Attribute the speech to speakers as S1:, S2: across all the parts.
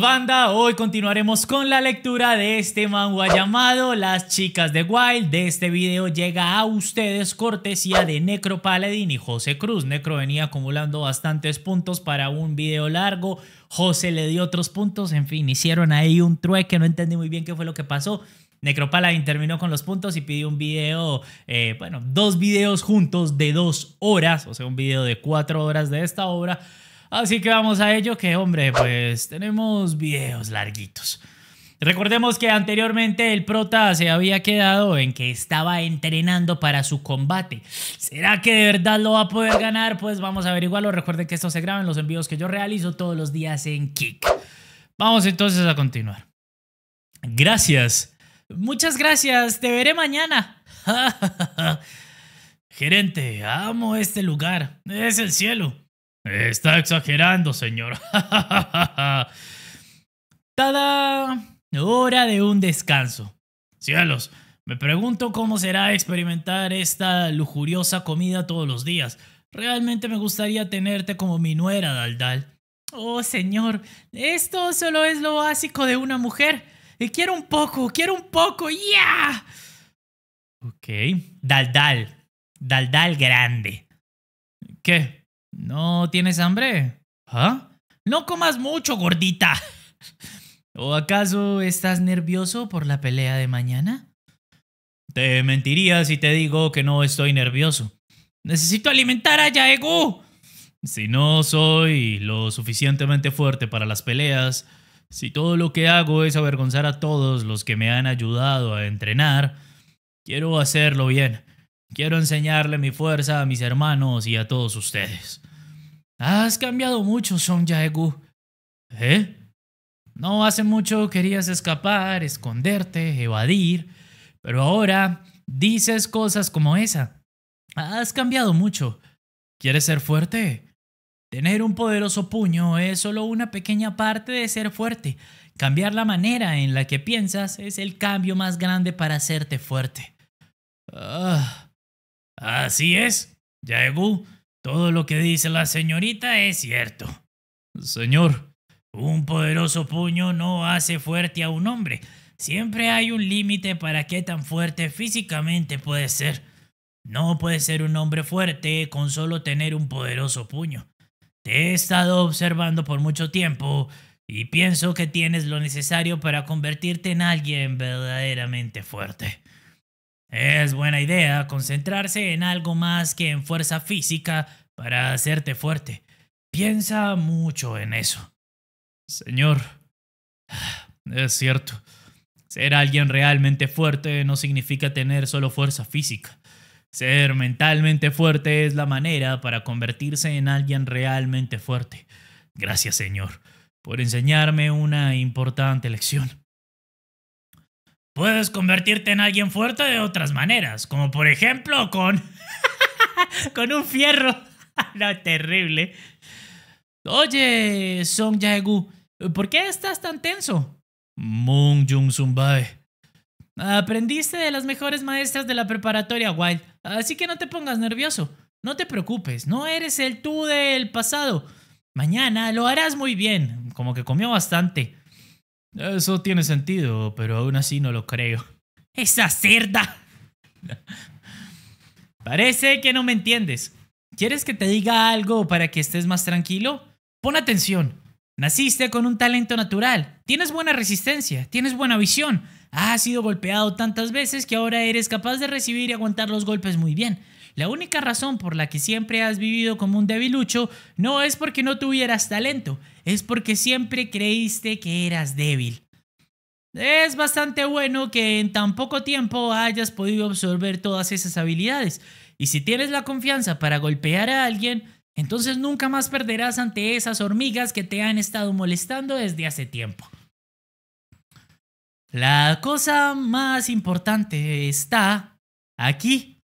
S1: banda. Hoy continuaremos con la lectura de este manga llamado Las Chicas de Wild. De este video llega a ustedes cortesía de Necro Paladin y José Cruz. Necro venía acumulando bastantes puntos para un video largo. José le dio otros puntos. En fin, hicieron ahí un trueque. No entendí muy bien qué fue lo que pasó. Paladin terminó con los puntos y pidió un video, eh, bueno, dos videos juntos de dos horas, o sea, un video de cuatro horas de esta obra Así que vamos a ello, que hombre, pues tenemos videos larguitos. Recordemos que anteriormente el prota se había quedado en que estaba entrenando para su combate. ¿Será que de verdad lo va a poder ganar? Pues vamos a averiguarlo. Recuerden que esto se graba en los envíos que yo realizo todos los días en Kick. Vamos entonces a continuar. Gracias. Muchas gracias. Te veré mañana. Gerente, amo este lugar. Es el cielo. Está exagerando, señor. ¡Tada! Hora de un descanso. Cielos, me pregunto cómo será experimentar esta lujuriosa comida todos los días. Realmente me gustaría tenerte como mi nuera, Daldal. Oh, señor, esto solo es lo básico de una mujer. quiero un poco, quiero un poco, ya. Ok. Daldal. Daldal grande. ¿Qué? ¿No tienes hambre? ¿Ah? No comas mucho, gordita. ¿O acaso estás nervioso por la pelea de mañana? Te mentiría si te digo que no estoy nervioso. Necesito alimentar a Yaegu. Si no soy lo suficientemente fuerte para las peleas, si todo lo que hago es avergonzar a todos los que me han ayudado a entrenar, quiero hacerlo bien. Quiero enseñarle mi fuerza a mis hermanos y a todos ustedes. Has cambiado mucho, Son Jaegu. ¿Eh? No hace mucho querías escapar, esconderte, evadir, pero ahora dices cosas como esa. Has cambiado mucho. ¿Quieres ser fuerte? Tener un poderoso puño es solo una pequeña parte de ser fuerte. Cambiar la manera en la que piensas es el cambio más grande para hacerte fuerte. Ah, así es, Jaegu. Todo lo que dice la señorita es cierto. Señor, un poderoso puño no hace fuerte a un hombre. Siempre hay un límite para qué tan fuerte físicamente puede ser. No puede ser un hombre fuerte con solo tener un poderoso puño. Te he estado observando por mucho tiempo y pienso que tienes lo necesario para convertirte en alguien verdaderamente fuerte. Es buena idea concentrarse en algo más que en fuerza física para hacerte fuerte. Piensa mucho en eso. Señor, es cierto. Ser alguien realmente fuerte no significa tener solo fuerza física. Ser mentalmente fuerte es la manera para convertirse en alguien realmente fuerte. Gracias, Señor, por enseñarme una importante lección. Puedes convertirte en alguien fuerte de otras maneras, como por ejemplo con... con un fierro. no, terrible. Oye, Song Jaegu, ¿por qué estás tan tenso? Moon Jung Bae. Aprendiste de las mejores maestras de la preparatoria Wild, así que no te pongas nervioso. No te preocupes, no eres el tú del pasado. Mañana lo harás muy bien, como que comió bastante. Eso tiene sentido, pero aún así no lo creo. ¡Esa cerda! Parece que no me entiendes. ¿Quieres que te diga algo para que estés más tranquilo? Pon atención. Naciste con un talento natural. Tienes buena resistencia, tienes buena visión. Has sido golpeado tantas veces que ahora eres capaz de recibir y aguantar los golpes muy bien. La única razón por la que siempre has vivido como un debilucho no es porque no tuvieras talento, es porque siempre creíste que eras débil. Es bastante bueno que en tan poco tiempo hayas podido absorber todas esas habilidades. Y si tienes la confianza para golpear a alguien, entonces nunca más perderás ante esas hormigas que te han estado molestando desde hace tiempo. La cosa más importante está aquí.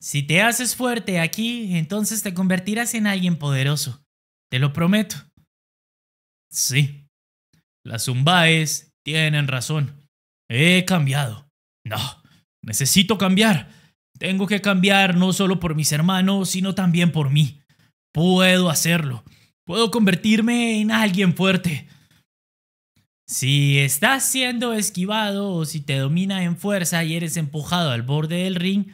S1: Si te haces fuerte aquí, entonces te convertirás en alguien poderoso. Te lo prometo. Sí. Las Zumbaes tienen razón. He cambiado. No, necesito cambiar. Tengo que cambiar no solo por mis hermanos, sino también por mí. Puedo hacerlo. Puedo convertirme en alguien fuerte. Si estás siendo esquivado o si te domina en fuerza y eres empujado al borde del ring,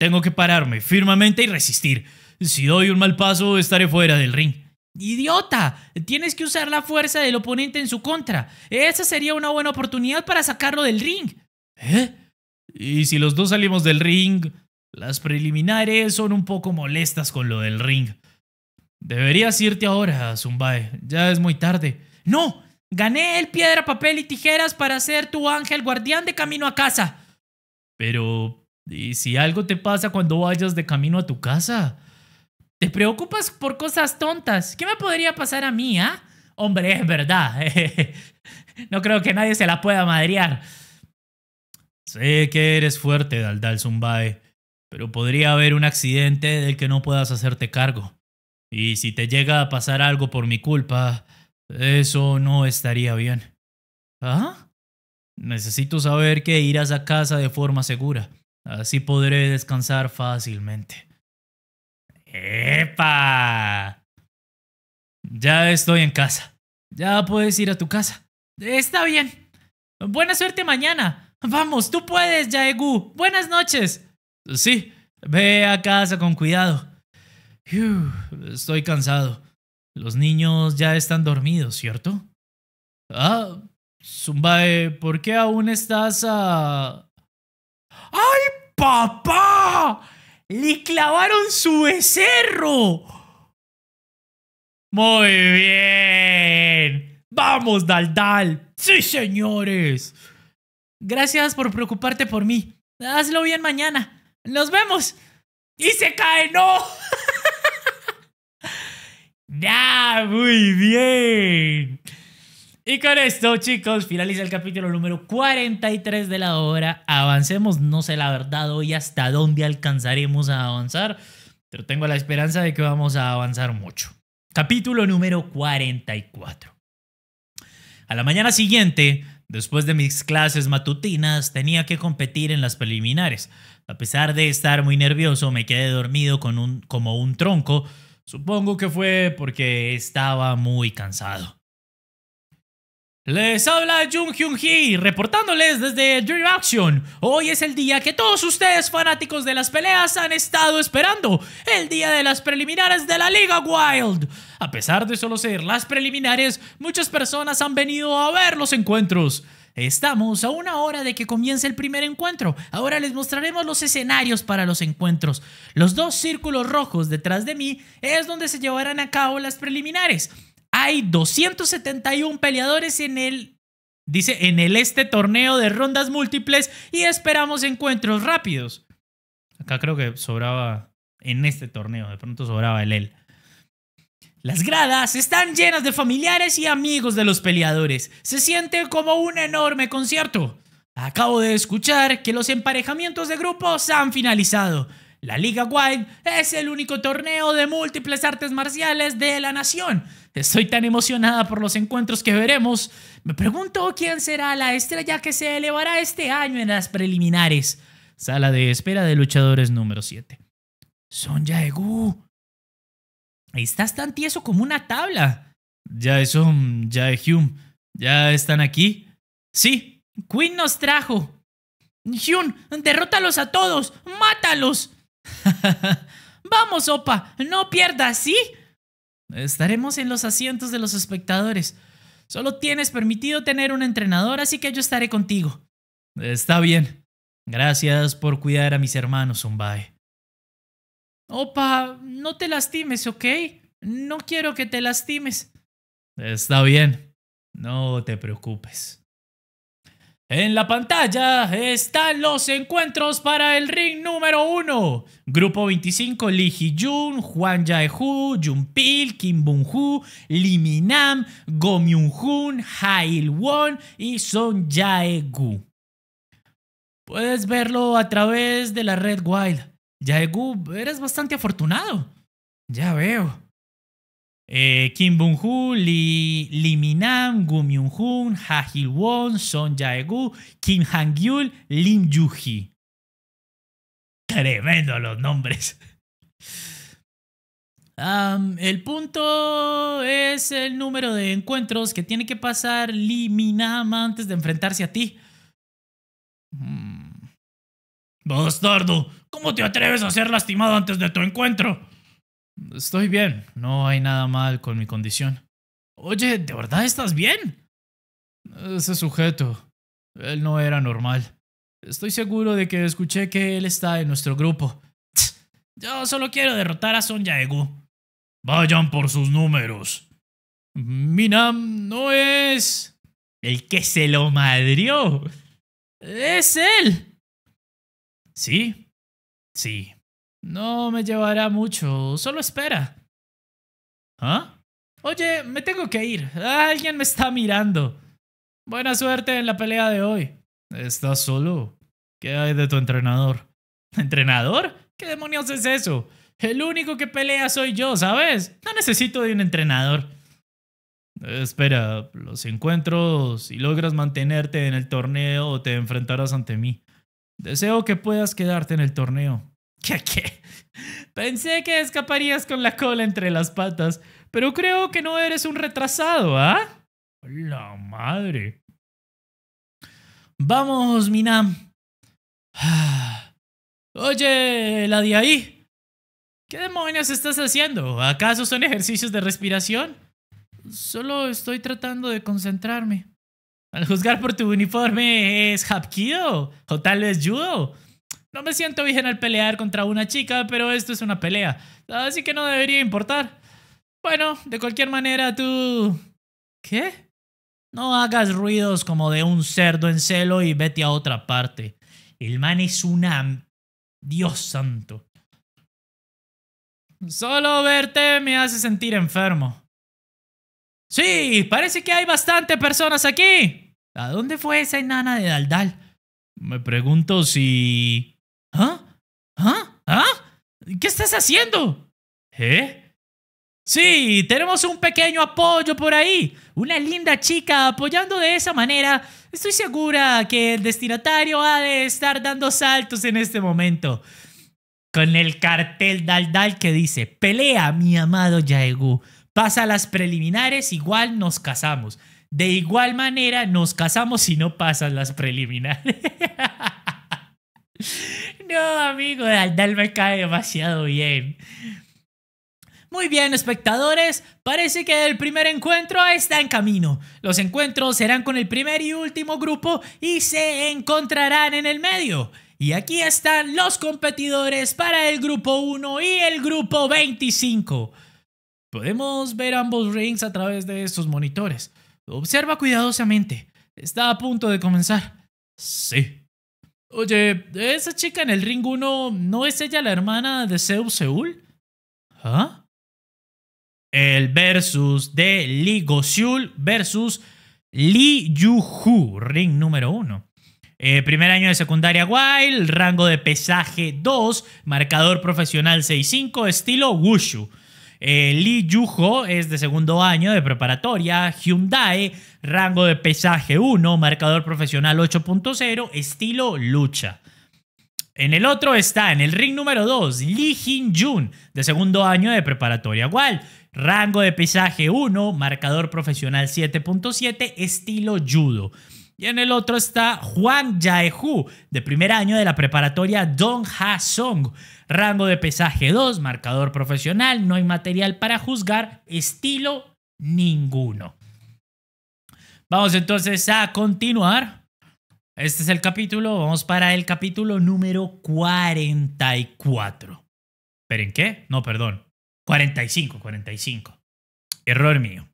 S1: tengo que pararme firmemente y resistir. Si doy un mal paso, estaré fuera del ring. Idiota, tienes que usar la fuerza del oponente en su contra. Esa sería una buena oportunidad para sacarlo del ring. ¿Eh? Y si los dos salimos del ring, las preliminares son un poco molestas con lo del ring. Deberías irte ahora, Zumbae. Ya es muy tarde. No, gané el piedra, papel y tijeras para ser tu ángel guardián de camino a casa. Pero, ¿y si algo te pasa cuando vayas de camino a tu casa? Te preocupas por cosas tontas. ¿Qué me podría pasar a mí, ah? Hombre, es verdad. Eh. no creo que nadie se la pueda madrear. Sé que eres fuerte, Daldal Zumbae, pero podría haber un accidente del que no puedas hacerte cargo. Y si te llega a pasar algo por mi culpa, eso no estaría bien. ¿Ah? Necesito saber que irás a casa de forma segura. Así podré descansar fácilmente. ¡Epa! Ya estoy en casa. Ya puedes ir a tu casa. Está bien. Buena suerte mañana. Vamos, tú puedes, Yaegu. Buenas noches. Sí, ve a casa con cuidado. estoy cansado. Los niños ya están dormidos, ¿cierto? Ah, Zumbae, ¿por qué aún estás a... ¡Ay, papá! ¡Le clavaron su becerro! Muy bien. Vamos, Daldal. Sí, señores. Gracias por preocuparte por mí. Hazlo bien mañana. Nos vemos. Y se cae, no. ¡Nah, muy bien. Y con esto, chicos, finaliza el capítulo número 43 de la obra. Avancemos, no sé la verdad hoy hasta dónde alcanzaremos a avanzar, pero tengo la esperanza de que vamos a avanzar mucho. Capítulo número 44. A la mañana siguiente, después de mis clases matutinas, tenía que competir en las preliminares. A pesar de estar muy nervioso, me quedé dormido con un, como un tronco. Supongo que fue porque estaba muy cansado. Les habla Jung Hyun Hee reportándoles desde Dream Action. Hoy es el día que todos ustedes fanáticos de las peleas han estado esperando, el día de las preliminares de la Liga Wild. A pesar de solo ser las preliminares, muchas personas han venido a ver los encuentros. Estamos a una hora de que comience el primer encuentro. Ahora les mostraremos los escenarios para los encuentros. Los dos círculos rojos detrás de mí es donde se llevarán a cabo las preliminares. Hay 271 peleadores en el dice en el este torneo de rondas múltiples y esperamos encuentros rápidos. Acá creo que sobraba en este torneo, de pronto sobraba el él. Las gradas están llenas de familiares y amigos de los peleadores. Se siente como un enorme concierto. Acabo de escuchar que los emparejamientos de grupos han finalizado. La Liga Wild es el único torneo de múltiples artes marciales de la nación. Estoy tan emocionada por los encuentros que veremos. Me pregunto quién será la estrella que se elevará este año en las preliminares. Sala de espera de luchadores número 7. Son Yaegu. Estás tan tieso como una tabla. Ya es ya ¿Ya están aquí? Sí, Queen nos trajo. Hyun, derrótalos a todos, mátalos. Vamos, Opa, no pierdas, ¿sí? Estaremos en los asientos de los espectadores. Solo tienes permitido tener un entrenador, así que yo estaré contigo. Está bien. Gracias por cuidar a mis hermanos, Zumbae. Opa, no te lastimes, ¿ok? No quiero que te lastimes. Está bien. No te preocupes. En la pantalla están los encuentros para el ring número 1. Grupo 25, Lee Hee-jun, Juan Jae-hoo, Jun-pil, Kim Bun-hoo, Lee Min-nam, Go myung Ha won y Son Jae-gu. Puedes verlo a través de la red Wild. Jae-gu, eres bastante afortunado. Ya veo. Eh, Kim bun Hu, Lee, min Minam, Gu Myung-hoon, Ha Hil-won, Son Jae-gu, Kim Han-gyul, Lim Yoo-hee. Tremendo los nombres. el punto es el número de encuentros que tiene que pasar Lee Minam antes de enfrentarse a ti. Hmm. Bastardo, ¿cómo te atreves a ser lastimado antes de tu encuentro? Estoy bien, no hay nada mal con mi condición. Oye, ¿de verdad estás bien? Ese sujeto, él no era normal. Estoy seguro de que escuché que él está en nuestro grupo. Yo solo quiero derrotar a Son Yaegu. Vayan por sus números. Minam no es... El que se lo madrió. Es él. Sí. Sí. No me llevará mucho, solo espera. ¿Ah? Oye, me tengo que ir. Alguien me está mirando. Buena suerte en la pelea de hoy. ¿Estás solo? ¿Qué hay de tu entrenador? ¿Entrenador? ¿Qué demonios es eso? El único que pelea soy yo, ¿sabes? No necesito de un entrenador. Espera, los encuentros, si logras mantenerte en el torneo, te enfrentarás ante mí. Deseo que puedas quedarte en el torneo. ¿Qué, Pensé que escaparías con la cola entre las patas, pero creo que no eres un retrasado, ¿ah? La madre. Vamos, Minam. Oye, la de ahí. ¿Qué demonios estás haciendo? ¿Acaso son ejercicios de respiración? Solo estoy tratando de concentrarme. Al juzgar por tu uniforme, ¿es Hapkido? ¿O tal vez Judo? No me siento bien al pelear contra una chica, pero esto es una pelea, así que no debería importar. Bueno, de cualquier manera tú... ¿Qué? No hagas ruidos como de un cerdo en celo y vete a otra parte. El man es una... Dios santo. Solo verte me hace sentir enfermo. Sí, parece que hay bastante personas aquí. ¿A dónde fue esa enana de Daldal? Me pregunto si... ¿Ah? ¿Ah? ¿Ah? ¿Qué estás haciendo? ¿Eh? Sí, tenemos un pequeño apoyo por ahí. Una linda chica apoyando de esa manera. Estoy segura que el destinatario ha de estar dando saltos en este momento. Con el cartel daldal que dice, pelea mi amado Yaegu. Pasa las preliminares, igual nos casamos. De igual manera nos casamos si no pasas las preliminares. No, amigo, Aldal me cae demasiado bien. Muy bien, espectadores, parece que el primer encuentro está en camino. Los encuentros serán con el primer y último grupo y se encontrarán en el medio. Y aquí están los competidores para el grupo 1 y el grupo 25. Podemos ver ambos rings a través de estos monitores. Observa cuidadosamente. Está a punto de comenzar. Sí, Oye, esa chica en el ring 1, ¿no es ella la hermana de Zeus Seul? ¿Ah? El versus de Lee go versus Lee Yuhu, ring número 1. Eh, primer año de secundaria Wild, rango de pesaje 2, marcador profesional 6-5, estilo Wushu. Eh, Lee Yuho es de segundo año de preparatoria, Hyundai, rango de pesaje 1, marcador profesional 8.0, estilo lucha. En el otro está, en el ring número 2, Lee Jin-jun, de segundo año de preparatoria igual, rango de pesaje 1, marcador profesional 7.7, estilo judo. Y en el otro está Juan Jaehu, de primer año de la preparatoria Dong Ha Song. Rango de pesaje 2, marcador profesional, no hay material para juzgar, estilo ninguno. Vamos entonces a continuar. Este es el capítulo, vamos para el capítulo número 44. ¿Pero en qué? No, perdón. 45, 45. Error mío.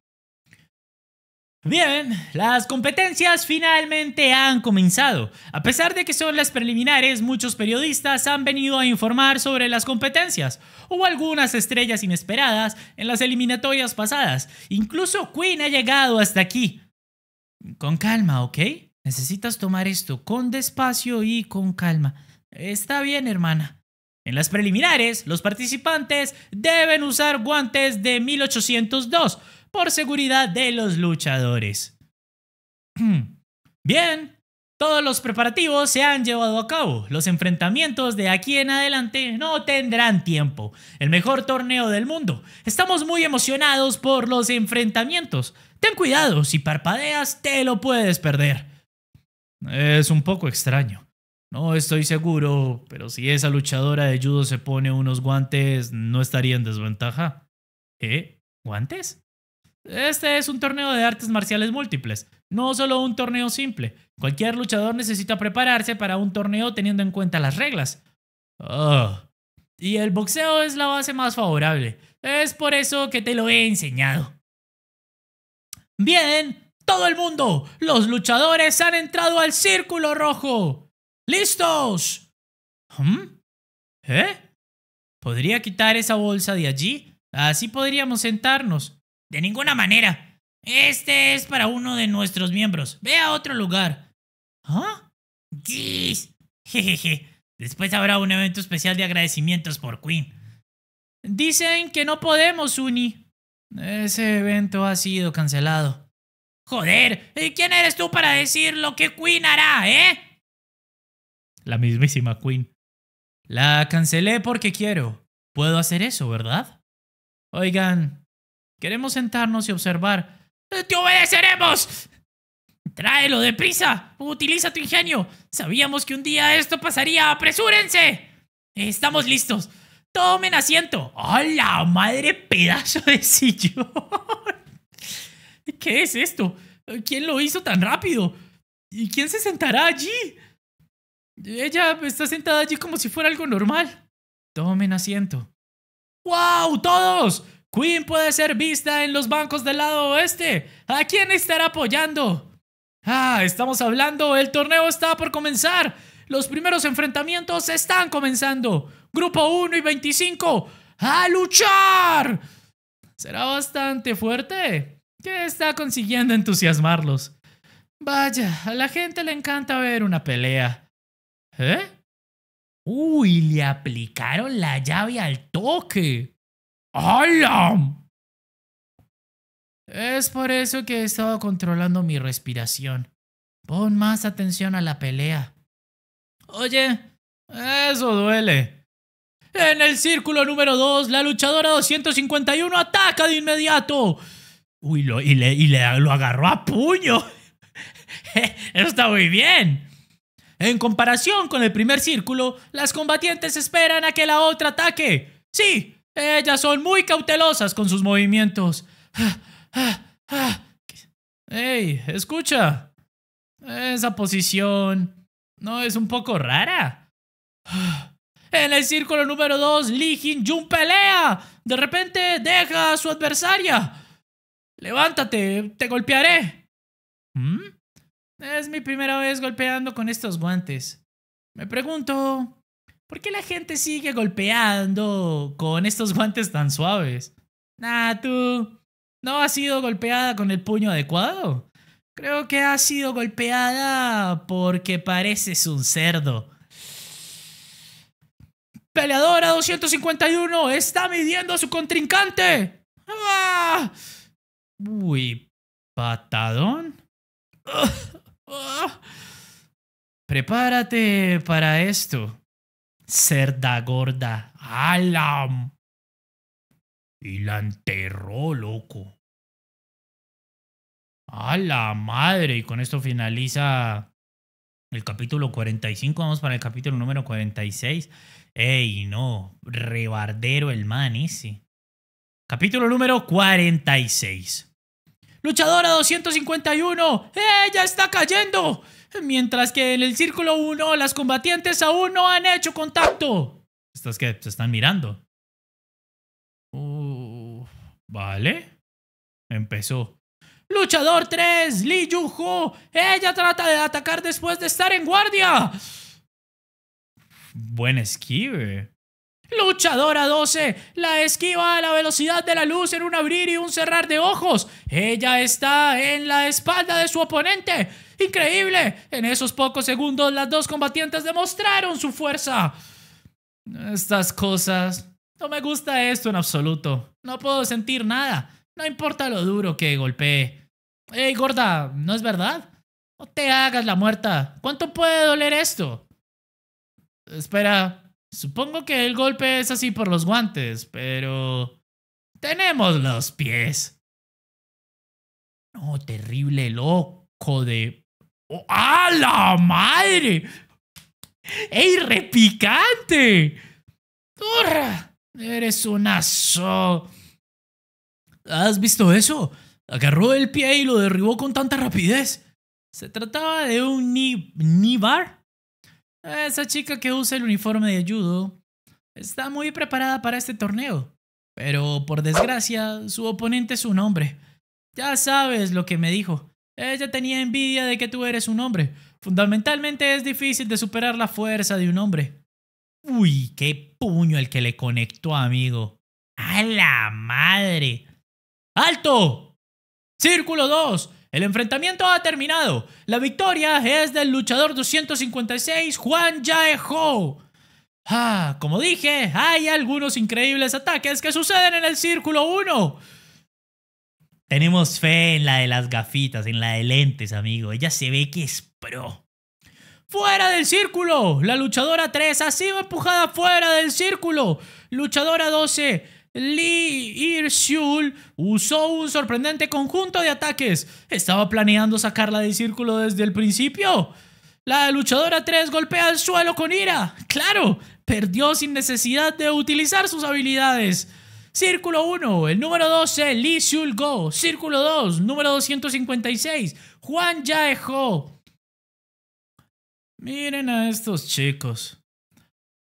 S1: Bien, las competencias finalmente han comenzado. A pesar de que son las preliminares, muchos periodistas han venido a informar sobre las competencias. Hubo algunas estrellas inesperadas en las eliminatorias pasadas. Incluso Queen ha llegado hasta aquí. Con calma, ¿ok? Necesitas tomar esto con despacio y con calma. Está bien, hermana. En las preliminares, los participantes deben usar guantes de 1802, por seguridad de los luchadores. Hmm. Bien, todos los preparativos se han llevado a cabo. Los enfrentamientos de aquí en adelante no tendrán tiempo. El mejor torneo del mundo. Estamos muy emocionados por los enfrentamientos. Ten cuidado, si parpadeas te lo puedes perder. Es un poco extraño. No estoy seguro, pero si esa luchadora de judo se pone unos guantes, no estaría en desventaja. ¿Eh? ¿Guantes? Este es un torneo de artes marciales múltiples, no solo un torneo simple. Cualquier luchador necesita prepararse para un torneo teniendo en cuenta las reglas. Y el boxeo es la base más favorable. Es por eso que te lo he enseñado. Bien, todo el mundo, los luchadores han entrado al círculo rojo. ¡Listos! ¿Mm? ¿Eh? ¿Podría quitar esa bolsa de allí? Así podríamos sentarnos. De ninguna manera. Este es para uno de nuestros miembros. Ve a otro lugar. ¿Ah? ¡Jeez! Jejeje. Después habrá un evento especial de agradecimientos por Queen. Dicen que no podemos, Uni. Ese evento ha sido cancelado. Joder, ¿y quién eres tú para decir lo que Queen hará, eh? La mismísima Queen. La cancelé porque quiero. Puedo hacer eso, ¿verdad? Oigan, Queremos sentarnos y observar. Eh, ¡Te obedeceremos! ¡Tráelo deprisa! ¡Utiliza tu ingenio! Sabíamos que un día esto pasaría. ¡Apresúrense! Estamos listos. Tomen asiento. ¡Hola, madre pedazo de sillón! ¿Qué es esto? ¿Quién lo hizo tan rápido? ¿Y quién se sentará allí? Ella está sentada allí como si fuera algo normal. Tomen asiento. ¡Wow! ¡Todos! Queen puede ser vista en los bancos del lado oeste. ¿A quién estará apoyando? Ah, estamos hablando, el torneo está por comenzar. Los primeros enfrentamientos están comenzando. Grupo 1 y 25. ¡A luchar! Será bastante fuerte. ¿Qué está consiguiendo entusiasmarlos? Vaya, a la gente le encanta ver una pelea. ¿Eh? Uy, le aplicaron la llave al toque. Es por eso que he estado controlando mi respiración. Pon más atención a la pelea. Oye, eso duele. En el círculo número 2, la luchadora 251 ataca de inmediato. Uy, lo, y, le, y le, lo agarró a puño. Eso está muy bien. En comparación con el primer círculo, las combatientes esperan a que la otra ataque. Sí, ellas son muy cautelosas con sus movimientos. ¡Ey! Escucha. Esa posición... ¿No es un poco rara? En el círculo número 2, Li Jin Jun pelea. De repente deja a su adversaria. Levántate, te golpearé. ¿Mm? Es mi primera vez golpeando con estos guantes. Me pregunto, ¿Por qué la gente sigue golpeando con estos guantes tan suaves? Nah, tú no has sido golpeada con el puño adecuado. Creo que ha sido golpeada porque pareces un cerdo. Peleadora 251 está midiendo a su contrincante. ¡Ah! Uy, patadón. Prepárate para esto cerda gorda. ¡Alam! Y la enterró, loco. ¡A la madre! Y con esto finaliza el capítulo 45. Vamos para el capítulo número 46. ¡Ey, no! Rebardero el man ese. Capítulo número 46. Luchadora 251. ¡Ella está cayendo! Mientras que en el círculo 1 las combatientes aún no han hecho contacto. Estas que se están mirando. vale. Empezó. Luchador 3, Li Yuho. Ella trata de atacar después de estar en guardia. Buen esquive. Luchadora 12, la esquiva a la velocidad de la luz en un abrir y un cerrar de ojos. Ella está en la espalda de su oponente. ¡Increíble! En esos pocos segundos las dos combatientes demostraron su fuerza. Estas cosas... No me gusta esto en absoluto. No puedo sentir nada. No importa lo duro que golpee. ¡Ey, gorda! ¿No es verdad? No te hagas la muerta. ¿Cuánto puede doler esto? Espera. Supongo que el golpe es así por los guantes, pero... Tenemos los pies. No, terrible loco de ¡Oh, ¡A la madre! ¡Ey, repicante! ¡Torra! Eres un aso! ¿Has visto eso? Agarró el pie y lo derribó con tanta rapidez. Se trataba de un Nibar? Esa chica que usa el uniforme de judo está muy preparada para este torneo. Pero por desgracia, su oponente es un hombre. Ya sabes lo que me dijo. Ella tenía envidia de que tú eres un hombre. Fundamentalmente es difícil de superar la fuerza de un hombre. Uy, qué puño el que le conectó, amigo. ¡A la madre! ¡Alto! Círculo 2. El enfrentamiento ha terminado. La victoria es del luchador 256 Juan Jae Ho. Ah, como dije, hay algunos increíbles ataques que suceden en el círculo 1. Tenemos fe en la de las gafitas, en la de lentes, amigo. Ella se ve que es pro. ¡Fuera del círculo! La luchadora 3 ha sido empujada fuera del círculo. Luchadora 12, Lee Irshul, usó un sorprendente conjunto de ataques. Estaba planeando sacarla del círculo desde el principio. La luchadora 3 golpea al suelo con ira. Claro, perdió sin necesidad de utilizar sus habilidades. Círculo 1, el número 12, Lee Shul Go. Círculo 2, número 256, Juan Yae Ho. Miren a estos chicos.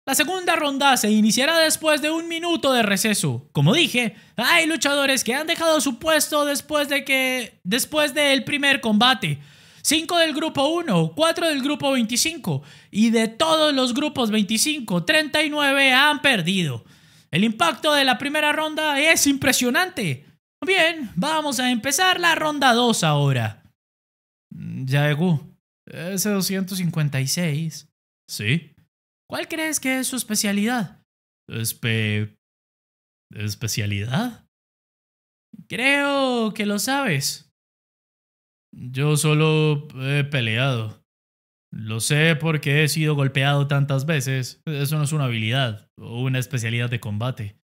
S1: La segunda ronda se iniciará después de un minuto de receso. Como dije, hay luchadores que han dejado su puesto después de que después del primer combate. 5 del grupo 1, 4 del grupo 25 y de todos los grupos 25, 39 han perdido. El impacto de la primera ronda es impresionante. Bien, vamos a empezar la ronda 2 ahora. Mm, Yaegu, ese 256. ¿Sí? ¿Cuál crees que es su especialidad? Espe... ¿Especialidad? Creo que lo sabes. Yo solo he peleado. Lo sé porque he sido golpeado tantas veces. Eso no es una habilidad o una especialidad de combate.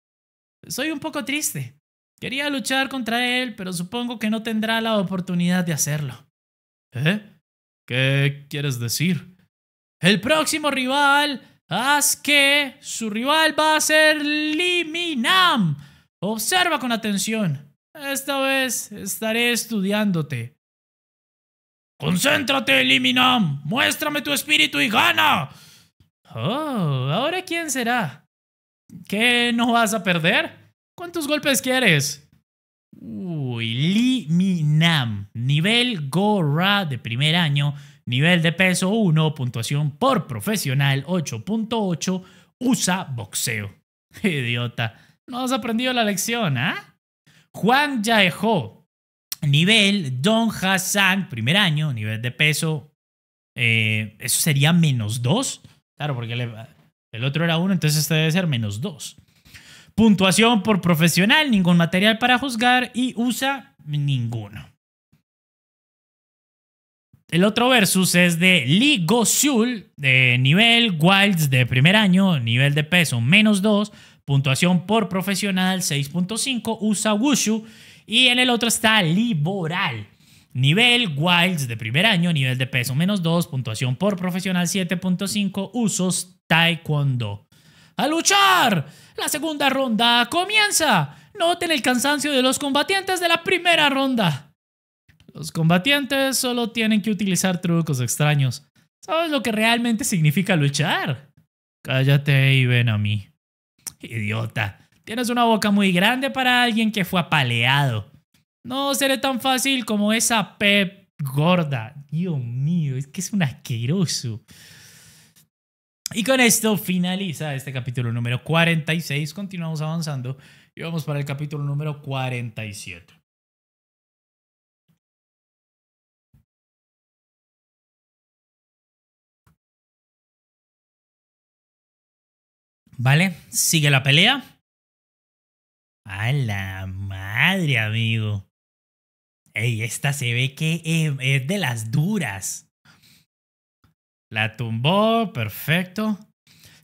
S1: Soy un poco triste. Quería luchar contra él, pero supongo que no tendrá la oportunidad de hacerlo. ¿Eh? ¿Qué quieres decir? El próximo rival haz que su rival va a ser Liminam. Observa con atención. Esta vez estaré estudiándote. Concéntrate, Liminam. Muéstrame tu espíritu y gana. Oh, ¿ahora quién será? ¿Qué no vas a perder? ¿Cuántos golpes quieres? Uy, Liminam. Nivel Gora de primer año. Nivel de peso 1. Puntuación por profesional 8.8. Usa boxeo. Idiota. No has aprendido la lección, ¿ah? ¿eh? Juan Yaejo Nivel, Don Hassan, primer año, nivel de peso, eh, eso sería menos 2. Claro, porque el, otro era 1, entonces este debe ser menos 2. Puntuación por profesional, ningún material para juzgar y usa ninguno. El otro versus es de Lee Go de nivel Wilds de primer año, nivel de peso menos 2, puntuación por profesional 6.5, usa Wushu y en el otro está Liboral. Nivel Wilds de primer año, nivel de peso menos 2, puntuación por profesional 7.5, usos Taekwondo. ¡A luchar! La segunda ronda comienza. Noten el cansancio de los combatientes de la primera ronda. Los combatientes solo tienen que utilizar trucos extraños. ¿Sabes lo que realmente significa luchar? Cállate y ven a mí. Idiota. Tienes una boca muy grande para alguien que fue apaleado. No seré tan fácil como esa Pep gorda. Dios mío, es que es un asqueroso. Y con esto finaliza este capítulo número 46. Continuamos avanzando y vamos para el capítulo número 47.
S2: ¿Vale? Sigue la pelea.
S1: A la madre, amigo. Ey, esta se ve que es de las duras. La tumbó, perfecto.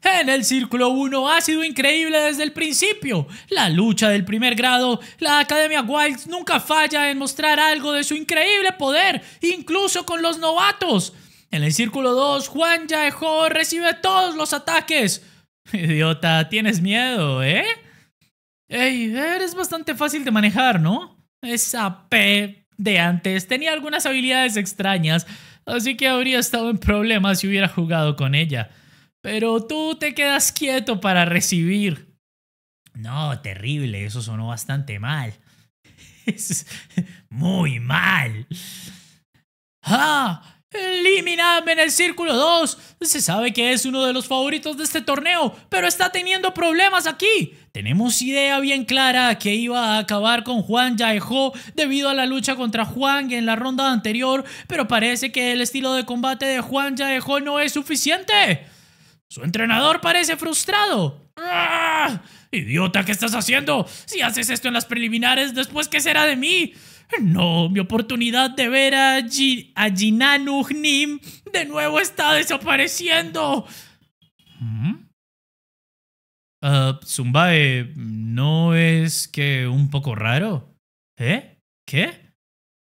S1: En el círculo 1 ha sido increíble desde el principio. La lucha del primer grado, la Academia Wilds nunca falla en mostrar algo de su increíble poder, incluso con los novatos. En el círculo 2, Juan Yaejo recibe todos los ataques. Idiota, tienes miedo, ¿eh? Ey, eres bastante fácil de manejar, ¿no? Esa P de antes tenía algunas habilidades extrañas, así que habría estado en problemas si hubiera jugado con ella. Pero tú te quedas quieto para recibir. No, terrible, eso sonó bastante mal. Es muy mal. ¡Ah! Eliminadme en el círculo 2. Se sabe que es uno de los favoritos de este torneo, pero está teniendo problemas aquí. Tenemos idea bien clara que iba a acabar con Juan Jaejo debido a la lucha contra Juan en la ronda anterior, pero parece que el estilo de combate de Juan Jaejo no es suficiente. Su entrenador parece frustrado. ¡Ah! Idiota, ¿qué estás haciendo? Si haces esto en las preliminares, después ¿qué será de mí? No, mi oportunidad de ver a, Jinan de nuevo está desapareciendo. Uh, Zumbae, ¿no es que un poco raro? ¿Eh? ¿Qué?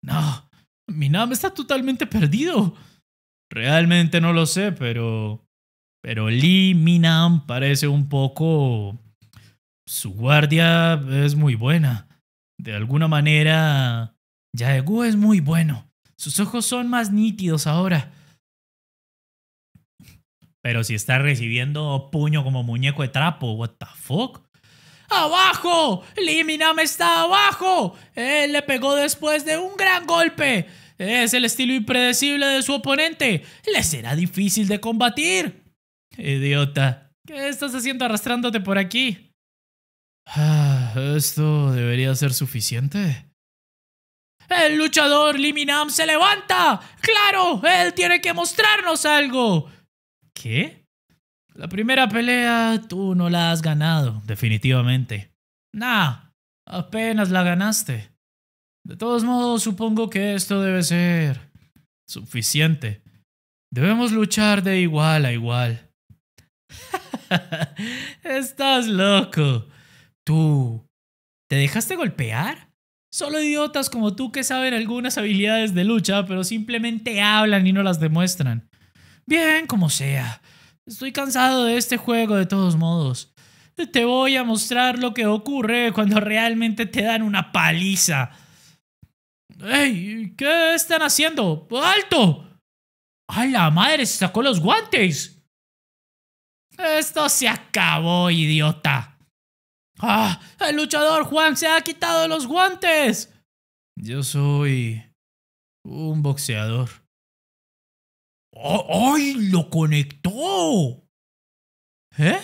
S1: No, Minam está totalmente perdido. Realmente no lo sé, pero. Pero Lee Minam parece un poco. Su guardia es muy buena. De alguna manera Yaegu es muy bueno. Sus ojos son más nítidos ahora. Pero si está recibiendo puño como muñeco de trapo, what the fuck? ¡Abajo! ¡Liminame está abajo! Él le pegó después de un gran golpe. Es el estilo impredecible de su oponente. Le será difícil de combatir. Idiota, ¿qué estás haciendo arrastrándote por aquí? Ah, ¿Esto debería ser suficiente? El luchador Liminam se levanta. Claro, él tiene que mostrarnos algo. ¿Qué? La primera pelea tú no la has ganado, definitivamente. Nah, apenas la ganaste. De todos modos, supongo que esto debe ser suficiente. Debemos luchar de igual a igual. Estás loco. ¿Tú te dejaste golpear? Solo idiotas como tú que saben algunas habilidades de lucha, pero simplemente hablan y no las demuestran. Bien, como sea. Estoy cansado de este juego de todos modos. Te voy a mostrar lo que ocurre cuando realmente te dan una paliza. ¡Ey! ¿Qué están haciendo? ¡Alto! ¡Ay, la madre! ¡Se sacó los guantes! Esto se acabó, idiota. ¡Ah! ¡El luchador Juan se ha quitado los guantes! Yo soy un
S2: boxeador. ¡Oh, ¡Ay! ¡Lo conectó! ¿Eh?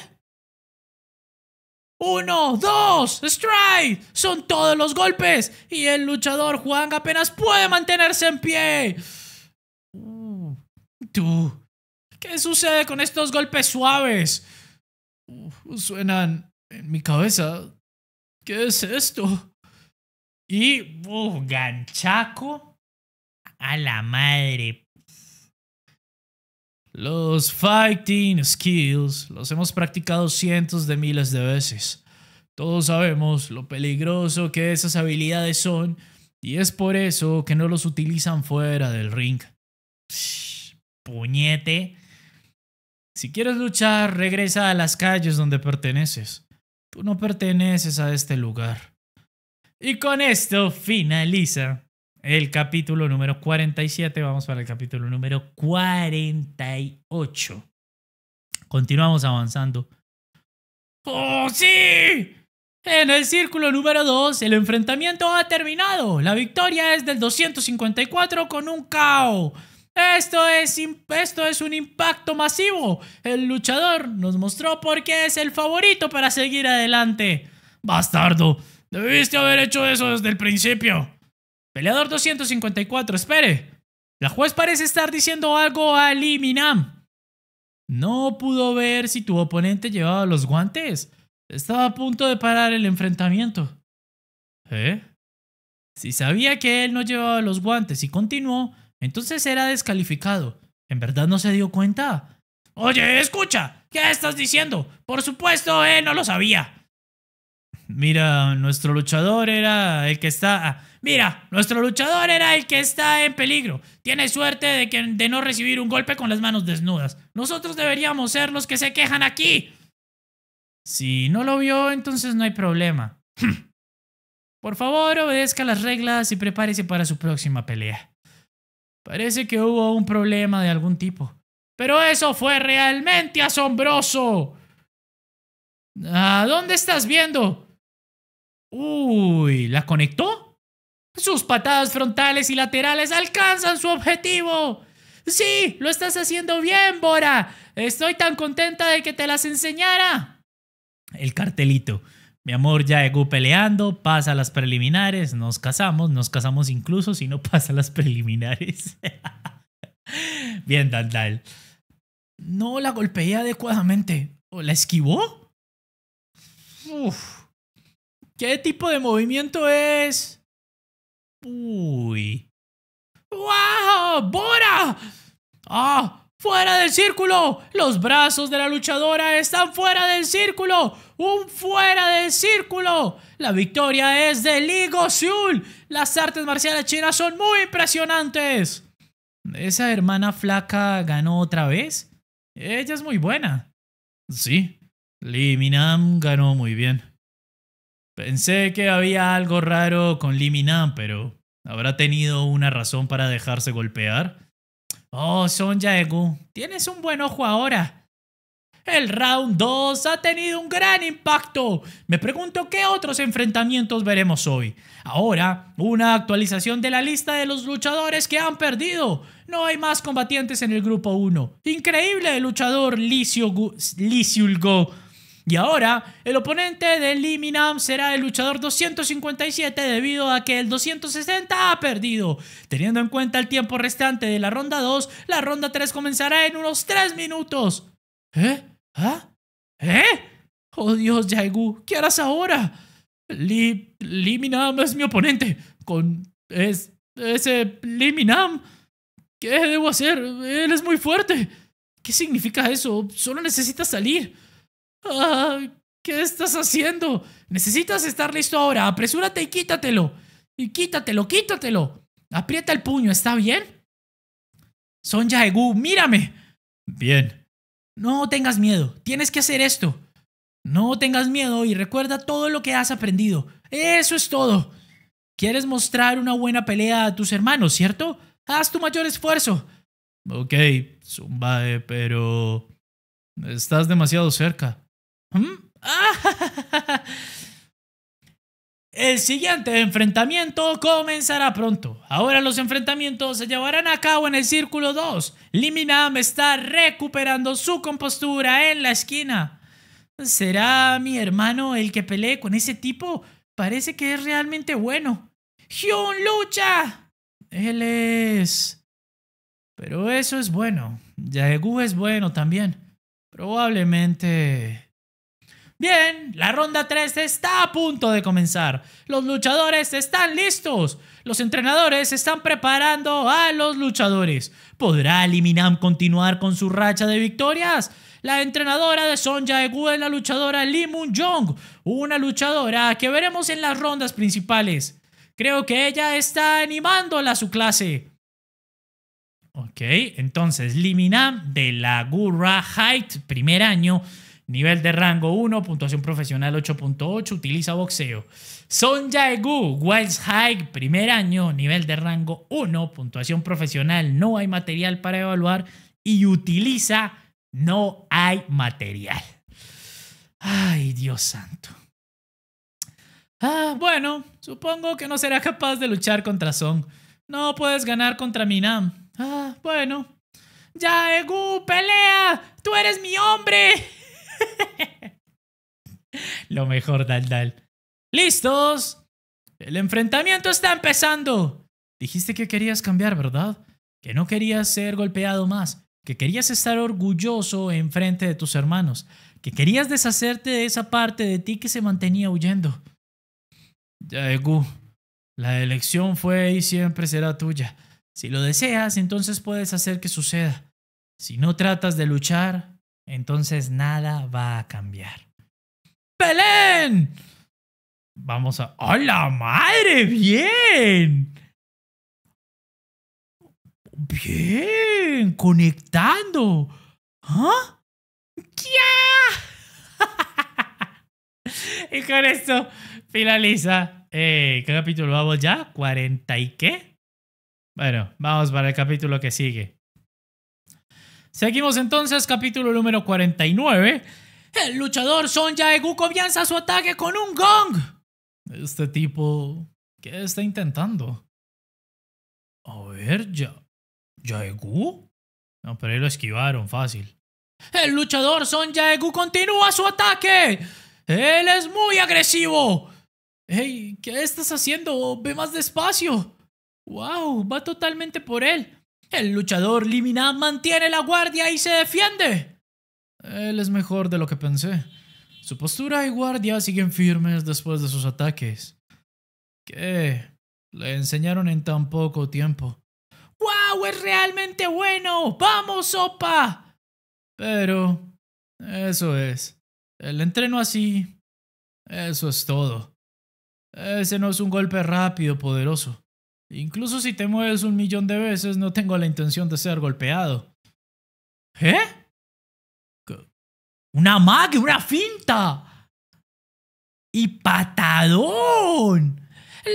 S1: ¡Uno, dos, strike! Son todos los golpes y el luchador Juan apenas puede mantenerse en pie.
S2: Uh,
S1: tú, ¿qué sucede con estos golpes suaves? Uh, suenan en mi cabeza, ¿qué es esto? Y, ganchaco a la madre. Los fighting skills los hemos practicado cientos de miles de veces. Todos sabemos lo peligroso que esas habilidades son y es por eso que no los utilizan fuera del ring. puñete. Si quieres luchar, regresa a las calles donde perteneces tú no perteneces a este lugar. Y con esto finaliza el capítulo número 47, vamos para el capítulo número 48. Continuamos avanzando. ¡Oh, sí! En el círculo número 2, el enfrentamiento ha terminado. La victoria es del 254 con un KO. Esto es, es un impacto masivo. El luchador nos mostró por qué es el favorito para seguir adelante. Bastardo, debiste haber hecho eso desde el principio. Peleador 254, espere. La juez parece estar diciendo algo a Liminam No pudo ver si tu oponente llevaba los guantes. Estaba a punto de parar el enfrentamiento. ¿Eh? Si sabía que él no llevaba los guantes y continuó, entonces era descalificado. ¿En verdad no se dio cuenta? Oye, escucha, ¿qué estás diciendo? Por supuesto, eh, no lo sabía. Mira, nuestro luchador era el que está... Ah, mira, nuestro luchador era el que está en peligro. Tiene suerte de, que, de no recibir un golpe con las manos desnudas. Nosotros deberíamos ser los que se quejan aquí. Si no lo vio, entonces no hay problema. Por favor, obedezca las reglas y prepárese para su próxima pelea. Parece que hubo un problema de algún tipo. Pero eso fue realmente asombroso. ¿A dónde estás viendo? Uy, ¿la conectó? Sus patadas frontales y laterales alcanzan su objetivo. Sí, lo estás haciendo bien, Bora. Estoy tan contenta de que te las enseñara. El cartelito. Mi amor ya llegó peleando, pasa las preliminares, nos casamos, nos casamos incluso si no pasa las preliminares. Bien, tal. No la golpeé adecuadamente. ¿O la esquivó? ¿Qué tipo de movimiento es? Uy. ¡Wow! ¡Bora! ¡Ah! Fuera del círculo. Los brazos de la luchadora están fuera del círculo. Un fuera del círculo. La victoria es de Ligo Go Las artes marciales chinas son muy impresionantes. ¿Esa hermana flaca ganó otra vez? Ella es muy buena. Sí, Liminam Minam ganó muy bien. Pensé que había algo raro con Liminam, Minam, pero ¿habrá tenido una razón para dejarse golpear? Oh, Sonja Egu, tienes un buen ojo ahora. El round 2 ha tenido un gran impacto. Me pregunto qué otros enfrentamientos veremos hoy. Ahora, una actualización de la lista de los luchadores que han perdido. No hay más combatientes en el grupo 1. Increíble el luchador Lisiulgo y ahora, el oponente de Liminam será el luchador 257 debido a que el 260 ha perdido. Teniendo en cuenta el tiempo restante de la ronda 2, la ronda 3 comenzará en unos 3 minutos. ¿Eh? ¿Ah? ¿Eh? Oh Dios, Jaegu, ¿qué harás ahora? Li... Liminam es mi oponente. Con... es... ese... Liminam. ¿Qué debo hacer? Él es muy fuerte. ¿Qué significa eso? Solo necesitas salir. ¿Qué estás haciendo? Necesitas estar listo ahora. Apresúrate y quítatelo. Y quítatelo, quítatelo. Aprieta el puño, ¿está bien? Son Egu, mírame.
S2: Bien.
S1: No tengas miedo. Tienes que hacer esto. No tengas miedo y recuerda todo lo que has aprendido. Eso es todo. Quieres mostrar una buena pelea a tus hermanos, ¿cierto? Haz tu mayor esfuerzo. Ok, Zumbae, pero... Estás demasiado cerca. Mm. El siguiente enfrentamiento comenzará pronto. Ahora los enfrentamientos se llevarán a cabo en el círculo 2. Liminam está recuperando su compostura en la esquina. ¿Será mi hermano el que pelee con ese tipo? Parece que es realmente bueno. ¡Hyun lucha! Él es... Pero eso es bueno. Yaegu es bueno también. Probablemente... Bien, la ronda 3 está a punto de comenzar. Los luchadores están listos. Los entrenadores están preparando a los luchadores. ¿Podrá Liminam continuar con su racha de victorias? la entrenadora de Sonja Egu es la luchadora Lee Moon Jong, una luchadora que veremos en las rondas principales. Creo que ella está animándola a su clase. Ok, entonces Liminam de la Gurra Height, primer año, Nivel de rango 1, puntuación profesional 8.8, utiliza boxeo. Son Jaegu, Wild Hike, primer año, nivel de rango 1, puntuación profesional, no hay material para evaluar y utiliza no hay material. Ay, Dios santo. Ah, bueno, supongo que no será capaz de luchar contra Son. No puedes ganar contra Minam. Ah, bueno. Jaegu, pelea, tú eres mi hombre. Lo mejor, Dal-Dal. ¡Listos! El enfrentamiento está empezando. Dijiste que querías cambiar, ¿verdad? Que no querías ser golpeado más, que querías estar orgulloso enfrente de tus hermanos, que querías deshacerte de esa parte de ti que se mantenía huyendo. Yaegu, la elección fue y siempre será tuya. Si lo deseas, entonces puedes hacer que suceda. Si no tratas de luchar, entonces nada va a cambiar. ¡Belén! Vamos a... ¡Hola madre!
S2: ¡Bien!
S1: Bien, conectando. ¿Ah? ¡Ya! y con esto finaliza. Eh, ¿Qué capítulo vamos ya? ¿40 y qué? Bueno, vamos para el capítulo que sigue. Seguimos entonces, capítulo número 49. El luchador Son Jaegu comienza su ataque con un gong. Este tipo, ¿qué está intentando? A ver, ya. ¿Jaegu? No, pero ahí lo esquivaron fácil. El luchador Son Jaegu continúa su ataque. Él es muy agresivo. Hey, ¿qué estás haciendo? Ve más despacio. Wow, va totalmente por él. El luchador Limina mantiene la guardia y se defiende. Él es mejor de lo que pensé. Su postura y guardia siguen firmes después de sus ataques. ¿Qué? Le enseñaron en tan poco tiempo. ¡Wow! ¡Es realmente bueno! ¡Vamos, Opa! Pero... Eso es. El entreno así... Eso es todo. Ese no es un golpe rápido, poderoso. Incluso si te mueves un millón de veces, no tengo la intención de ser golpeado. ¿Eh? ¡Una magia, una finta! ¡Y patadón!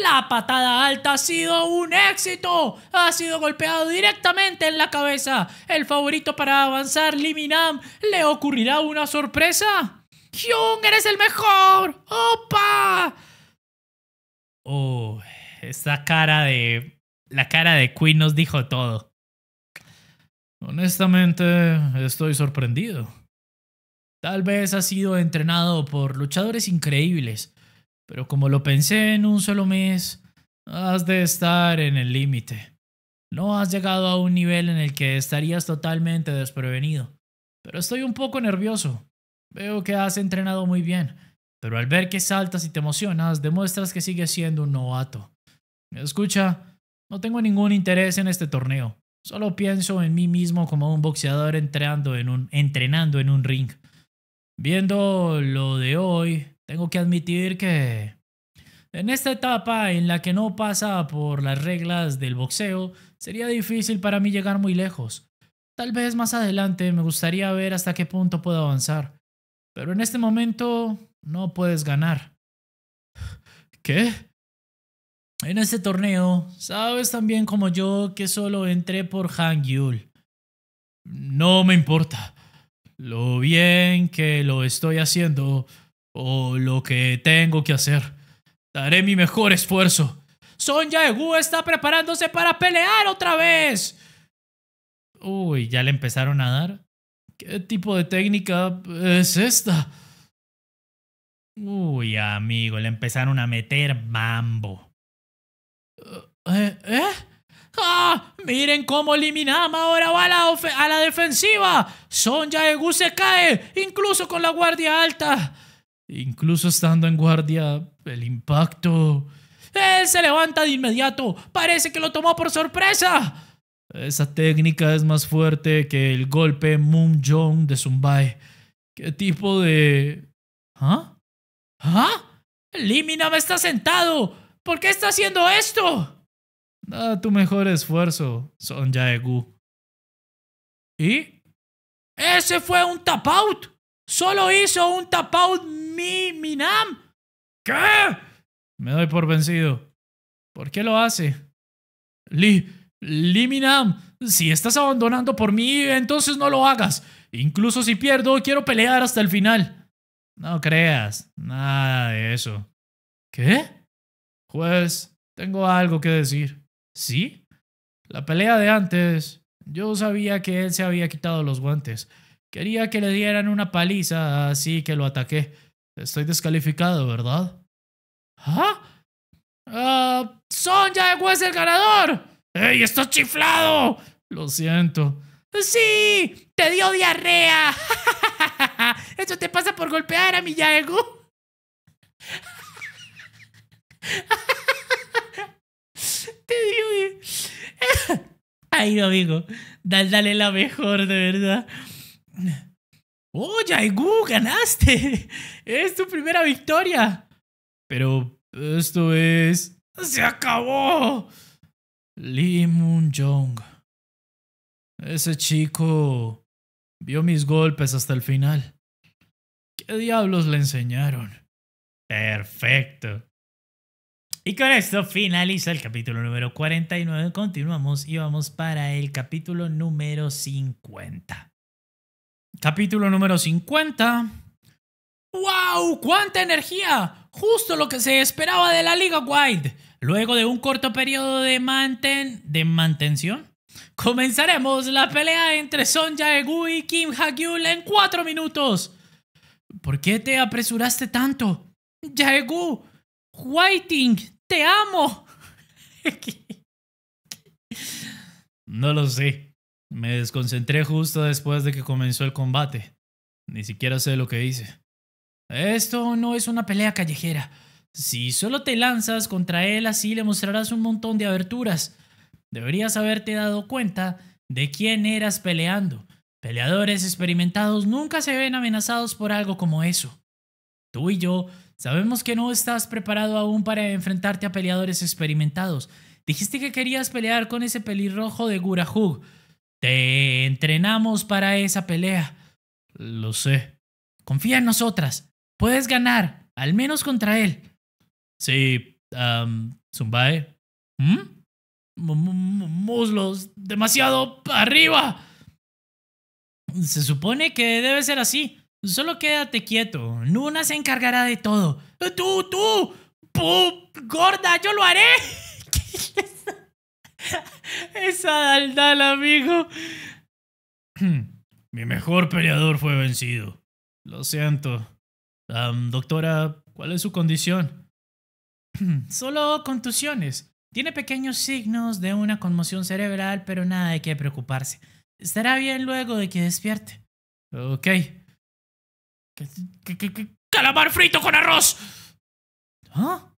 S1: La patada alta ha sido un éxito. Ha sido golpeado directamente en la cabeza. El favorito para avanzar, Liminam, ¿le ocurrirá una sorpresa? ¡Hyung, eres el mejor! ¡Opa! Oh, esta cara de. La cara de Queen nos dijo todo. Honestamente, estoy sorprendido. Tal vez has sido entrenado por luchadores increíbles, pero como lo pensé en un solo mes, has de estar en el límite. No has llegado a un nivel en el que estarías totalmente desprevenido. Pero estoy un poco nervioso. Veo que has entrenado muy bien, pero al ver que saltas y te emocionas, demuestras que sigues siendo un novato. Escucha, no tengo ningún interés en este torneo. Solo pienso en mí mismo como un boxeador entrenando en un, entrenando en un ring. Viendo lo de hoy, tengo que admitir que en esta etapa en la que no pasa por las reglas del boxeo, sería difícil para mí llegar muy lejos. Tal vez más adelante me gustaría ver hasta qué punto puedo avanzar. Pero en este momento no puedes ganar. ¿Qué? En este torneo, sabes también como yo que solo entré por Han Yul. No me importa lo bien que lo estoy haciendo o lo que tengo que hacer. Daré mi mejor esfuerzo. Son Yaegu está preparándose para pelear otra vez. Uy, ¿ya le empezaron a dar? ¿Qué tipo de técnica es esta? Uy, amigo, le empezaron a meter mambo. ¿Eh? ¿Eh? ¡Ah! ¡Miren cómo eliminamos ahora va a la, a la defensiva! Sonja Egu se cae, incluso con la guardia alta. Incluso estando en guardia, el impacto. Él se levanta de inmediato. Parece que lo tomó por sorpresa. Esa técnica es más fuerte que el golpe Moon Jong de Zumbai. ¿Qué tipo de... ¿Ah? ¿Ah? liminama está sentado! ¿Por qué está haciendo esto? Da tu mejor esfuerzo, Son Gu. ¿Y?
S2: ¡Ese fue un tapout! ¡Solo
S1: hizo un tapout
S2: mi Minam! ¿Qué?
S1: Me doy por vencido. ¿Por qué lo hace? Li. Minam, si estás abandonando por mí, entonces no lo hagas. Incluso si pierdo, quiero pelear hasta el final. No creas, nada de eso. ¿Qué? Juez, tengo algo que decir. Sí, la pelea de antes, yo sabía que él se había quitado los guantes. Quería que le dieran una paliza, así que lo ataqué. Estoy descalificado, ¿verdad? ¿Ah? Uh, ah, ¡Sonja es el ganador! ¡Ey, estás chiflado! Lo siento. ¡Sí! ¡Te dio diarrea! ¡Eso te pasa por golpear a mi Yaegu! te Ay, no, amigo. Dale, dale la mejor, de verdad. ¡Oh, Gu, ganaste! ¡Es tu primera victoria! Pero esto es... ¡Se acabó! Lee Moon Jong. Ese chico vio mis golpes hasta el final. ¿Qué diablos le enseñaron? Perfecto. Y con esto finaliza el capítulo número 49. Continuamos y vamos para el capítulo número 50. Capítulo número 50. ¡Wow! ¡Cuánta energía! Justo lo que se esperaba de la Liga Wild. Luego de un corto periodo de, manten... de mantención, comenzaremos la pelea entre Son Jaegu y Kim Hagul en 4 minutos. ¿Por qué te apresuraste tanto? Jaegu, waiting te amo. no lo sé. Me desconcentré justo después de que comenzó el combate. Ni siquiera sé lo que hice. Esto no es una pelea callejera. Si solo te lanzas contra él así le mostrarás un montón de aberturas. Deberías haberte dado cuenta de quién eras peleando. Peleadores experimentados nunca se ven amenazados por algo como eso. Tú y yo Sabemos que no estás preparado aún para enfrentarte a peleadores experimentados. Dijiste que querías pelear con ese pelirrojo de Gurahug. Te entrenamos para esa pelea. Lo sé. Confía en nosotras. Puedes ganar, al menos contra él. Sí, um, Zumbae. ¿Mm? Muslos, demasiado arriba. Se supone que debe ser así. Solo quédate quieto. Nuna se encargará de todo. Eh, ¡Tú, tú! tú ¡Pum! ¡Gorda, yo lo haré! Esa daldal, amigo. Mi mejor peleador fue vencido. Lo siento. doctora, ¿cuál es su condición? Solo contusiones. Tiene pequeños signos de una conmoción cerebral, pero nada de qué preocuparse. Estará bien luego de que despierte. Ok. ¿Qué,
S2: calamar frito con arroz!
S1: ¿Ah?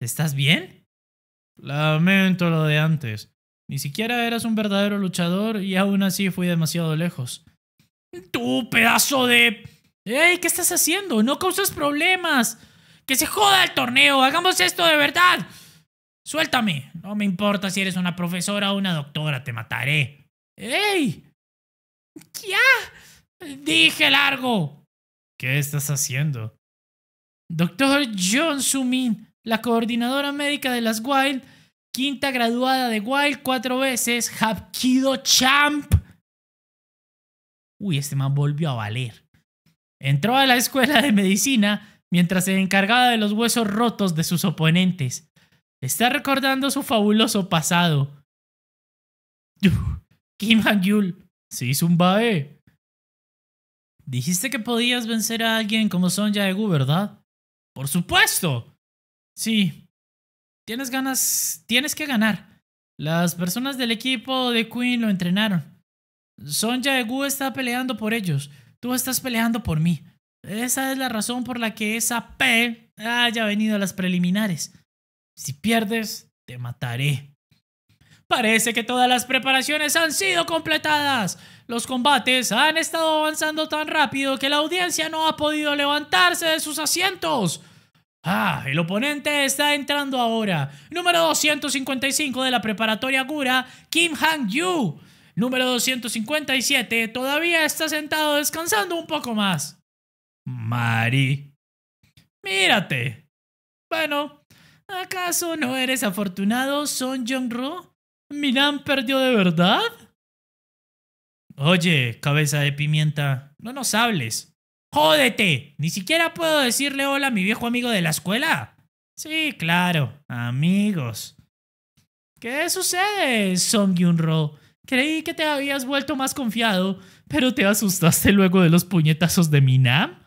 S1: ¿Estás bien? Lamento lo de antes. Ni siquiera eras un verdadero luchador y aún así fui demasiado lejos. ¡Tú, pedazo de... ¡Ey! ¿Qué estás haciendo? ¡No causas problemas! ¡Que se joda el torneo! ¡Hagamos esto de verdad! ¡Suéltame! No me importa si eres una profesora o una doctora, te mataré. ¡Ey! ¡Ya! ¡Dije largo! ¿Qué estás haciendo? Doctor John Sumin, la coordinadora médica de las Wild, quinta graduada de Wild cuatro veces, Hapkido Champ. Uy, este man volvió a valer. Entró a la escuela de medicina mientras se encargaba de los huesos rotos de sus oponentes. Está recordando su fabuloso pasado. Kim Han-yul se hizo un bae. Dijiste que podías vencer a alguien como Son Egu, ¿verdad? Por supuesto. Sí. Tienes ganas, tienes que ganar. Las personas del equipo de Queen lo entrenaron. Son Egu está peleando por ellos. Tú estás peleando por mí. Esa es la razón por la que esa P haya venido a las preliminares. Si pierdes, te mataré. Parece que todas las preparaciones han sido completadas. Los combates han estado avanzando tan rápido que la audiencia no ha podido levantarse de sus asientos. Ah, el oponente está entrando ahora. Número 255 de la preparatoria Gura, Kim hang yu Número 257 todavía está sentado descansando un poco más. Mari. Mírate. Bueno, ¿acaso no eres afortunado, Son Jong-ro? ¿Minam perdió de verdad? Oye, cabeza de pimienta, no nos hables. ¡Jódete! Ni siquiera puedo decirle hola a mi viejo amigo de la escuela. Sí, claro, amigos. ¿Qué sucede, Song Yun-ro? Creí que te habías vuelto más confiado, pero te asustaste luego de los puñetazos de Minam.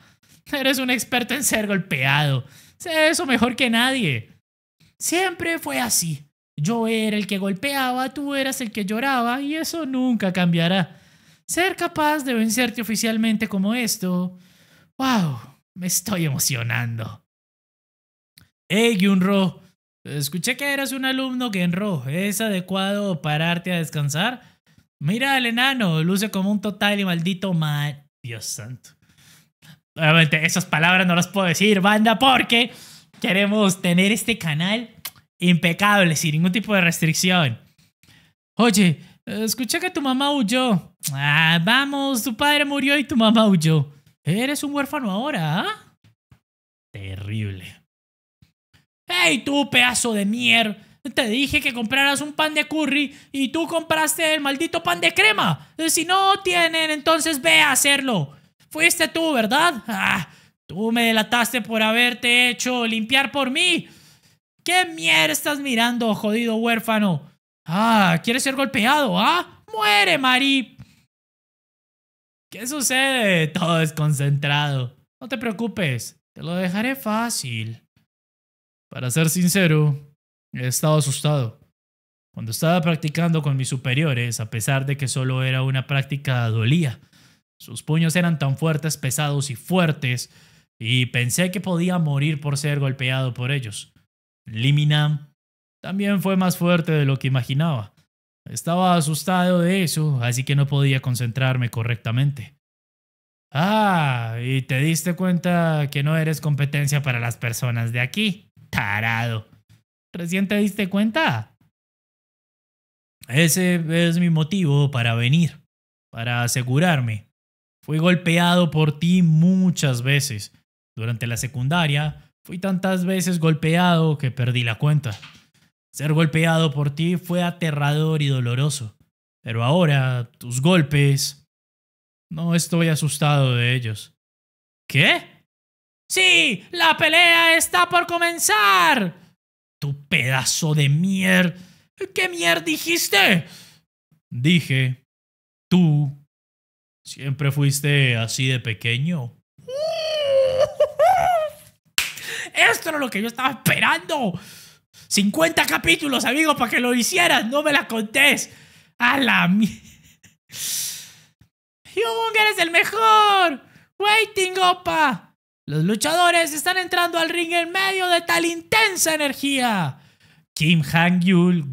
S1: Eres un experto en ser golpeado. Sé eso mejor que nadie. Siempre fue así. Yo era el que golpeaba, tú eras el que lloraba y eso nunca cambiará. Ser capaz de vencerte oficialmente como esto. ¡Wow! Me estoy emocionando. ¡Hey, Gunro! Escuché que eras un alumno Genro. ¿Es adecuado pararte a descansar? Mira al enano, luce como un total y maldito mal. Dios santo. Obviamente, esas palabras no las puedo decir, banda, porque queremos tener este canal impecable, sin ningún tipo de restricción. Oye, escuché que tu mamá huyó. Ah, vamos, tu padre murió y tu mamá huyó. Eres un huérfano ahora, ¿ah? Terrible. ¡Hey, tú pedazo de mier! Te dije que compraras un pan de curry y tú compraste el maldito pan de crema. Si no tienen, entonces ve a hacerlo. Fuiste tú, ¿verdad? Ah, tú me delataste por haberte hecho limpiar por mí. ¿Qué mierda estás mirando, jodido huérfano? Ah, ¿quieres ser golpeado? ¿Ah? ¡Muere, Mari! ¿Qué sucede? Todo desconcentrado. No te preocupes, te lo dejaré fácil. Para ser sincero, he estado asustado. Cuando estaba practicando con mis superiores, a pesar de que solo era una práctica, dolía. Sus puños eran tan fuertes, pesados y fuertes, y pensé que podía morir por ser golpeado por ellos. Liminam también fue más fuerte de lo que imaginaba. Estaba asustado de eso, así que no podía concentrarme correctamente. Ah, y te diste cuenta que no eres competencia para las personas de aquí. Tarado. ¿Recién te diste cuenta? Ese es mi motivo para venir, para asegurarme. Fui golpeado por ti muchas veces. Durante la secundaria, Fui tantas veces golpeado que perdí la cuenta. Ser golpeado por ti fue aterrador y doloroso. Pero ahora, tus golpes... No estoy asustado de ellos. ¿Qué? Sí, la pelea está por comenzar. Tu pedazo de mier... ¿Qué mier dijiste? Dije, tú siempre fuiste así de pequeño. Esto era lo que yo estaba esperando. 50 capítulos, amigo, para que lo hicieras. No me la contés. A la mierda. es el mejor. Waiting, opa. Los luchadores están entrando al ring en medio de tal intensa energía. Kim Han-yul,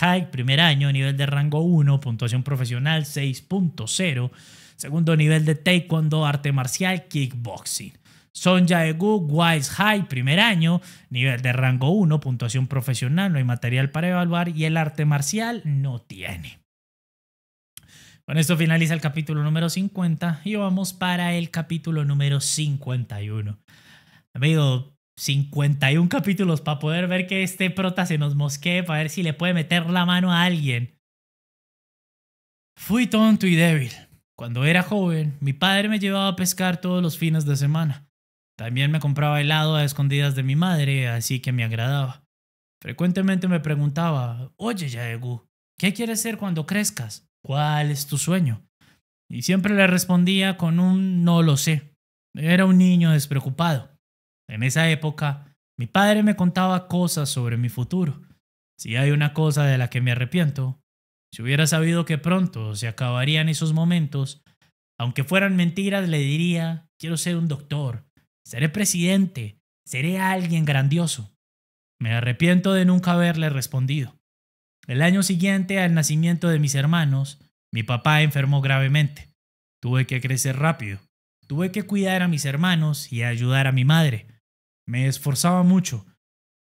S1: Haik, primer año, nivel de rango 1, puntuación profesional 6.0, segundo nivel de taekwondo, arte marcial, kickboxing. Sonja Egu, Wise High, primer año, nivel de rango 1, puntuación profesional, no hay material para evaluar y el arte marcial no tiene. Con esto finaliza el capítulo número 50 y vamos para el capítulo número 51. Amigo, 51 capítulos para poder ver que este prota se nos mosquee, para ver si le puede meter la mano a alguien. Fui tonto y débil. Cuando era joven, mi padre me llevaba a pescar todos los fines de semana. También me compraba helado a escondidas de mi madre, así que me agradaba. Frecuentemente me preguntaba, oye Yaegu, ¿qué quieres ser cuando crezcas? ¿Cuál es tu sueño? Y siempre le respondía con un no lo sé. Era un niño despreocupado. En esa época, mi padre me contaba cosas sobre mi futuro. Si hay una cosa de la que me arrepiento, si hubiera sabido que pronto se acabarían esos momentos, aunque fueran mentiras, le diría, quiero ser un doctor, Seré presidente, seré alguien grandioso. Me arrepiento de nunca haberle respondido. El año siguiente al nacimiento de mis hermanos, mi papá enfermó gravemente. Tuve que crecer rápido. Tuve que cuidar a mis hermanos y ayudar a mi madre. Me esforzaba mucho,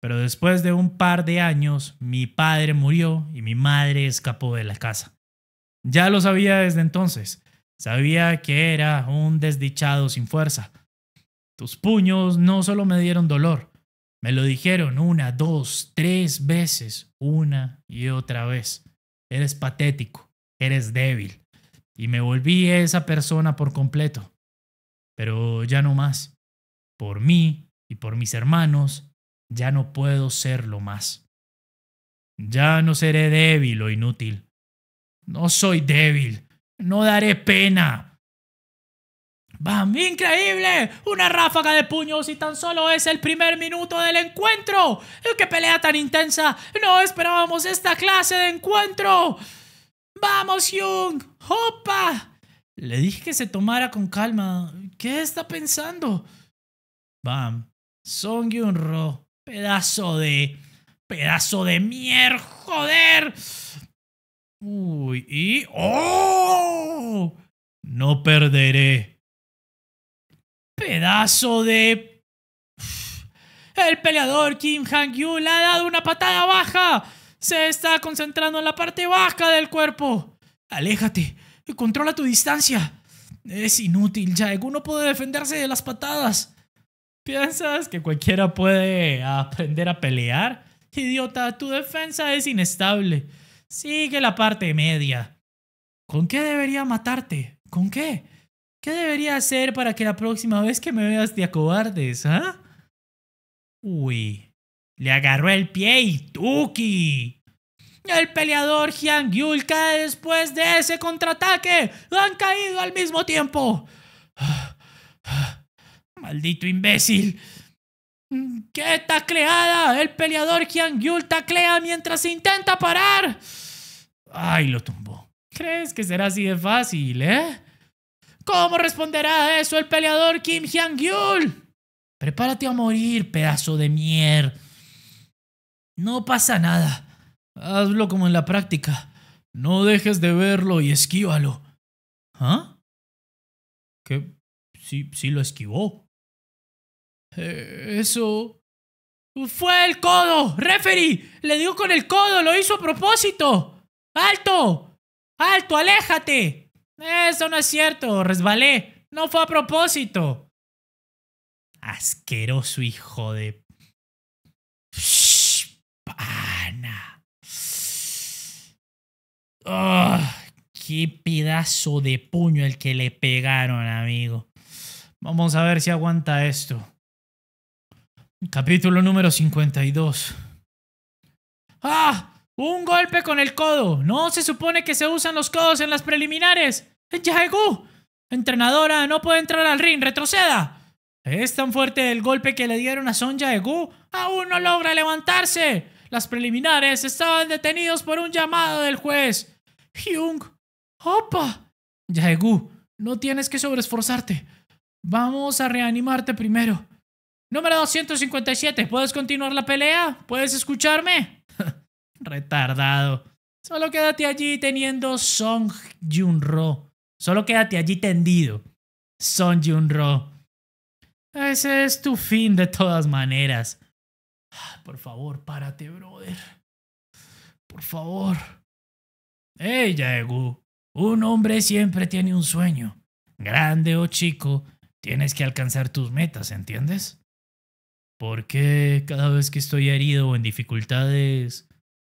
S1: pero después de un par de años mi padre murió y mi madre escapó de la casa. Ya lo sabía desde entonces. Sabía que era un desdichado sin fuerza, tus puños no solo me dieron dolor, me lo dijeron una, dos, tres veces, una y otra vez. Eres patético, eres débil. Y me volví esa persona por completo. Pero ya no más. Por mí y por mis hermanos, ya no puedo serlo más. Ya no seré débil o inútil. No soy débil. No daré pena ¡Bam! ¡Increíble! ¡Una ráfaga de puños y tan solo es el primer minuto del encuentro! ¡Qué pelea tan intensa! ¡No esperábamos esta clase de encuentro! ¡Vamos, Jung! ¡Opa! Le dije que se tomara con calma. ¿Qué está pensando? ¡Bam! Song Yun Ro. Pedazo de... Pedazo de mier... ¡Joder! Uy, y... ¡Oh! No perderé. Pedazo de... El peleador Kim hang le ha dado una patada baja. Se está concentrando en la parte baja del cuerpo. Aléjate. y Controla tu distancia. Es inútil, Ya no puede defenderse de las patadas. ¿Piensas que cualquiera puede aprender a pelear? Idiota, tu defensa es inestable. Sigue la parte media. ¿Con qué debería matarte? ¿Con qué? ¿Qué debería hacer para que la próxima vez que me veas te acobardes, ah? Uy, le agarró el pie y Tuki. El peleador Hyang Yul cae después de ese contraataque. Han caído al mismo tiempo. Maldito imbécil. ¡Qué tacleada! El peleador Hyang Yul taclea mientras intenta parar. Ay, lo tumbó. ¿Crees que será así de fácil, eh? ¿Cómo responderá a eso el peleador Kim hyang yul Prepárate a morir, pedazo de mier. No pasa nada. Hazlo como en la práctica. No dejes de verlo y esquívalo. ¿Ah? ¿Qué? Sí, sí lo esquivó.
S2: Eh, eso... ¡Fue el codo! ¡Referee!
S1: ¡Le dio con el codo! ¡Lo hizo a propósito! ¡Alto! ¡Alto! ¡Aléjate! Eso no es cierto, resbalé. No fue a propósito. Asqueroso hijo de... pana. qué pedazo de puño el que le pegaron, amigo. Vamos a ver si aguanta esto. Capítulo número 52. ¡Ah! Un golpe con el codo. No se supone que se usan los codos en las preliminares. Yaegu. Entrenadora, no puede entrar al ring. Retroceda. Es tan fuerte el golpe que le dieron a Son Yaegu. Aún no logra levantarse. Las preliminares estaban detenidos por un llamado del juez. Hyung. ¡Opa! Yaegu, no tienes que sobreesforzarte. Vamos a reanimarte primero. Número 257, ¿puedes continuar la pelea? ¿Puedes escucharme? retardado. Solo quédate allí teniendo Song Junro. Solo quédate allí tendido. Song Junro. Ese es tu fin de todas maneras. Ah, por favor, párate, brother. Por favor. Hey, Yaegu. Un hombre siempre tiene un sueño. Grande o chico, tienes que alcanzar tus metas, ¿entiendes? ¿Por qué cada vez que estoy herido o en dificultades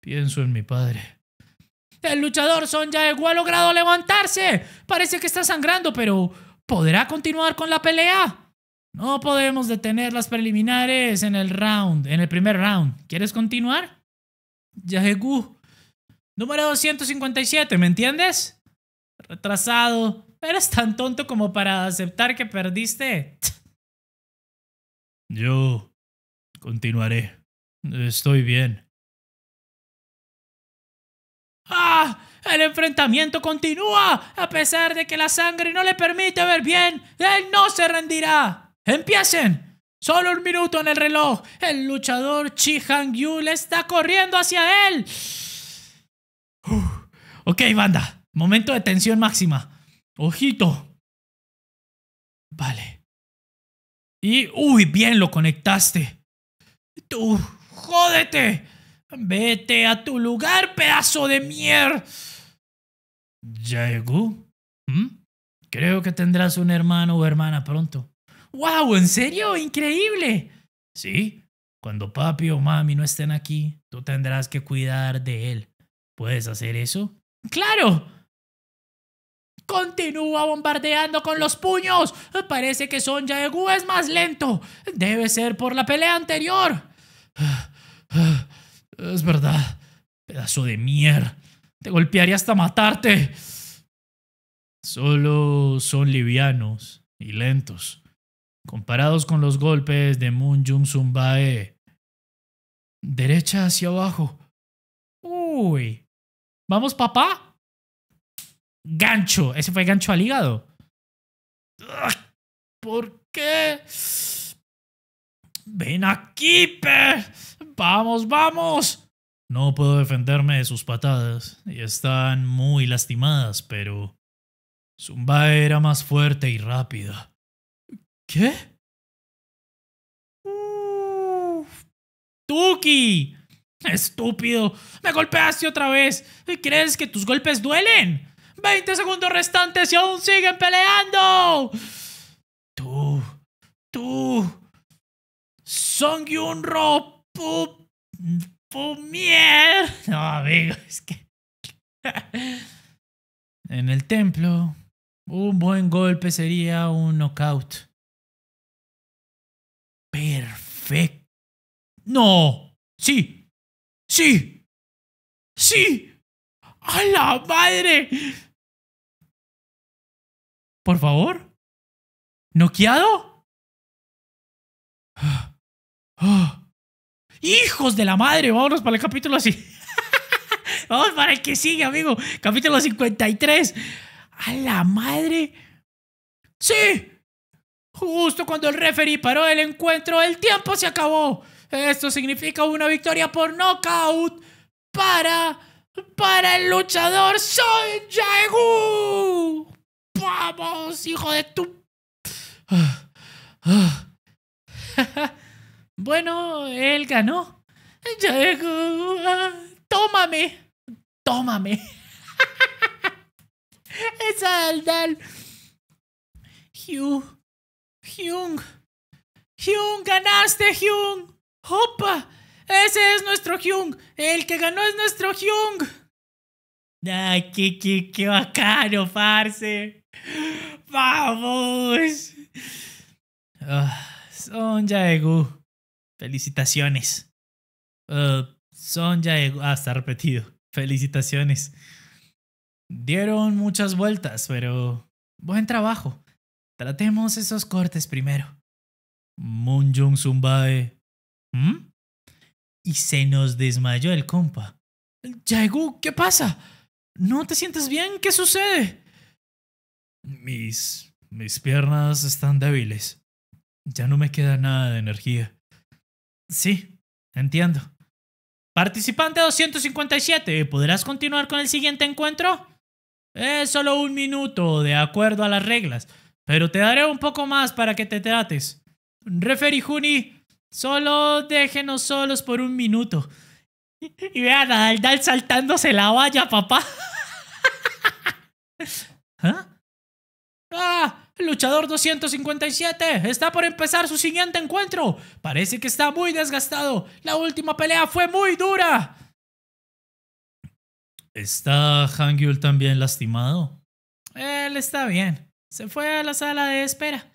S1: Pienso en mi padre. El luchador Son Egu ha logrado levantarse. Parece que está sangrando, pero ¿podrá continuar con la pelea? No podemos detener las preliminares en el round, en el primer round. ¿Quieres continuar? Yahegu. Número 257, ¿me entiendes? Retrasado. Eres tan tonto como para aceptar que perdiste. Yo continuaré. Estoy bien. ¡Ah! El enfrentamiento continúa. A pesar de que la sangre no le permite ver bien, él no se rendirá. ¡Empiecen! Solo un minuto en el reloj. El luchador Chi Yu le está corriendo hacia él. Ok, banda. Momento de tensión
S2: máxima. Ojito. Vale.
S1: Y, uy, bien lo conectaste. Tú, jódete. Vete a tu lugar, pedazo de mier. Jaegu, ¿Mm? creo que tendrás un hermano o hermana pronto. ¡Wow! ¿En serio? ¡Increíble! Sí, cuando papi o mami no estén aquí, tú tendrás que cuidar de él. ¿Puedes hacer eso? ¡Claro! Continúa bombardeando con los puños. Parece que Son Yaegu! es más lento. Debe ser por la pelea anterior. Es verdad, pedazo de mierda. Te golpearía hasta matarte. Solo son livianos y lentos, comparados con los golpes de Moon Jung Sumbae. Derecha hacia
S2: abajo. Uy. ¿Vamos, papá?
S1: Gancho. Ese fue gancho al hígado. ¿Por qué? Ven aquí, pe. ¡Vamos, vamos! No puedo defenderme de sus patadas, y están muy lastimadas, pero... Zumba era más fuerte y rápida. ¿Qué? ¡Tuki! ¡Estúpido! ¡Me golpeaste otra vez! ¿Crees que tus golpes duelen? ¡20 segundos restantes y aún siguen peleando! Tú.
S2: Tú. ¡Song ¡Pum!
S1: ¡Mierda! No, amigo, es que. en el templo, un buen golpe sería un knockout.
S2: Perfecto. No. Sí. Sí. Sí. ¡A la madre! Por favor. ¿Noqueado?
S1: Ah, ah. Hijos de la madre, vámonos para el capítulo así. Vamos para el que sigue, amigo. Capítulo 53. A la madre. Sí. Justo cuando el referee paró el encuentro, el tiempo se acabó. Esto significa una victoria por knockout para para el luchador Son Jaegu. Vamos, hijo de tu. Bueno, él ganó. Ah, tómame, tómame. es Aldal. Hyung, Hyung, Hyung, ganaste, Hyung. ¡Opa! Ese es nuestro Hyung. El que ganó es nuestro Hyung. Da, qué, qué, qué bacano, farce ¡Vamos! Ah, son Jaegu. Felicitaciones. Uh, son ya. Ah, está repetido. Felicitaciones. Dieron muchas vueltas, pero. Buen trabajo. Tratemos esos cortes primero. Munjung Jung ¿Mm? Y se nos desmayó el compa. Jaegu, ¿qué pasa? ¿No te sientes bien? ¿Qué sucede? Mis. mis piernas están débiles. Ya no me queda nada de energía. Sí, entiendo. Participante 257, ¿podrás continuar con el siguiente encuentro? Es solo un minuto, de acuerdo a las reglas, pero te daré un poco más para que te trates. Referi Juni, solo déjenos solos por un minuto. Y vean a Daldal saltándose la valla, papá. ¿Ah? ¡Ah! El luchador 257 está por empezar su siguiente encuentro. Parece que está muy desgastado. La última pelea fue muy dura. ¿Está Hangul también lastimado? Él está bien. Se fue a la sala de espera.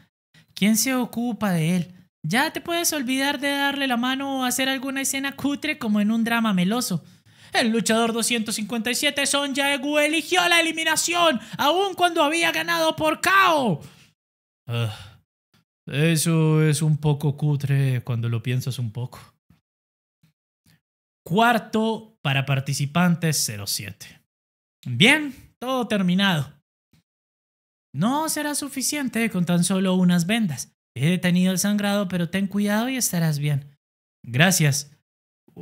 S1: ¿Quién se ocupa de él? Ya te puedes olvidar de darle la mano o hacer alguna escena cutre como en un drama meloso. El luchador 257 Son eligió la eliminación, aun cuando había ganado por KO. Ah, eso es un poco cutre cuando lo piensas un poco. Cuarto para participantes 07. Bien, todo terminado. No será suficiente con tan solo unas vendas. He detenido el sangrado, pero ten cuidado y estarás bien. Gracias.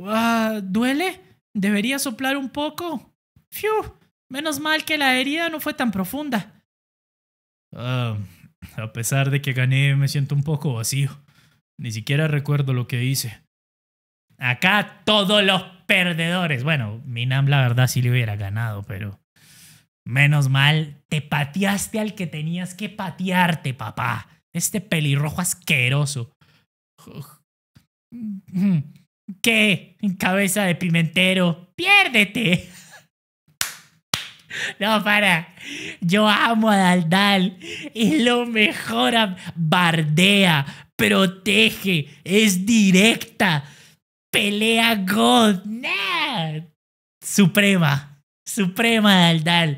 S1: Ah, ¿Duele? Debería soplar un poco. Fiu, menos mal que la herida no fue tan profunda. Ah, a pesar de que gané, me siento un poco vacío. Ni siquiera recuerdo lo que hice. Acá todos los perdedores. Bueno, Minam la verdad sí le hubiera ganado, pero... Menos mal, te pateaste al que tenías que patearte, papá. Este pelirrojo asqueroso. ¿Qué? En cabeza de pimentero. ¡Piérdete! No, para. Yo amo a Daldal. Es lo mejor. Bardea, protege, es directa. Pelea God. Suprema. Suprema Daldal.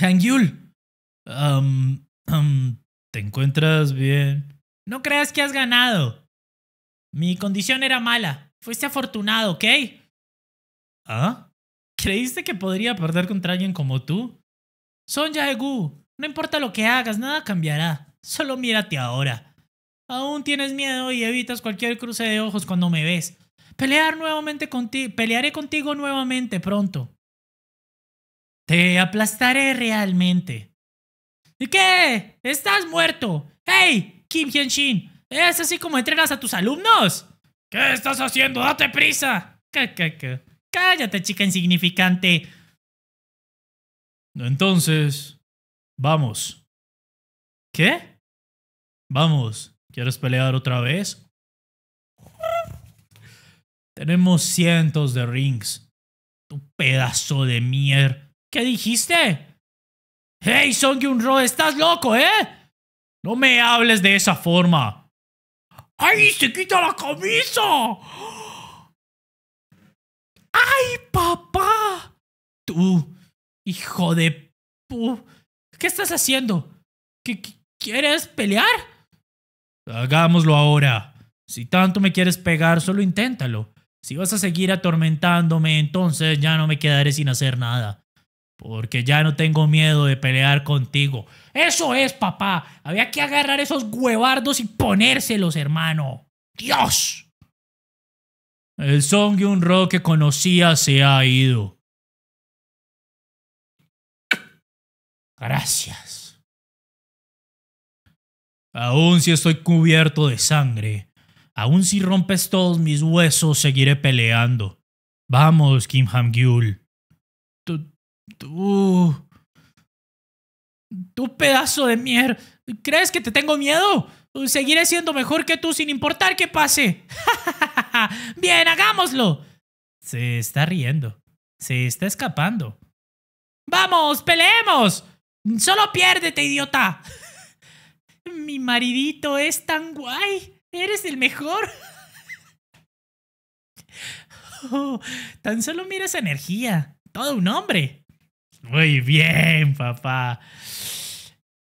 S1: Hangyul. ¿Te encuentras bien? No creas que has ganado. Mi condición era mala. Fuiste afortunado, ¿ok? ¿Ah? ¿Creíste que podría perder contra alguien como tú? Son Jaegu, no importa lo que hagas, nada cambiará. Solo mírate ahora. Aún tienes miedo y evitas cualquier cruce de ojos cuando me ves. Pelear nuevamente contigo, pelearé contigo nuevamente pronto. Te aplastaré realmente. ¿Y qué? ¡Estás muerto! ¡Hey! Kim Hyun-shin, ¿Es así como entregas a tus alumnos? ¿Qué estás haciendo? ¡Date prisa! Cállate, chica insignificante.
S2: Entonces, vamos. ¿Qué?
S1: Vamos, ¿quieres pelear otra vez? Tenemos cientos de rings. Tu pedazo de mier. ¿Qué dijiste? ¡Hey, Song Yun Ro! ¡Estás loco, eh! No me hables de esa forma. ¡Ay, se quita la camisa!
S2: ¡Ay, papá! Tú,
S1: hijo de... Pu... ¿Qué estás haciendo? quieres pelear? Hagámoslo ahora. Si tanto me quieres pegar, solo inténtalo. Si vas a seguir atormentándome, entonces ya no me quedaré sin hacer nada porque ya no tengo miedo de pelear contigo. Eso es, papá. Había que agarrar esos huevardos y ponérselos, hermano. Dios.
S2: El Song un Ro que conocía se ha ido. Gracias.
S1: Aún si estoy cubierto de sangre, aún si rompes todos mis huesos, seguiré peleando. Vamos, Kim ham
S2: Tú...
S1: Tú pedazo de mierda. ¿Crees que te tengo miedo? Seguiré siendo mejor que tú sin importar qué pase. Bien, hagámoslo. Se está riendo. Se está escapando. ¡Vamos, peleemos! Solo piérdete, idiota. Mi maridito es tan guay. Eres el mejor. Oh, tan solo mira esa energía. Todo un hombre. Muy bien, papá.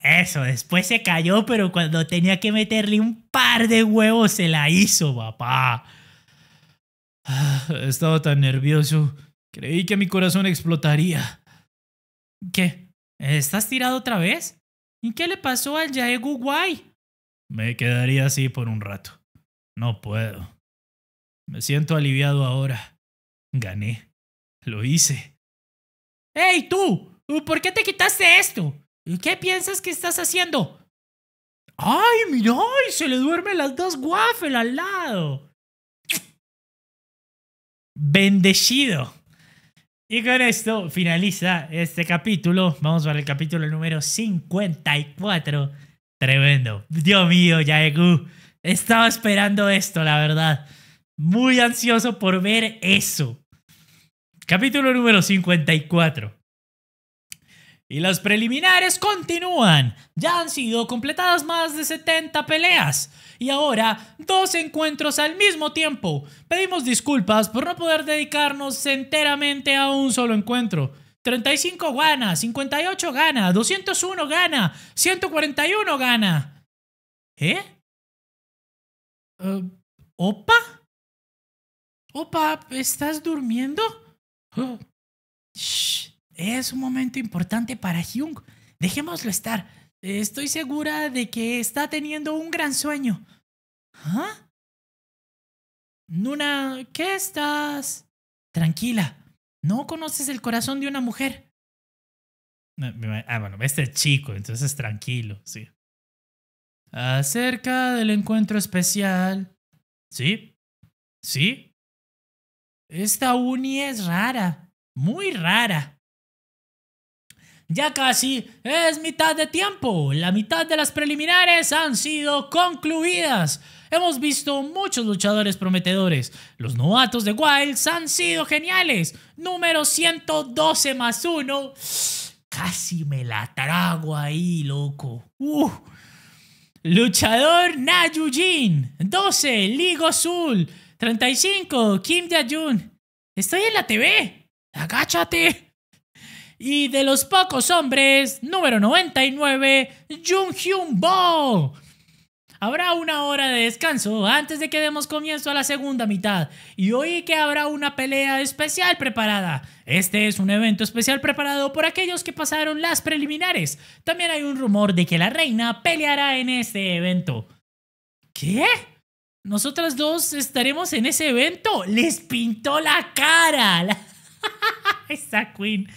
S1: Eso, después se cayó, pero cuando tenía que meterle un par de huevos se la hizo, papá. Ah, estaba tan nervioso. Creí que mi corazón explotaría. ¿Qué? ¿Estás tirado otra vez? ¿Y qué le pasó al Yaegu Guay? Me quedaría así por un rato. No puedo. Me siento aliviado ahora. Gané. Lo hice.
S2: ¡Ey, tú!
S1: ¿Por qué te quitaste esto? ¿Qué piensas que estás haciendo? ¡Ay, mira! se le duermen las dos waffles al lado. Bendecido. Y con esto finaliza este capítulo. Vamos para el capítulo número 54. Tremendo. Dios mío, Yaegu. Estaba esperando esto, la verdad. Muy ansioso por ver eso. Capítulo número 54. Y las preliminares continúan. Ya han sido completadas más de 70 peleas. Y ahora, dos encuentros al mismo tiempo. Pedimos disculpas por no poder dedicarnos enteramente a un solo encuentro. 35 gana, 58 gana, 201 gana, 141 gana.
S2: ¿Eh? ¿Eh? ¿Opa?
S1: ¿Opa, estás durmiendo? es un momento importante para Hyung. Dejémoslo estar. Estoy segura de que está teniendo un gran sueño. ¿Ah? Nuna, ¿qué
S2: estás? Tranquila. No conoces el corazón de una mujer.
S1: Ah, bueno, este es chico, entonces tranquilo, sí. Acerca del encuentro especial. Sí. Sí. Esta uni es rara, muy rara. Ya casi es mitad de tiempo. La mitad de las preliminares han sido concluidas. Hemos visto muchos luchadores prometedores. Los novatos de Wilds han sido geniales. Número 112 más 1. Casi me la trago ahí, loco. Uh. Luchador Nayujin. 12, Ligo Azul. 35, Kim Jae-Jun. Estoy en la TV. Agáchate. Y de los pocos hombres, número 99, Jung Hyun Bo. Habrá una hora de descanso antes de que demos comienzo a la segunda mitad. Y hoy que habrá una pelea especial preparada. Este es un evento especial preparado por aquellos que pasaron las preliminares. También hay un rumor de que la reina peleará en este evento. ¿Qué? Nosotras dos estaremos en ese evento. Les pintó la cara. Esa queen.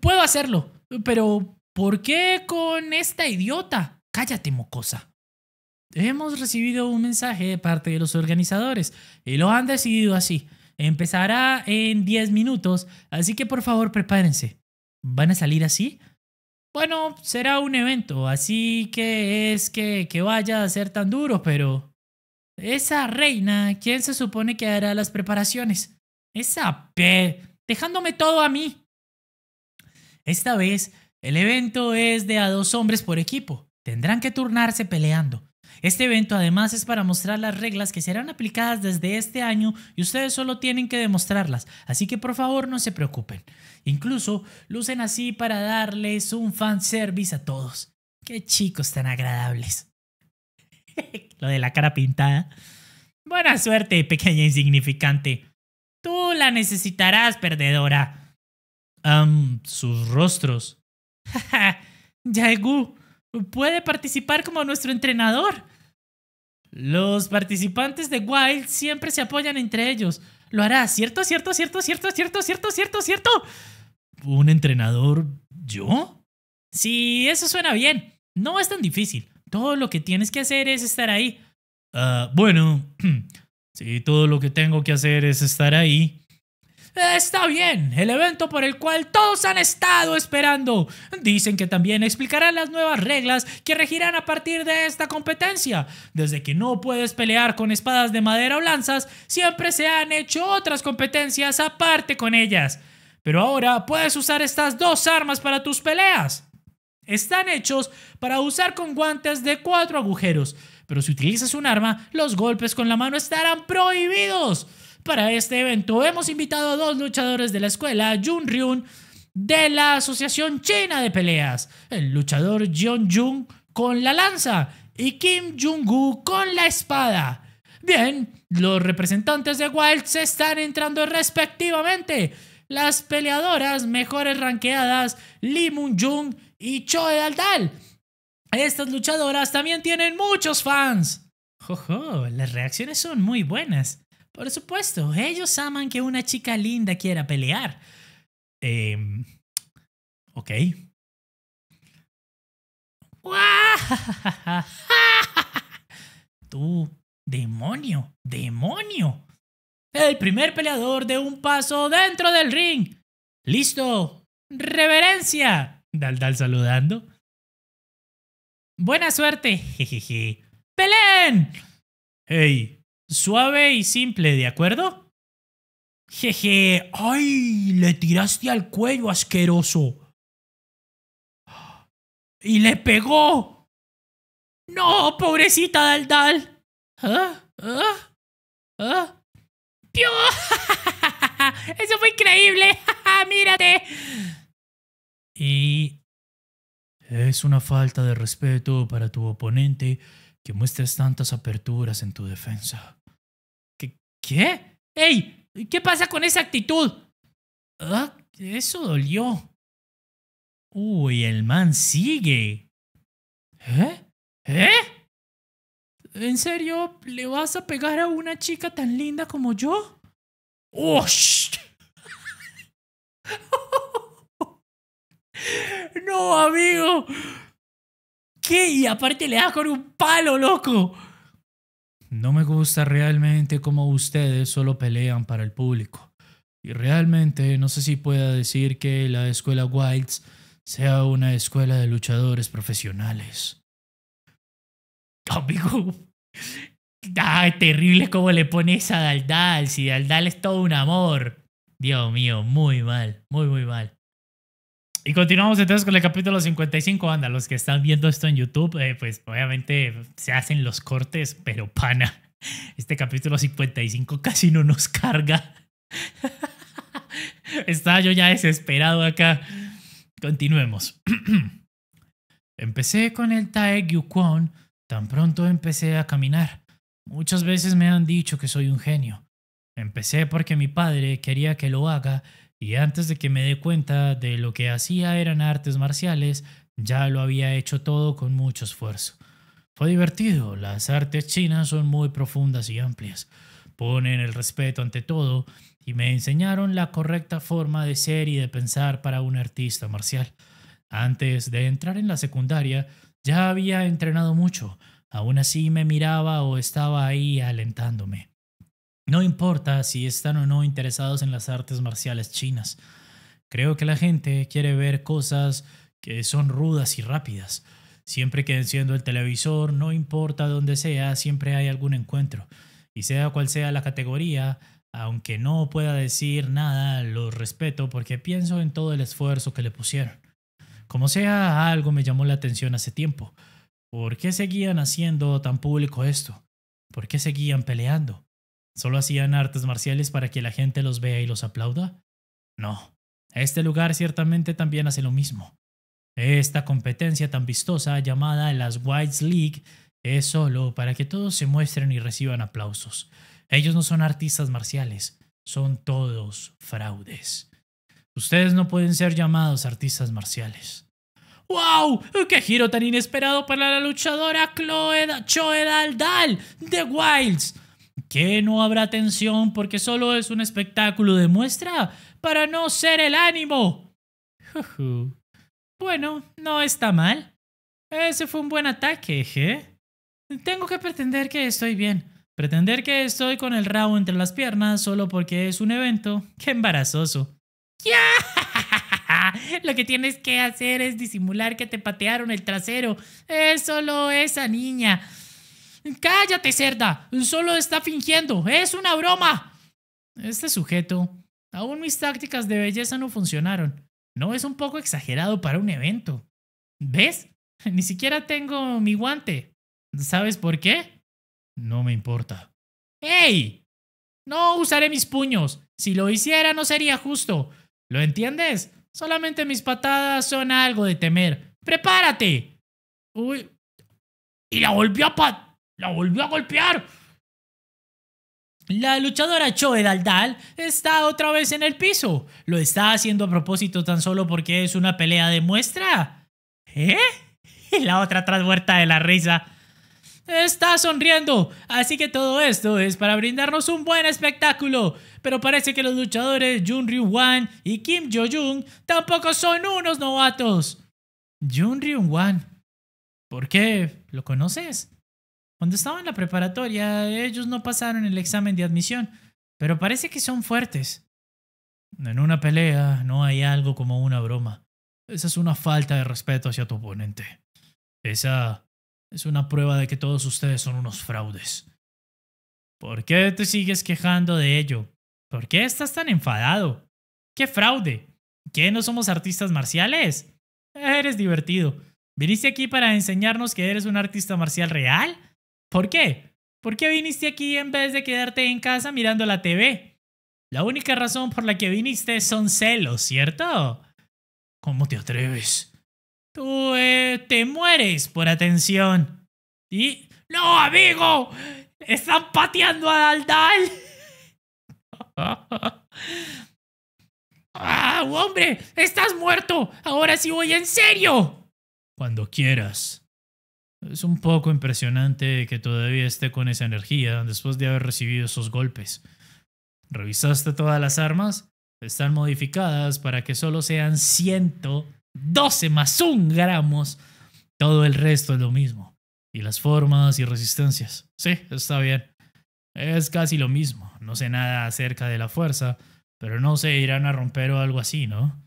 S1: Puedo hacerlo, pero ¿por qué con esta idiota? Cállate, mocosa. Hemos recibido un mensaje de parte de los organizadores y lo han decidido así. Empezará en 10 minutos, así que por favor prepárense. ¿Van a salir así? Bueno, será un evento, así que es que, que vaya a ser tan duro, pero... Esa reina, ¿quién se supone que hará las preparaciones? Esa P, dejándome todo a mí. Esta vez, el evento es de a dos hombres por equipo. Tendrán que turnarse peleando. Este evento además es para mostrar las reglas que serán aplicadas desde este año y ustedes solo tienen que demostrarlas, así que por favor no se preocupen. Incluso lucen así para darles un fanservice a todos. Qué chicos tan agradables. Lo de la cara pintada. Buena suerte, pequeña insignificante. Tú la necesitarás, perdedora. Ah, sus rostros. Yaegu puede participar como nuestro entrenador. Los participantes de Wild siempre se apoyan entre ellos. Lo hará, ¿cierto? ¿Cierto? ¿Cierto? ¿Cierto? ¿Cierto? ¿Cierto? ¿Cierto? ¿Cierto? ¿Un entrenador? ¿Yo? Sí, eso suena bien. No es tan difícil. Todo lo que tienes que hacer es estar ahí. Ah, bueno, sí, todo lo que tengo que hacer es estar ahí. Está bien, el evento por el cual todos han estado esperando. Dicen que también explicarán las nuevas reglas que regirán a partir de esta competencia. Desde que no puedes pelear con espadas de madera o lanzas, siempre se han hecho otras competencias aparte con ellas. Pero ahora puedes usar estas dos armas para tus peleas. Están hechos para usar con guantes de cuatro agujeros, pero si utilizas un arma, los golpes con la mano estarán prohibidos. Para este evento hemos invitado a dos luchadores de la escuela Jun Ryun de la Asociación China de Peleas, el luchador Jeon Jung con la lanza y Kim jung gu con la espada. Bien, los representantes de Wild se están entrando respectivamente. Las peleadoras mejores ranqueadas Lee Moon Jung y Choe Aldal. Estas luchadoras también tienen muchos fans. Jojo, las reacciones son muy buenas. Por supuesto, ellos aman que una chica linda quiera pelear. Eh, ok. Tú, demonio, demonio. El primer peleador de un paso dentro del ring. Listo. Reverencia. Daldal saludando. Buena suerte. Jejeje. ¡Pelén! Hey, suave y simple, ¿de acuerdo? Jeje. ¡Ay! Le tiraste al cuello, asqueroso.
S2: ¡Y le pegó! ¡No, pobrecita Daldal! ¿Ah? ¿Ah? ¿Ah? ¡Eso fue increíble! ¡Mírate!
S1: y es una falta de respeto para tu oponente que muestres tantas aperturas en tu defensa. ¿Qué? ¿Qué? ¡Ey! ¿Qué pasa con esa actitud? Ah, eso dolió. Uy, el man sigue. ¿Eh? ¿Eh? ¿En serio le vas a pegar a una chica tan linda como yo? ¡Oh! No, amigo. ¿Qué? Y aparte le das con un palo, loco. No me gusta realmente cómo ustedes solo pelean para el público. Y realmente no sé si pueda decir que la escuela Wilds sea una escuela de luchadores profesionales. Amigo. da terrible cómo le pones a Daldal. Si Daldal es todo un amor. Dios mío, muy mal, muy, muy mal. Y continuamos entonces con el capítulo 55. Anda, los que están viendo esto en YouTube, eh, pues obviamente se hacen los cortes, pero pana. Este capítulo 55 casi no nos carga. Estaba yo ya desesperado acá. Continuemos. Empecé con el taekwondo Kwon. Tan pronto empecé a caminar. Muchas veces me han dicho que soy un genio. Empecé porque mi padre quería que lo haga y antes de que me dé cuenta de lo que hacía eran artes marciales, ya lo había hecho todo con mucho esfuerzo. Fue divertido, las artes chinas son muy profundas y amplias, ponen el respeto ante todo y me enseñaron la correcta forma de ser y de pensar para un artista marcial. Antes de entrar en la secundaria ya había entrenado mucho, aún así me miraba o estaba ahí alentándome. No importa si están o no interesados en las artes marciales chinas. Creo que la gente quiere ver cosas que son rudas y rápidas. Siempre que enciendo el televisor, no importa dónde sea, siempre hay algún encuentro. Y sea cual sea la categoría, aunque no pueda decir nada, los respeto porque pienso en todo el esfuerzo que le pusieron. Como sea, algo me llamó la atención hace tiempo. ¿Por qué seguían haciendo tan público esto? ¿Por qué seguían peleando? ¿Solo hacían artes marciales para que la gente los vea y los aplauda? No. Este lugar ciertamente también hace lo mismo. Esta competencia tan vistosa llamada las Wilds League es solo para que todos se muestren y reciban aplausos. Ellos no son artistas marciales, son todos fraudes. Ustedes no pueden ser llamados artistas marciales. ¡Wow! ¡Qué giro tan inesperado para la luchadora Chloe da de Wilds! que no habrá tensión porque solo es un espectáculo de muestra para no ser el ánimo. Bueno, no está mal. Ese fue un buen ataque, ¿eh? Tengo que pretender que estoy bien. Pretender que estoy con el rabo entre las piernas solo porque es un evento. ¡Qué embarazoso! Lo que tienes que hacer es disimular que te patearon el trasero. Es solo esa niña. Cállate, cerda. Solo está fingiendo. Es una broma. Este sujeto. Aún mis tácticas de belleza no funcionaron. No es un poco exagerado para un evento. ¿Ves? Ni siquiera tengo mi guante. ¿Sabes por qué? No me importa. ¡Ey! No usaré mis puños. Si lo hiciera no sería justo. ¿Lo entiendes? Solamente mis patadas son algo de temer. ¡Prepárate! Uy. Y la volvió a pat la volvió a golpear. La luchadora Choe Daldal está otra vez en el piso. Lo está haciendo a propósito tan solo porque es una pelea de muestra. ¿Eh? Y la otra tras de la risa. Está sonriendo, así que todo esto es para brindarnos un buen espectáculo. Pero parece que los luchadores Jun Wan y Kim Jo Jung tampoco son unos novatos. Jun Wan, ¿por qué? ¿Lo conoces? Cuando estaba en la preparatoria, ellos no pasaron el examen de admisión, pero parece que son fuertes. En una pelea no hay algo como una broma. Esa es una falta de respeto hacia tu oponente. Esa es una prueba de que todos ustedes son unos fraudes. ¿Por qué te sigues quejando de ello? ¿Por qué estás tan enfadado? ¿Qué fraude? ¿Qué no somos artistas marciales? Eres divertido. ¿Viniste aquí para enseñarnos que eres un artista marcial real? ¿Por qué? ¿Por qué viniste aquí en vez de quedarte en casa mirando la TV? La única razón por la que viniste son celos, ¿cierto? ¿Cómo te atreves? Tú eh, te mueres por atención. ¿Y? ¡No, amigo! ¡Están pateando a Daldal! ¡Ah, hombre! ¡Estás muerto! ¡Ahora sí
S2: voy en serio!
S1: Cuando quieras. Es un poco impresionante que todavía esté con esa energía después de haber recibido esos golpes. Revisaste todas las armas, están modificadas para que solo sean 112 más un gramos. Todo el resto es lo mismo. Y las formas y resistencias. Sí, está bien. Es casi lo mismo. No sé nada acerca de la fuerza, pero no se irán a romper o algo así, ¿no?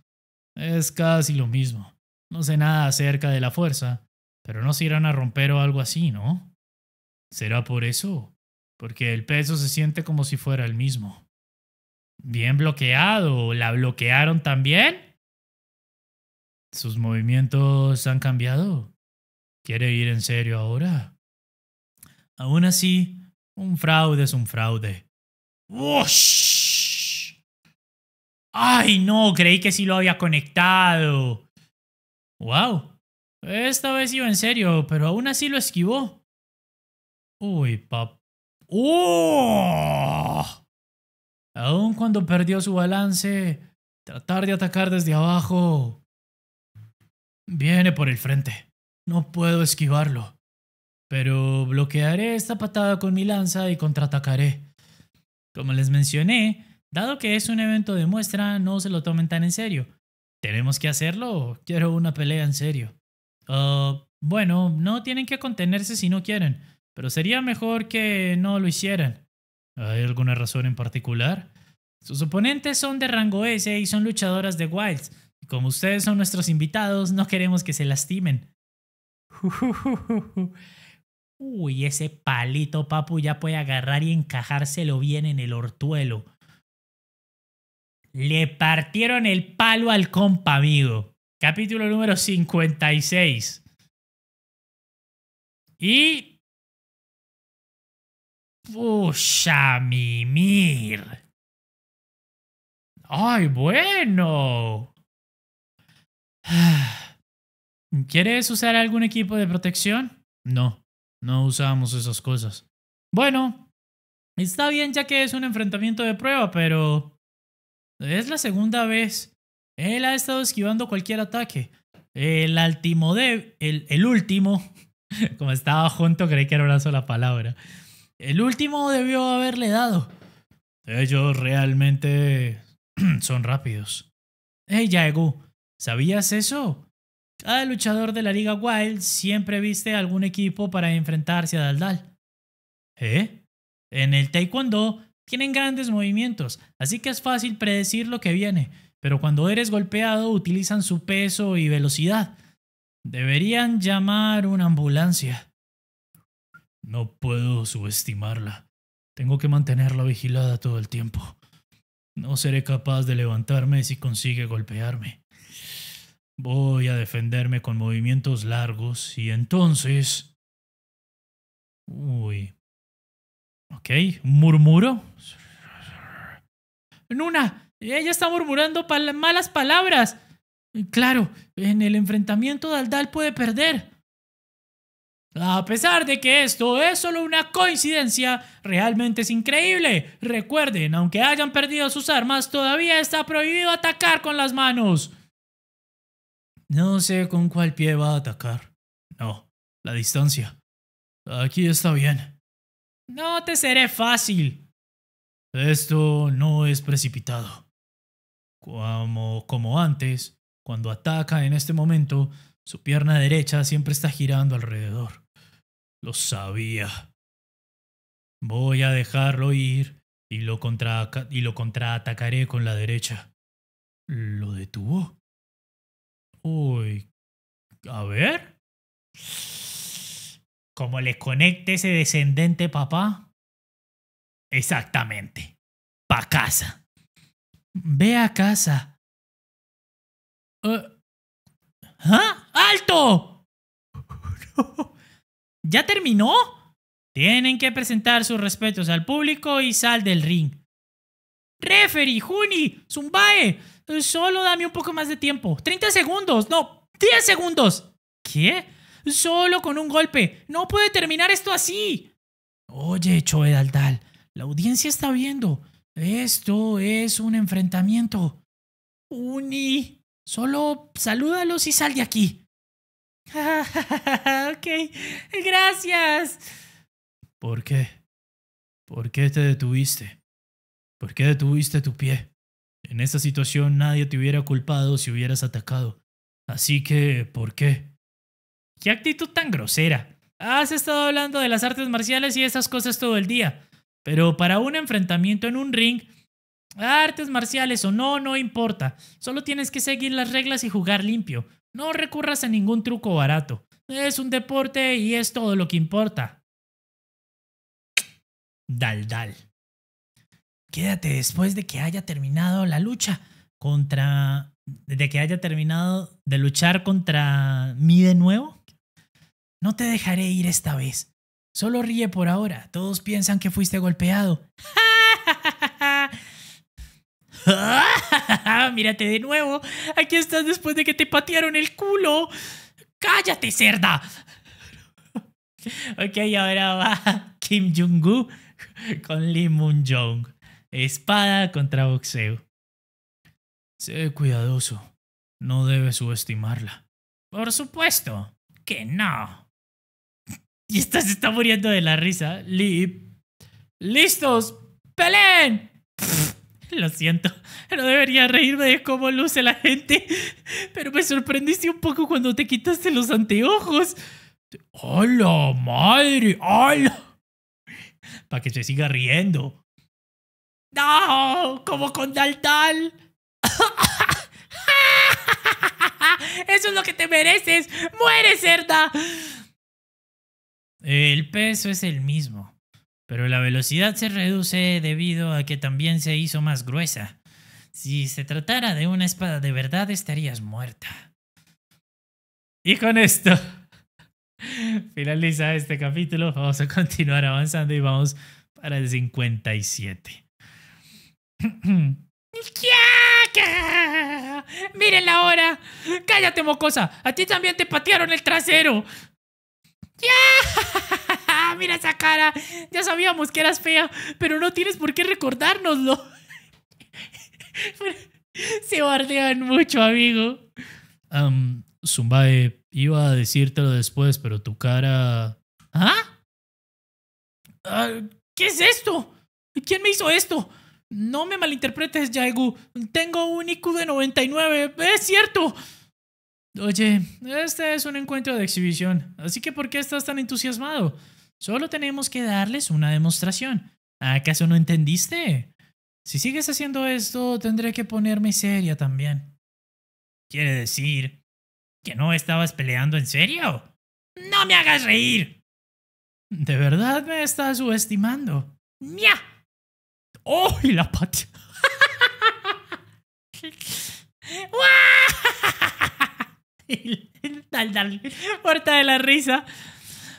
S1: Es casi lo mismo. No sé nada acerca de la fuerza, pero no se irán a romper o algo así, ¿no? ¿Será por eso? Porque el peso se siente como si fuera el mismo. Bien bloqueado. ¿La bloquearon también? ¿Sus movimientos han cambiado? ¿Quiere ir en serio ahora? Aún así, un fraude es un fraude. ¡Wosh! ¡Ay, no! Creí que sí lo había conectado. ¡Wow! Esta vez iba en serio, pero aún así lo esquivó. Uy, pap... ¡Oh! Aún cuando perdió su balance, tratar de atacar desde abajo... Viene por el frente. No puedo esquivarlo. Pero bloquearé esta patada con mi lanza y contraatacaré. Como les mencioné, dado que es un evento de muestra, no se lo tomen tan en serio. ¿Tenemos que hacerlo? Quiero una pelea en serio. Ah, bueno, no tienen que contenerse si no quieren, pero sería mejor que no lo hicieran. ¿Hay alguna razón en particular? Sus oponentes son de rango S y son luchadoras de Wilds. Y como ustedes son nuestros invitados, no queremos que se lastimen. Uy, ese palito, papu, ya puede agarrar y encajárselo bien en el ortuelo. Le partieron el palo al compa, amigo capítulo
S2: número 56. Y... mi mir! ¡Ay, bueno!
S1: ¿Quieres usar algún equipo de protección? No, no usamos esas cosas. Bueno, está bien ya que es un enfrentamiento de prueba, pero... Es la segunda vez él ha estado esquivando cualquier ataque. El, de, el, el último, como estaba junto, creí que era una sola palabra. El último debió haberle dado. Ellos realmente son rápidos. Hey, Yaegu, ¿sabías eso? Cada luchador de la Liga Wild siempre viste algún equipo para enfrentarse a Daldal. ¿Eh? En el Taekwondo tienen grandes movimientos, así que es fácil predecir lo que viene. Pero cuando eres golpeado utilizan su peso y velocidad. Deberían llamar una ambulancia. No puedo subestimarla. Tengo que mantenerla vigilada todo el tiempo. No seré capaz de levantarme si consigue golpearme. Voy a defenderme con movimientos largos y entonces... Uy. Ok, un murmuro. Nuna, ella está murmurando malas palabras. claro, en el enfrentamiento Daldal puede perder. A pesar de que esto es solo una coincidencia, realmente es increíble. Recuerden, aunque hayan perdido sus armas, todavía está prohibido atacar con las manos. No sé con cuál pie va a atacar. No, la distancia. Aquí está bien. No te seré fácil. Esto no es precipitado como, antes, cuando ataca en este momento, su pierna derecha siempre está girando alrededor. Lo sabía. Voy a dejarlo ir y lo, contraatacaré con la derecha. ¿Lo detuvo? Uy. A ver. ¿Cómo le conecte ese descendente papá. Exactamente. Pa' casa.
S2: Ve a casa. Eh,
S1: ¿Ah? ¡Alto! ¿Ya terminó? Tienen que presentar sus respetos al público y sal del ring. Referi, Juni, Zumbae, eh, solo dame un poco más de tiempo. 30 segundos, no, 10 segundos. ¿Qué? Solo con un golpe. No puede terminar esto así. Oye, Choedaldal, la audiencia está viendo. Esto es un enfrentamiento. Uni, solo salúdalos y sal de aquí. ok, gracias. ¿Por qué? ¿Por qué te detuviste? ¿Por qué detuviste tu pie? En esta situación nadie te hubiera culpado si hubieras atacado. Así que, ¿por qué? ¿Qué actitud tan grosera? Has estado hablando de las artes marciales y esas cosas todo el día. Pero para un enfrentamiento en un ring, artes marciales o no, no importa. Solo tienes que seguir las reglas y jugar limpio. No recurras a ningún truco barato. Es un deporte y es todo lo que importa. Dal, dal. Quédate después de que haya terminado la lucha contra... de que haya terminado de luchar contra mí de nuevo. No te dejaré ir esta vez. Solo ríe por ahora. Todos piensan que fuiste golpeado. Mírate de nuevo. Aquí estás después de que te patearon el culo. Cállate, cerda. ok, ahora va Kim jong gu con Lee Moon Jong. Espada contra boxeo. Sé cuidadoso. No debes subestimarla. Por supuesto que no. Y esta está muriendo de la risa. Lip. ¡Listos! ¡Pelén! lo siento, no debería reírme de cómo luce la gente, pero me sorprendiste un poco cuando te quitaste los anteojos. ¡Hola, madre! ¡Hola! Para que se siga riendo. ¡No! ¡Como con Daltal! ¡Eso es lo que te mereces! ¡Muere, cerda! Eh, el peso es el mismo, pero la velocidad se reduce debido a que también se hizo más gruesa. Si se tratara de una espada de verdad, estarías muerta. Y con esto finaliza este capítulo. Vamos a continuar avanzando y vamos para el 57. ¡Miren la hora! ¡Cállate, mocosa! ¡A ti también te patearon el trasero! ¡Ya! Mira esa cara. Ya sabíamos que eras fea, pero no tienes por qué recordárnoslo. Se bardean mucho, amigo. Um, Zumbae, iba a decírtelo después, pero tu cara. ¿ah? ¿Ah? ¿Qué es esto? ¿Quién me hizo esto? No me malinterpretes, Jaegu. Tengo un IQ de 99. Es cierto. Oye, este es un encuentro de exhibición, así que ¿por qué estás tan entusiasmado? Solo tenemos que darles una demostración. ¿Acaso no entendiste? Si sigues haciendo esto, tendré que ponerme seria también. ¿Quiere decir que no estabas peleando en serio? ¡No me hagas reír! De verdad me estás subestimando. ¡Mia! ¡Oh, la pata! de la risa.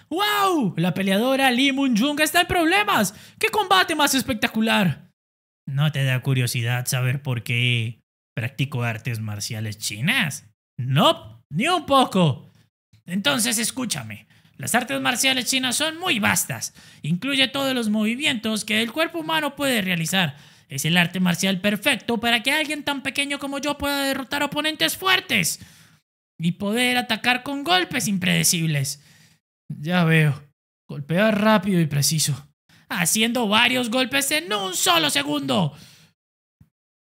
S1: ¡Wow! La peleadora Lee Moon Jung está en problemas. ¡Qué combate más espectacular! ¿No te da curiosidad saber por qué practico artes marciales chinas? No, nope, ni un poco. Entonces escúchame. Las artes marciales chinas son muy vastas. Incluye todos los movimientos que el cuerpo humano puede realizar. Es el arte marcial perfecto para que alguien tan pequeño como yo pueda derrotar oponentes fuertes y poder atacar con golpes impredecibles. Ya veo, Golpea rápido y preciso, haciendo varios golpes en un solo segundo.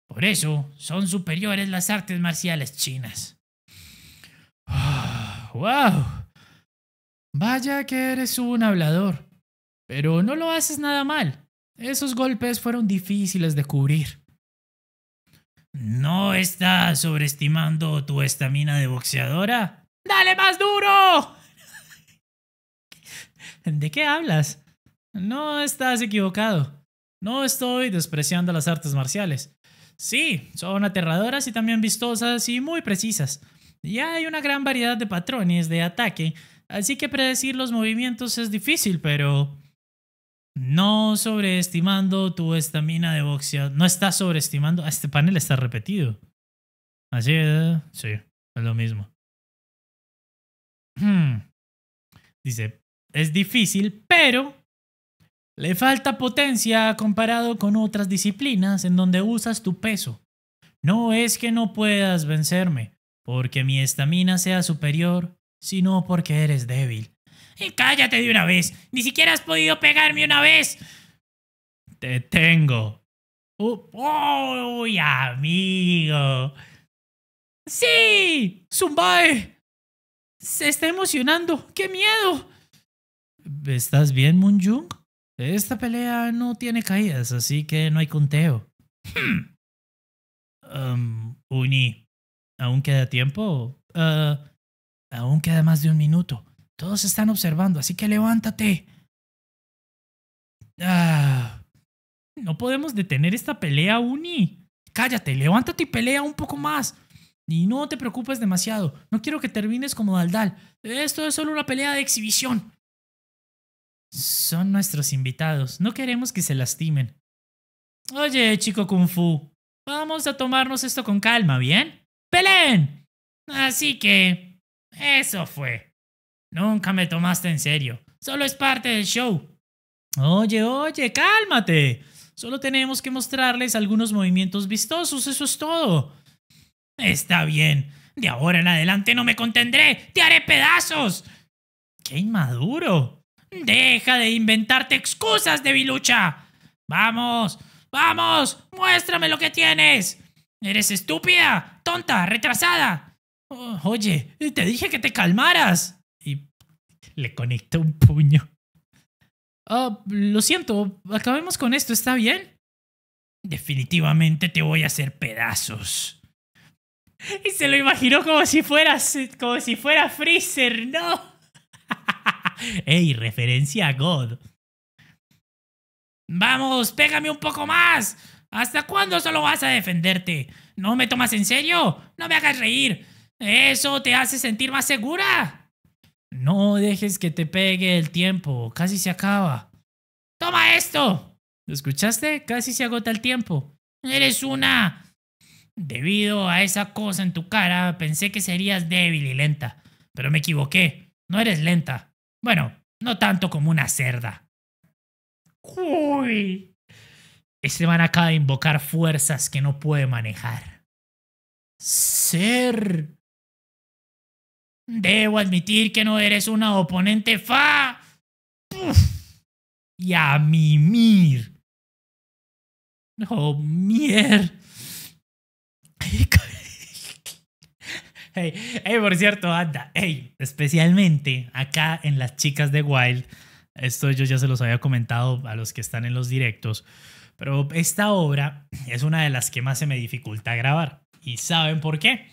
S1: Por eso son superiores las artes marciales chinas. ¡Wow! Ah, Vaya que eres un hablador, pero no lo haces nada mal. Esos golpes fueron difíciles de cubrir. ¿No estás sobreestimando tu estamina de boxeadora? ¡Dale más duro! ¿De qué hablas? No estás equivocado. No estoy despreciando las artes marciales. Sí, son aterradoras y también vistosas y muy precisas. Y hay una gran variedad de patrones de ataque, así que predecir los movimientos es difícil, pero... No sobreestimando tu estamina de boxeo. No estás sobreestimando. Este panel está repetido. Así es. Sí, es lo mismo. Hmm. Dice, es difícil, pero le falta potencia comparado con otras disciplinas en donde usas tu peso. No es que no puedas vencerme, porque mi estamina sea superior, sino porque eres débil. Y cállate de una vez. Ni siquiera has podido pegarme una vez. Te tengo. Uh, ¡Uy, amigo! ¡Sí! ¡Zumbae! Se está emocionando. ¡Qué miedo! ¿Estás bien, Moonjung? Esta pelea no tiene caídas, así que no hay conteo. Hmm. Um, Uni, ¿aún queda tiempo? Uh, aún queda más de un minuto. Todos están observando, así que levántate. Ah, no podemos detener esta pelea, Uni. Cállate, levántate y pelea un poco más. Y no te preocupes demasiado. No quiero que termines como Daldal. Esto es solo una pelea de exhibición. Son nuestros invitados. No queremos que se lastimen. Oye, chico Kung Fu. Vamos a tomarnos esto con calma, ¿bien? ¡Pelén! Así que... Eso fue. Nunca me tomaste en serio. Solo es parte del show. Oye, oye, cálmate. Solo tenemos que mostrarles algunos movimientos vistosos, eso es todo. Está bien. De ahora en adelante no me contendré. Te haré pedazos. ¡Qué inmaduro! Deja de inventarte excusas, debilucha. Vamos, vamos, muéstrame lo que tienes. Eres estúpida, tonta, retrasada. oye, te dije que te calmaras le conectó un puño. Oh, lo siento, acabemos con esto, ¿está bien? Definitivamente te voy a hacer pedazos. Y se lo imaginó como si fuera, como si fuera Freezer, ¿no? ¡Ey, referencia a God! ¡Vamos, pégame un poco más! ¿Hasta cuándo solo vas a defenderte? ¿No me tomas en serio? ¡No me hagas reír! ¿Eso te hace sentir más segura? No dejes que te pegue el tiempo, casi se acaba. ¡Toma esto! ¿Lo escuchaste? Casi se agota el tiempo. Eres una... Debido a esa cosa en tu cara, pensé que serías débil y lenta, pero me equivoqué. No eres lenta. Bueno, no tanto como una cerda. Uy. Este man acaba de invocar fuerzas que no puede manejar.
S2: Ser
S1: Debo admitir que no eres una oponente fa. Y a mimir. No, mier. Hey, hey, por cierto, anda, hey, especialmente acá en las chicas de Wild, esto yo ya se los había comentado a los que están en los directos, pero esta obra es una de las que más se me dificulta grabar. ¿Y saben por qué?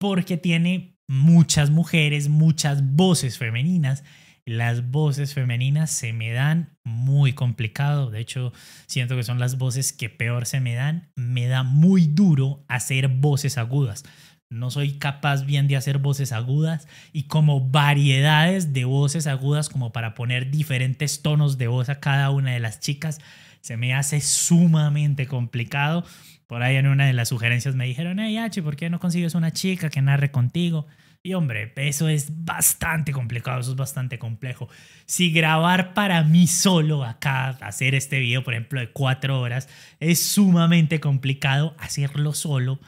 S1: Porque tiene muchas mujeres, muchas voces femeninas. Las voces femeninas se me dan muy complicado. De hecho, siento que son las voces que peor se me dan. Me da muy duro hacer voces agudas. No soy capaz bien de hacer voces agudas y como variedades de voces agudas como para poner diferentes tonos de voz a cada una de las chicas. Se me hace sumamente complicado por ahí en una de las sugerencias me dijeron, hey H, ¿por qué no consigues una chica que narre contigo? Y hombre, eso es bastante complicado, eso es bastante complejo. Si grabar para mí solo acá, hacer este video, por ejemplo, de cuatro horas, es sumamente complicado hacerlo solo.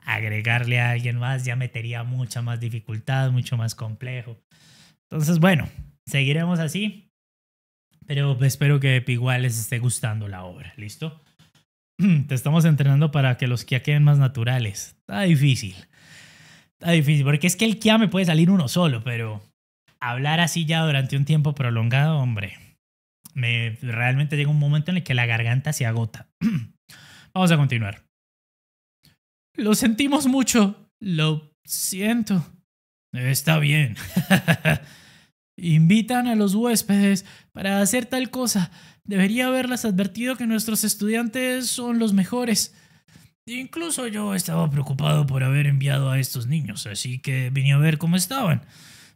S1: Agregarle a alguien más ya metería mucha más dificultad, mucho más complejo. Entonces, bueno, seguiremos así. Pero espero que igual les esté gustando la obra, ¿listo? te estamos entrenando para que los kia queden más naturales. Está difícil. Está difícil, porque es que el kia me puede salir uno solo, pero hablar así ya durante un tiempo prolongado, hombre, me, realmente llega un momento en el que la garganta se agota. Vamos a continuar. Lo sentimos mucho. Lo siento. Está bien. Invitan a los huéspedes para hacer tal cosa. Debería haberlas advertido que nuestros estudiantes son los mejores. Incluso yo estaba preocupado por haber enviado a estos niños, así que vine a ver cómo estaban.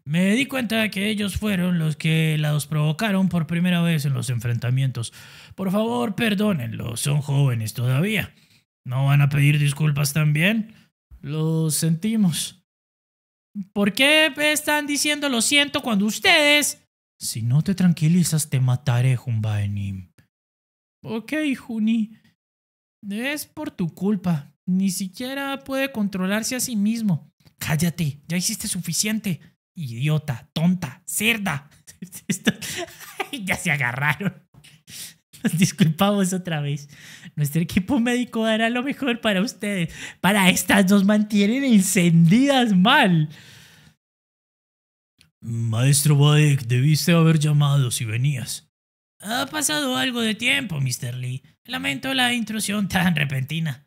S1: Me di cuenta que ellos fueron los que los provocaron por primera vez en los enfrentamientos. Por favor, perdónenlo, son jóvenes todavía. ¿No van a pedir disculpas también? Los sentimos. ¿Por qué están diciendo lo siento cuando ustedes... Si no te tranquilizas, te mataré, Jumbaenim. Ok, Juni. Es por tu culpa. Ni siquiera puede controlarse a sí mismo. Cállate, ya hiciste suficiente. Idiota, tonta, cerda. ya se agarraron. Nos disculpamos otra vez. Nuestro equipo médico hará lo mejor para ustedes. Para estas dos mantienen encendidas mal. Maestro Baek, debiste haber llamado si venías. Ha pasado algo de tiempo, Mr. Lee. Lamento la intrusión tan repentina.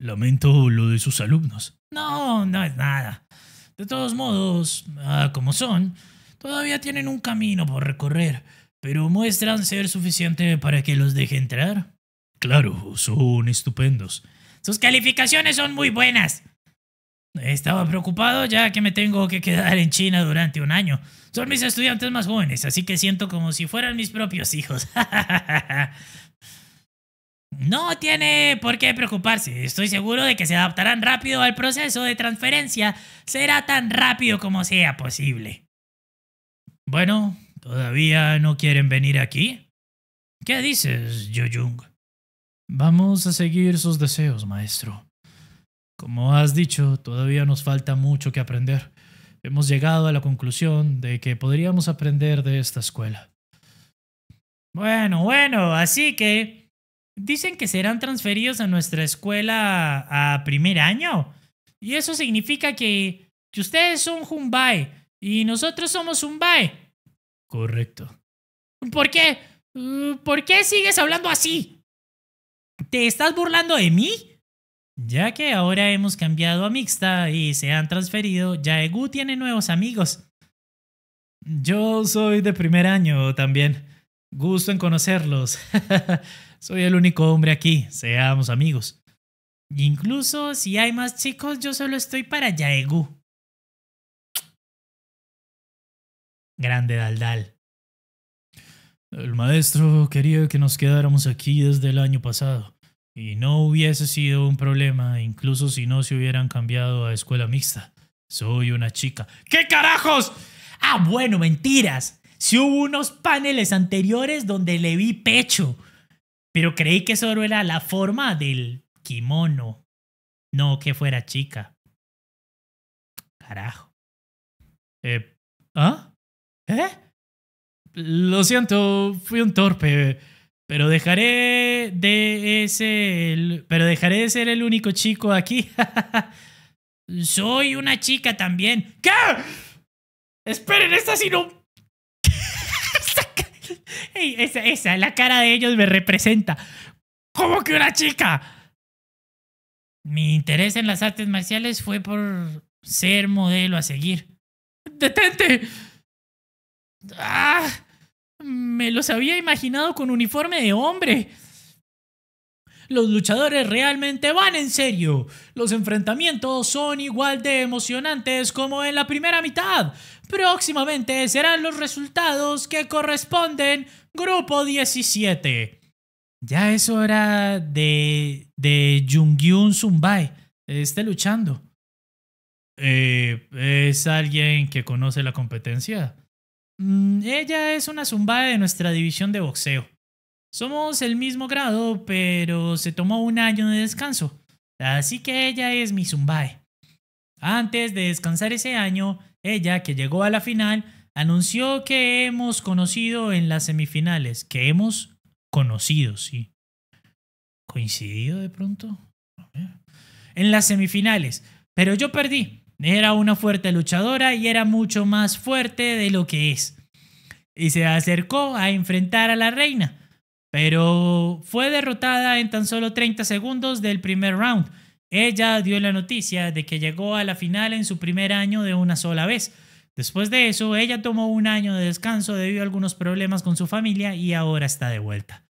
S1: Lamento lo de sus alumnos. No, no es nada. De todos modos, ah, como son, todavía tienen un camino por recorrer pero muestran ser suficiente para que los deje entrar. Claro, son estupendos. Sus calificaciones son muy buenas. Estaba preocupado ya que me tengo que quedar en China durante un año. Son mis estudiantes más jóvenes, así que siento como si fueran mis propios hijos. no tiene por qué preocuparse. Estoy seguro de que se adaptarán rápido al proceso de transferencia. Será tan rápido como sea posible. Bueno, ¿Todavía no quieren venir aquí? ¿Qué dices, Yoyung? Vamos a seguir sus deseos, maestro. Como has dicho, todavía nos falta mucho que aprender. Hemos llegado a la conclusión de que podríamos aprender de esta escuela. Bueno, bueno, así que... Dicen que serán transferidos a nuestra escuela a primer año. Y eso significa que, que ustedes son Humbai y nosotros somos Humbai. Correcto. ¿Por qué? ¿Por qué sigues hablando así? ¿Te estás burlando de mí? Ya que ahora hemos cambiado a mixta y se han transferido, Yaegu tiene nuevos amigos. Yo soy de primer año también. Gusto en conocerlos. soy el único hombre aquí. Seamos amigos. Incluso si hay más chicos, yo solo estoy para Yaegu. Grande Daldal. El maestro quería que nos quedáramos aquí desde el año pasado, y no hubiese sido un problema, incluso si no se hubieran cambiado a escuela mixta. Soy una chica. ¿Qué carajos? Ah, bueno, mentiras. sí hubo unos paneles anteriores donde le vi pecho, pero creí que solo era la forma del kimono, no que fuera chica. Carajo. Eh, ¿Ah? ¿Eh? Lo siento, fui un torpe, pero dejaré de ese, pero dejaré de ser el único chico aquí. Soy una chica también. ¿Qué?
S2: Esperen, esta sí no.
S1: esa, esa, la cara de ellos me representa. ¿Cómo que una chica? Mi interés en las artes marciales fue por ser modelo a seguir. ¡Detente! Ah, me los había imaginado con uniforme de hombre. Los luchadores realmente van en serio. Los enfrentamientos son igual de emocionantes como en la primera mitad. Próximamente serán los resultados que corresponden grupo 17. Ya es hora de de Jungyun Sumbai. Esté luchando. Eh, ¿Es alguien que conoce la competencia? Mm, ella es una zumbae de nuestra división de boxeo. Somos el mismo grado, pero se tomó un año de descanso. Así que ella es mi zumbae. Antes de descansar ese año, ella, que llegó a la final, anunció que hemos conocido en las semifinales. Que hemos conocido, sí. ¿Coincidido de pronto? En las semifinales. Pero yo perdí. Era una fuerte luchadora y era mucho más fuerte de lo que es. Y se acercó a enfrentar a la reina, pero fue derrotada en tan solo 30 segundos del primer round. Ella dio la noticia de que llegó a la final en su primer año de una sola vez. Después de eso, ella tomó un año de descanso debido a algunos problemas con su familia y ahora está de vuelta.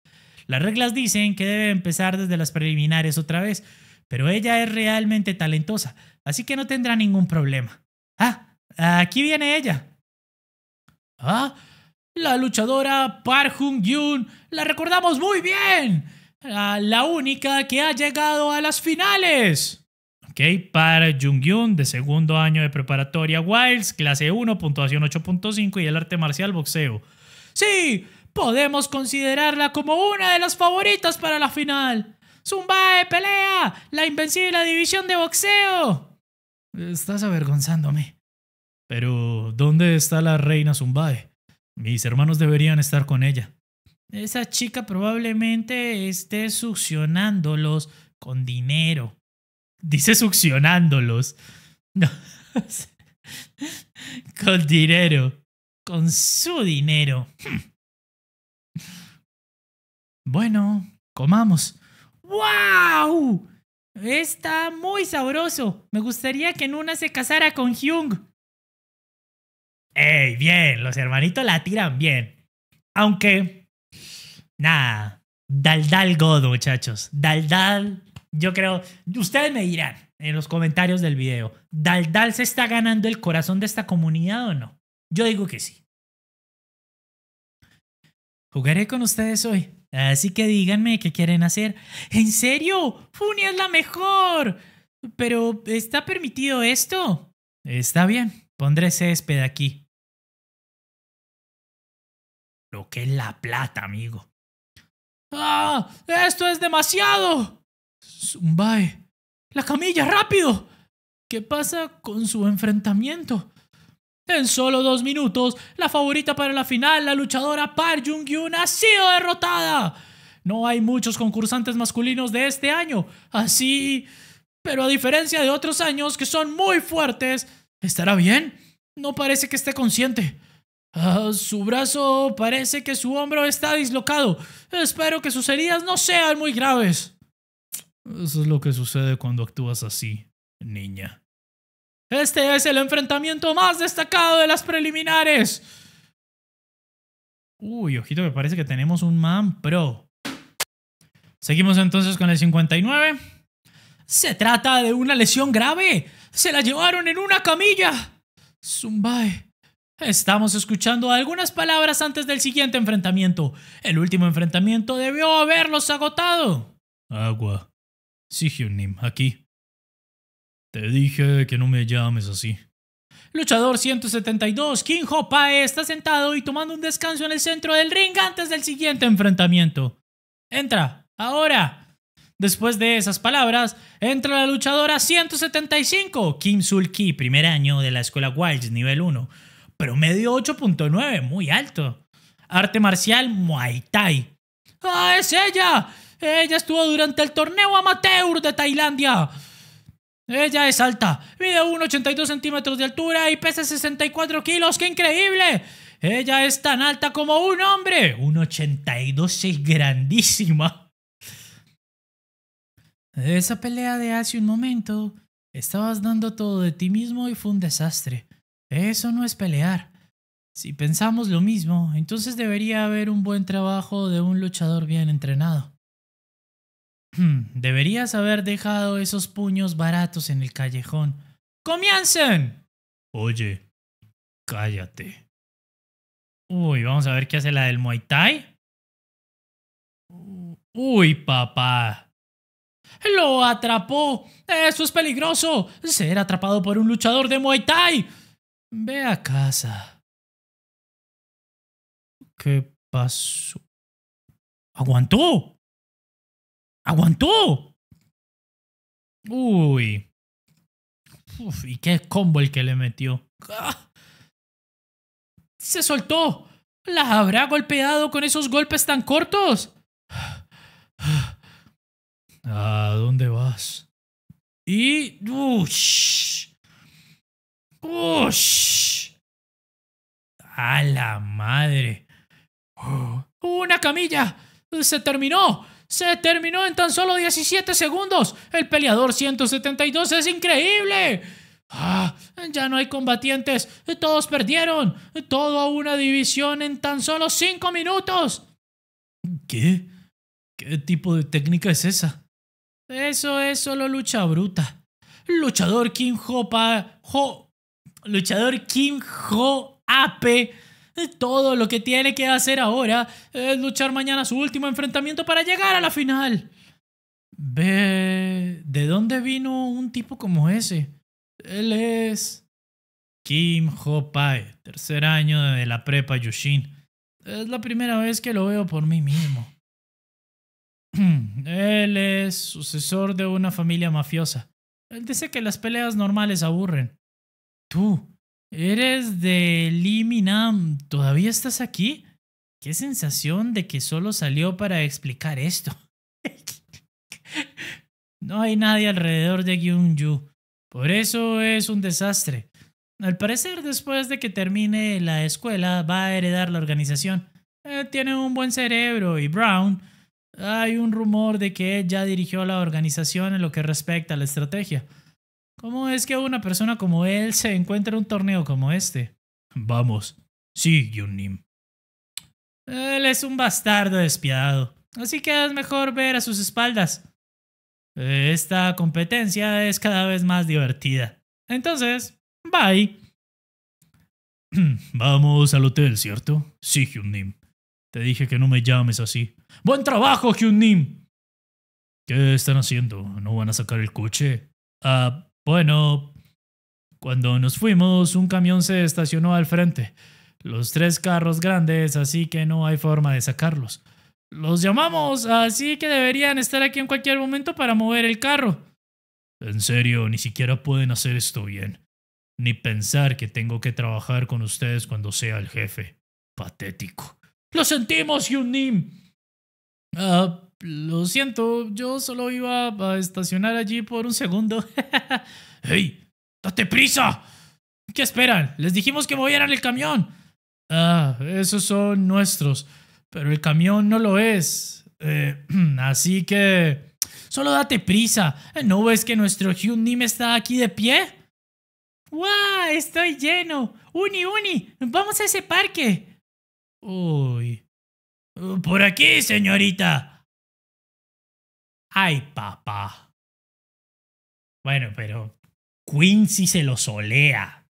S1: Las reglas dicen que debe empezar desde las preliminares otra vez, pero ella es realmente talentosa así que no tendrá ningún problema. Ah, aquí viene ella. Ah, la luchadora Par Jung Yoon, la recordamos muy bien. Ah, la, única que ha llegado a las finales. Ok, Par Jung Yoon, de segundo año de preparatoria Wilds, clase 1, puntuación 8.5 y el arte marcial boxeo. Sí, podemos considerarla como una de las favoritas para la final. Zumbae pelea, la invencible división de boxeo. Estás avergonzándome. Pero, ¿dónde está la reina Zumbae? Mis hermanos deberían estar con ella. Esa chica probablemente esté succionándolos con dinero. Dice succionándolos. con dinero. Con su dinero. Bueno, comamos. ¡Wow! Está muy sabroso. Me gustaría que Nuna se casara con Hyung. ¡Ey, bien! Los hermanitos la tiran bien. Aunque... Nada. Daldal Godo, muchachos. Daldal... Yo creo... Ustedes me dirán en los comentarios del video. ¿Daldal se está ganando el corazón de esta comunidad o no? Yo digo que sí. Jugaré con ustedes hoy. Así que díganme qué quieren hacer. ¿En serio? ¡Funia es la mejor! Pero, ¿está permitido esto? Está bien, pondré césped aquí.
S2: Lo que es la plata,
S1: amigo. ¡Ah! ¡Esto es demasiado! Zumbae. ¡La camilla, rápido! ¿Qué pasa con su enfrentamiento? En solo dos minutos, la favorita para la final, la luchadora Par Jung-hyun, ha sido derrotada. No hay muchos concursantes masculinos de este año, así... Pero a diferencia de otros años que son muy fuertes, ¿estará bien? No parece que esté consciente. Ah, su brazo parece que su hombro está dislocado. Espero que sus heridas no sean muy graves. Eso es lo que sucede cuando actúas así, niña. Este es el enfrentamiento más destacado de las preliminares. Uy, ojito, me parece que tenemos un man pro. Seguimos entonces con el 59. Se trata de una lesión grave. Se la llevaron en una camilla. Zumbae. Estamos escuchando algunas palabras antes del siguiente enfrentamiento. El último enfrentamiento debió haberlos agotado. Agua. Sigionim, aquí. Te dije que no me llames así. Luchador 172, Kim Hopae está sentado y tomando un descanso en el centro del ring antes del siguiente enfrentamiento. Entra, ahora. Después de esas palabras, entra la luchadora 175, Kim Sul Ki, primer año de la escuela Wilds, nivel 1. Promedio 8.9, muy alto. Arte marcial Muay Thai. ¡Ah, es ella! Ella estuvo durante el torneo amateur de Tailandia. Ella es alta, mide 1,82 centímetros de altura y pesa 64 kilos. ¡Qué increíble! Ella es tan alta como un hombre. 1,82 es grandísima. Esa pelea de hace un momento, estabas dando todo de ti mismo y fue un desastre. Eso no es pelear. Si pensamos lo mismo, entonces debería haber un buen trabajo de un luchador bien entrenado. Hmm, deberías haber dejado esos puños baratos en el callejón. ¡Comiencen! Oye, cállate. Uy, vamos a ver qué hace la del Muay Thai. Uy, papá. ¡Lo atrapó! ¡Eso es peligroso! ¡Ser atrapado por un luchador de Muay Thai! Ve
S2: a casa. ¿Qué pasó? ¿Aguantó? ¡Aguantó!
S1: Uy. Uf, y qué combo el que le metió. Ah.
S2: Se soltó. ¿Las habrá golpeado con esos golpes tan
S1: cortos? Ah, ¿A dónde vas? Y... ¡Ush! ¡Ush! ¡A la madre! ¡Una camilla! ¡Se terminó! Se terminó en tan solo 17 segundos. El peleador 172 es increíble. Ah, ya no hay combatientes. Todos perdieron. a una división en tan solo 5 minutos. ¿Qué? ¿Qué tipo de técnica es esa? Eso es solo lucha bruta. Luchador Kim Ho, pa, Ho luchador Kim Ho Ape todo lo que tiene que hacer ahora es luchar mañana su último enfrentamiento para llegar a la final. Ve, ¿de dónde vino un tipo como ese? Él es Kim Ho Pae, tercer año de la prepa Yushin. Es la primera vez que lo veo por mí mismo. Él es sucesor de una familia mafiosa. Él dice que las peleas normales aburren. Tú, Eres de Liminam. ¿Todavía estás aquí? Qué sensación de que solo salió para explicar esto. no hay nadie alrededor de Gyunju. Por eso es un desastre. Al parecer, después de que termine la escuela, va a heredar la organización. Eh, tiene un buen cerebro y Brown. Hay un rumor de que él ya dirigió la organización en lo que respecta a la estrategia. ¿Cómo es que una persona como él se encuentra en un torneo como este? Vamos, sí, Yun-Nim. Él es un bastardo despiadado, así que es mejor ver a sus espaldas. Esta competencia es cada vez más divertida. Entonces, bye. Vamos al hotel, ¿cierto? Sí, Hyunnim. Te dije que no me llames así. ¡Buen trabajo, Hyunnim! ¿Qué están haciendo? ¿No van a sacar el coche? Ah, bueno, cuando nos fuimos, un camión se estacionó al frente. Los tres carros grandes, así que no hay forma de sacarlos. Los llamamos, así que deberían estar aquí en cualquier momento para mover el carro. En serio, ni siquiera pueden hacer esto bien. Ni pensar que tengo que trabajar con ustedes cuando sea el jefe. Patético. Lo sentimos, Yunim. Ah, lo siento, yo solo iba a estacionar allí por un segundo. ¡Hey! ¡Date prisa! ¿Qué esperan? Les dijimos que movieran el camión. Ah, esos son nuestros. Pero el camión no lo es. Eh, así que... Solo date prisa. Eh, ¿No ves que nuestro me está aquí de pie? ¡Guau! Estoy lleno. Uni, uni. Vamos a ese parque. Uy. Por aquí,
S2: señorita. Ay, papá. Bueno, pero Quincy se lo solea.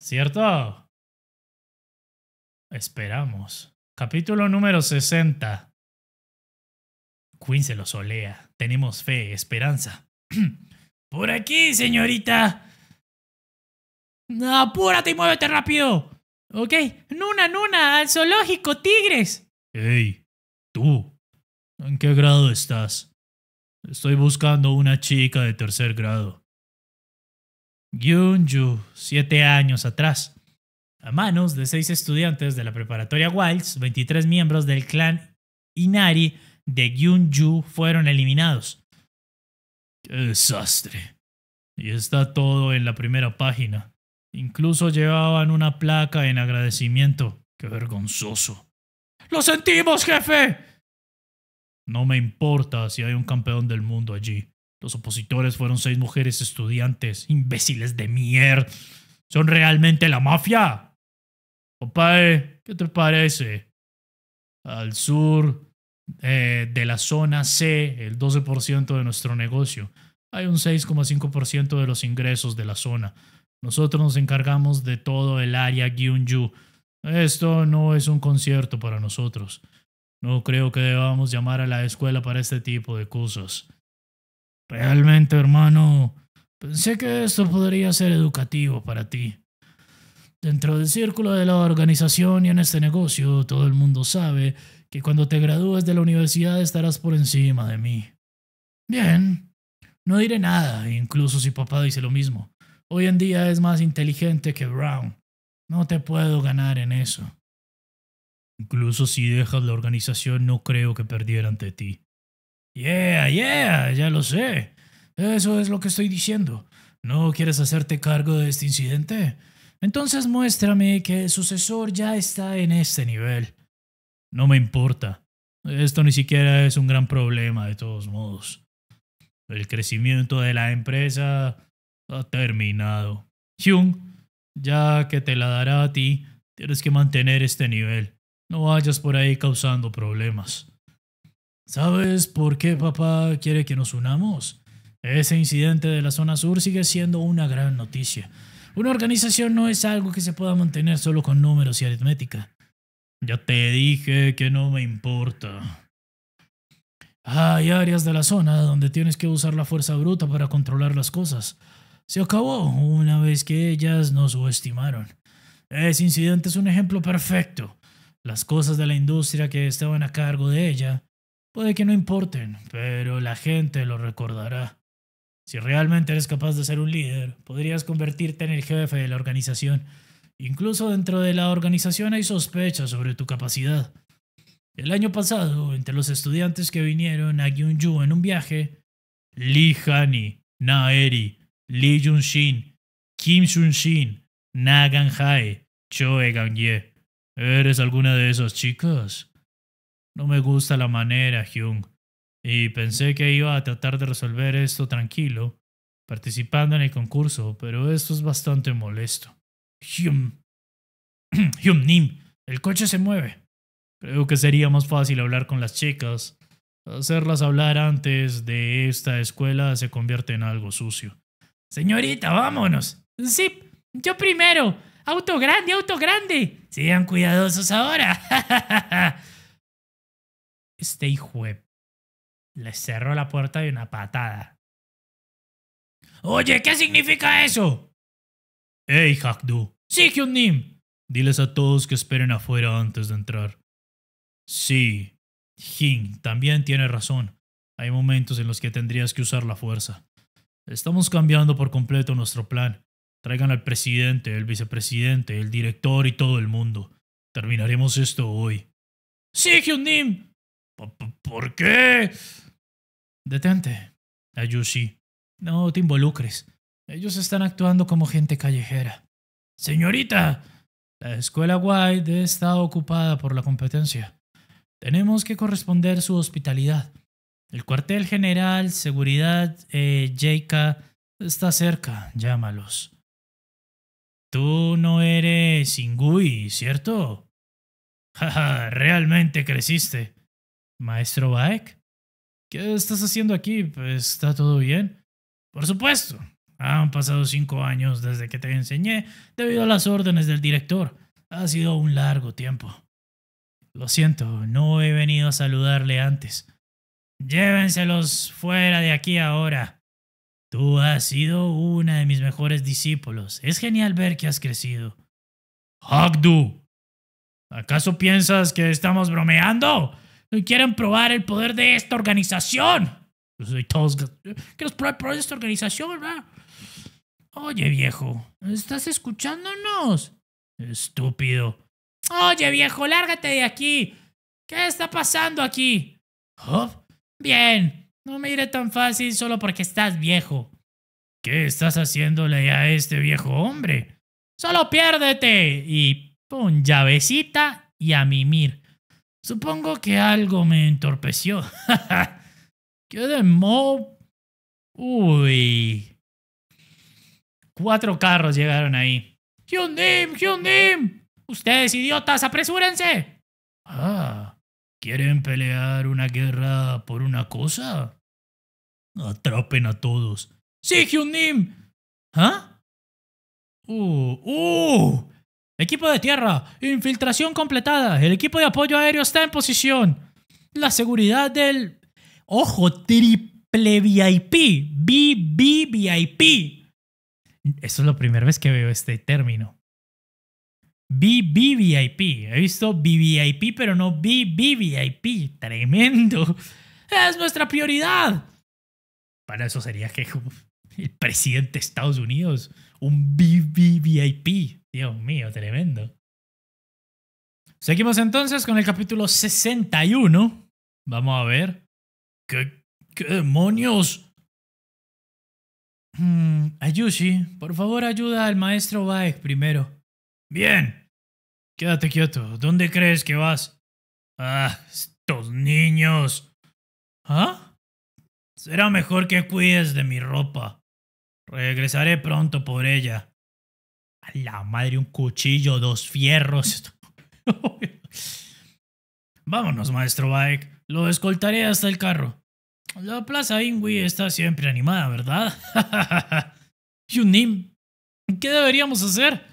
S2: ¿Cierto? Esperamos. Capítulo número 60.
S1: Quincy se lo solea. Tenemos fe, esperanza. Por aquí, señorita. Apúrate y muévete rápido. Ok, Nuna, Nuna, al zoológico, tigres. Ey, tú, ¿en qué grado estás? Estoy buscando una chica de tercer grado. Gyunju, siete años atrás, a manos de seis estudiantes de la preparatoria Wilds, 23 miembros del clan Inari de Gyunju fueron eliminados. ¡Qué desastre! Y está todo en la primera página. Incluso llevaban una placa en agradecimiento. ¡Qué vergonzoso!
S2: ¡Lo sentimos, jefe!
S1: No me importa si hay un campeón del mundo allí. Los opositores fueron seis mujeres estudiantes, imbéciles de mierda. ¿Son realmente la mafia? Opae, ¿qué te parece? Al sur eh, de la zona C, el 12% de nuestro negocio. Hay un 6,5% de los ingresos de la zona. Nosotros nos encargamos de todo el área Gyunju. Esto no es un concierto para nosotros. No creo que debamos llamar a la escuela para este tipo de cursos. Realmente, hermano, pensé que esto podría ser educativo para ti. Dentro del círculo de la organización y en este negocio, todo el mundo sabe que cuando te gradúes de la universidad estarás por encima de mí. Bien, no diré nada, incluso si papá dice lo mismo. Hoy en día es más inteligente que Brown. No te puedo ganar en eso. Incluso si dejas la organización, no creo que perdiera ante ti. Yeah, yeah, ya lo sé. Eso es lo que estoy diciendo. ¿No quieres hacerte cargo de este incidente? Entonces muéstrame que el sucesor ya está en este nivel. No me importa. Esto ni siquiera es un gran problema de todos modos. El crecimiento de la empresa ha terminado. Hyung, ya que te la dará a ti, tienes que mantener este nivel. No vayas por ahí causando problemas. ¿Sabes por qué papá quiere que nos unamos? Ese incidente de la zona sur sigue siendo una gran noticia. Una organización no es algo que se pueda mantener solo con números y aritmética. Ya te dije que no me importa. Hay áreas de la zona donde tienes que usar la fuerza bruta para controlar las cosas. Se acabó una vez que ellas nos subestimaron. Ese incidente es un ejemplo perfecto. Las cosas de la industria que estaban a cargo de ella puede que no importen, pero la gente lo recordará. Si realmente eres capaz de ser un líder, podrías convertirte en el jefe de la organización. Incluso dentro de la organización hay sospechas sobre tu capacidad. El año pasado, entre los estudiantes que vinieron a Gyeongju en un viaje, Lee Hani, Naeri, Lee Junshin, Kim Sun-shin, Na Gang-hae, Cho ye ¿Eres alguna de esas chicas? No me gusta la manera, Hyung. Y pensé que iba a tratar de resolver esto tranquilo, participando en el concurso, pero esto es bastante molesto. Hyun. Hyun Nim, el coche se mueve. Creo que sería más fácil hablar con las chicas. Hacerlas hablar antes de esta escuela se convierte en algo sucio. Señorita, vámonos. Sí, yo primero auto grande, auto grande. Sean cuidadosos ahora. este hijo de... le cerró la puerta de una patada.
S2: Oye, ¿qué significa
S1: eso? Hey, Hakdu. Sí, Hyunnim. Diles a todos que esperen afuera antes de entrar. Sí, Jin también tiene razón. Hay momentos en los que tendrías que usar la fuerza. Estamos cambiando por completo nuestro plan. Traigan al presidente, el vicepresidente, el director y todo el mundo. Terminaremos esto hoy. ¡Sí, Hyun-nim! ¿Por qué? Detente. Ayushi. No te involucres. Ellos están actuando como gente callejera. Señorita, la escuela White está ocupada por la competencia. Tenemos que corresponder su hospitalidad. El cuartel general, seguridad, eh, JK, está cerca. Llámalos. Tú no eres Singui, ¿cierto? Jaja, realmente creciste. Maestro Baek, ¿qué estás haciendo aquí? Pues, ¿Está todo bien? Por supuesto. Han pasado cinco años desde que te enseñé debido a las órdenes del director. Ha sido un largo tiempo. Lo siento, no he venido a saludarle antes. Llévenselos fuera de aquí ahora. Tú has sido una de mis mejores discípulos. Es genial ver que has crecido. Hogdu, ¿acaso piensas que estamos bromeando? Quieren probar el poder de esta organización. Todos... probar el poder de esta organización, ¿verdad? Oye, viejo, ¿estás escuchándonos? Estúpido. Oye, viejo, lárgate de aquí. ¿Qué está pasando aquí? Bien, no me iré tan fácil solo porque estás viejo. ¿Qué estás haciéndole a este viejo hombre? Solo piérdete y pon llavecita y a mimir. Supongo que algo me entorpeció. ¿Qué demo? Uy. Cuatro carros llegaron ahí. ¡Hyundim! ¡Hyundim! ¡Ustedes idiotas, apresúrense! Ah, ¿quieren pelear una guerra por una cosa? Atrapen a todos. ¡Sí, ¿Ah? ¡Uh! ¡Uh! Equipo de tierra, infiltración completada. El equipo de apoyo aéreo está en posición. La seguridad del... Ojo, triple VIP. BBVIP. Esto es la primera vez que veo este término. BBVIP. He visto VIP, pero no BBVIP. Tremendo. Es nuestra prioridad. Para eso sería que el presidente de Estados Unidos, un VIP Dios mío, tremendo. Seguimos entonces con el capítulo 61. Vamos a ver. ¿Qué, demonios? Hmm, Ayushi, por favor ayuda al maestro Baek primero. Bien. Quédate quieto. ¿Dónde crees que vas? Ah, estos niños. ¿Ah? Será mejor que cuides de mi ropa. Regresaré pronto por ella. A la madre, un cuchillo, dos fierros. Vámonos, maestro Bike. Lo escoltaré hasta el carro. La plaza Ingui está siempre animada, ¿verdad? Yunim, ¿qué deberíamos hacer?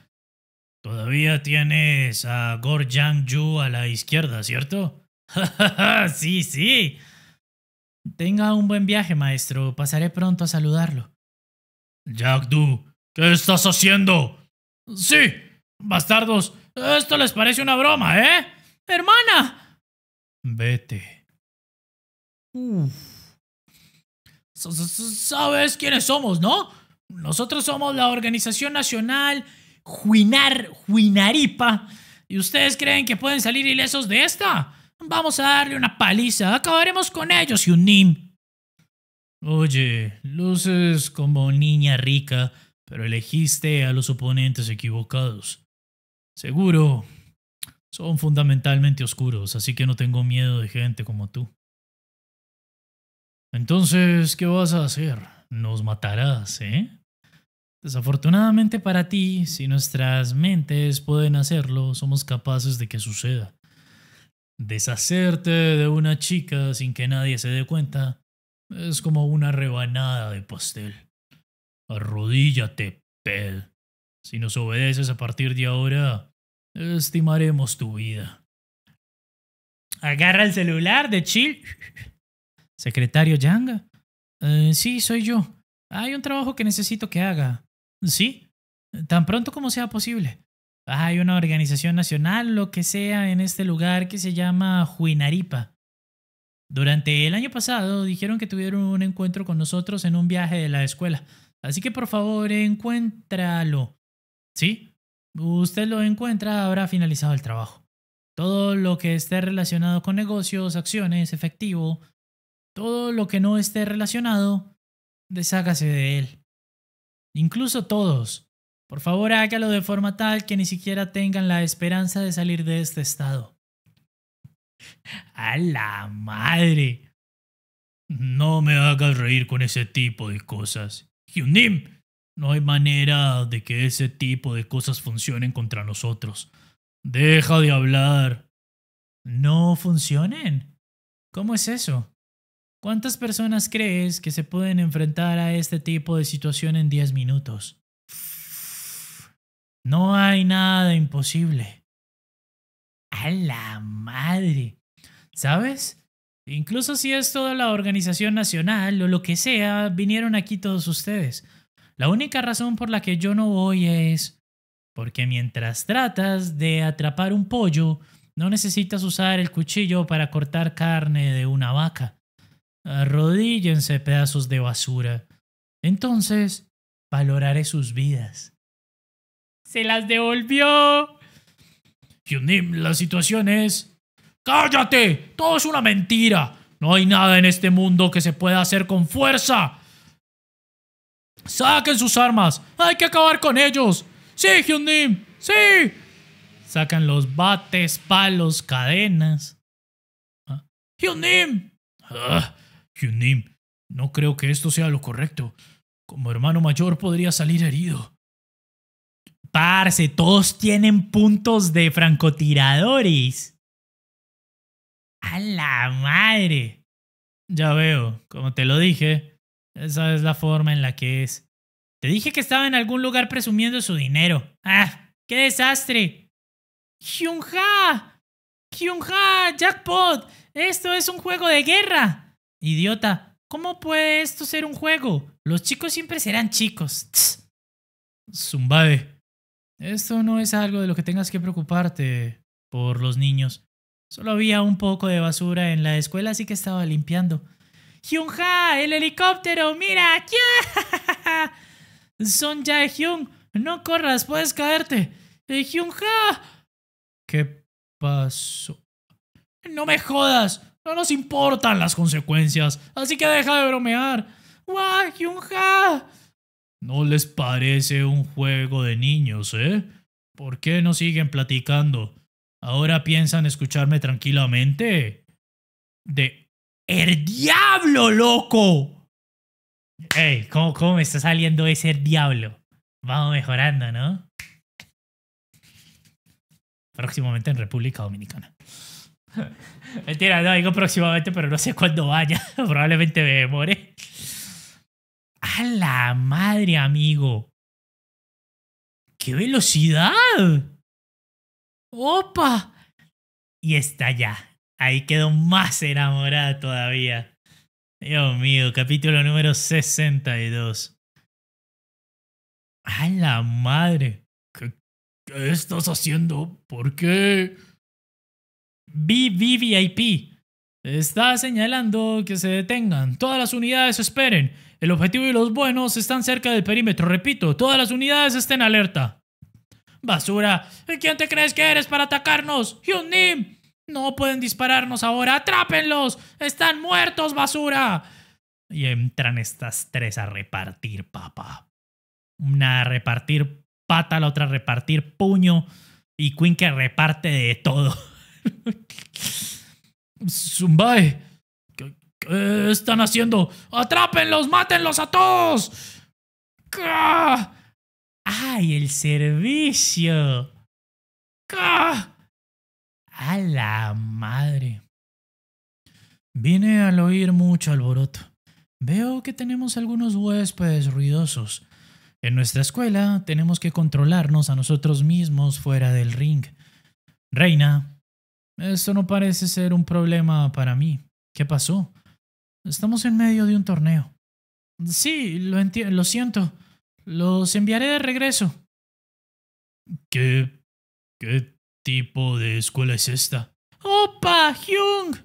S1: Todavía tienes a Gorjang Yu a la izquierda, ¿cierto? sí, sí. Tenga un buen viaje, maestro. Pasaré pronto a saludarlo. Jack ¿qué estás haciendo? Sí, bastardos, esto les parece una broma, ¿eh? Hermana. Vete. Sabes quiénes somos, ¿no? Nosotros somos la Organización Nacional Juinar, Juinaripa. ¿Y ustedes creen que pueden salir ilesos de esta? Vamos a darle una paliza. Acabaremos con ellos, y un nim. Oye, luces como niña rica, pero elegiste a los oponentes equivocados. Seguro, son fundamentalmente oscuros, así que no tengo miedo de gente como tú. Entonces, ¿qué vas a hacer? Nos matarás, ¿eh? Desafortunadamente para ti, si nuestras mentes pueden hacerlo, somos capaces de que suceda. Deshacerte de una chica sin que nadie se dé cuenta es como una rebanada de pastel. Arrodíllate, pel. Si nos obedeces a partir de ahora, estimaremos tu vida. Agarra el celular de Chill. Secretario Yanga. Eh, sí, soy yo. Hay un trabajo que necesito que haga. Sí, tan pronto como sea posible hay una organización nacional, lo que sea, en este lugar que se llama Huinaripa. Durante el año pasado dijeron que tuvieron un encuentro con nosotros en un viaje de la escuela. Así que por favor, encuéntralo. ¿Sí? Usted lo encuentra, habrá finalizado el trabajo. Todo lo que esté relacionado con negocios, acciones, efectivo, todo lo que no esté relacionado, deshágase de él. Incluso todos. Por favor, hágalo de forma tal que ni siquiera tengan la esperanza de salir de este estado. ¡A la madre! No me hagas reír con ese tipo de cosas. Hyunim, no hay manera de que ese tipo de cosas funcionen contra nosotros. Deja de hablar. ¿No funcionen? ¿Cómo es eso? ¿Cuántas personas crees que se pueden enfrentar a este tipo de situación en 10 minutos? No hay nada imposible. A la madre. ¿Sabes? Incluso si es toda la organización nacional o lo que sea, vinieron aquí todos ustedes. La única razón por la que yo no voy es porque mientras tratas de atrapar un pollo, no necesitas usar el cuchillo para cortar carne de una vaca. Arrodíllense pedazos de basura. Entonces, valoraré sus vidas. Se las devolvió. Hyunim, la situación es... ¡Cállate! Todo es una mentira. No hay nada en este mundo que se pueda hacer con fuerza. ¡Saquen sus armas! ¡Hay que acabar con ellos! ¡Sí, Hyunim! ¡Sí! Sacan los bates, palos, cadenas. Ah, ¡Hyunim! Ah, Hyunim, no creo que esto sea lo correcto. Como hermano mayor podría salir herido todos tienen puntos de francotiradores. A la madre. Ya veo, como te lo dije, esa es la forma en la que es. Te dije que estaba en algún lugar presumiendo su dinero. ¡Ah! ¡Qué desastre! ¡Junja! ha ¡Jackpot! ¡Esto es un juego de guerra! Idiota, ¿cómo puede esto ser un juego? Los chicos siempre serán chicos. Tss. Esto no es algo de lo que tengas que preocuparte por los niños. Solo había un poco de basura en la escuela, así que estaba limpiando. ¡Hyun-ha! ¡El helicóptero! ¡Mira! Son ya, hyun no corras, puedes caerte. Eh, hyun ¿Qué pasó? ¡No me jodas! No nos importan las consecuencias, así que deja de bromear. ¡Guau, no les parece un juego de niños, ¿eh? ¿Por qué no siguen platicando? ¿Ahora piensan escucharme tranquilamente? De... ¡El diablo, loco! ¡Ey! ¿cómo, ¿Cómo me está saliendo ese diablo? Vamos mejorando, ¿no? Próximamente en República Dominicana. Mentira, no digo próximamente, pero no sé cuándo vaya. Probablemente me demore. ¡A la madre, amigo! ¡Qué velocidad!
S2: ¡Opa!
S1: Y está ya. Ahí quedó más enamorada todavía. Dios mío, capítulo número 62. ¡A la madre! ¿Qué, estás haciendo? ¿Por qué? VIP. Está señalando que se detengan. Todas las unidades esperen. El objetivo y los buenos están cerca del perímetro. Repito, todas las unidades estén alerta. Basura. ¿Quién te crees que eres para atacarnos? ¡Yun-Nim! No pueden dispararnos ahora. ¡Atrápenlos! ¡Están muertos, basura! Y entran estas tres a repartir, papá. Una a repartir pata, la otra a repartir puño. Y Queen que reparte de todo. Zumbae, están haciendo? ¡Atrápenlos! ¡Mátenlos a todos! ¡Ay, el servicio! —¡Ah! ¡A la madre! Vine al oír mucho alboroto. Veo que tenemos algunos huéspedes ruidosos. En nuestra escuela tenemos que controlarnos a nosotros mismos fuera del ring. Reina, esto no parece ser un problema para mí. ¿Qué pasó? Estamos en medio de un torneo. Sí, lo, lo siento. Los enviaré de regreso.
S2: ¿Qué, ¿Qué
S1: tipo de escuela es esta? ¡Opa, Hyung!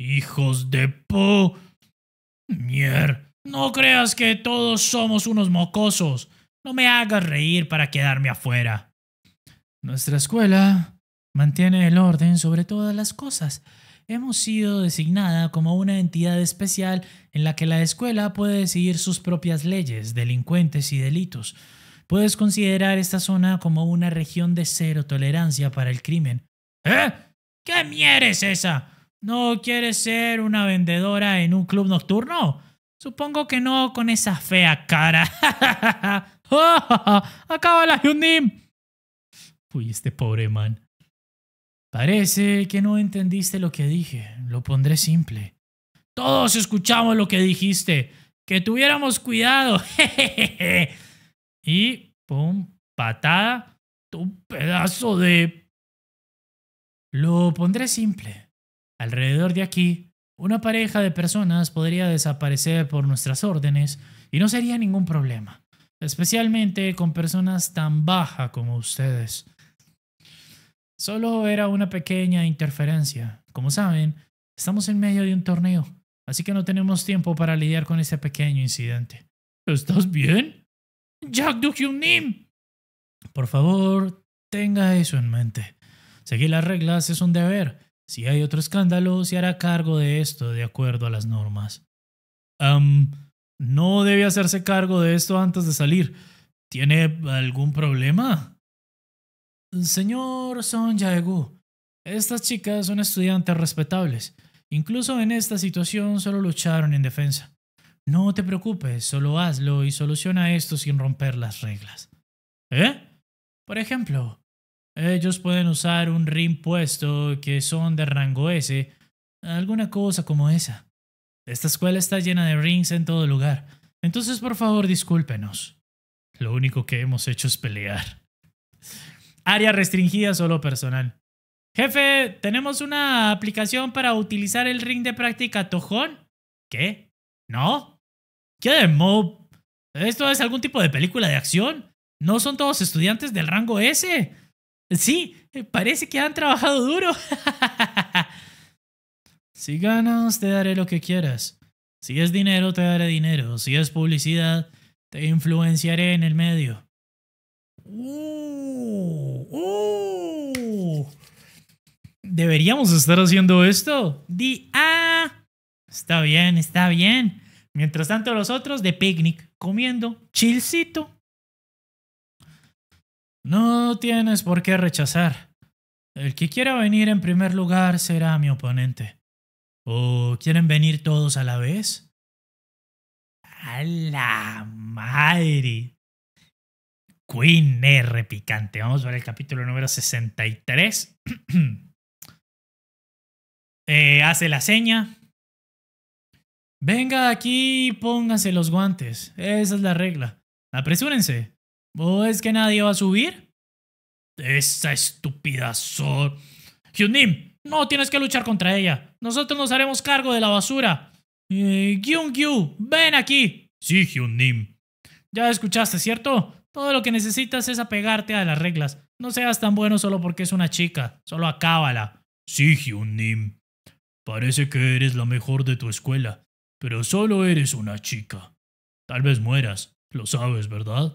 S1: ¡Hijos de Po! ¡Mier! No creas que todos somos unos mocosos. No me hagas reír para quedarme afuera. Nuestra escuela mantiene el orden sobre todas las cosas hemos sido designada como una entidad especial en la que la escuela puede decidir sus propias leyes, delincuentes y delitos. Puedes considerar esta zona como una región de cero tolerancia para el crimen. ¿Eh? ¿Qué mieres es esa? ¿No quieres ser una vendedora en un club nocturno? Supongo que no con esa fea cara. ¡Oh, ¡Acaba la Hyundai! Uy, este pobre man. Parece que no entendiste lo que dije. Lo pondré simple. Todos escuchamos lo que dijiste. Que tuviéramos cuidado. y pum, patada. Tu pedazo de... Lo pondré simple. Alrededor de aquí, una pareja de personas podría desaparecer por nuestras órdenes y no sería ningún problema, especialmente con personas tan bajas como ustedes. Solo era una pequeña interferencia. Como saben, estamos en medio de un torneo, así que no tenemos tiempo para lidiar con ese pequeño incidente. ¿Estás bien? Jack Nim! Por favor, tenga eso en mente. Seguir las reglas es un deber. Si hay otro escándalo, se hará cargo de esto de acuerdo a las normas. no debe hacerse cargo de esto antes de salir. ¿Tiene algún problema? Señor Son Jaegu, estas chicas son estudiantes respetables. Incluso en esta situación solo lucharon en defensa. No te preocupes, solo hazlo y soluciona esto sin romper las reglas. ¿Eh? Por ejemplo, ellos pueden usar un ring puesto que son de rango S, alguna cosa como esa. Esta escuela está llena de rings en todo lugar, entonces por favor discúlpenos. Lo único que hemos hecho es pelear. Área restringida, solo personal. Jefe, tenemos una aplicación para utilizar el ring de práctica tojón. ¿Qué? ¿No? ¿Qué de mob? ¿Esto es algún tipo de película de acción? ¿No son todos estudiantes del rango S? Sí, eh, parece que han trabajado duro. si ganas, te daré lo que quieras. Si es dinero, te daré dinero. Si es publicidad, te influenciaré en el medio. Uh, uh, Deberíamos estar haciendo esto. Di, ah, está bien, está bien. Mientras tanto, los otros de picnic, comiendo, chilcito. No tienes por qué rechazar. El que quiera venir en primer lugar será mi oponente. ¿O quieren venir todos a la vez? ¡A la madre! Queen R picante. Vamos a ver el capítulo número 63. Eh, hace la seña. Venga aquí y póngase los guantes. Esa es la regla. Apresúrense. ¿O es que nadie va a subir? Esa estúpida Sor. Hyunim, no tienes que luchar contra ella. Nosotros nos haremos cargo de la basura. Eh, ven aquí. Sí, Hyunim. Ya escuchaste, ¿cierto? Todo lo que necesitas es apegarte a las reglas. No seas tan bueno solo porque es una chica. Solo acábala. Sí, hyun Parece que eres la mejor de tu escuela, pero solo eres una chica. Tal vez mueras, lo sabes, ¿verdad?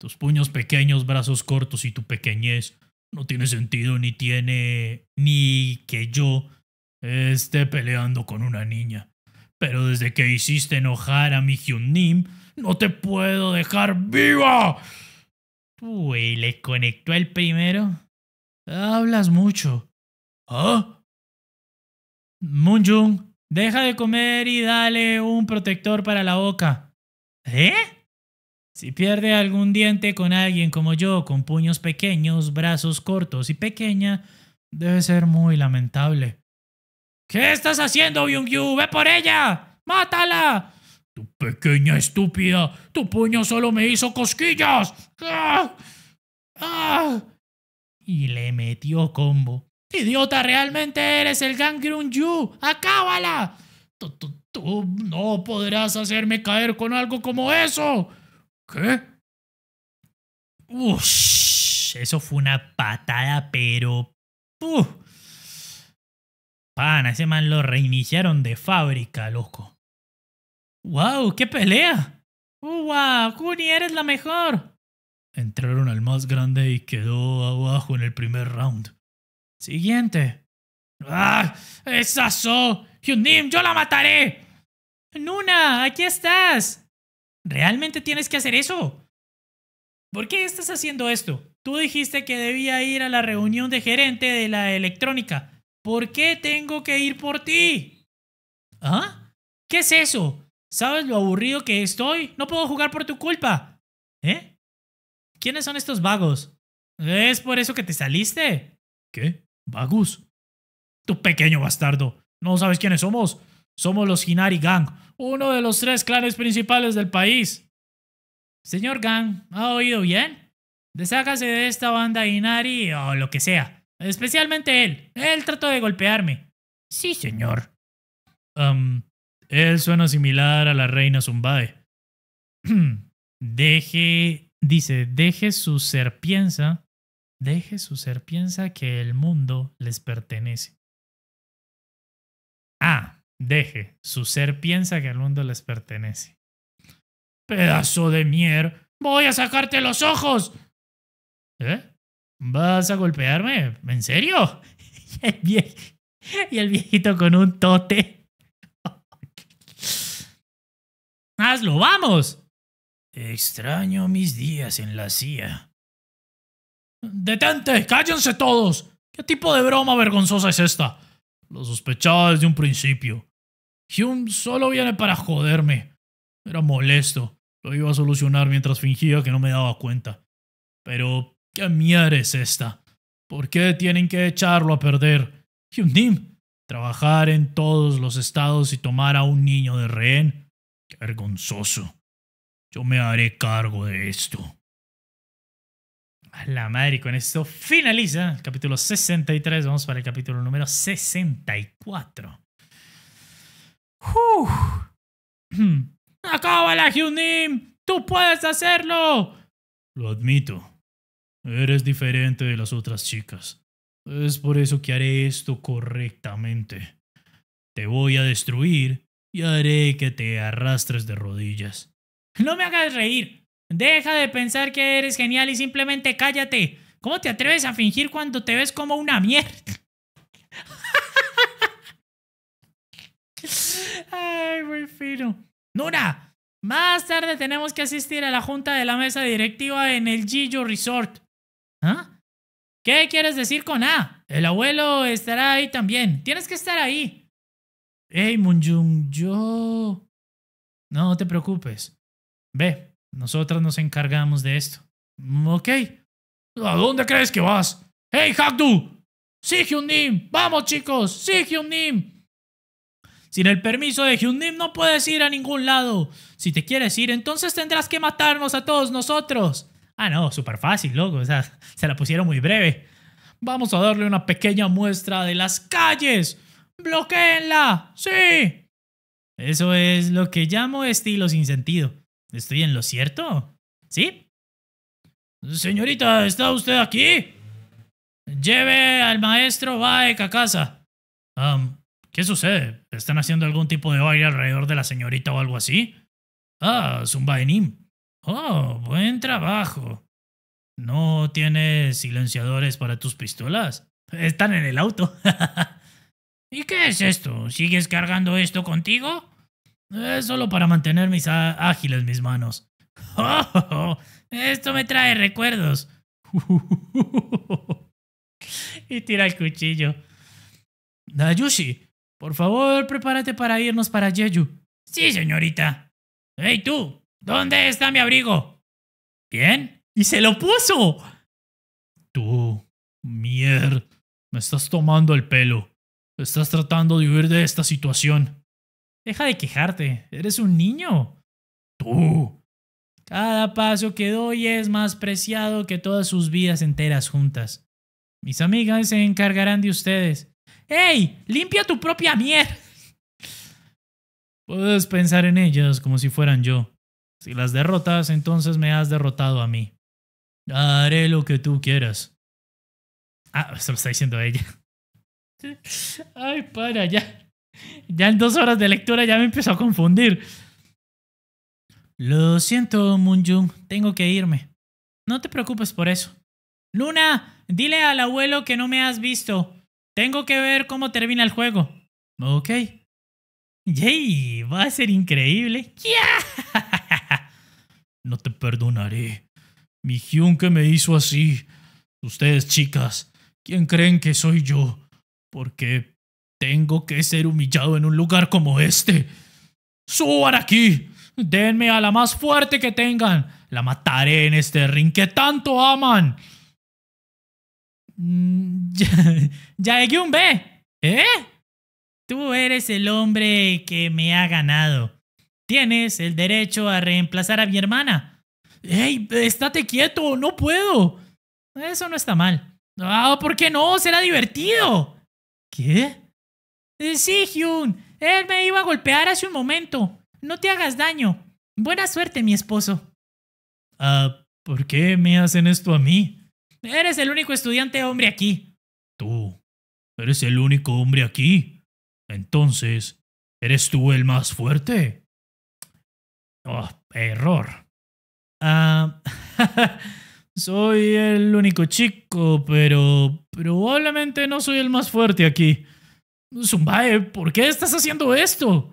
S1: Tus puños pequeños, brazos cortos y tu pequeñez no tiene sentido ni tiene ni que yo esté peleando con una niña. Pero desde que hiciste enojar a mi hyun ¡No te puedo dejar viva! Uy, le conectó el primero. Hablas mucho. ¿Ah? deja de comer y dale un protector para la boca. ¿Eh? Si pierde algún diente con alguien como yo, con puños pequeños, brazos cortos y pequeña, debe ser muy lamentable. ¿Qué estás haciendo, Byung-Yu? ¡Ve por ella! ¡Mátala! Tu pequeña estúpida, tu puño solo me hizo cosquillas. ¡Ah! ah. Y le metió combo. Idiota, realmente eres el Gangrun Yu. ¡Acábala! Tú, no podrás hacerme caer con algo como eso. ¿Qué? Ush, eso fue una patada, pero... Pan, Pana, ese man lo reiniciaron de fábrica, loco. ¡Wow! ¡Qué pelea! ¡Wow! ¡Oh, ¡Kuni, eres la mejor! Entraron al más grande y quedó abajo en el primer round. Siguiente. ¡Ah! ¡Esa So! yo la mataré! ¡Nuna, aquí estás! ¿Realmente tienes que hacer eso? ¿Por qué estás haciendo esto? Tú dijiste que debía ir a la reunión de gerente de la electrónica. ¿Por qué tengo que ir por ti? ¿Ah? ¿Qué es eso? ¿Sabes lo aburrido que estoy? No puedo jugar por tu culpa. ¿Eh? ¿Quiénes son estos vagos? ¿Es por eso que te saliste? ¿Qué? ¿Vagos? Tu pequeño bastardo. ¿No sabes quiénes somos? Somos los Hinari Gang, uno de los tres clanes principales del país. Señor Gang, ¿ha oído bien? Deságase de esta banda Hinari o lo que sea. Especialmente él. Él trató de golpearme. Sí, señor. Él suena similar a la reina Zumbae. deje, dice, deje su piensa. deje su piensa que el mundo les pertenece. Ah, deje su piensa que el mundo les pertenece. Pedazo de mier, voy a sacarte los ojos. ¿Eh? ¿Vas a golpearme? ¿En serio? y el viejito con un tote. lo vamos. Extraño mis días en la CIA. Detente, cállense todos. ¿Qué tipo de broma vergonzosa es esta? Lo sospechaba desde un principio. Hume solo viene para joderme. Era molesto. Lo iba a solucionar mientras fingía que no me daba cuenta. Pero, ¿qué mierda es esta? ¿Por qué tienen que echarlo a perder? Dim, trabajar en todos los estados y tomar a un niño de rehén. Qué vergonzoso. Yo me haré cargo de esto. A la madre, con esto finaliza el capítulo 63. Vamos para el capítulo número 64. ¡Uf! la Hyunim! ¡Tú puedes hacerlo! Lo admito. Eres diferente de las otras chicas. Es por eso que haré esto correctamente. Te voy a destruir haré que te arrastres de rodillas. No me hagas reír. Deja de pensar que eres genial y simplemente cállate. ¿Cómo te atreves a fingir cuando te ves como una mierda? Ay, muy fino. ¡Nuna! más tarde tenemos que asistir a la junta de la mesa directiva en el Gillo Resort. ¿Ah? ¿Qué quieres decir con A? El abuelo estará ahí también. Tienes que estar ahí. Hey, Munjung, yo. No te preocupes. Ve, nosotras nos encargamos de esto. Mm, ok. ¿A dónde crees que vas? ¡Hey, Hakdu! ¡Sí, Hyunnim! ¡Vamos, chicos! ¡Sí, Hyunnim! Sin el permiso de Hyunnim no puedes ir a ningún lado. Si te quieres ir, entonces tendrás que matarnos a todos nosotros. Ah, no, súper fácil, loco. O sea, se la pusieron muy breve. Vamos a darle una pequeña muestra de las calles. ¡Bloquéenla! ¡Sí! Eso es lo que llamo estilo sin sentido. ¿Estoy en lo cierto? ¿Sí? Señorita, ¿está usted aquí? Lleve al maestro Baek a casa. ¿Qué sucede? ¿Están haciendo algún tipo de baile alrededor de la señorita o algo así? Ah, un baenim. Oh, buen trabajo. ¿No tienes silenciadores para tus pistolas? Están en el auto. ¿Y qué es esto? ¿Sigues cargando esto contigo? Es solo para mantener mis ágiles mis manos. Oh, esto me trae recuerdos. y tira el cuchillo. Dayushi, por favor, prepárate para irnos para Jeju. Sí, señorita. Ey, tú, ¿dónde está mi abrigo? Bien. Y se lo puso. Tú, mier, me estás tomando el pelo. Estás tratando de huir de esta situación. Deja de quejarte, eres un niño. Tú. Cada paso que doy es más preciado que todas sus vidas enteras juntas. Mis amigas se encargarán de ustedes. ¡Ey! ¡Limpia tu propia mierda! Puedes pensar en ellas como si fueran yo. Si las derrotas, entonces me has derrotado a mí. Haré lo que tú quieras. Ah, se lo está diciendo ella. Ay, para, ya. Ya en dos horas de lectura ya me empezó a confundir. Lo siento, Moonjung tengo que irme. No te preocupes por eso. Luna, dile al abuelo que no me has visto. Tengo que ver cómo termina el juego. Ok. Yay, va a ser increíble. no te perdonaré. Mi Hyun que me hizo así. Ustedes, chicas, ¿quién creen que soy yo? porque tengo que ser humillado en un lugar como este. ¡Suban aquí! Denme a la más fuerte que tengan. La mataré en este ring que tanto aman. Mm, ¡Ya B, ¿eh? Tú eres el hombre que me ha ganado. Tienes el derecho a reemplazar a mi hermana. ¡Ey, estate quieto! ¡No puedo! Eso no está mal. Ah, ¿por qué no? Será divertido. ¿Qué? Eh, sí, Hyun. Él me iba a golpear hace un momento. No te hagas daño. Buena suerte, mi esposo. Ah, ¿por qué me hacen esto a mí? Eres el único estudiante hombre aquí. Tú. Eres el único hombre aquí. Entonces, ¿eres tú el más fuerte? Oh, error. Ah. Soy el único chico, pero probablemente no soy el más fuerte aquí. Zumbae, ¿por qué estás haciendo esto?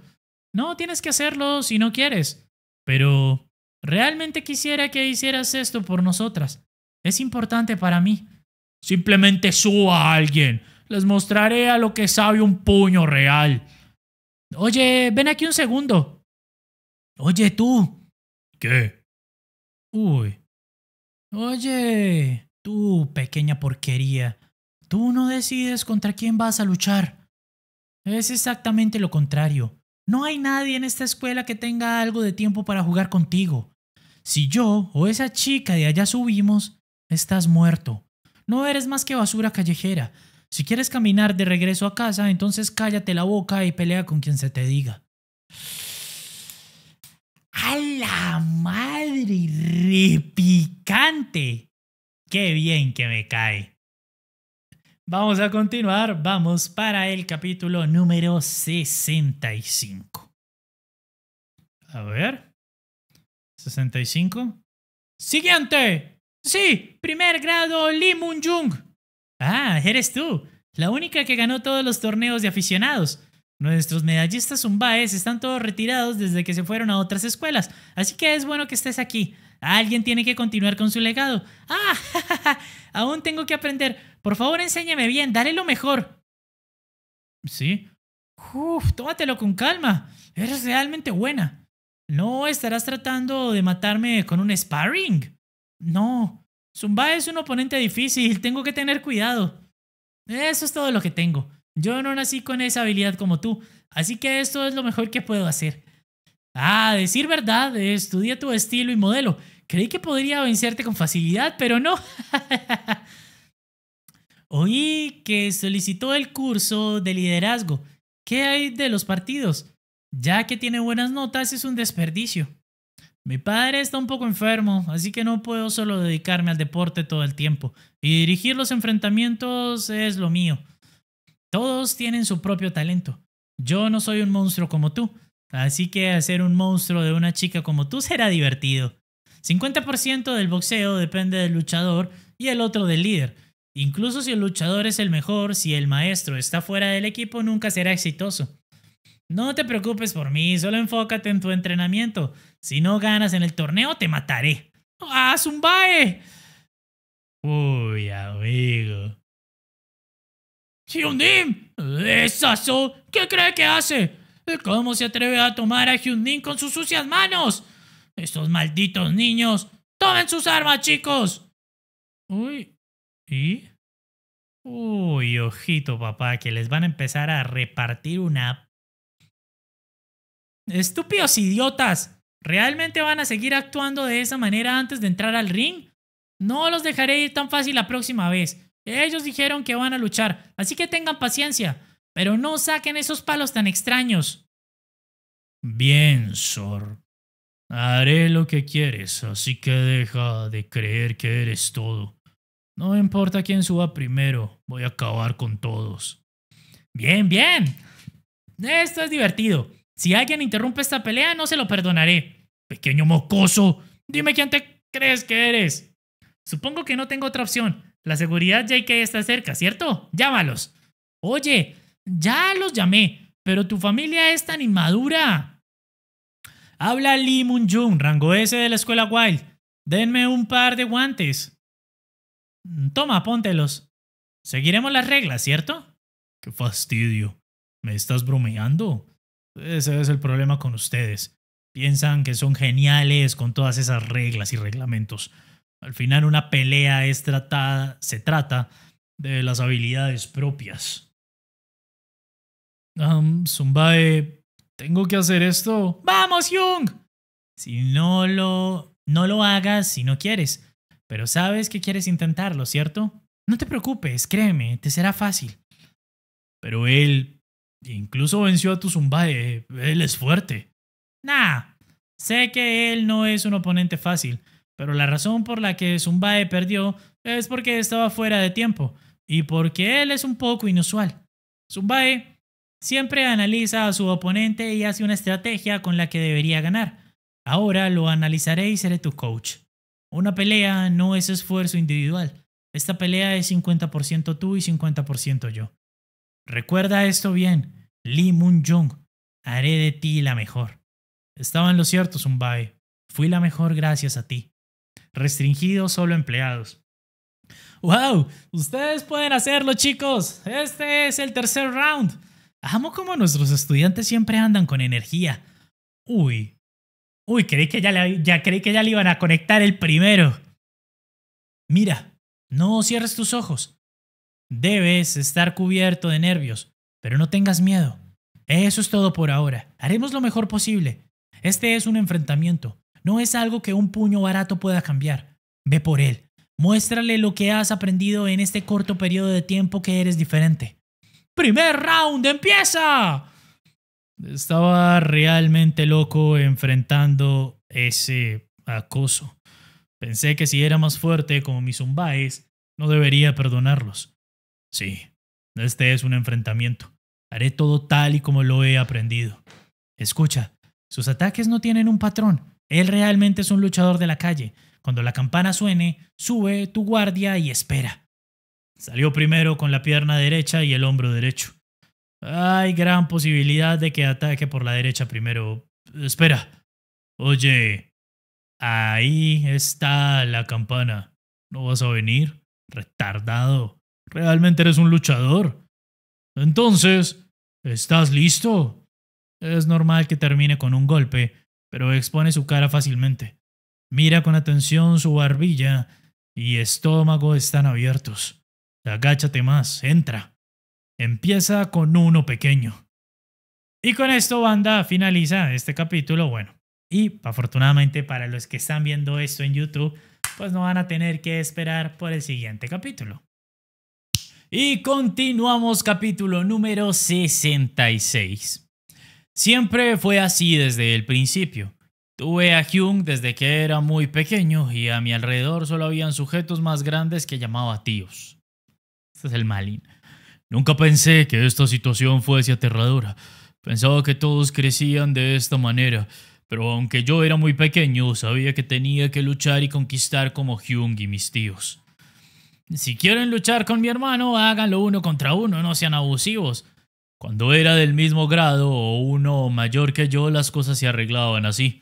S1: No tienes que hacerlo si no quieres. Pero realmente quisiera que hicieras esto por nosotras. Es importante para mí. Simplemente suba a alguien. Les mostraré a lo que sabe un puño real. Oye, ven aquí un segundo. Oye, tú. ¿Qué? Uy, Oye, tú pequeña porquería, tú no decides contra quién vas a luchar. Es exactamente lo contrario. No hay nadie en esta escuela que tenga algo de tiempo para jugar contigo. Si yo o esa chica de allá subimos, estás muerto. No eres más que basura callejera. Si quieres caminar de regreso a casa, entonces cállate la boca y pelea con quien se te diga. ¡A la madre! ¡Repicante! ¡Qué bien que me cae! Vamos a continuar, vamos para el capítulo número 65. A ver. 65. Siguiente. Sí, primer grado Lee Moon Jung. Ah, eres tú. La única que ganó todos los torneos de aficionados. Nuestros medallistas zumbaes están todos retirados desde que se fueron a otras escuelas, así que es bueno que estés aquí. Alguien tiene que continuar con su legado. ¡Ah! Aún tengo que aprender. Por favor, enséñame bien, dale lo mejor. ¿Sí? Uf, tómatelo con calma. Eres realmente buena. ¿No estarás tratando de matarme con un sparring? No. Zumba es un oponente difícil, tengo que tener cuidado. Eso es todo lo que tengo. Yo no nací con esa habilidad como tú, así que esto es lo mejor que puedo hacer. Ah, decir verdad, estudié tu estilo y modelo. Creí que podría vencerte con facilidad, pero no. Oí que solicitó el curso de liderazgo. ¿Qué hay de los partidos? Ya que tiene buenas notas, es un desperdicio. Mi padre está un poco enfermo, así que no puedo solo dedicarme al deporte todo el tiempo. Y dirigir los enfrentamientos es lo mío. Todos tienen su propio talento. Yo no soy un monstruo como tú, así que hacer un monstruo de una chica como tú será divertido. 50% del boxeo depende del luchador y el otro del líder. Incluso si el luchador es el mejor, si el maestro está fuera del equipo, nunca será exitoso. No te preocupes por mí, solo enfócate en tu entrenamiento. Si no ganas en el torneo, te mataré. ¡Ah, Zumbae! Uy, amigo. ¿Hyundim? ¿Esa so? ¿Qué cree que hace? ¿Cómo se atreve a tomar a Hyundim con sus sucias manos? ¡Estos malditos niños! ¡Tomen sus armas, chicos! Uy. ¿Y? Uy, ojito, papá, que les van a empezar a repartir una... ¡Estúpidos idiotas! ¿Realmente van a seguir actuando de esa manera antes de entrar al ring? No los dejaré ir tan fácil la próxima vez. Ellos dijeron que van a luchar, así que tengan paciencia, pero no saquen esos palos tan extraños. Bien, Sor. Haré lo que quieres, así que deja de creer que eres todo. No importa quién suba primero, voy a acabar con todos. Bien, bien. Esto es divertido. Si alguien interrumpe esta pelea, no se lo perdonaré. Pequeño mocoso, dime quién te crees que eres. Supongo que no tengo otra opción. La seguridad JK está cerca, ¿cierto? Llámalos. Oye, ya los llamé, pero tu familia es tan inmadura. Habla Lee Moon Jung, rango S de la escuela Wild. Denme un par de guantes. Toma, póntelos. Seguiremos las reglas, ¿cierto? Qué fastidio. ¿Me estás bromeando? Ese es el problema con ustedes. Piensan que son geniales con todas esas reglas y reglamentos. Al final una pelea es tratada, se trata de las habilidades propias. Um, Zumbae, tengo que hacer esto. ¡Vamos, Jung! Si no lo, no lo hagas si no quieres. Pero sabes que quieres intentarlo, ¿cierto? No te preocupes, créeme, te será fácil. Pero él incluso venció a tu Zumbae. Él es fuerte. Nah, sé que él no es un oponente fácil pero la razón por la que Zumbae perdió es porque estaba fuera de tiempo y porque él es un poco inusual. Zumbae siempre analiza a su oponente y hace una estrategia con la que debería ganar. Ahora lo analizaré y seré tu coach. Una pelea no es esfuerzo individual. Esta pelea es 50% tú y 50% yo. Recuerda esto bien, Lee Moon Jung. Haré de ti la mejor. Estaba en lo cierto, Zumbae. Fui la mejor gracias a ti restringido solo empleados. ¡Wow! Ustedes pueden hacerlo, chicos. Este es el tercer round. Amo como nuestros estudiantes siempre andan con energía. Uy. Uy, creí que ya, le, ya creí que ya le iban a conectar el primero. Mira, no cierres tus ojos. Debes estar cubierto de nervios, pero no tengas miedo. Eso es todo por ahora. Haremos lo mejor posible. Este es un enfrentamiento. No es algo que un puño barato pueda cambiar. Ve por él. Muéstrale lo que has aprendido en este corto periodo de tiempo que eres diferente. ¡Primer round! ¡Empieza! Estaba realmente loco enfrentando ese acoso. Pensé que si era más fuerte como mis zumbaes, no debería perdonarlos. Sí, este es un enfrentamiento. Haré todo tal y como lo he aprendido. Escucha, sus ataques no tienen un patrón. Él realmente es un luchador de la calle. Cuando la campana suene, sube tu guardia y espera. Salió primero con la pierna derecha y el hombro derecho. Hay gran posibilidad de que ataque por la derecha primero. Espera. Oye, ahí está la campana. ¿No vas a venir? Retardado. ¿Realmente eres un luchador? Entonces, ¿estás listo? Es normal que termine con un golpe, pero expone su cara fácilmente. Mira con atención su barbilla y estómago están abiertos. Agáchate más, entra. Empieza con uno pequeño. Y con esto, banda, finaliza este capítulo. Bueno, y afortunadamente para los que están viendo esto en YouTube, pues no van a tener que esperar por el siguiente capítulo. Y continuamos capítulo número 66. Siempre fue así desde el principio. Tuve a Hyung desde que era muy pequeño y a mi alrededor solo habían sujetos más grandes que llamaba tíos. Este es el Malin. Nunca pensé que esta situación fuese aterradora. Pensaba que todos crecían de esta manera, pero aunque yo era muy pequeño, sabía que tenía que luchar y conquistar como Hyung y mis tíos. Si quieren luchar con mi hermano, háganlo uno contra uno, no sean abusivos. Cuando era del mismo grado o uno mayor que yo, las cosas se arreglaban así.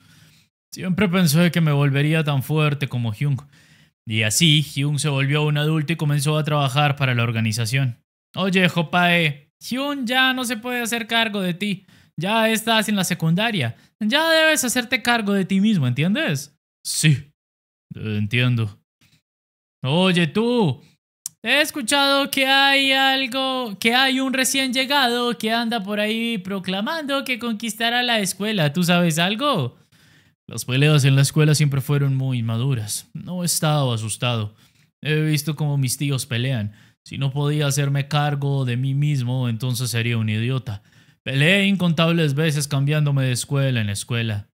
S1: Siempre pensé que me volvería tan fuerte como Hyung. Y así, Hyung se volvió un adulto y comenzó a trabajar para la organización. Oye, Jopae, Hyun ya no se puede hacer cargo de ti. Ya estás en la secundaria. Ya debes hacerte cargo de ti mismo, ¿entiendes? Sí, entiendo. Oye, tú, He escuchado que hay algo, que hay un recién llegado que anda por ahí proclamando que conquistará la escuela. ¿Tú sabes algo? Las peleas en la escuela siempre fueron muy maduras. No he estado asustado. He visto cómo mis tíos pelean. Si no podía hacerme cargo de mí mismo, entonces sería un idiota. Peleé incontables veces cambiándome de escuela en escuela.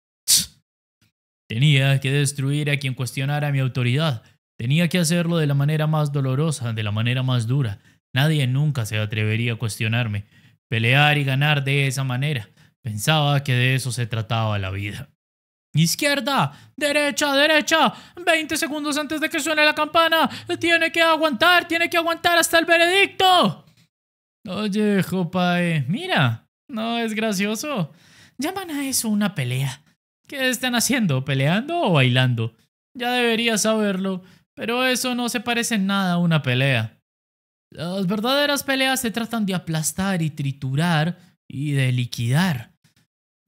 S1: Tenía que destruir a quien cuestionara mi autoridad. Tenía que hacerlo de la manera más dolorosa, de la manera más dura. Nadie nunca se atrevería a cuestionarme. Pelear y ganar de esa manera. Pensaba que de eso se trataba la vida. Izquierda, derecha, derecha. 20 segundos antes de que suene la campana. Tiene que aguantar, tiene que aguantar hasta el veredicto. Oye, Jopae, mira, no es gracioso. Llaman a eso una pelea. ¿Qué están haciendo? ¿Peleando o bailando? Ya debería saberlo. Pero eso no se parece en nada a una pelea. Las verdaderas peleas se tratan de aplastar y triturar y de liquidar.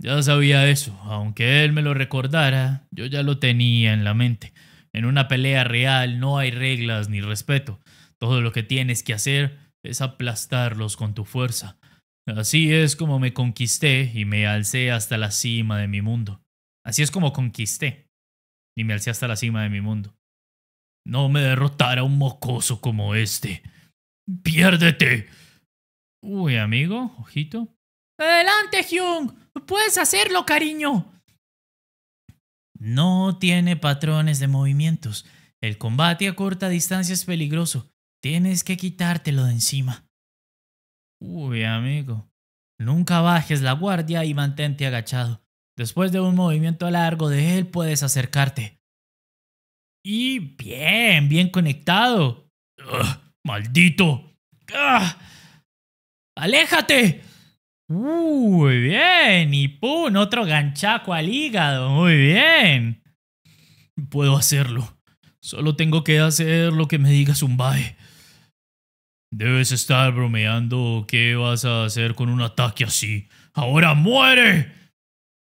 S1: Ya sabía eso, aunque él me lo recordara, yo ya lo tenía en la mente. En una pelea real no hay reglas ni respeto. Todo lo que tienes que hacer es aplastarlos con tu fuerza. Así es como me conquisté y me alcé hasta la cima de mi mundo. Así es como conquisté y me alcé hasta la cima de mi mundo. No me derrotará un mocoso como este. ¡Piérdete! Uy, amigo, ojito. ¡Adelante, Hyung! ¡Puedes hacerlo, cariño! No tiene patrones de movimientos. El combate a corta distancia es peligroso. Tienes que quitártelo de encima. Uy, amigo. Nunca bajes la guardia y mantente agachado. Después de un movimiento largo de él puedes acercarte. Y bien, bien conectado. ¡Maldito! ¡Aléjate! muy bien. Y pum, otro ganchaco al hígado. Muy bien. Puedo hacerlo. Solo tengo que hacer lo que me diga Zumbae. Debes estar bromeando. ¿Qué vas a hacer con un ataque así? ¡Ahora muere!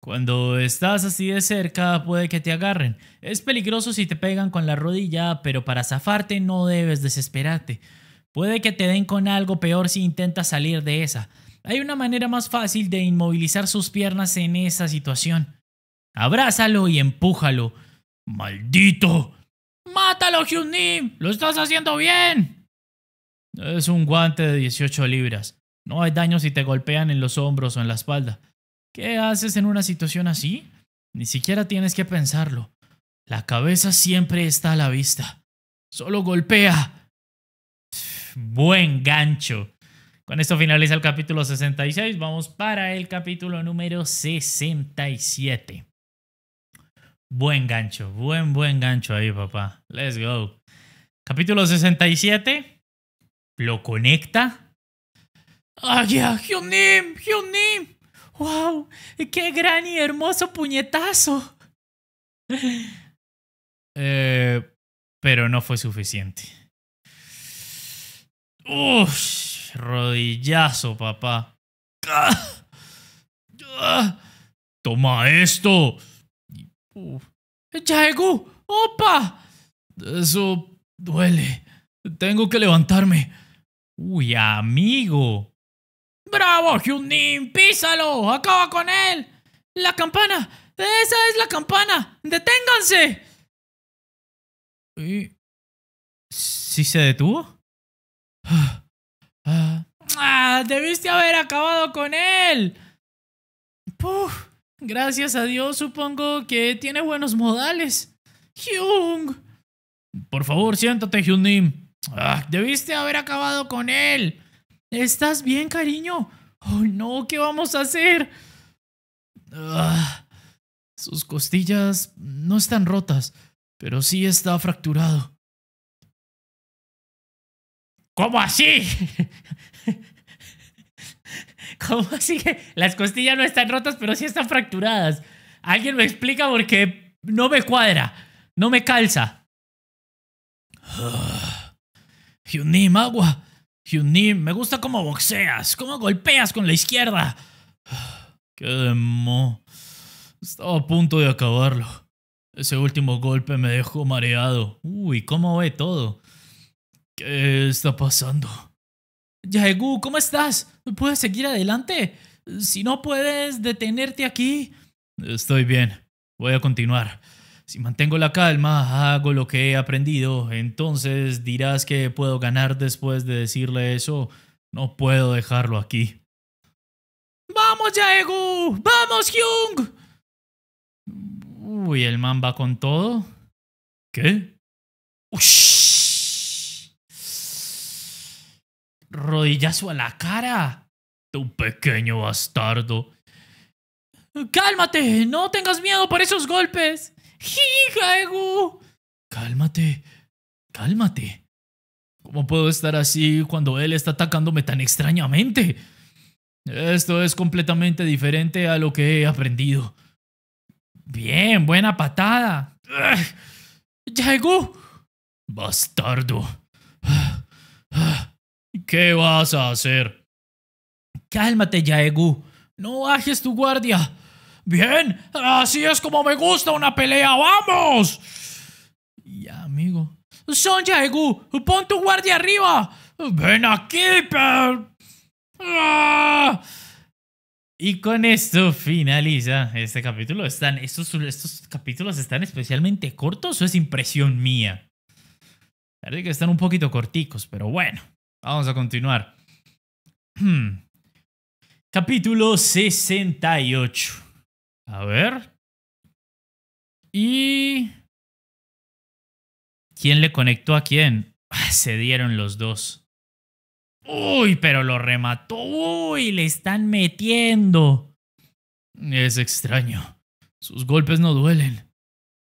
S1: Cuando estás así de cerca puede que te agarren. Es peligroso si te pegan con la rodilla, pero para zafarte no debes desesperarte. Puede que te den con algo peor si intentas salir de esa. Hay una manera más fácil de inmovilizar sus piernas en esa situación. Abrázalo y empújalo. ¡Maldito! ¡Mátalo, Hyun-nim! ¡Lo estás haciendo bien! Es un guante de 18 libras. No hay daño si te golpean en los hombros o en la espalda. ¿Qué haces en una situación así? Ni siquiera tienes que pensarlo. La cabeza siempre está a la vista. Solo golpea. Buen gancho. Con esto finaliza el capítulo 66. Vamos para el capítulo número 67. Buen gancho, buen, buen gancho ahí, papá. Let's go. Capítulo 67. Lo conecta. ¡Ay, ya! ¡Hyunim! ¡Hyunim! ¡Wow! ¡Qué gran y hermoso puñetazo! Eh, pero no fue suficiente. ¡Uf! Rodillazo, papá. Ah, ah, ¡Toma esto! ¡Yaegu! ¡Opa! Eso duele. Tengo que levantarme. Uy, amigo. ¡Bravo, Hyunin! ¡Písalo! ¡Acaba con él! ¡La campana! ¡Esa es la campana! ¡Deténganse!
S2: ¿Y... ¿Sí se detuvo? Ah,
S1: ¡Ah! ¡Debiste haber acabado con él! ¡Puf! Gracias a Dios supongo que tiene buenos modales. ¡Hyung! Por favor, siéntate, Hyunin. Ah, ¡Debiste haber acabado con él! ¿Estás bien, cariño? Oh, no, ¿qué vamos a hacer? Ah, sus costillas no están rotas, pero sí
S2: está fracturado. ¿Cómo así?
S1: ¿Cómo así que las costillas no están rotas, pero sí están fracturadas? Alguien me explica porque no me cuadra, no me calza. Ah, Yunim, agua. Yun-Ni, me gusta cómo boxeas, cómo golpeas con la izquierda. ¡Qué demo! Estaba a punto de acabarlo. Ese último golpe me dejó mareado. Uy, ¿cómo ve todo? ¿Qué está pasando? Yaegu, ¿cómo estás? ¿Puedes seguir adelante? Si no puedes detenerte aquí. Estoy bien. Voy a continuar. Si mantengo la calma, hago lo que he aprendido, entonces dirás que puedo ganar después de decirle eso. No puedo dejarlo aquí.
S2: ¡Vamos, Jaegu! ¡Vamos,
S1: Hyung! Uy, el man va con todo. ¿Qué? ¡Ush! Rodillazo a la cara. Tu pequeño bastardo. Cálmate, no tengas miedo por esos golpes. ¡Jaegu! Cálmate, cálmate. ¿Cómo puedo estar así cuando él está atacándome tan extrañamente? Esto es completamente diferente a lo que he aprendido. Bien, buena patada. ¡Jaegu! Bastardo. ¿Qué vas a hacer? Cálmate, Yaegu. No bajes tu guardia. Bien, así es como me gusta una pelea, vamos. Ya, amigo. Son Jaegu, pon tu guardia arriba. Ven aquí, per. Ah. Y con esto finaliza este capítulo. Están, estos, estos capítulos están especialmente cortos o es impresión mía. Parece que están un poquito corticos, pero bueno, vamos a continuar. Capítulo 68.
S2: A ver. Y...
S1: ¿Quién le conectó a quién? Ah, se dieron los dos. Uy, pero lo remató. Uy, le están metiendo. Es extraño. Sus golpes no duelen.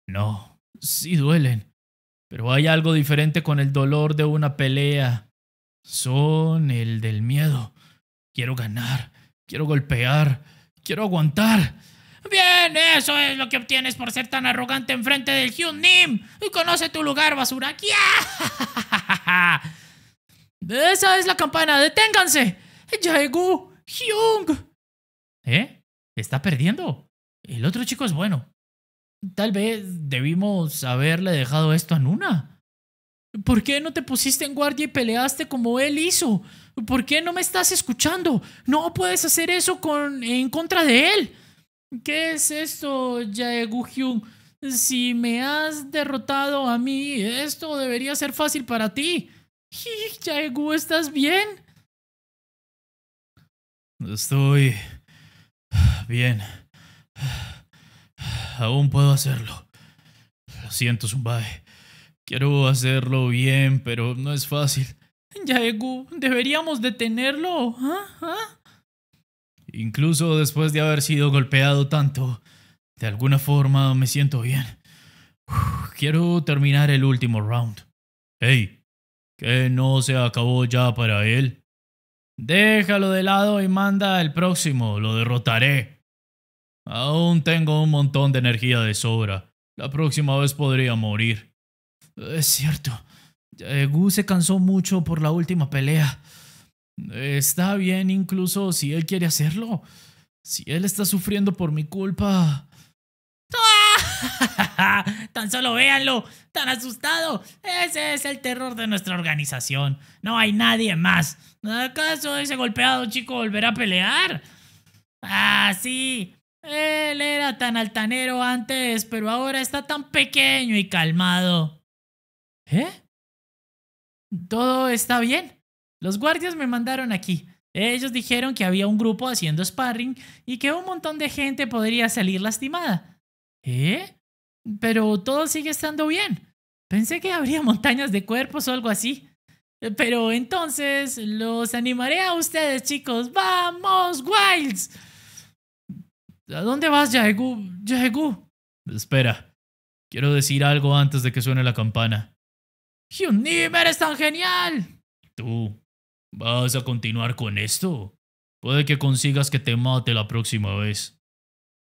S1: No, sí duelen. Pero hay algo diferente con el dolor de una pelea. Son el del miedo. Quiero ganar. Quiero golpear. Quiero aguantar. Bien, eso es lo que obtienes por ser tan arrogante enfrente del Hyun Nim. Y conoce tu lugar, basura. Esa es la campana. ¡Deténganse! ¡Jaegu! ¡Hyung! ¿Eh? ¿Está perdiendo? El otro chico es bueno. Tal vez debimos haberle dejado esto a Nuna. ¿Por qué no te pusiste en guardia y peleaste como él hizo? ¿Por qué no me estás escuchando? No puedes hacer eso con... en contra de él. ¿Qué es esto, Jaegu-hyun? Si me has derrotado a mí, esto debería ser fácil para ti. Yaegu, ¿estás bien? Estoy bien. Aún puedo hacerlo. Lo siento, Zumbae. Quiero hacerlo bien, pero no es fácil. Jaegu, deberíamos detenerlo. ¿Ah? ¿Ah? Incluso después de haber sido golpeado tanto, de alguna forma me siento bien. quiero terminar el último round. Hey, ¿qué no se acabó ya para él? Déjalo de lado y manda al próximo, lo derrotaré. Aún tengo un montón de energía de sobra. La próxima vez podría morir. Es cierto. Gu se cansó mucho por la última pelea. Está bien incluso si él quiere hacerlo. Si él está sufriendo por mi culpa. Tan solo véanlo, tan asustado. Ese es el terror de nuestra organización. No hay nadie más. ¿Acaso ese golpeado chico volverá a pelear? Ah, sí. Él era tan altanero antes, pero ahora está tan pequeño y calmado. ¿Eh? ¿Todo está bien? Los guardias me mandaron aquí. Ellos dijeron que había un grupo haciendo sparring y que un montón de gente podría salir lastimada. ¿Eh? Pero todo sigue estando bien. Pensé que habría montañas de cuerpos o algo así. Pero entonces los animaré a ustedes, chicos. ¡Vamos, Wilds! ¿A dónde vas, Yaegu? Yaegu. Espera. Quiero decir algo antes de que suene la campana.
S2: ¡Hunim, eres tan genial!
S1: Tú, ¿Vas a continuar con esto? Puede que consigas que te mate la próxima vez.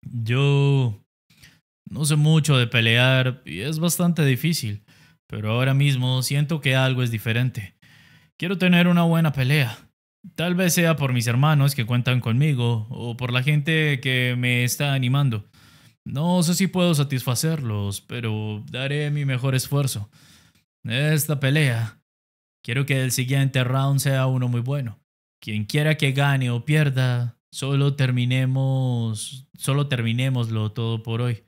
S1: Yo... No sé mucho de pelear y es bastante difícil, pero ahora mismo siento que algo es diferente. Quiero tener una buena pelea. Tal vez sea por mis hermanos que cuentan conmigo o por la gente que me está animando. No sé si puedo satisfacerlos, pero daré mi mejor esfuerzo. Esta pelea Quiero que el siguiente round sea uno muy bueno. Quien quiera que gane o pierda, solo terminemos, solo terminémoslo todo por hoy.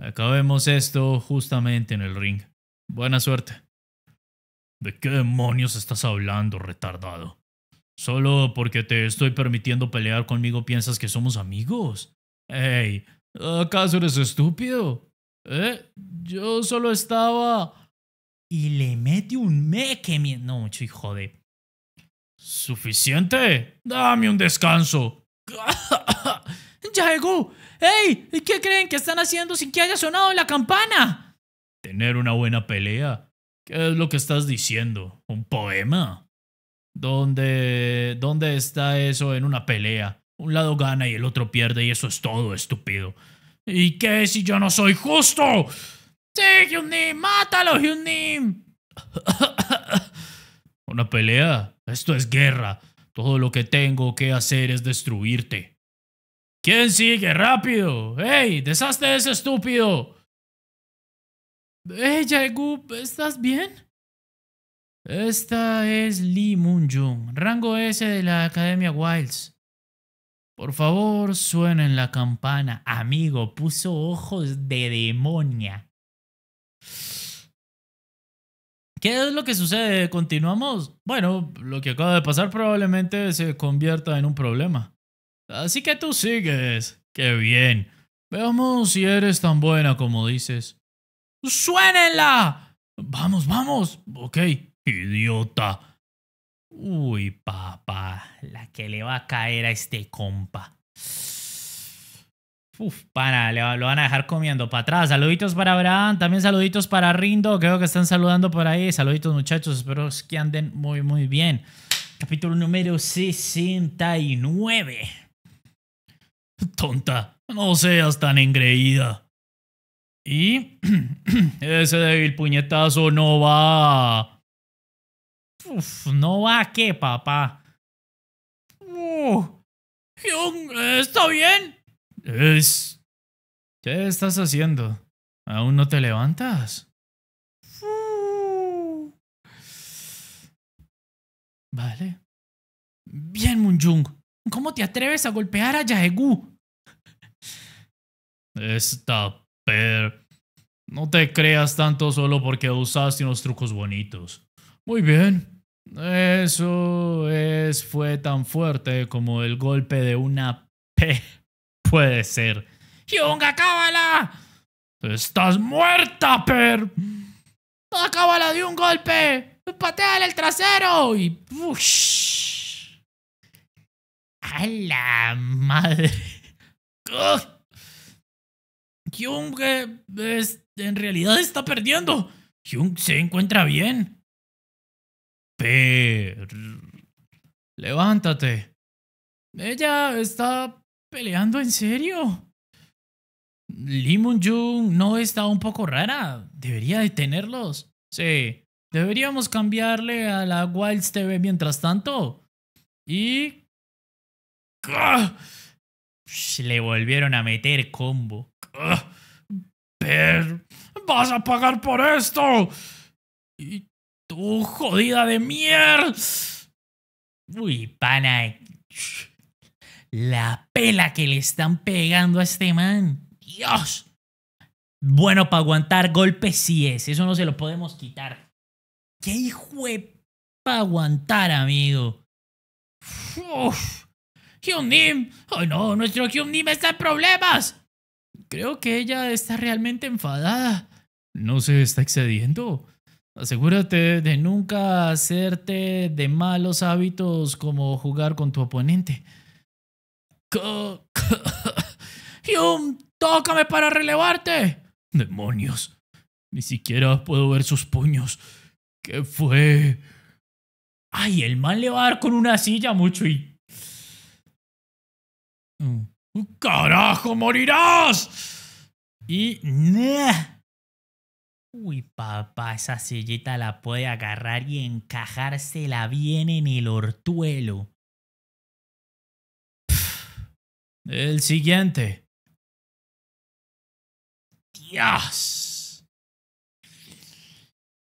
S1: Acabemos esto justamente en el ring. Buena suerte. ¿De qué demonios estás hablando, retardado? Solo porque te estoy permitiendo pelear conmigo piensas que somos amigos. ¡Ey! ¿Acaso eres estúpido? ¿Eh? Yo solo estaba y le mete un meque. No, hijo de. ¿Suficiente? Dame un descanso. ¡Ya llegó! ¿Y ¿Qué creen que están haciendo sin que haya sonado la campana? Tener una buena pelea. ¿Qué es lo que estás diciendo? ¿Un poema? ¿Dónde, ¿Dónde está eso en una pelea? Un lado gana y el otro pierde y eso es todo, estúpido. ¿Y qué si yo no soy justo? Sí, Hyunim, mátalo, Hyunim. ¿Una pelea? Esto es guerra. Todo lo que tengo que hacer es destruirte. ¿Quién sigue? ¡Rápido! ¡Ey! ¡Deshazte de ese estúpido! ¡Ey, Jaegu! ¿Estás bien? Esta es Lee Moon-jung, rango S de la Academia Wilds. Por favor, suenen la campana. Amigo, puso ojos de demonia. ¿Qué es lo que sucede? Continuamos. Bueno, lo que acaba de pasar probablemente se convierta en un problema. Así que tú sigues. Qué bien. Veamos si eres tan buena como dices. Suénela. Vamos, vamos. Ok. Idiota. Uy, papá, la que le va a caer a este compa. Uf, pana, lo van a dejar comiendo para atrás. Saluditos para Abraham, también saluditos para Rindo, creo que están saludando por ahí. Saluditos muchachos, espero que anden muy, muy bien. Capítulo número 69. Tonta, no seas tan engreída. Y ese débil puñetazo no va. Uf, no va qué, papá.
S2: Uh, ¿está bien? ¿Qué estás haciendo? ¿Aún no te levantas? Vale.
S1: Bien, Munjung. ¿Cómo te atreves a golpear a Yaegu? Esta per... No te creas tanto solo porque usaste unos trucos bonitos. Muy bien. Eso es, fue tan fuerte como el golpe de una P puede ser. ¡Hyung, acábala! ¡Estás muerta, Per! ¡Acábala de un golpe! ¡Pateale el trasero! Y. ¡A la madre! Hyung en realidad está perdiendo. Hyung
S2: se encuentra bien. Per.
S1: Levántate. Ella está peleando en serio? ¿Limon no está un poco rara. Debería detenerlos. Sí. Deberíamos cambiarle a la Wilds TV mientras tanto. Y. ¡ah! Le volvieron a meter combo. ¡Per!
S2: ¡Ah! ¡Vas a pagar por esto!
S1: ¡Y tú, jodida de mierda! Uy, pana. La pela que le están pegando a este man. Dios. Bueno, para aguantar golpes sí es. Eso no se lo podemos quitar. ¿Qué hijo para aguantar, amigo? Uf. Hyundim. ¡Ay no, nuestro Hium-Nim está en problemas. Creo que ella está realmente enfadada. No se está excediendo. Asegúrate de nunca hacerte de malos hábitos como jugar con tu oponente. tócame para relevarte. Demonios. Ni siquiera puedo ver sus puños. ¿Qué fue? Ay, el mal le va a dar con una silla mucho y... Mm. ¡Carajo,
S2: morirás! Y... Uy,
S1: papá, esa sillita la puede agarrar y encajársela bien en el ortuelo. El siguiente.
S2: Dios.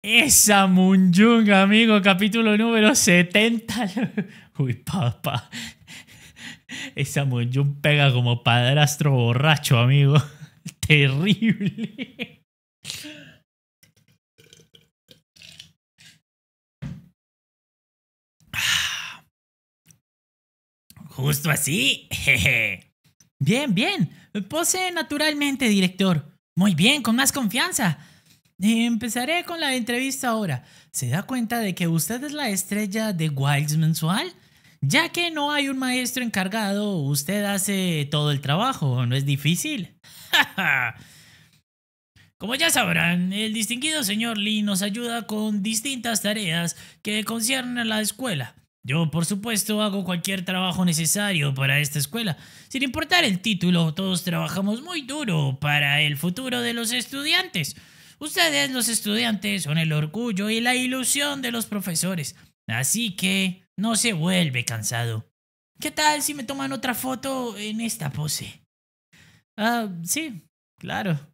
S1: Esa Munjung, amigo, capítulo número 70. Uy, papá. Esa Munjung pega como padrastro borracho, amigo. Terrible. Justo así. Bien, bien. Posee naturalmente, director. Muy bien, con más confianza. Empezaré con la entrevista ahora. ¿Se da cuenta de que usted es la estrella de Wilds Mensual? Ya que no hay un maestro encargado, usted hace todo el trabajo, no es difícil. Como ya sabrán, el distinguido señor Lee nos ayuda con distintas tareas que conciernen a la escuela. Yo, por supuesto, hago cualquier trabajo necesario para esta escuela. Sin importar el título, todos trabajamos muy duro para el futuro de los estudiantes. Ustedes, los estudiantes, son el orgullo y la ilusión de los profesores. Así que no se vuelve cansado. ¿Qué tal si me toman otra foto en esta pose? Ah, sí, claro.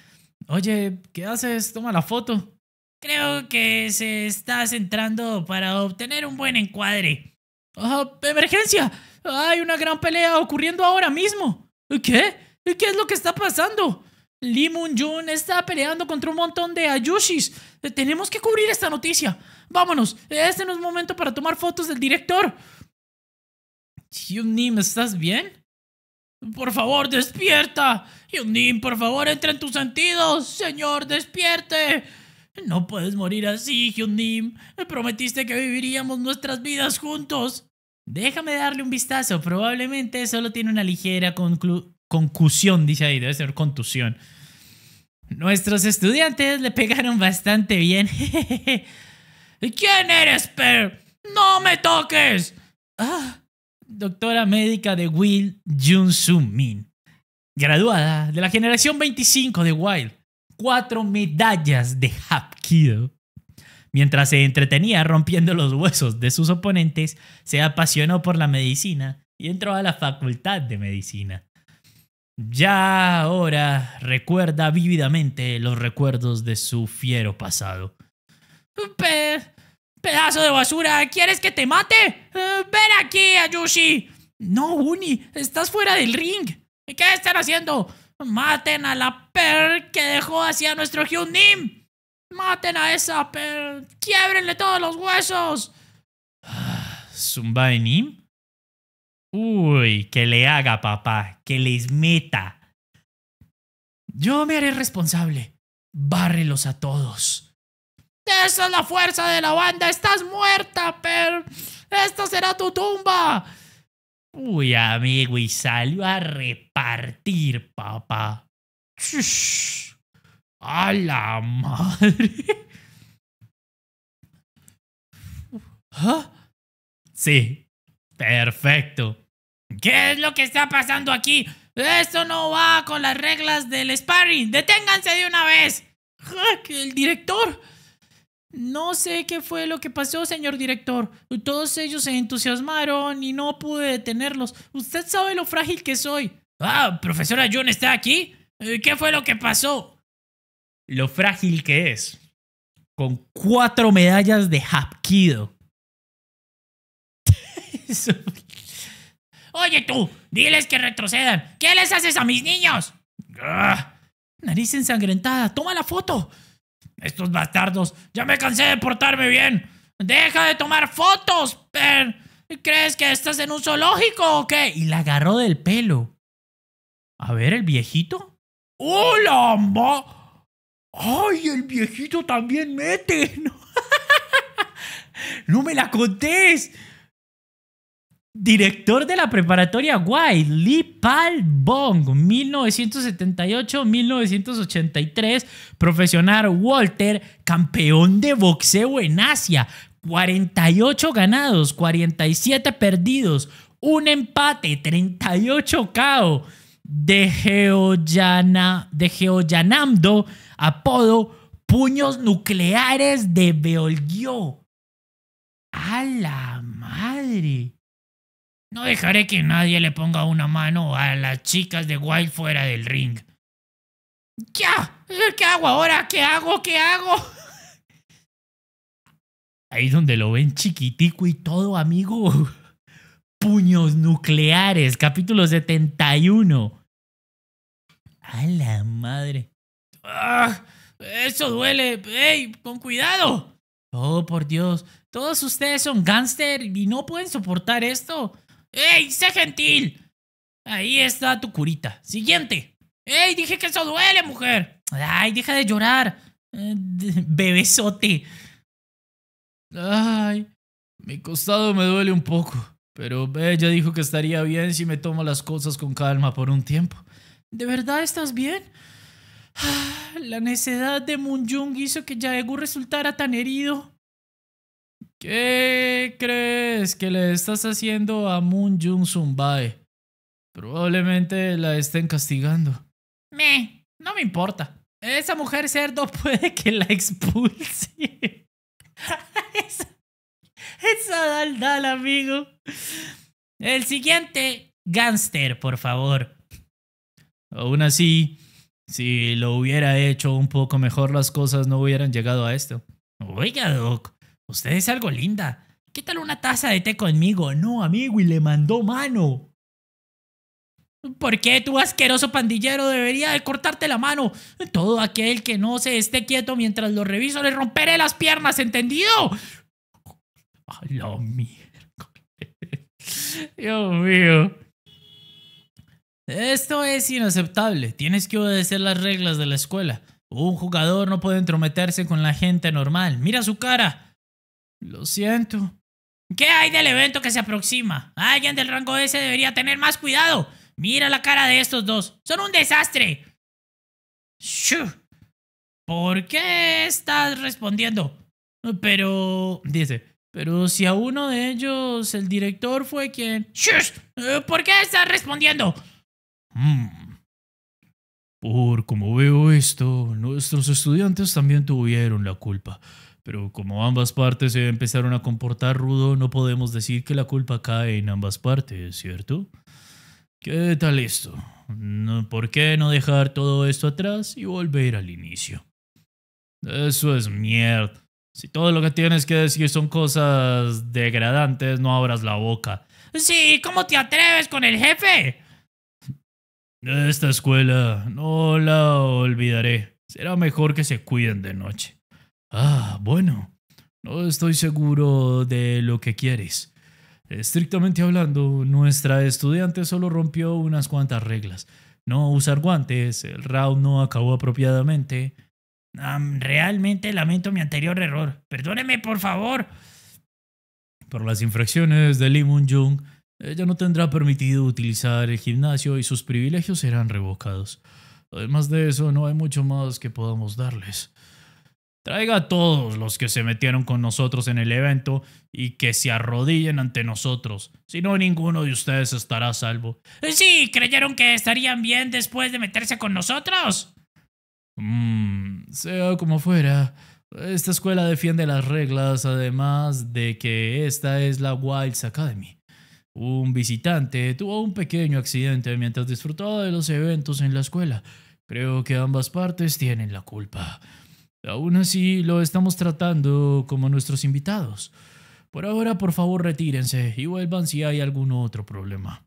S1: Oye, ¿qué haces? Toma la foto creo que se está centrando para obtener un buen encuadre. ¡Emergencia! ¡Hay una gran pelea ocurriendo ahora mismo! ¿Qué? ¿Qué es lo que está pasando? Lee Moon Jun está peleando contra un montón de Ayushis. Tenemos que cubrir esta noticia. Vámonos, este no es momento para tomar fotos del director. Hyun-Nim, ¿estás bien? Por favor, despierta. nim por favor, entra en tus sentidos. Señor, despierte. No puedes morir así, Hyundim. Me prometiste que viviríamos nuestras vidas juntos. Déjame darle un vistazo. Probablemente solo tiene una ligera concusión, dice ahí. Debe ser contusión. Nuestros estudiantes le pegaron bastante bien. ¿Quién eres, Per? ¡No me toques! Ah, doctora médica de Will Jun Soo Min. Graduada de la generación 25 de Wild cuatro medallas de Hapkido. Mientras se entretenía rompiendo los huesos de sus oponentes, se apasionó por la medicina y entró a la facultad de medicina. Ya ahora recuerda vívidamente los recuerdos de su fiero pasado. pedazo de basura, ¿quieres que te mate? Eh, ven aquí, Ayushi. No, Uni, estás fuera del ring. ¿Qué están haciendo? Maten a la per que dejó hacia nuestro Hyunim. Maten a esa per. Quiebrenle todos los huesos. Nim? Uy, que le haga papá, que les meta. Yo me haré responsable. Bárrelos a todos. Esa es la fuerza de la banda. Estás muerta, per. Esta será tu tumba. Uy, amigo, y salió a repartir, papá. ¡Shush! ¡A la madre! ¿Ah? Sí, perfecto. ¿Qué es lo que está pasando aquí? Eso no va con las reglas del sparring. ¡Deténganse de una vez! Ah, ¡El director! No sé qué fue lo que pasó, señor director. Todos ellos se entusiasmaron y no pude detenerlos. Usted sabe lo frágil que soy. Ah, profesora June está aquí. Eh, ¿Qué fue lo que pasó? Lo frágil que es. Con cuatro medallas de Hapkido. Oye tú, diles que retrocedan. ¿Qué les haces a mis niños? Ah. Nariz ensangrentada, toma la foto. Estos bastardos. Ya me cansé de portarme bien. Deja de tomar fotos. Per. ¿Crees que estás en un zoológico o qué? Y la agarró del pelo. A ver, el viejito. ¡Hola, mamá! ¡Ay, el viejito también mete! ¡No, no me la contés! Director de la preparatoria Guay, Lee Pal Bong, 1978-1983, profesional Walter, campeón de boxeo en Asia, 48 ganados, 47 perdidos, un empate, 38 KO, de, de Geoyanamdo, apodo Puños Nucleares de Beolgyo. ¡A la madre! No dejaré que nadie le ponga una mano a las chicas de Wild fuera del ring.
S2: ¡Ya! ¿Qué hago ahora? ¿Qué hago? ¿Qué hago?
S1: Ahí donde lo ven chiquitico y todo, amigo. Puños nucleares, capítulo 71. A la madre. ¡Ah! Eso duele. ¡Ey! ¡Con cuidado! Oh, por Dios. Todos ustedes son gánster y no pueden soportar esto. ¡Ey, sé gentil! Ahí está tu curita. Siguiente. ¡Ey, dije que eso duele, mujer! ¡Ay, deja de llorar! Eh, bebesote. Ay, mi costado me duele un poco, pero ella dijo que estaría bien si me tomo las cosas con calma por un tiempo. ¿De verdad estás bien? Ah, la necedad de Munjung hizo que Yaegu resultara tan herido. ¿Qué crees que le estás haciendo a Moon Jung Sumbae? Probablemente la estén castigando. Me, no me importa. Esa mujer cerdo puede que la expulse. esa, esa dal, dal, amigo. El siguiente, gánster, por favor. Aún así, si lo hubiera hecho un poco mejor, las cosas no hubieran llegado a esto. Oiga, Doc, Usted es algo linda. ¿Qué tal una taza de té conmigo? No, amigo, y le mandó mano. ¿Por qué tu asqueroso pandillero, debería de cortarte la mano? Todo aquel que no se esté quieto mientras lo reviso le romperé las piernas, ¿entendido? A Dios mío. Esto es inaceptable. Tienes que obedecer las reglas de la escuela. Un jugador no puede entrometerse con la gente normal. Mira su cara. Lo siento. ¿Qué hay del evento que se aproxima? Alguien del rango S debería tener más cuidado. Mira la cara de estos dos. Son un desastre. ¿Por qué estás respondiendo? Pero... Dice. Pero si a uno de ellos el director fue quien... ¡Shh! ¿Por qué estás respondiendo? Hmm. Por como veo esto, nuestros estudiantes también tuvieron la culpa. Pero como ambas partes se empezaron a comportar rudo, no podemos decir que la culpa cae en ambas partes, ¿cierto? ¿Qué tal esto? ¿Por qué no dejar todo esto atrás y volver al inicio? Eso es mierda. Si todo lo que tienes que decir son cosas degradantes, no abras la boca. Sí, ¿cómo te atreves con el jefe? Esta escuela no la olvidaré. Será mejor que se cuiden de noche. Ah, bueno, no estoy seguro de lo que quieres. Estrictamente hablando, nuestra estudiante solo rompió unas cuantas reglas. No usar guantes, el round no acabó apropiadamente. realmente lamento mi anterior error. Perdóneme, por favor. Por las infracciones de Lee Moon Jung, ella no tendrá permitido utilizar el gimnasio y sus privilegios serán revocados. Además de eso, no hay mucho más que podamos darles. Traiga a todos los que se metieron con nosotros en el evento y que se arrodillen ante nosotros, si no ninguno de ustedes estará salvo. Sí, creyeron que estarían bien después de meterse con nosotros. Mmm, sea como fuera, esta escuela defiende las reglas, además de que esta es la Wilds Academy. Un visitante tuvo un pequeño accidente mientras disfrutaba de los eventos en la escuela. Creo que ambas partes tienen la culpa. Aún así, lo estamos tratando como nuestros invitados. Por ahora, por favor, retírense y vuelvan si hay algún otro problema.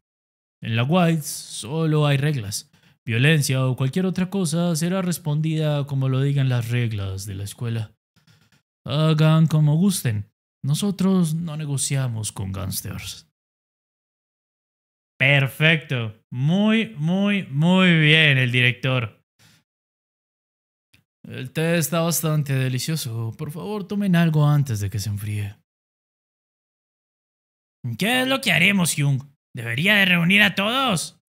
S1: En la White solo hay reglas. Violencia o cualquier otra cosa será respondida como lo digan las reglas de la escuela. Hagan como gusten. Nosotros no negociamos con gangsters. Perfecto. Muy, muy, muy bien el director. El té está bastante delicioso. Por favor, tomen algo antes de que se enfríe. ¿Qué es lo que haremos, Hyung? ¿Debería de reunir a todos?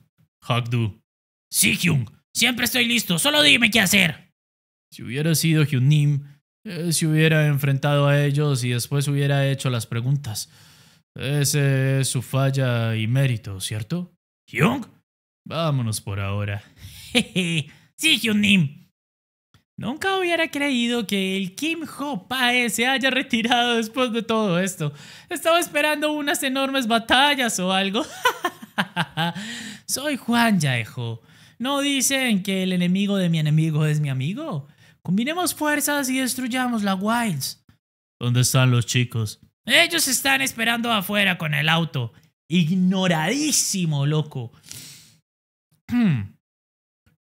S1: Hakdu. Sí, Hyung. Siempre estoy listo. Solo dime qué hacer. Si hubiera sido Hyunim, eh, se hubiera enfrentado a ellos y después hubiera hecho las preguntas. Ese es su falla y mérito, ¿cierto? ¿Hyung? Vámonos por ahora. sí, Hyung-Nim. Nunca hubiera creído que el Kim Ho Pae se haya retirado después de todo esto. Estaba esperando unas enormes batallas o algo. Soy Juan Yaejo. ¿No dicen que el enemigo de mi enemigo es mi amigo? Combinemos fuerzas y destruyamos la Wilds. ¿Dónde están los chicos? Ellos están esperando afuera con el auto. Ignoradísimo, loco.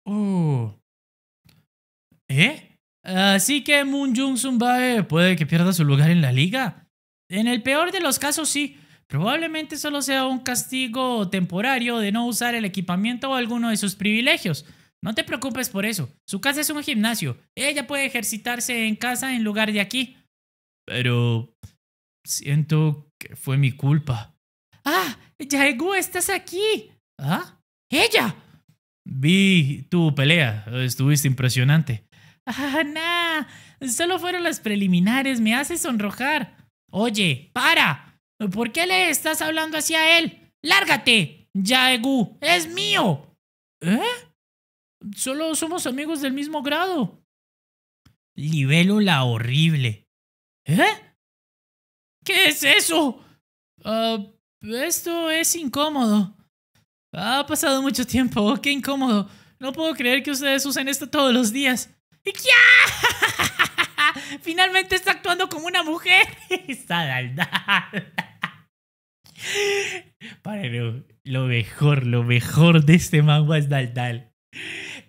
S1: oh. ¿Eh? Así ah, que Moon Jung Sunbae puede que pierda su lugar en la liga. En el peor de los casos sí, probablemente solo sea un castigo temporario de no usar el equipamiento o alguno de sus privilegios. No te preocupes por eso, su casa es un gimnasio, ella puede ejercitarse en casa en lugar de aquí. Pero... siento que fue mi culpa. ¡Ah! ¡Jaegu, estás aquí. ¿Ah? ¡Ella! Vi tu pelea, estuviste impresionante. Ah, nah, solo fueron las preliminares, me hace sonrojar. Oye, para. ¿Por qué le estás hablando así a él? ¡Lárgate! Yaegu, es mío. ¿Eh? Solo somos amigos del mismo grado.
S2: Libelo
S1: la horrible. ¿Eh? ¿Qué es eso? Ah, esto es incómodo. Ha pasado mucho tiempo, qué incómodo. No puedo creer que ustedes usen esto todos los días. ¡Ya! Ah, finalmente está actuando como una mujer. Para lo mejor, lo mejor de este manga es Daldal.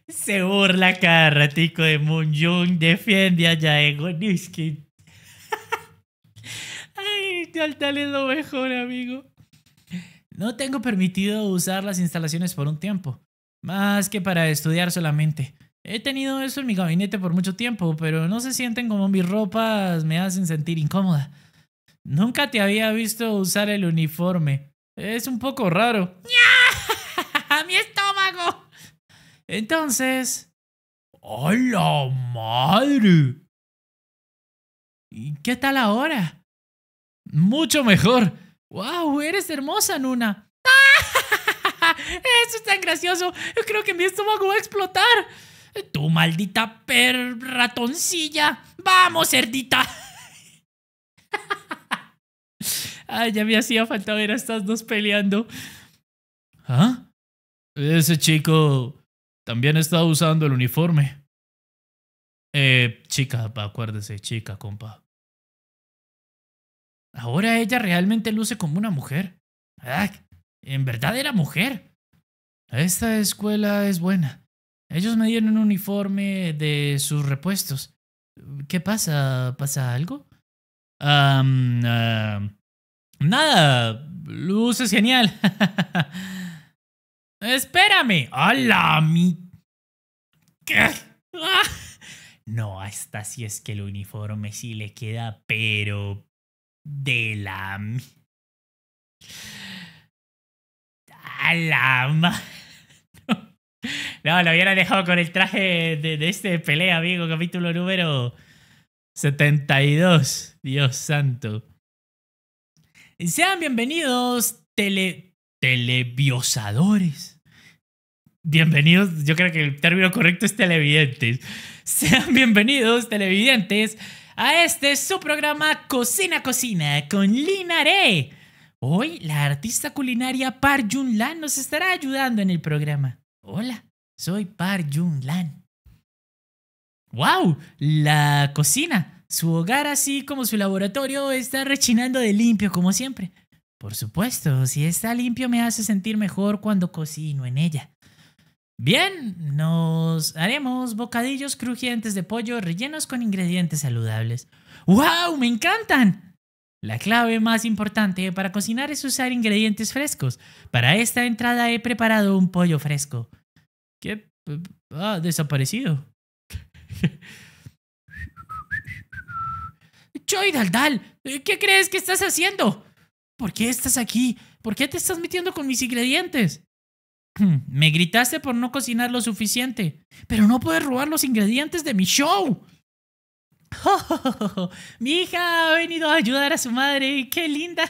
S1: Se burla cada ratico de Moon defiende a Jaego Niskin. Ay, Daldal es lo mejor, amigo. No tengo permitido usar las instalaciones por un tiempo, más que para estudiar solamente. He tenido eso en mi gabinete por mucho tiempo, pero no se sienten como mis ropas me hacen sentir incómoda. Nunca te había visto usar el uniforme. Es un poco raro. ¡A mi estómago! Entonces... ¡Hola, madre! ¿Y qué tal ahora? Mucho mejor. ¡Wow! Eres hermosa, Nuna. ¡Ah! Eso es tan gracioso. Yo creo que mi estómago va a explotar. ¡Tu maldita per ratoncilla. Vamos, cerdita. Ay, ya me hacía falta ver a estas dos peleando. ¿Ah? Ese chico también está usando el uniforme. Eh, chica, acuérdese, chica, compa. Ahora ella realmente luce como una mujer. en verdad era mujer. Esta escuela es buena. Ellos me dieron un uniforme de sus repuestos. ¿Qué pasa? ¿Pasa algo? nada, luces genial. Espérame. ¡Hala, mi! ¿Qué? No, hasta si es que el uniforme sí le queda, pero de la... A la... No, lo hubiera dejado con el traje de, de este pelea, amigo, capítulo número 72. Dios santo. Sean bienvenidos, tele, televiosadores. Bienvenidos, yo creo que el término correcto es televidentes. Sean bienvenidos, televidentes, a este su programa Cocina Cocina con Linaré. Hoy la artista culinaria Par Jun Lan nos estará ayudando en el programa. Hola, soy Par Junlan. ¡Wow! La cocina, su hogar así como su laboratorio está rechinando de limpio como siempre. Por supuesto, si está limpio me hace sentir mejor cuando cocino en ella. Bien, nos haremos bocadillos crujientes de pollo rellenos con ingredientes saludables. ¡Wow! ¡Me encantan! La clave más importante para cocinar es usar ingredientes frescos. Para esta entrada he preparado un pollo fresco. ¿Qué? Ah, desaparecido. Choy Daldal, ¿qué crees que estás haciendo? ¿Por qué estás aquí? ¿Por qué te estás metiendo con mis ingredientes? Me gritaste por no cocinar lo suficiente, pero no puedes robar los ingredientes de mi show. Mi hija ha venido a ayudar a su madre. ¡Qué linda!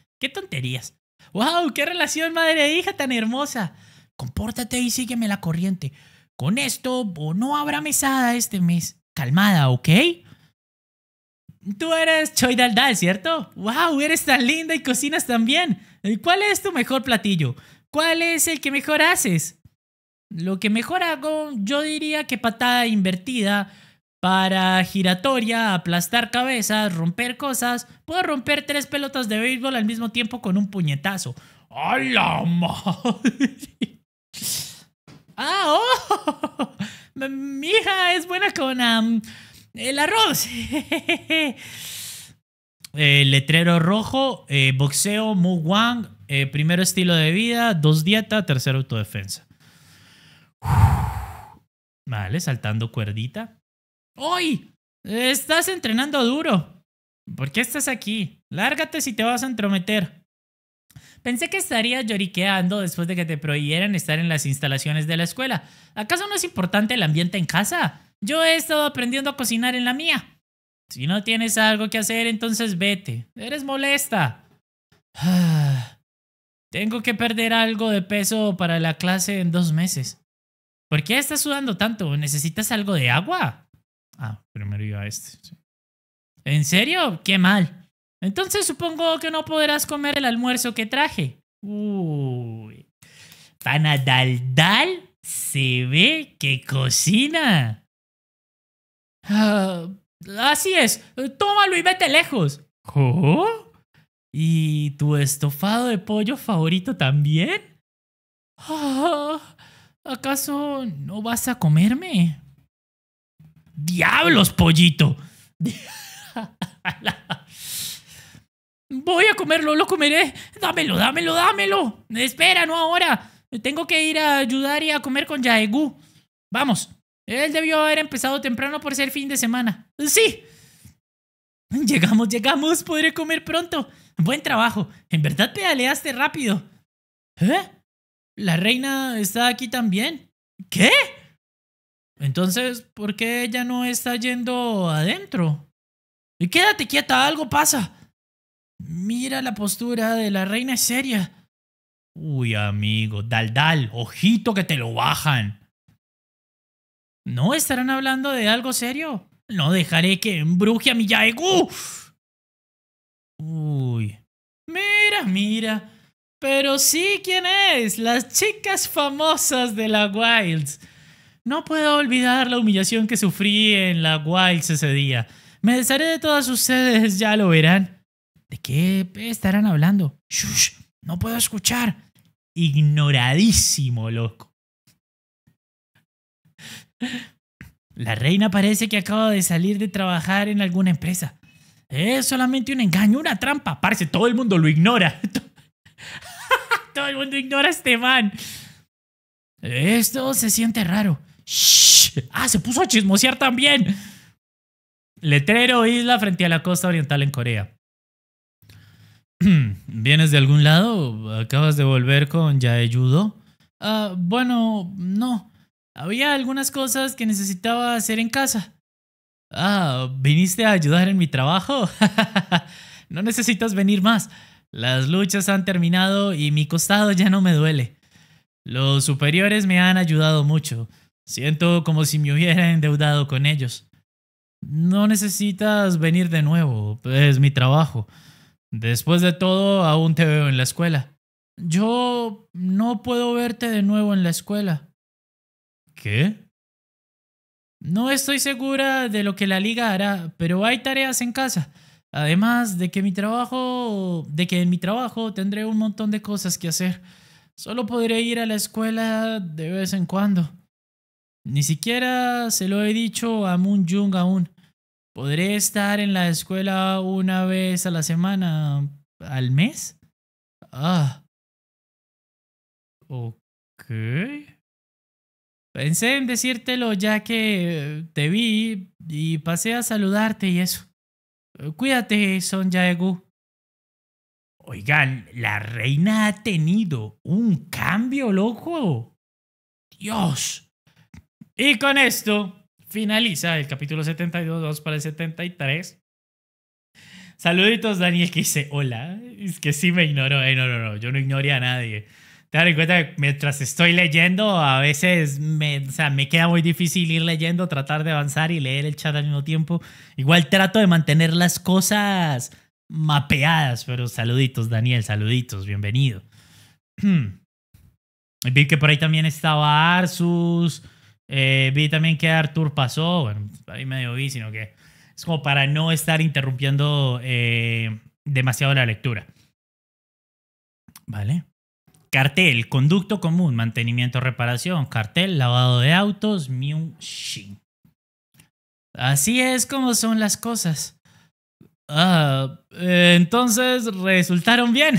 S1: ¡Qué tonterías! ¡Wow! ¡Qué relación madre e hija tan hermosa! Compórtate y sígueme la corriente. Con esto no habrá mesada este mes. Calmada, ¿ok? Tú eres Choi Daldal, ¿cierto? ¡Wow! Eres tan linda y cocinas tan bien. ¿Cuál es tu mejor platillo? ¿Cuál es el que mejor haces? Lo que mejor hago, yo diría que patada invertida para giratoria, aplastar cabezas, romper cosas, puedo romper tres pelotas de béisbol al mismo tiempo con un puñetazo. ¡A madre! ¡Ah, oh! Mi hija es buena con el arroz. letrero rojo, eh, boxeo, Mu Wang, eh, primero estilo de vida, dos dieta, tercero autodefensa. Vale, saltando cuerdita hoy. Estás entrenando duro. ¿Por qué estás aquí? Lárgate si te vas a entrometer. Pensé que estaría lloriqueando después de que te prohibieran estar en las instalaciones de la escuela. ¿Acaso no es importante el ambiente en casa? Yo he estado aprendiendo a cocinar en la mía. Si no tienes algo que hacer, entonces vete. Eres molesta. Tengo que perder algo de peso para la clase en dos meses. ¿Por qué estás sudando tanto? ¿Necesitas algo de agua? Ah, primero iba este. ¿En serio? Qué mal. Entonces supongo que no podrás comer el almuerzo que traje. Uy. Panadaldal se ve que cocina. Ah, así es. Tómalo y vete lejos. ¿Y tu estofado de pollo favorito también? Ah, ¿Acaso no vas a comerme? Diablos, pollito. Voy a comerlo, lo comeré. Dámelo, dámelo, dámelo. Espera, no ahora. Tengo que ir a ayudar y a comer con Yaegu. Vamos. Él debió haber empezado temprano por ser fin de semana. Sí. Llegamos, llegamos. Podré comer pronto. Buen trabajo. En verdad pedaleaste rápido. ¿Eh? ¿La reina está aquí también? ¿Qué? Entonces, ¿por qué ella no está yendo adentro? Y quédate quieta, algo pasa. Mira la postura de la reina seria. Uy, amigo, dal dal, ojito que te lo bajan. ¿No estarán hablando de algo serio? No dejaré que embruje a mi Yaegu. Uy. Mira, mira. Pero sí, ¿quién es? Las chicas famosas de la Wilds. No puedo olvidar la humillación que sufrí en la Wilds ese día. Me desharé de todas ustedes, ya lo verán. ¿De qué estarán hablando? ¡Shush! No puedo escuchar. Ignoradísimo, loco. La reina parece que acaba de salir de trabajar en alguna empresa. Es solamente un engaño, una trampa. Parece, todo el mundo lo ignora. todo el mundo ignora a este man. Esto se siente raro. Shh. Ah, se puso a chismosear también. Letrero, isla frente a la costa oriental en Corea. ¿Vienes de algún lado? ¿Acabas de volver con Yaeyudo? Ah, bueno, no. Había algunas cosas que necesitaba hacer en casa. Ah, ¿viniste a ayudar en mi trabajo? no necesitas venir más. Las luchas han terminado y mi costado ya no me duele. Los superiores me han ayudado mucho. Siento como si me hubiera endeudado con ellos. No necesitas venir de nuevo, es mi trabajo. Después de todo, aún te veo en la escuela. Yo no puedo verte de nuevo en la escuela. ¿Qué? No estoy segura de lo que la liga hará, pero hay tareas en casa. Además de que mi trabajo, de que en mi trabajo tendré un montón de cosas que hacer. Solo podré ir a la escuela de vez en cuando. Ni siquiera se lo he dicho a Moon Jung aún. ¿Podré estar en la escuela una vez a la semana? ¿Al mes? Ah. Ok. Pensé en decírtelo ya que te vi y pasé a saludarte y eso. Cuídate, Son Jaegu. Oigan, la reina ha tenido un cambio, loco. Dios. Y con esto finaliza el capítulo 72, para el 73. Saluditos, Daniel, que dice, hola, es que sí me ignoró. Eh, no, no, no, yo no ignoré a nadie. Te en cuenta que mientras estoy leyendo, a veces me, me queda muy difícil ir leyendo, tratar de avanzar y leer el chat al mismo tiempo. Igual trato de mantener las cosas mapeadas, pero saluditos, Daniel, saluditos, bienvenido. Vi que por ahí también estaba Arsus. Eh, vi también que Arthur pasó, bueno, ahí medio vi, sino que es como para no estar interrumpiendo eh, demasiado la lectura. Vale. Cartel, conducto común, mantenimiento, reparación, cartel, lavado de autos, myung Así es como son las cosas. Ah, entonces resultaron bien.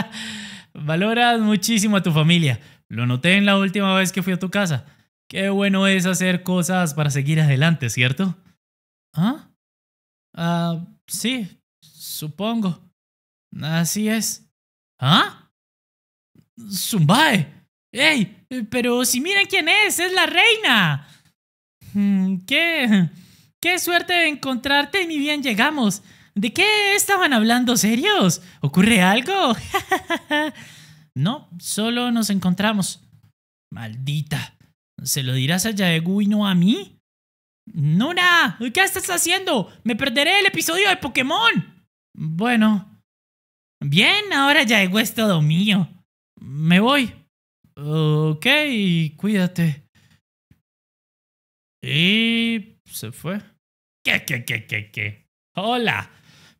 S1: Valoras muchísimo a tu familia. Lo noté en la última vez que fui a tu casa. Qué bueno es hacer cosas para seguir adelante, ¿cierto? ¿Ah? Ah, sí, supongo. Así es. ¿Ah? Zumbae. ¡Ey! Pero si miren quién es, es la reina. Hmm, ¿Qué? ¡Qué suerte de encontrarte! Ni bien llegamos. ¿De qué estaban hablando serios? ¿Ocurre algo? no, solo nos encontramos. Maldita. ¿Se lo dirás a Jaegu y no a mí? ¡Nuna! ¿Qué estás haciendo? ¡Me perderé el episodio de Pokémon! Bueno. Bien, ahora Yaegu es todo mío. Me voy. Ok, cuídate. Y se fue. ¿Qué, qué, qué, qué, qué? Hola.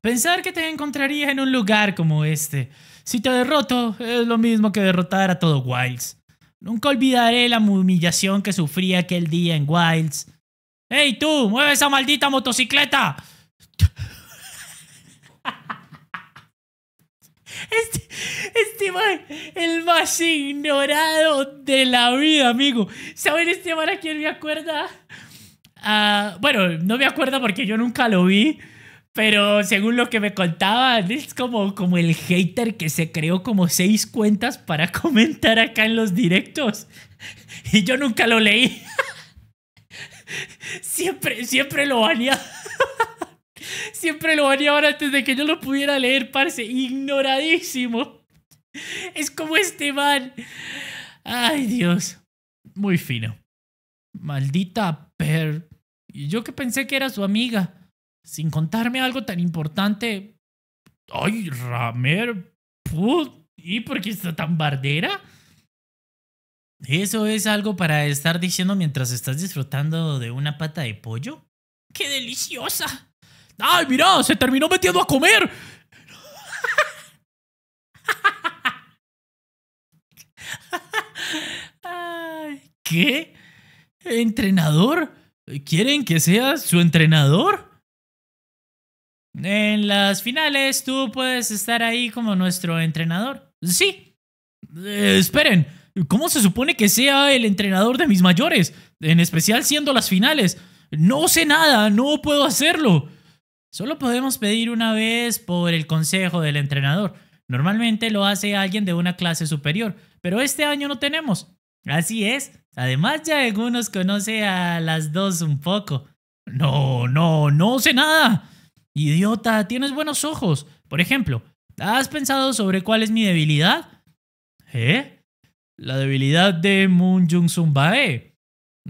S1: Pensar que te encontraría en un lugar como este. Si te derroto, es lo mismo que derrotar a todo Wilds. Nunca olvidaré la humillación que sufrí aquel día en Wilds. ¡Ey tú! ¡Mueve esa maldita motocicleta! Este, este el más ignorado de la vida, amigo. ¿Saben este man a quién me acuerda? Ah, bueno, no me acuerda porque yo nunca lo vi. Pero según lo que me contaban, es como, como el hater que se creó como seis cuentas para comentar acá en los directos. Y yo nunca lo leí. Siempre, siempre lo baneaba. Siempre lo baneaban antes de que yo lo pudiera leer, parce. Ignoradísimo. Es como este man. Ay, Dios. Muy fino. Maldita Per. yo que pensé que era su amiga sin contarme algo tan importante. Ay, Ramer, ¿y por qué está tan bardera? ¿Eso es algo para estar diciendo mientras estás disfrutando de una pata de pollo? ¡Qué deliciosa! ¡Ay, mira! ¡Se terminó metiendo a comer! ¿Qué? ¿Entrenador? ¿Quieren que sea su entrenador? En las finales tú puedes estar ahí como nuestro entrenador. Sí. Eh, esperen, ¿cómo se supone que sea el entrenador de mis mayores? En especial siendo las finales. No sé nada, no puedo hacerlo. Solo podemos pedir una vez por el consejo del entrenador. Normalmente lo hace alguien de una clase superior, pero este año no tenemos. Así es. Además ya algunos conoce a las dos un poco. No, no, no sé nada. Idiota, tienes buenos ojos. Por ejemplo, ¿has pensado sobre cuál es mi debilidad? ¿Eh? La debilidad de Moon Jung Sun Bae.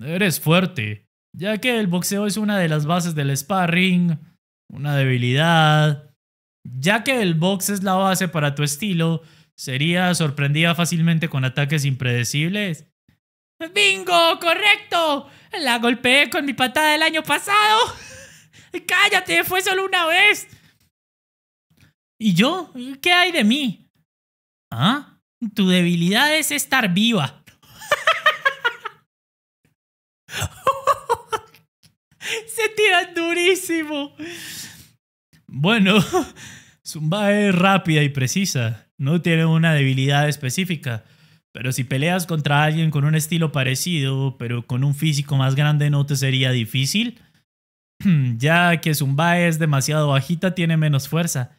S1: Eres fuerte, ya que el boxeo es una de las bases del sparring, una debilidad. Ya que el box es la base para tu estilo, sería sorprendida fácilmente con ataques impredecibles. ¡Bingo! ¡Correcto! La golpeé con mi patada el año pasado cállate, fue solo una vez. ¿Y yo? ¿Qué hay de mí? ¿Ah? Tu debilidad es estar viva. Se tiran durísimo. Bueno, Zumba es rápida y precisa. No tiene una debilidad específica. Pero si peleas contra alguien con un estilo parecido, pero con un físico más grande, ¿no te sería difícil? ya que Zumba es demasiado bajita, tiene menos fuerza.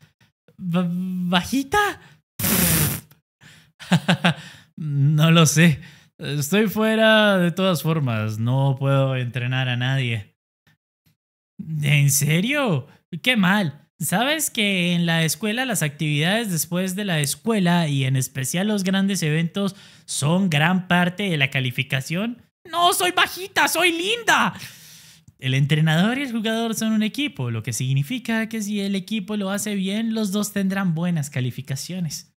S1: ¿Bajita? no lo sé. Estoy fuera de todas formas. No puedo entrenar a nadie. ¿En serio? Qué mal. Sabes que en la escuela las actividades después de la escuela y en especial los grandes eventos son gran parte de la calificación. No, soy bajita, soy linda el entrenador y el jugador son un equipo, lo que significa que si el equipo lo hace bien, los dos tendrán buenas calificaciones.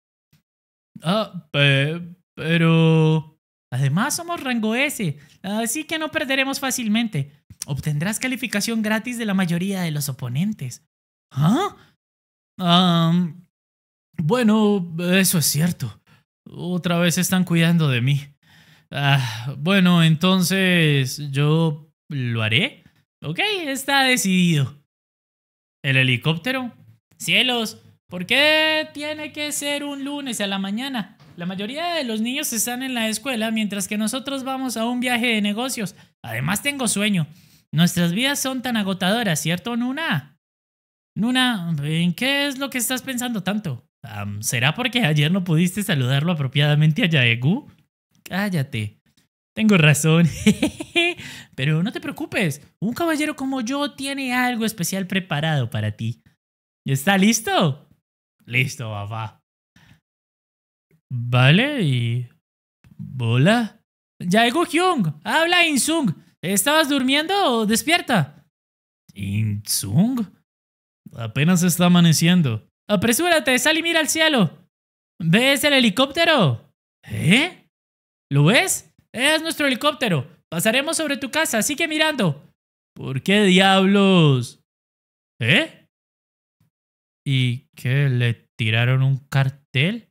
S1: Ah, pero... Además somos rango S, así que no perderemos fácilmente. Obtendrás calificación gratis de la mayoría de los oponentes. ¿Ah? Ah, bueno, eso es cierto. Otra vez están cuidando de mí. Ah, bueno, entonces yo lo haré. Ok, está decidido. ¿El helicóptero? Cielos, ¿por qué tiene que ser un lunes a la mañana? La mayoría de los niños están en la escuela mientras que nosotros vamos a un viaje de negocios. Además tengo sueño. Nuestras vidas son tan agotadoras, ¿cierto, Nuna? Nuna, ¿en qué es lo que estás pensando tanto? ¿Será porque ayer no pudiste saludarlo apropiadamente a Yaegu? Cállate. Tengo razón. Pero no te preocupes, un caballero como yo tiene algo especial preparado para ti. ¿Está listo? Listo, papá. Vale, y... Ya Jaego Hyung, habla Insung. ¿Estabas durmiendo o despierta? ¿Insung? Apenas está amaneciendo. Apresúrate, sal y mira al cielo. ¿Ves el helicóptero? ¿Eh? ¿Lo ves? Es nuestro helicóptero. Pasaremos sobre tu casa, sigue mirando. ¿Por qué diablos? ¿Eh? ¿Y qué? ¿Le tiraron un
S2: cartel?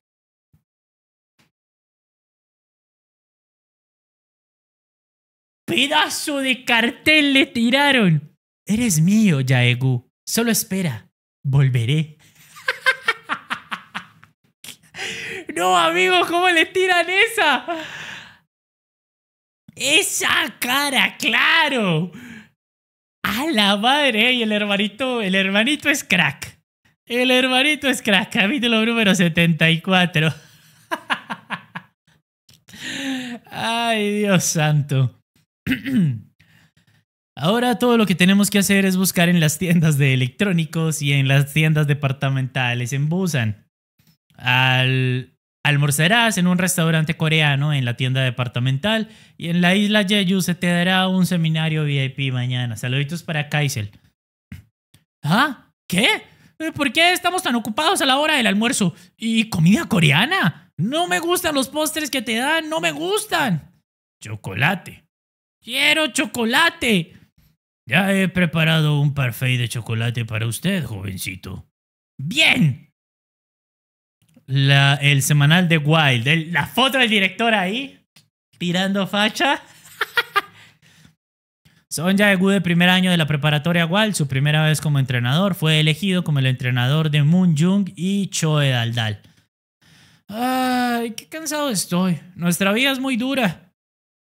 S1: ¡Pedazo de cartel le tiraron! Eres mío, Yaegu. Solo espera. Volveré. no, amigo, ¿cómo le tiran esa? Esa cara, claro. A la madre, y el hermanito, el hermanito es crack. El hermanito es crack, capítulo número 74. Ay, Dios santo. Ahora todo lo que tenemos que hacer es buscar en las tiendas de electrónicos y en las tiendas departamentales en Busan. Al Almorzarás en un restaurante coreano en la tienda departamental y en la isla Jeju se te dará un seminario VIP mañana. Saluditos para Kaisel. ¿Ah? ¿Qué? Eh, ¿Por qué estamos tan ocupados a la hora del almuerzo? ¿Y comida coreana? No me gustan los postres que te dan, no me gustan. Chocolate. Quiero chocolate. Ya he preparado un parfait de chocolate para usted, jovencito.
S2: Bien,
S1: el semanal de Wild. la foto del director ahí, tirando facha. Son Jaegu de primer año de la preparatoria Wild, su primera vez como entrenador, fue elegido como el entrenador de Moon Jung y Choe Daldal. Ay, qué cansado estoy. Nuestra vida es muy dura.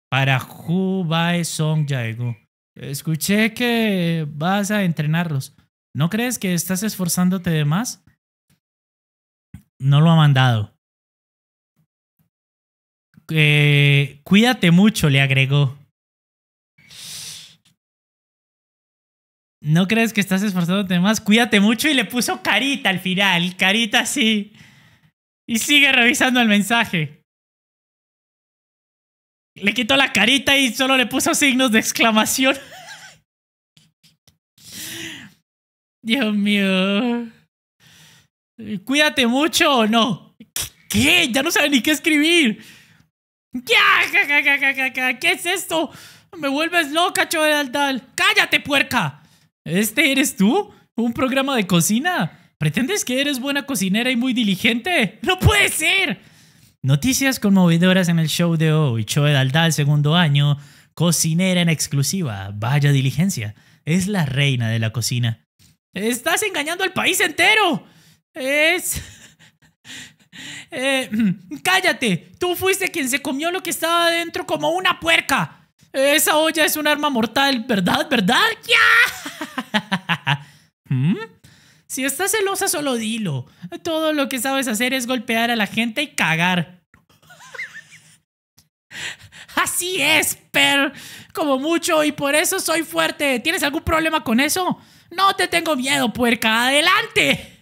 S1: Para Hu Bae Song Jaegu. Escuché que vas a entrenarlos. ¿No crees que estás esforzándote de más? no lo ha mandado. Eh, cuídate mucho, le agregó. ¿No crees que estás esforzándote más? Cuídate mucho y le puso carita al final, carita así. Y sigue revisando el mensaje. Le quitó la carita y solo le puso signos de exclamación. Dios mío cuídate mucho o no. ¿Qué? Ya no sabe ni qué escribir. ¿Qué es esto? Me vuelves loca, Aldal. ¡Cállate, puerca! ¿Este eres tú? ¿Un programa de cocina? ¿Pretendes que eres buena cocinera y muy diligente? ¡No puede ser! Noticias conmovedoras en el show de hoy. Chovedaldal, segundo año. Cocinera en exclusiva. Vaya diligencia. Es la reina de la cocina. ¡Estás engañando al país entero! es... Eh, cállate, tú fuiste quien se comió lo que estaba adentro como una puerca. Esa olla es un arma mortal, ¿verdad? ¿Verdad? ¡Ya! ¿Mm? Si estás celosa, solo dilo. Todo lo que sabes hacer es golpear a la gente y cagar. Así es, Per. Como mucho, y por eso soy fuerte. ¿Tienes algún problema con eso? No te tengo miedo, puerca. ¡Adelante!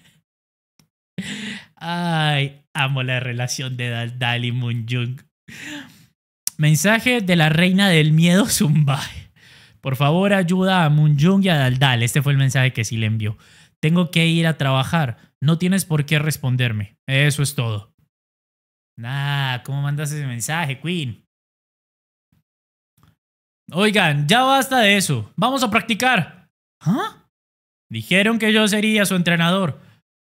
S1: Ay, amo la relación de Daldal y Moonjung. Mensaje de la reina del miedo Zumbae. Por favor, ayuda a Moonjung y a Daldal. Este fue el mensaje que sí le envió. Tengo que ir a trabajar. No tienes por qué responderme. Eso es todo. Nah, ¿cómo mandas ese mensaje, Queen? Oigan, ya basta de eso. Vamos a practicar. ¿Ah? Dijeron que yo sería su entrenador.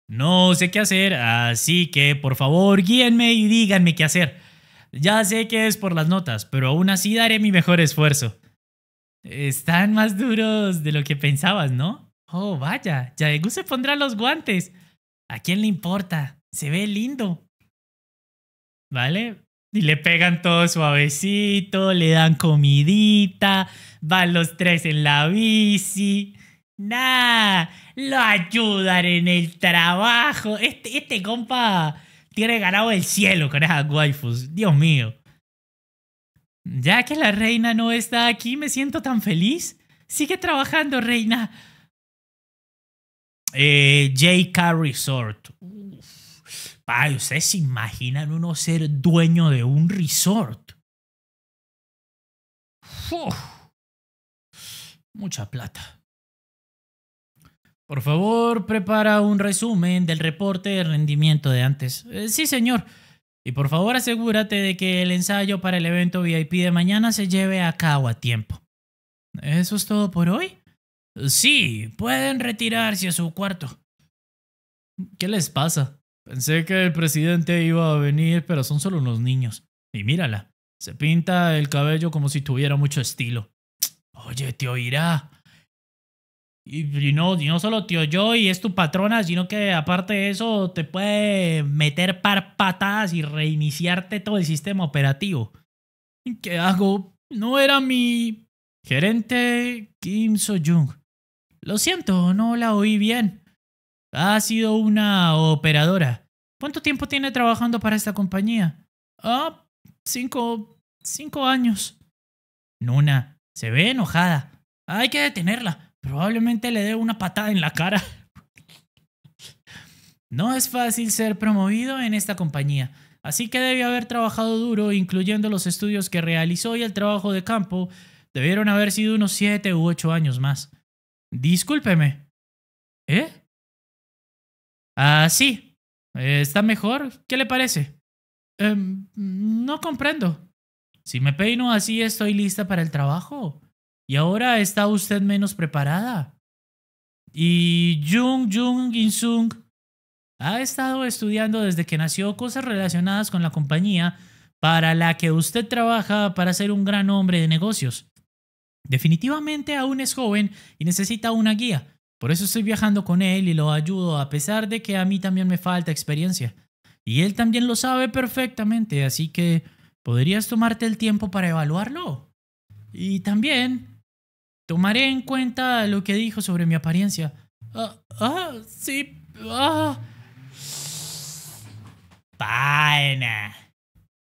S1: No sé qué hacer, así que por favor guíenme y díganme qué hacer. Ya sé que es por las notas, pero aún así daré mi mejor esfuerzo. Están más duros de lo que pensabas, ¿no? Oh, vaya, de se pondrá los guantes. ¿A quién le importa? Se ve lindo. ¿Vale? Y le pegan todo suavecito, le dan comidita, van los tres en la bici. Nah, lo ayudan en el trabajo. Este, este compa tiene ganado el cielo con esas waifus. Dios mío. Ya que la reina no está aquí, me siento tan feliz. Sigue trabajando, reina. Eh, JK Resort. ¿ustedes se imaginan uno ser dueño de un resort? Mucha plata. Por favor, prepara un resumen del reporte de rendimiento de antes. Eh, sí, señor. Y por favor, asegúrate de que el ensayo para el evento VIP de mañana se lleve a cabo a tiempo. ¿Eso es todo por hoy? Sí, pueden retirarse a su cuarto. ¿Qué les pasa? Pensé que el presidente iba a venir, pero son solo unos niños. Y mírala, se pinta el cabello como si tuviera mucho estilo. Oye, te oirá. Y, no, no solo tío yo y es tu patrona, sino que aparte de eso te puede meter par patadas y reiniciarte todo el sistema operativo. ¿Qué hago? No era mi gerente Kim So-jung. Lo siento, no la oí bien. Ha sido una operadora. ¿Cuánto tiempo tiene trabajando para esta compañía? Ah, cinco, cinco años. Nuna, se ve enojada. Hay que detenerla probablemente le dé una patada en la cara. No es fácil ser promovido en esta compañía, así que debió haber trabajado duro, incluyendo los estudios que realizó y el trabajo de campo, debieron haber sido unos 7 u 8 años más. Discúlpeme. ¿Eh? Ah, sí. ¿Está mejor? ¿Qué le parece? Eh, no comprendo. Si me peino así, estoy lista para el trabajo. Y ahora está usted menos preparada. Y Jung Jung In Sung ha estado estudiando desde que nació cosas relacionadas con la compañía para la que usted trabaja para ser un gran hombre de negocios. Definitivamente aún es joven y necesita una guía. Por eso estoy viajando con él y lo ayudo a pesar de que a mí también me falta experiencia. Y él también lo sabe perfectamente, así que podrías tomarte el tiempo para evaluarlo. Y también Tomaré en cuenta lo que dijo sobre mi apariencia. Ah, ah, sí. Ah. Pana,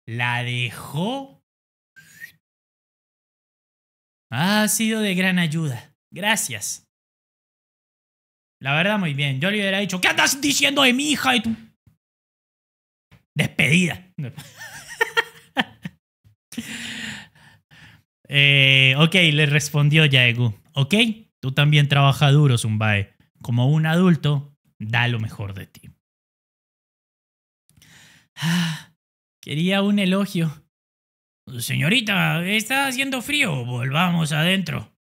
S1: La dejó.
S2: Ha sido de gran ayuda. Gracias. La verdad, muy bien. Yo le hubiera dicho, ¿qué andas diciendo de mi hija? Y tú.
S1: Despedida. Eh, ok, le respondió Yaegu. Ok, tú también trabaja duro, Zumbae. Como un adulto, da lo mejor de ti. Ah, quería un elogio. Señorita, está haciendo frío, volvamos adentro.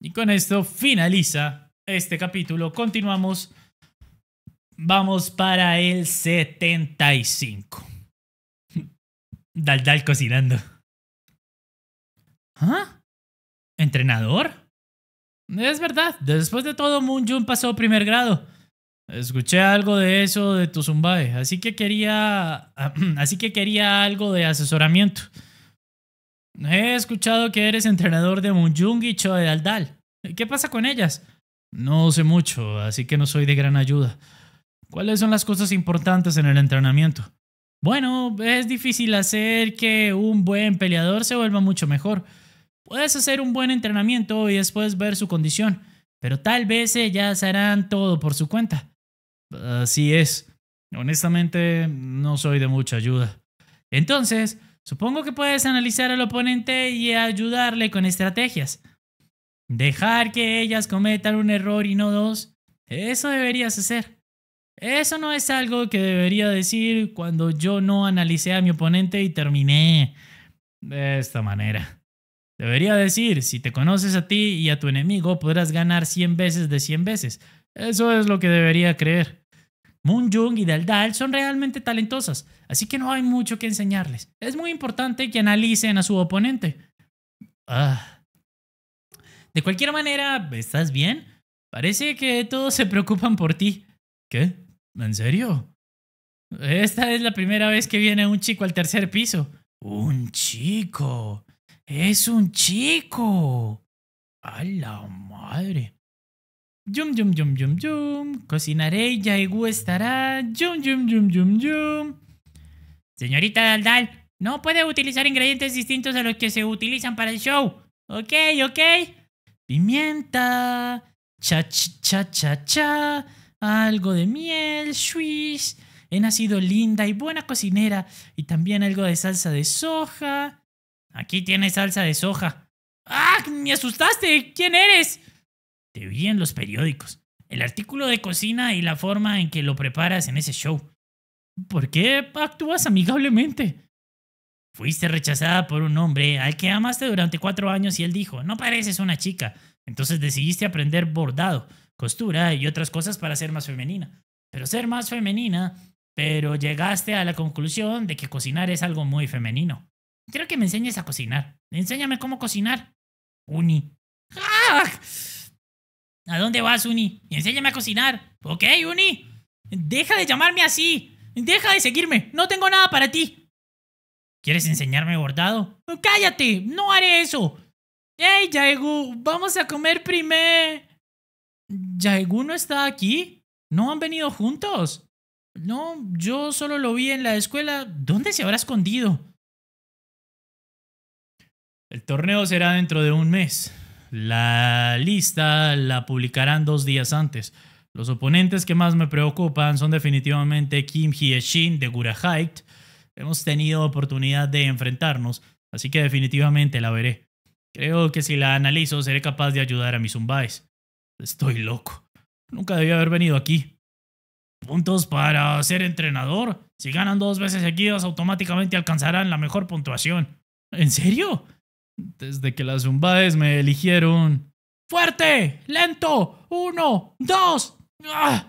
S1: Y con esto finaliza este capítulo. Continuamos. Vamos para el 75. Daldal cocinando. ¿Ah? ¿Entrenador? Es verdad, después de todo, Moon pasó primer grado. Escuché algo de eso de tu zumbae, así que quería. así que quería algo de asesoramiento. He escuchado que eres entrenador de Munyung y Choe Daldal. ¿Qué pasa con ellas? No sé mucho, así que no soy de gran ayuda. ¿Cuáles son las cosas importantes en el entrenamiento? Bueno, es difícil hacer que un buen peleador se vuelva mucho mejor. Puedes hacer un buen entrenamiento y después ver su condición, pero tal vez ellas harán todo por su cuenta. Así es. Honestamente, no soy de mucha ayuda. Entonces, supongo que puedes analizar al oponente y ayudarle con estrategias. Dejar que ellas cometan un error y no dos, eso deberías hacer. Eso no es algo que debería decir cuando yo no analicé a mi oponente y terminé de esta manera. Debería decir, si te conoces a ti y a tu enemigo, podrás ganar 100 veces de 100 veces. Eso es lo que debería creer. Moon Jung y Daldal son realmente talentosas, así que no hay mucho que enseñarles. Es muy importante que analicen a su oponente. Ah. De cualquier manera, ¿estás bien? Parece que todos se preocupan por ti. ¿Qué? ¿En serio? Esta es la primera vez que viene un chico al tercer piso. Un chico. ¡Es un chico! ¡A la madre! Yum, yum, yum, yum, yum. Cocinaré y gustará. estará. Yum, yum, yum, yum, yum. Señorita Daldal, no puede utilizar ingredientes distintos a los que se utilizan para el show. Ok, ok. Pimienta. Cha, cha, cha, cha. Algo de miel. Swish. He nacido linda y buena cocinera. Y también algo de salsa de soja. Aquí tienes salsa de soja. ¡Ah! ¡Me asustaste! ¿Quién eres? Te vi en los periódicos. El artículo de cocina y la forma en que lo preparas en ese show. ¿Por qué actúas amigablemente? Fuiste rechazada por un hombre al que amaste durante cuatro años y él dijo, no pareces una chica. Entonces decidiste aprender bordado, costura y otras cosas para ser más femenina. Pero ser más femenina, pero llegaste a la conclusión de que cocinar es algo muy femenino. Quiero que me enseñes a cocinar. Enséñame cómo cocinar. Uni. ¡Ah! ¿A dónde vas, Uni? Enséñame a cocinar. Ok, Uni. Deja de llamarme así. Deja de seguirme. No tengo nada para ti. ¿Quieres enseñarme bordado? ¡Cállate! ¡No haré eso! ¡Ey, Yaegu! ¡Vamos a comer primer! ¿Yaegu no está aquí? ¿No han venido juntos? No, yo solo lo vi en la escuela. ¿Dónde se habrá escondido? El torneo será dentro de un mes. La lista la publicarán dos días antes. Los oponentes que más me preocupan son definitivamente Kim Hye-shin de Gurahite. Hemos tenido oportunidad de enfrentarnos, así que definitivamente la veré. Creo que si la analizo seré capaz de ayudar a mis zumbais. Estoy loco. Nunca debí haber venido aquí. Puntos para ser entrenador. Si ganan dos veces seguidas, automáticamente alcanzarán la mejor puntuación. ¿En serio? Desde que las Zumbaes me eligieron. ¡Fuerte! ¡Lento! ¡Uno! ¡Dos! ¡Ah!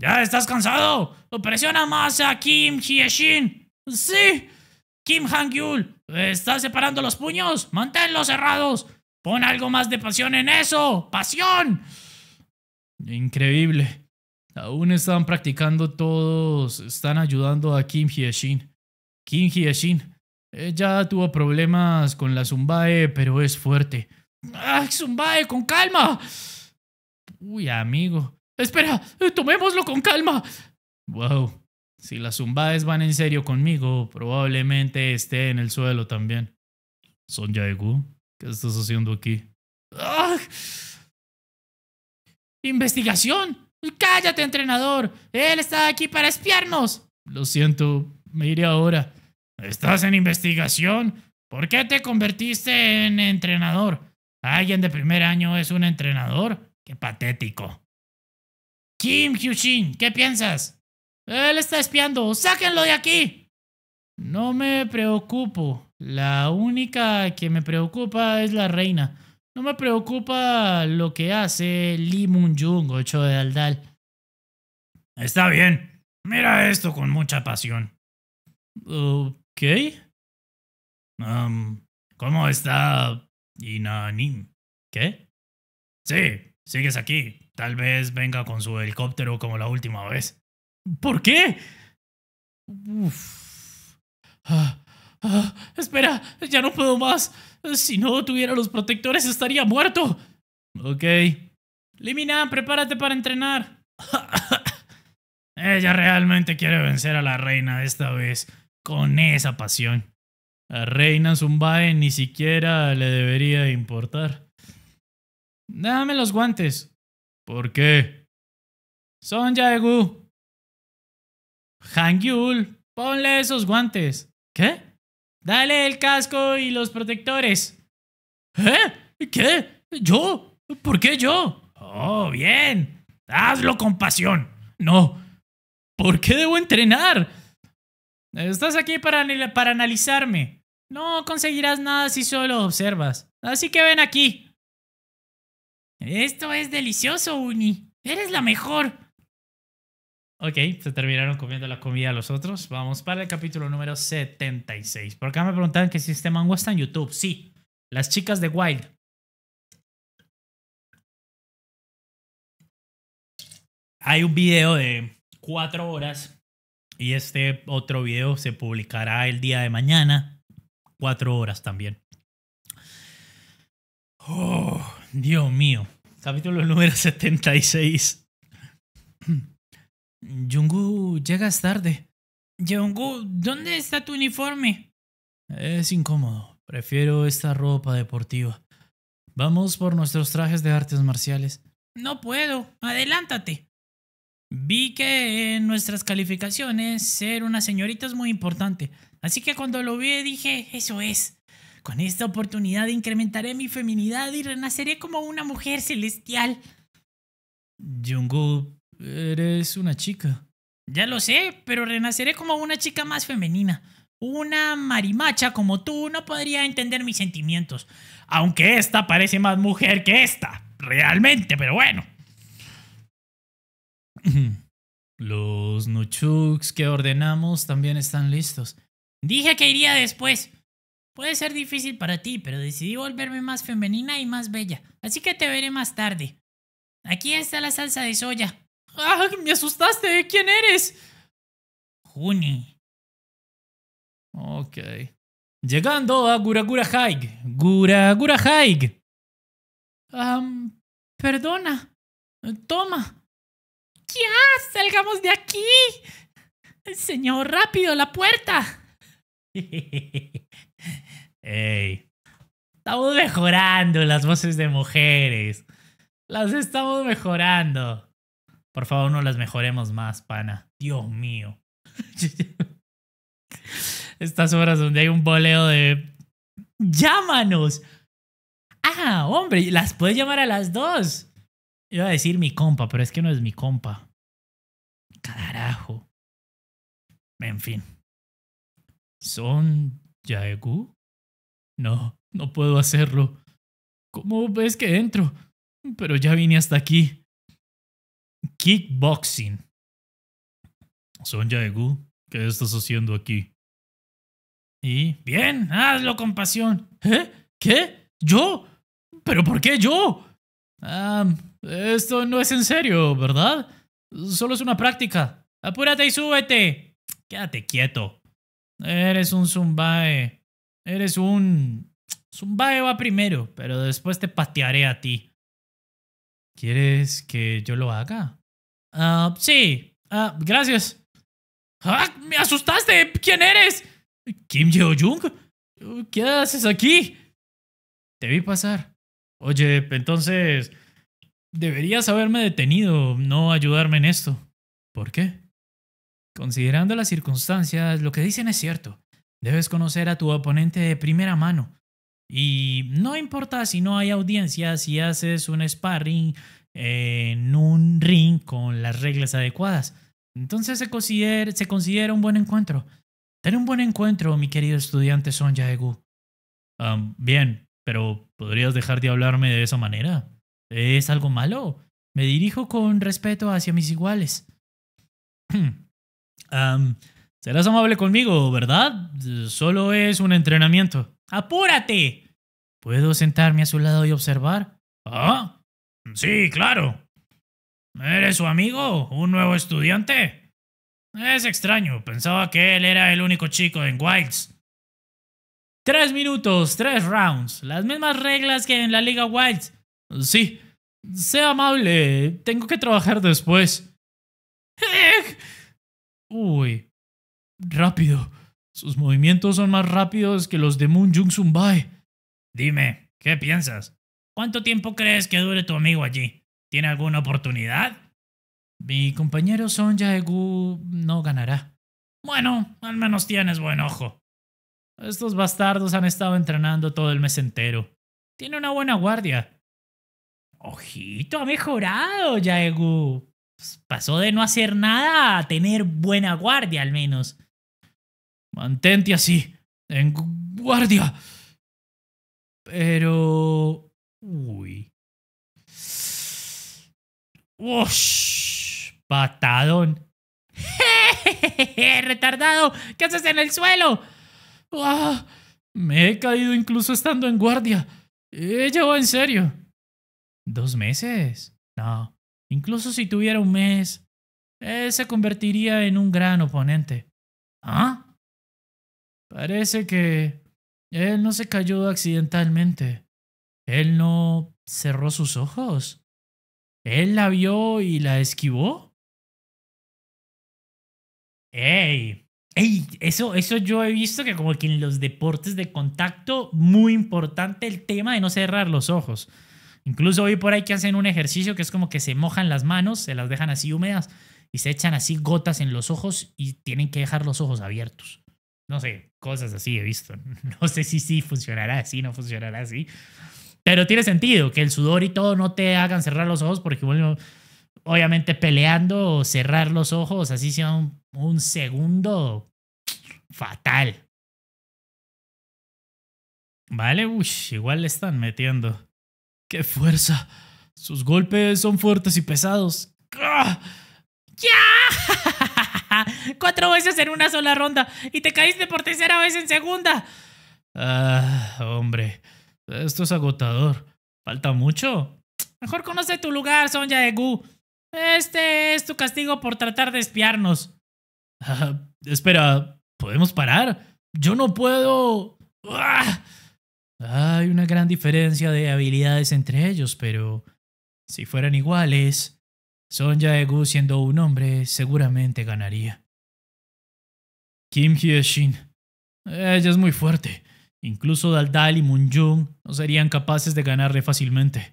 S1: ¿Ya estás cansado? ¡Presiona más a Kim Hyeshin! ¡Sí! Kim Hangyul! ¿estás separando los puños? ¡Manténlos cerrados! ¡Pon algo más de pasión en eso! ¡Pasión! Increíble. Aún están practicando todos. Están ayudando a Kim Hyeshin. Kim Hyeshin, ella tuvo problemas con la Zumbae, pero es fuerte. ¡Ah, Zumbae, con calma! Uy, amigo. Espera, eh, tomémoslo con calma. Wow. Si las Zumbaes van en serio conmigo, probablemente esté en el suelo también. Son Yaegu, ¿qué estás haciendo aquí? ¡Investigación! ¡Cállate, entrenador! ¡Él está aquí para espiarnos! Lo siento, me iré ahora. ¿Estás en investigación? ¿Por qué te convertiste en entrenador? Alguien de primer año es un entrenador. Qué patético. Kim Hyushin, ¿qué piensas? Él está espiando. ¡Sáquenlo de aquí! No me preocupo. La única que me preocupa es la reina. No me preocupa lo que hace Lee Moon-jung ocho de Aldal. Está bien.
S2: Mira esto con mucha pasión. Uh, ¿Qué? Um, ¿Cómo
S1: está Inanim? ¿Qué? Sí, sigues aquí. Tal vez venga con su helicóptero como la última vez. ¿Por qué? Ah, ah, espera, ya no puedo más. Si no tuviera los protectores estaría muerto. Ok. Limina, prepárate para entrenar. Ella realmente quiere vencer a la reina esta vez con esa pasión. A Reina Zumbae ni siquiera le debería importar. Dame los guantes.
S2: ¿Por qué? Son Yaegu. Hangyul...
S1: ponle esos guantes. ¿Qué? Dale el casco y los protectores. ¿Eh? ¿Qué? ¿Yo? ¿Por qué yo? Oh, bien. Hazlo con pasión. No. ¿Por qué debo entrenar? Estás aquí para, para analizarme. No conseguirás nada si solo observas. Así que ven aquí. Esto es delicioso, Uni. Eres la mejor. Ok, se terminaron comiendo la comida los otros. Vamos para el capítulo número 76. Por qué me preguntaban que sistema este mango está en YouTube. Sí, las chicas de Wild. Hay un video de cuatro horas y este otro video se publicará el día de mañana, cuatro horas también. Oh, Dios mío. Capítulo número 76. Jungu, llegas tarde. Jungu, ¿dónde está tu uniforme? Es incómodo. Prefiero esta ropa deportiva. Vamos por nuestros trajes de artes marciales. No puedo. Adelántate. Vi que en nuestras calificaciones ser una señorita es muy importante, así que cuando lo vi dije, eso es. Con esta oportunidad incrementaré mi feminidad y renaceré como una mujer celestial. Jungu, eres una chica. Ya lo sé, pero renaceré como una chica más femenina. Una marimacha como tú no podría entender mis sentimientos. Aunque esta parece más mujer que esta, realmente, pero bueno. Los nuchuks que ordenamos también están listos. Dije que iría después. Puede ser difícil para ti, pero decidí volverme más femenina y más bella, así que te veré más tarde. Aquí está la salsa de soya. ¡Ah! ¡Me asustaste! ¿Quién eres? Juni.
S2: Ok. Llegando a Guragura Haig. Gura Haig. perdona.
S1: Toma. ¡Ya! ¡Salgamos de aquí! Señor, rápido, la puerta. ¡Ey! Estamos mejorando las voces de mujeres. Las estamos mejorando. Por favor, no las mejoremos más, pana. Dios mío. Estas horas donde hay un boleo de... ¡Llámanos! Ah, hombre, las puedes llamar a las dos. Iba a decir mi compa, pero es que no es mi compa. Carajo. En fin. ¿Son Yaegu? No, no puedo hacerlo. ¿Cómo ves que entro? Pero ya vine hasta aquí.
S2: Kickboxing. Son Yaegu, ¿qué
S1: estás haciendo aquí? Y bien, hazlo con pasión. ¿Eh? ¿Qué? ¿Yo? ¿Pero por qué yo? Ah, esto no es en serio, ¿verdad? Solo es una práctica. Apúrate y súbete. Quédate quieto. Eres un zumbae. Eres un... Zumbae va primero, pero después te patearé a ti. ¿Quieres que yo lo haga? Ah, sí. Ah, gracias. ¡Ah! ¡Me asustaste! ¿Quién eres? ¿Kim Jeo-jung? ¿Qué haces aquí? Te vi pasar. Oye, entonces... Deberías haberme detenido, no ayudarme en esto. ¿Por qué? Considerando las circunstancias, lo que dicen es cierto. Debes conocer a tu oponente de primera mano. Y no importa si no hay audiencia, si haces un sparring en un ring con las reglas adecuadas. Entonces se considera, un buen encuentro. Ten un buen encuentro, mi querido estudiante Sonja Egu. bien, pero ¿podrías dejar de hablarme de esa manera? ¿Es algo malo? Me dirijo con respeto hacia mis iguales. serás amable conmigo, ¿verdad? Solo es un entrenamiento. ¡Apúrate! ¿Puedo sentarme a su lado y observar? ¿Ah? Sí, claro. ¿Eres su amigo? ¿Un nuevo estudiante? Es extraño, pensaba que él era el único chico en Wilds. Tres minutos, tres rounds, las mismas reglas que en la Liga Wilds. Sí, sea amable, tengo que trabajar después. Eh, uy, rápido. Sus movimientos son más rápidos que los de Moon Jung bai Dime, ¿qué piensas? ¿Cuánto tiempo crees que dure tu amigo allí? ¿Tiene alguna oportunidad? Mi compañero Son Gu no ganará. Bueno, al menos tienes buen ojo. Estos bastardos han estado entrenando todo el mes entero. Tiene una buena guardia. Ojito, ha mejorado Yaegu. Pues, pasó de no hacer nada a tener buena guardia al menos. Mantente así, en guardia. Pero... Uy. ¡Ush! Patadón. ¡Retardado! ¿Qué haces en el suelo? Ah, me he caído incluso estando en guardia. Ella va en serio. ¿Dos meses? No. Incluso si tuviera un mes, él eh, se convertiría en un gran oponente. ¿Ah? Parece que él no se cayó accidentalmente. Él no cerró sus ojos. Él la vio y la esquivó. ¡Ey! ¡Ey! Eso, eso yo he visto que como que en los deportes de contacto, muy importante el tema de no cerrar los ojos. Incluso hoy por ahí que hacen un ejercicio que es como que se mojan las manos, se las dejan así húmedas y se echan así gotas en los ojos y tienen que dejar los ojos abiertos. No sé, cosas así he visto. No sé si sí funcionará así, no funcionará así. Pero tiene sentido que el sudor y todo no te hagan cerrar los ojos porque, obviamente peleando, o cerrar los ojos, así sea un, un segundo, fatal. Vale, uy, igual le están metiendo. ¡Qué fuerza! Sus golpes son fuertes y pesados. ¡Ya! Cuatro veces en una sola ronda y te caíste por tercera vez en segunda. Ah, hombre, esto es agotador. ¿Falta mucho? Mejor conoce tu lugar, Sonja de Gu. Este es tu castigo por tratar de espiarnos. Ah, espera, ¿podemos parar? Yo no puedo. Ah. Hay una gran diferencia de habilidades entre ellos, pero si fueran iguales, Son Egu siendo un hombre seguramente ganaría. Kim Hyeshin. Ella es muy fuerte. Incluso Daldal y Jung no serían capaces de ganarle fácilmente.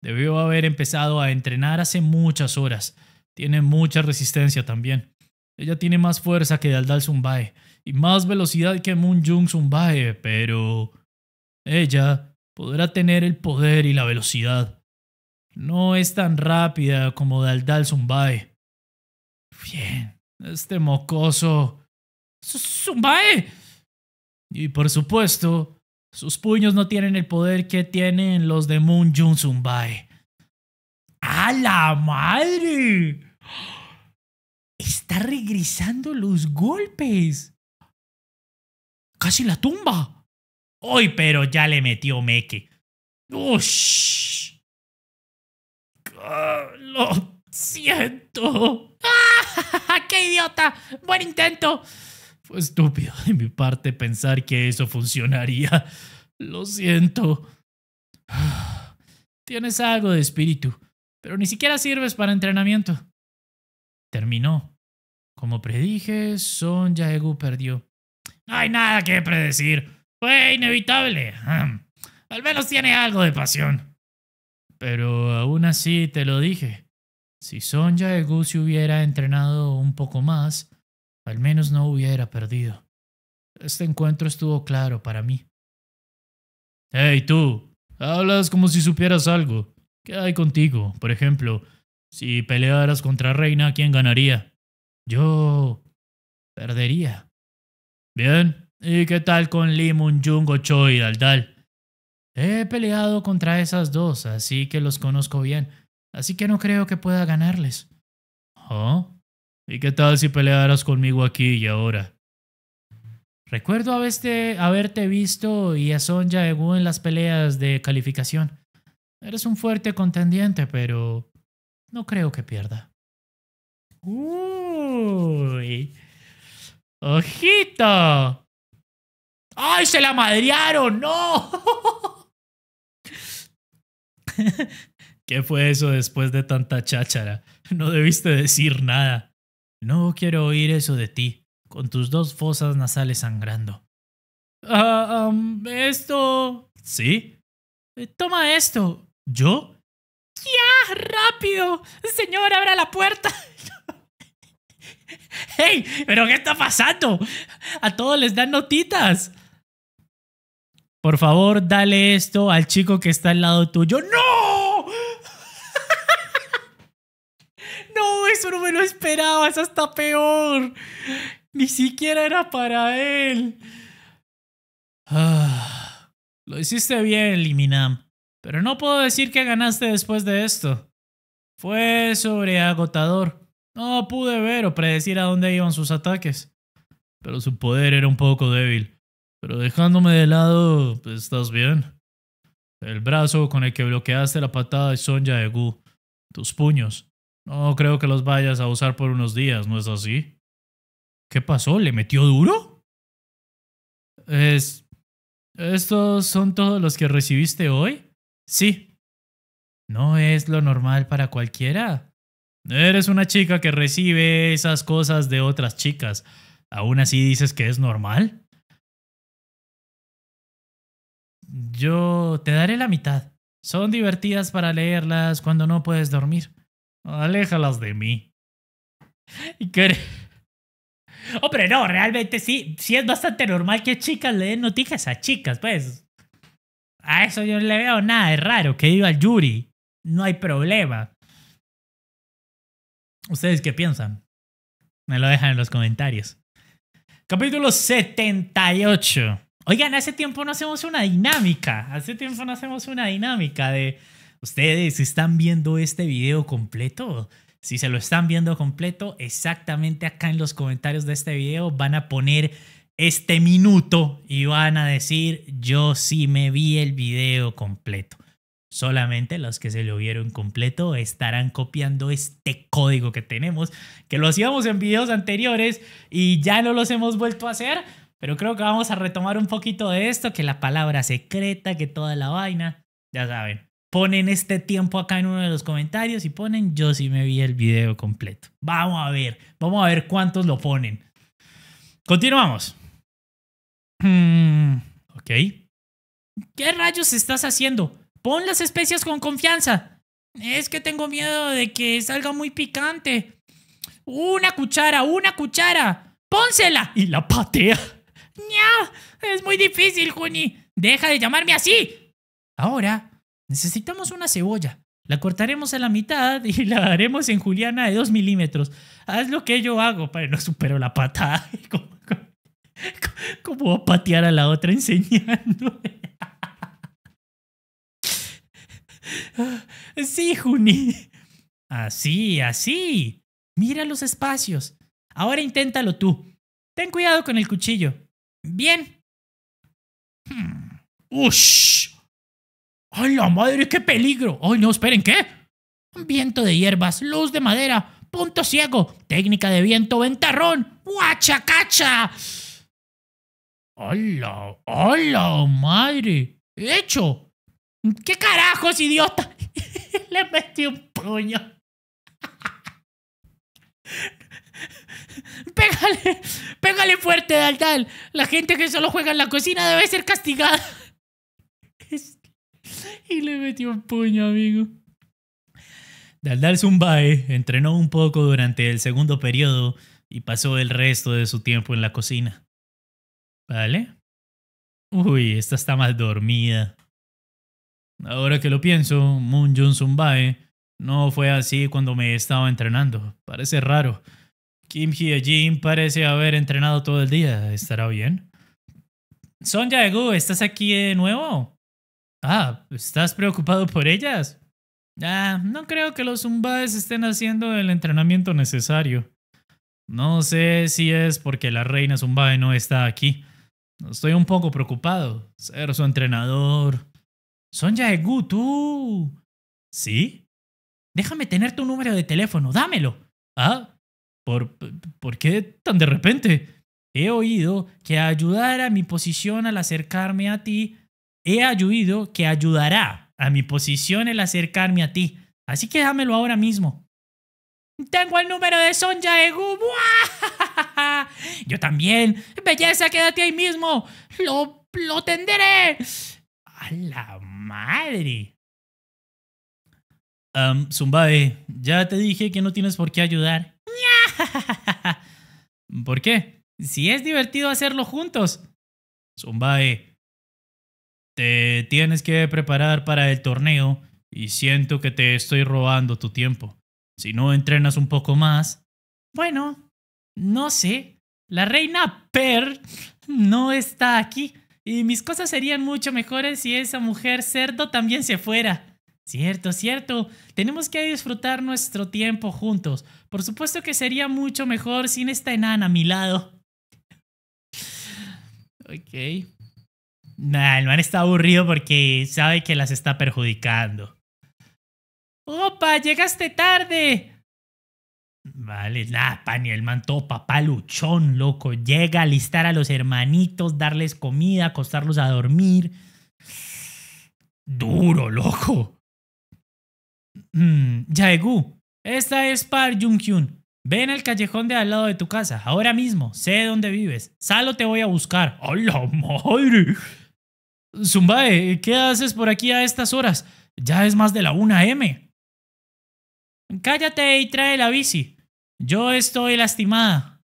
S1: Debió haber empezado a entrenar hace muchas horas. Tiene mucha resistencia también. Ella tiene más fuerza que Daldal Zumbae y más velocidad que Jung Zumbae, pero ella podrá tener el poder y la velocidad. No es tan rápida como Daldal Zumbae. Bien, este mocoso. ¡Zumbae! Y por supuesto, sus puños no tienen el poder que tienen los de Moon Jun Zumbae. ¡A la madre! Está regresando los golpes. Casi la tumba. Hoy, pero ya le metió Meque. ¡Ush! lo siento. Ah, ¡Qué idiota! ¡Buen intento! Fue estúpido de mi parte pensar que eso funcionaría. Lo siento. Tienes algo de espíritu, pero ni siquiera sirves para entrenamiento. Terminó. Como predije, Son Jaegu perdió. No hay nada que predecir fue inevitable. Al menos tiene algo de pasión. Pero aún así te lo dije. Si Sonja Egu hubiera entrenado un poco más, al menos no hubiera perdido. Este encuentro estuvo claro para mí. Hey, tú, hablas como si supieras algo. ¿Qué hay contigo? Por ejemplo, si pelearas contra Reina, ¿quién ganaría? Yo... perdería. Bien, ¿Y qué tal con Limun, Jungo, Choi y Daldal? He peleado contra esas dos, así que los conozco bien, así que no creo que pueda ganarles. ¿Oh? ¿Y qué tal si pelearas conmigo aquí y ahora? Recuerdo haberte, haberte visto y a Sonja Egu en las peleas de calificación. Eres un fuerte contendiente, pero no creo que pierda. ¡Uy! ¡Ojito! ¡Ay, se la madrearon! ¡No! ¿Qué fue eso después de tanta cháchara? No debiste decir nada. No quiero oír eso de ti, con tus dos fosas nasales sangrando. Ah, esto. ¿Sí? Eh, toma esto. ¿Yo? ¡Ya! ¡Rápido! Señor, abra la puerta. ¡Hey! ¿Pero qué está pasando? A todos les dan notitas por favor, dale esto al chico que está al lado tuyo. ¡No! no, eso no me lo esperaba, Es hasta peor. Ni siquiera era para él. Ah, lo hiciste bien, Liminam. Pero no puedo decir que ganaste después de esto. Fue sobreagotador. No pude ver o predecir a dónde iban sus ataques. Pero su poder era un poco débil. Pero dejándome de lado, pues, ¿estás bien? El brazo con el que bloqueaste la patada de Sonja de Gu. Tus puños. No creo que los vayas a usar por unos días, ¿no es así? ¿Qué pasó? ¿Le metió duro? Es... ¿Estos son todos los que recibiste hoy? Sí. No es lo normal para cualquiera. Eres una chica que recibe esas cosas de otras chicas. ¿Aún así dices que es normal? Yo te daré la mitad. Son divertidas para leerlas cuando no puedes dormir. Aléjalas de mí. ¿Y Oh, pero no, realmente sí, sí es bastante normal que chicas le den noticias a chicas, pues. A eso yo no le veo nada Es raro, que diga Yuri, no hay problema. ¿Ustedes qué piensan? Me lo dejan en los comentarios. Capítulo 78. Oigan, hace tiempo no hacemos una dinámica. Hace tiempo no hacemos una dinámica de ustedes están viendo este video completo. Si se lo están viendo completo, exactamente acá en los comentarios de este video van a poner este minuto y van a decir, yo sí me vi el video completo. Solamente los que se lo vieron completo estarán copiando este código que tenemos, que lo hacíamos en videos anteriores y ya no los hemos vuelto a hacer. Pero creo que vamos a retomar un poquito de esto, que la palabra secreta, que toda la vaina, ya saben. Ponen este tiempo acá en uno de los comentarios y ponen yo si me vi el video completo. Vamos a ver, vamos a ver cuántos lo ponen. Continuamos. Hmm, ok. ¿Qué rayos estás haciendo? Pon las especias con confianza. Es que tengo miedo de que salga muy picante. Una cuchara, una cuchara. Pónsela. Y la patea. Es muy difícil, Juni. Deja de llamarme así. Ahora, necesitamos una cebolla. La cortaremos a la mitad y la daremos en juliana de dos milímetros. Haz lo que yo hago. Pero no supero la patada. ¿Cómo, cómo, va a patear a la otra enseñando? Sí, Juni. Así, así. Mira los espacios. Ahora inténtalo tú. Ten cuidado con el cuchillo. Bien. Hmm. ¡Ush! ¡Ay, madre, qué peligro! ¡Ay, no, esperen, qué! Viento de hierbas, luz de madera, punto ciego, técnica de viento, ventarrón, guachacacha. ¡Hola! ¡Hola, madre! ¡Hecho! ¿Qué carajos, idiota? Le metí un puño. pégale, pégale fuerte, Daldal La gente que solo juega en la cocina debe ser castigada. y le metió un puño, amigo. Daldal Zumbae entrenó un poco durante el segundo periodo y pasó el resto de su tiempo en la cocina. ¿Vale? Uy, esta está más dormida. Ahora que lo pienso, Moon Jun Zumbae no fue así cuando me estaba entrenando. Parece raro. Kim Hye-jin parece haber entrenado todo el día. ¿Estará bien? Son Egu, ¿estás aquí de nuevo? Ah, ¿estás preocupado por ellas? Ah, no creo que los Zumbades estén haciendo el entrenamiento necesario. No sé si es porque la reina Zumbae no está aquí. Estoy un poco preocupado. Ser su entrenador. Son Jaegu, tú. ¿Sí? Déjame tener tu número de teléfono, dámelo. Ah, ¿Por, qué tan de repente? He oído que ayudar a mi posición al acercarme a ti, he oído que ayudará a mi posición el acercarme a ti. Así que dámelo ahora mismo. Tengo el número de Sonja Egu. gu Yo también. Belleza, quédate ahí mismo. Lo, lo tenderé. A la madre. Zumbae, ya te dije que no tienes por qué ayudar. ¿Por qué? Si es divertido hacerlo juntos. Zumbae, te tienes que preparar para el torneo y siento que te estoy robando tu tiempo. Si no entrenas un poco más. Bueno, no sé. La reina Per no está aquí y mis cosas serían mucho mejores si esa mujer cerdo también se fuera. Cierto, cierto. Tenemos que disfrutar nuestro tiempo juntos. Por supuesto que sería mucho mejor sin esta enana a mi lado. ok. Nah, el man está aburrido porque sabe que las está perjudicando. ¡Opa! ¡Llegaste tarde! Vale, nada, pan el man todo papá luchón, loco. Llega a listar a los hermanitos, darles comida, acostarlos a dormir. Duro, loco. Jaegu, mm, esta es Par Jung-kyun. Ven al callejón de al lado de tu casa, ahora mismo, sé dónde vives. Salo te voy a buscar. ¡A la madre! Zumbae, ¿qué haces por aquí a estas horas? Ya es más de la 1 M. Cállate y trae la bici. Yo estoy lastimada.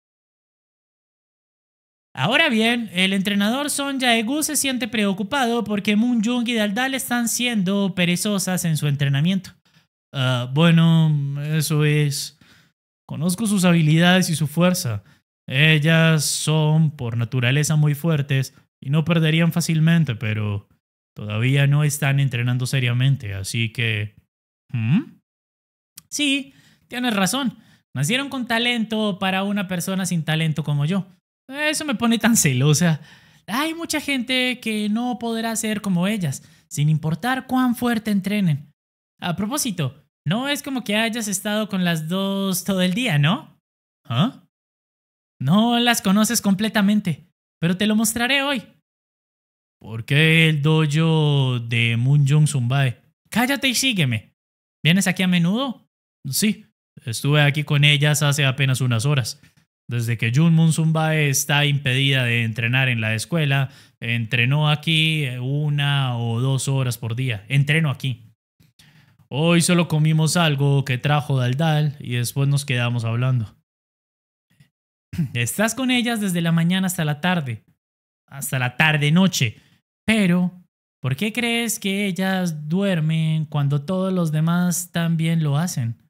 S1: Ahora bien, el entrenador Son Jaegu se siente preocupado porque Moon Jung y Daldal están siendo perezosas en su entrenamiento. Ah, bueno, eso es. Conozco sus habilidades y su fuerza. Ellas son por naturaleza muy fuertes y no perderían fácilmente, pero todavía no están entrenando seriamente, así que... ¿Mm? Sí, tienes razón. Nacieron con talento para una persona sin talento como yo. Eso me pone tan celosa. Hay mucha gente que no podrá ser como ellas, sin importar cuán fuerte entrenen. A propósito, no es como que hayas estado con las dos todo el día, ¿no? ¿Ah? No las conoces completamente, pero te lo mostraré hoy. ¿Por qué el dojo de Munjung Sumbae? Cállate y sígueme. ¿Vienes aquí a menudo? Sí, estuve aquí con ellas hace apenas unas horas. Desde que Jun Zumbae está impedida de entrenar en la escuela, entrenó aquí una o dos horas por día. Entreno aquí. Hoy solo comimos algo que trajo Daldal y después nos quedamos hablando. Estás con ellas desde la mañana hasta la tarde, hasta la tarde-noche. Pero, ¿por qué crees que ellas duermen cuando todos los demás también lo hacen?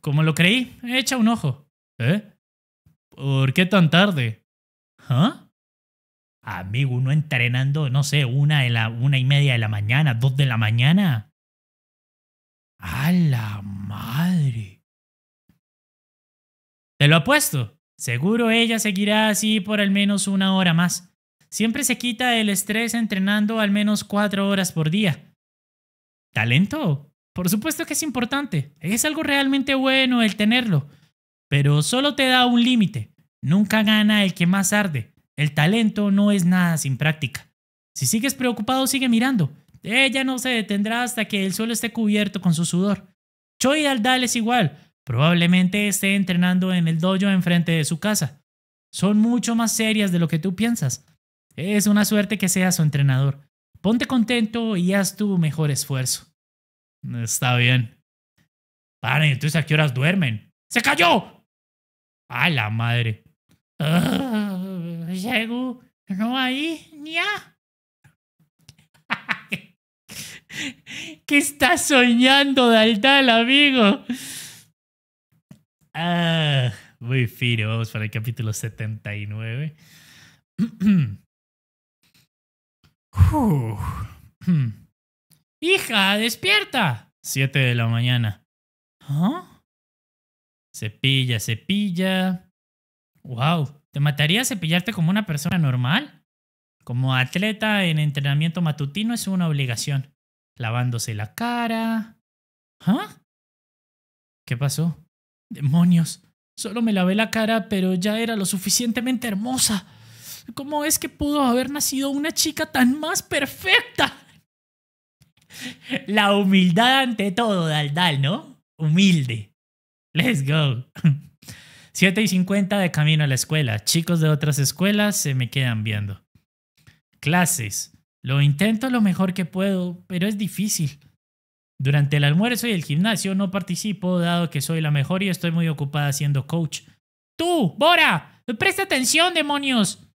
S1: Como lo creí, echa un ojo. ¿Eh? ¿Por qué tan tarde? ¿Ah? Amigo, uno entrenando, no sé, una, de la, una y media de la mañana, dos de la mañana. A la
S2: madre.
S1: Te lo apuesto. Seguro ella seguirá así por al menos una hora más. Siempre se quita el estrés entrenando al menos cuatro horas por día. ¿Talento? Por supuesto que es importante. Es algo realmente bueno el tenerlo. Pero solo te da un límite. Nunca gana el que más arde. El talento no es nada sin práctica. Si sigues preocupado, sigue mirando. Ella eh, no se detendrá hasta que el suelo esté cubierto con su sudor. Choi Aldal es igual. Probablemente esté entrenando en el dojo enfrente de su casa. Son mucho más serias de lo que tú piensas. Es una suerte que sea su entrenador. Ponte contento y haz tu mejor esfuerzo. Está bien. Paren, entonces a qué horas duermen. ¡Se cayó! ¡A la madre! ¿No ahí? ¡Ya! ¿Qué estás soñando, Daldal, amigo? Ah, muy fino. Vamos para el capítulo 79. Hija, despierta. Siete de la mañana. ¿Ah? Cepilla, cepilla. Wow, ¿te mataría cepillarte como una persona normal? Como atleta en entrenamiento matutino es una obligación lavándose la cara. ¿Ah? ¿Qué pasó? Demonios, solo me lavé la cara, pero ya era lo suficientemente hermosa. ¿Cómo es que pudo haber nacido una chica tan más perfecta? La humildad ante todo, Daldal, ¿no? Humilde. Let's go. 7 y 50 de camino a la escuela. Chicos de otras escuelas se me quedan viendo. Clases. Lo intento lo mejor que puedo, pero es difícil. Durante el almuerzo y el gimnasio no participo, dado que soy la mejor y estoy muy ocupada siendo coach. ¡Tú, Bora! ¡Presta atención, demonios!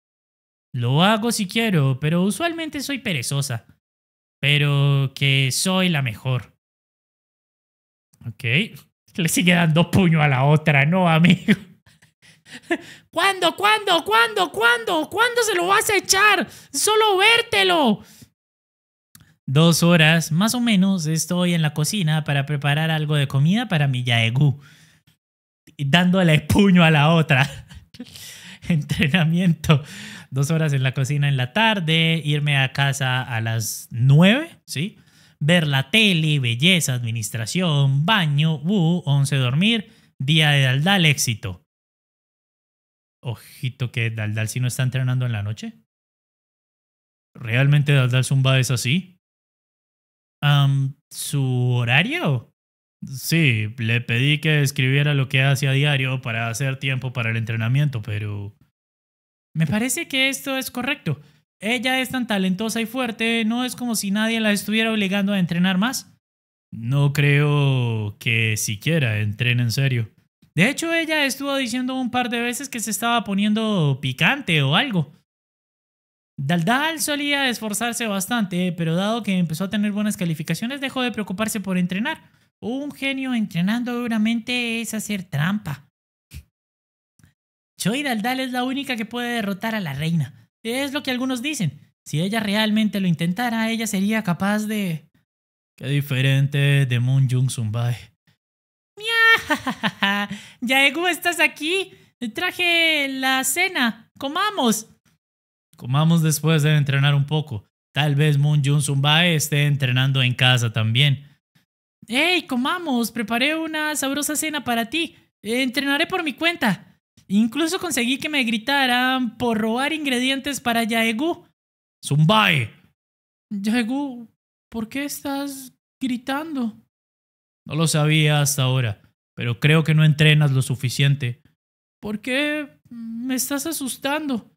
S1: Lo hago si quiero, pero usualmente soy perezosa. Pero que soy la mejor. Ok. Le sigue dando puño a la otra, ¿no, amigo? ¿Cuándo, cuándo, cuándo, cuándo? ¿Cuándo se lo vas a echar? Solo vértelo. Dos horas, más o menos, estoy en la cocina para preparar algo de comida para mi yaegu. Dándole puño a la otra. Entrenamiento. Dos horas en la cocina en la tarde, irme a casa a las nueve, ¿sí? Ver la tele, belleza, administración, baño, uh, once dormir, día de daldal, éxito ojito que Daldal si no está entrenando en la noche. ¿Realmente Daldal Zumba es así? ¿Su horario? Sí, le pedí que escribiera lo que hace a diario para hacer tiempo para el entrenamiento, pero... Me parece que esto es correcto. Ella es tan talentosa y fuerte, no es como si nadie la estuviera obligando a entrenar más. No creo que siquiera entrene en serio. De hecho, ella estuvo diciendo un par de veces que se estaba poniendo picante o algo. Daldal solía esforzarse bastante, pero dado que empezó a tener buenas calificaciones, dejó de preocuparse por entrenar. Un genio entrenando duramente es hacer trampa. Choi Daldal es la única que puede derrotar a la reina. Es lo que algunos dicen. Si ella realmente lo intentara, ella sería capaz de... Qué diferente de Moon Jung Sumbae. Yaegu, ¿estás aquí? traje la cena. Comamos. Comamos después de entrenar un poco. Tal vez Moon Jun esté entrenando en casa también. ¡Ey! comamos! Preparé una sabrosa cena para ti. Entrenaré por mi cuenta. Incluso conseguí que me gritaran por robar ingredientes para Yaegu. ¡Sumbae! Yaegu, ¿por qué estás gritando? No lo sabía hasta ahora pero creo que no entrenas lo suficiente. ¿Por qué me estás asustando?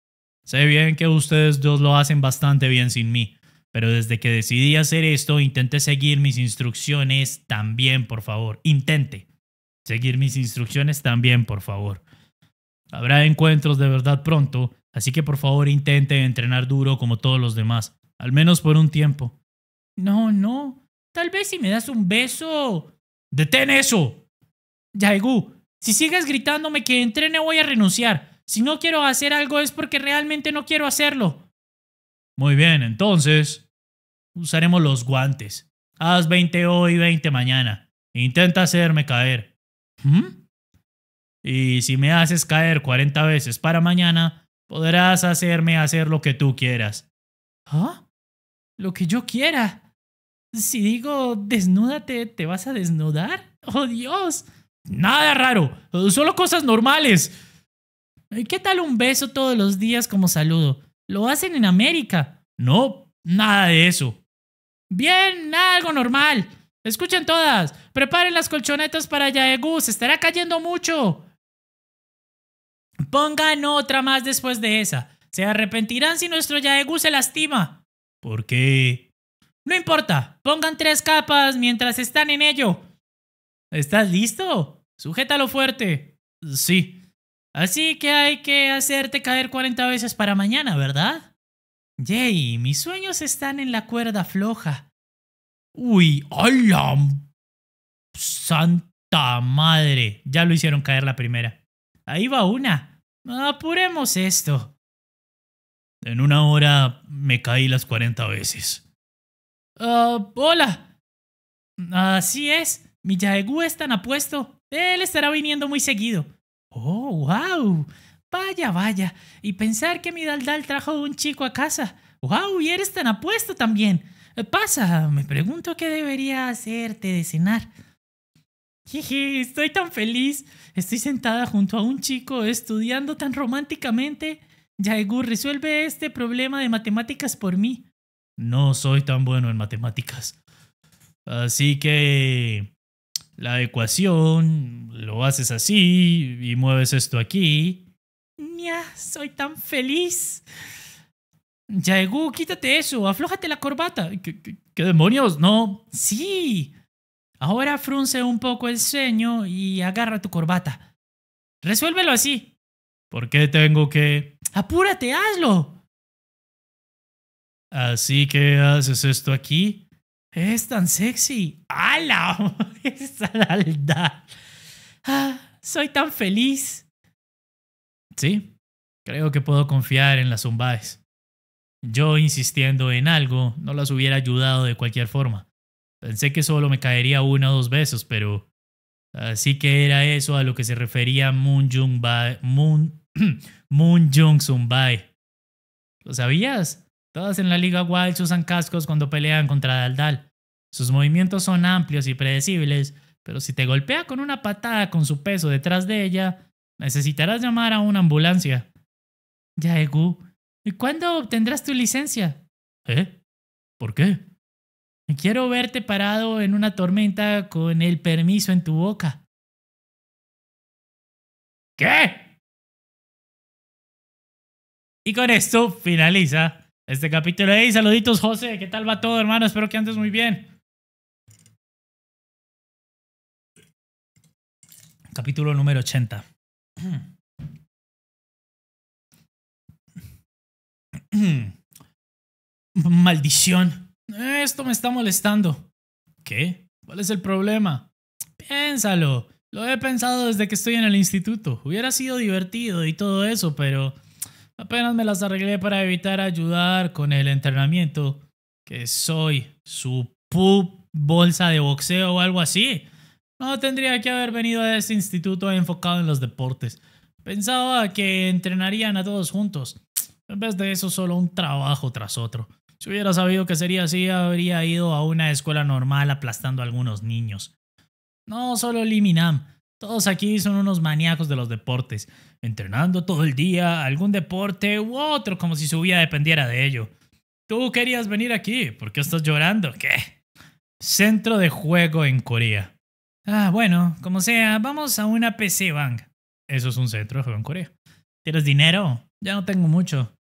S1: Sé bien que ustedes dos lo hacen bastante bien sin mí, pero desde que decidí hacer esto, intente seguir mis instrucciones también, por favor. Intente seguir mis instrucciones también, por favor. Habrá encuentros de verdad pronto, así que por favor intente entrenar duro como todos los demás, al menos por un tiempo. No, no. Tal vez si me das un beso. ¡Detén eso! Yaegu, si sigues gritándome que entrene voy a renunciar. Si no quiero hacer algo es porque realmente no quiero hacerlo. Muy bien, entonces usaremos los guantes. Haz 20 hoy, 20 mañana. Intenta hacerme caer. ¿Mm? Y si me haces caer 40 veces para mañana, podrás hacerme hacer lo que tú quieras. ¿Ah? Lo que yo quiera. Si digo desnúdate, ¿te vas a desnudar? ¡Oh Dios! Nada raro, solo cosas normales. ¿Qué tal un beso todos los días como saludo? ¿Lo hacen en América? No, nada de eso. Bien, algo normal. Escuchen todas. Preparen las colchonetas para Yaegu. Se estará cayendo mucho. Pongan otra más después de esa. Se arrepentirán si nuestro Yaegu se lastima. ¿Por qué? No importa. Pongan tres capas mientras están en ello. ¿Estás listo? Sujétalo fuerte. Sí. Así que hay que hacerte caer 40 veces para mañana, ¿verdad? Jay, mis sueños están en la cuerda floja. Uy, hola. Santa madre. Ya lo hicieron caer la primera. Ahí va una. Apuremos esto. En una hora me caí las 40 veces. Ah, hola. Así es. Mi Yaegu están tan apuesto él estará viniendo muy seguido. ¡Oh, wow! Vaya, vaya. Y pensar que mi Daldal trajo un chico a casa. ¡Wow! Y eres tan apuesto también. Eh, pasa, me pregunto qué debería hacerte de cenar. Jeje, estoy tan feliz. Estoy sentada junto a un chico estudiando tan románticamente. ¡Jaegu, resuelve este problema de matemáticas por mí. No soy tan bueno en matemáticas. Así que la ecuación, lo haces así y mueves esto aquí. ¡Mia! ¡Soy tan feliz! Yaegu, quítate eso, aflójate la corbata. ¿Qué, demonios? No. Sí. Ahora frunce un poco el ceño y agarra tu corbata. Resuélvelo así. ¿Por qué tengo que...? ¡Apúrate, hazlo! Así que haces esto aquí es tan sexy. ¡Hala! Esa maldad. Ah, soy tan feliz. Sí, creo que puedo confiar en las zumbaes. Yo insistiendo en algo no las hubiera ayudado de cualquier forma. Pensé que solo me caería uno o dos besos, pero así que era eso a lo que se refería Moon Jung Moon, Jung ¿Lo sabías? Todas en la Liga Wild usan cascos cuando pelean contra Daldal. Sus movimientos son amplios y predecibles, pero si te golpea con una patada con su peso detrás de ella, necesitarás llamar a una ambulancia. Yaegu, ¿y cuándo obtendrás tu licencia? ¿Eh? ¿Por qué? Quiero verte parado en una tormenta con el permiso en tu boca.
S2: ¿Qué? Y con esto finaliza este capítulo. Hey, saluditos, José. ¿Qué tal va todo, hermano? Espero que andes muy bien. Capítulo número 80. Maldición.
S1: Esto me está molestando. ¿Qué? ¿Cuál es el problema? Piénsalo. Lo he pensado desde que estoy en el instituto. Hubiera sido divertido y todo eso, pero Apenas me las arreglé para evitar ayudar con el entrenamiento, que soy su pup bolsa de boxeo o algo así. No tendría que haber venido a ese instituto enfocado en los deportes. Pensaba que entrenarían a todos juntos. En vez de eso, solo un trabajo tras otro. Si hubiera sabido que sería así, habría ido a una escuela normal aplastando a algunos niños. No solo Liminam, todos aquí son unos maníacos de los deportes, entrenando todo el día algún deporte u otro como si su vida dependiera de ello. Tú querías venir aquí, ¿por qué estás llorando? ¿Qué? Centro de juego en Corea. Ah, bueno, como sea, vamos a una PC Bang. Eso es un centro de juego en Corea. ¿Tienes dinero? Ya no tengo mucho.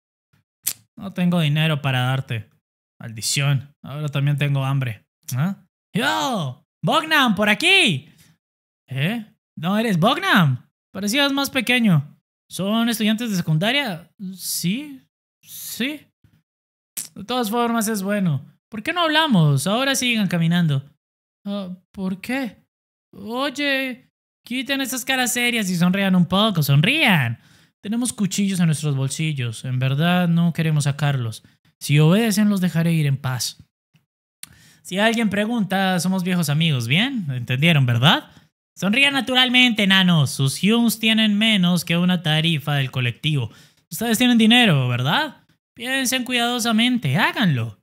S1: No tengo dinero para darte. Maldición, ahora también tengo hambre. ¿Ah? ¡Yo! ¡Bognan, por aquí! ¿Eh? No, eres Bognam. Parecías más pequeño. ¿Son estudiantes de secundaria? Sí. Sí. De todas formas es bueno. ¿Por qué no hablamos? Ahora sigan caminando. Ah, ¿Por qué? Oye, quiten esas caras serias y sonrían un poco, sonrían. Tenemos cuchillos en nuestros bolsillos. En verdad no queremos sacarlos. Si obedecen los dejaré ir en paz. Si alguien pregunta, somos viejos amigos, ¿bien? ¿Entendieron, verdad? Sonría naturalmente, nanos. Sus Humes tienen menos que una tarifa del colectivo. Ustedes tienen dinero, ¿verdad? Piensen cuidadosamente, háganlo.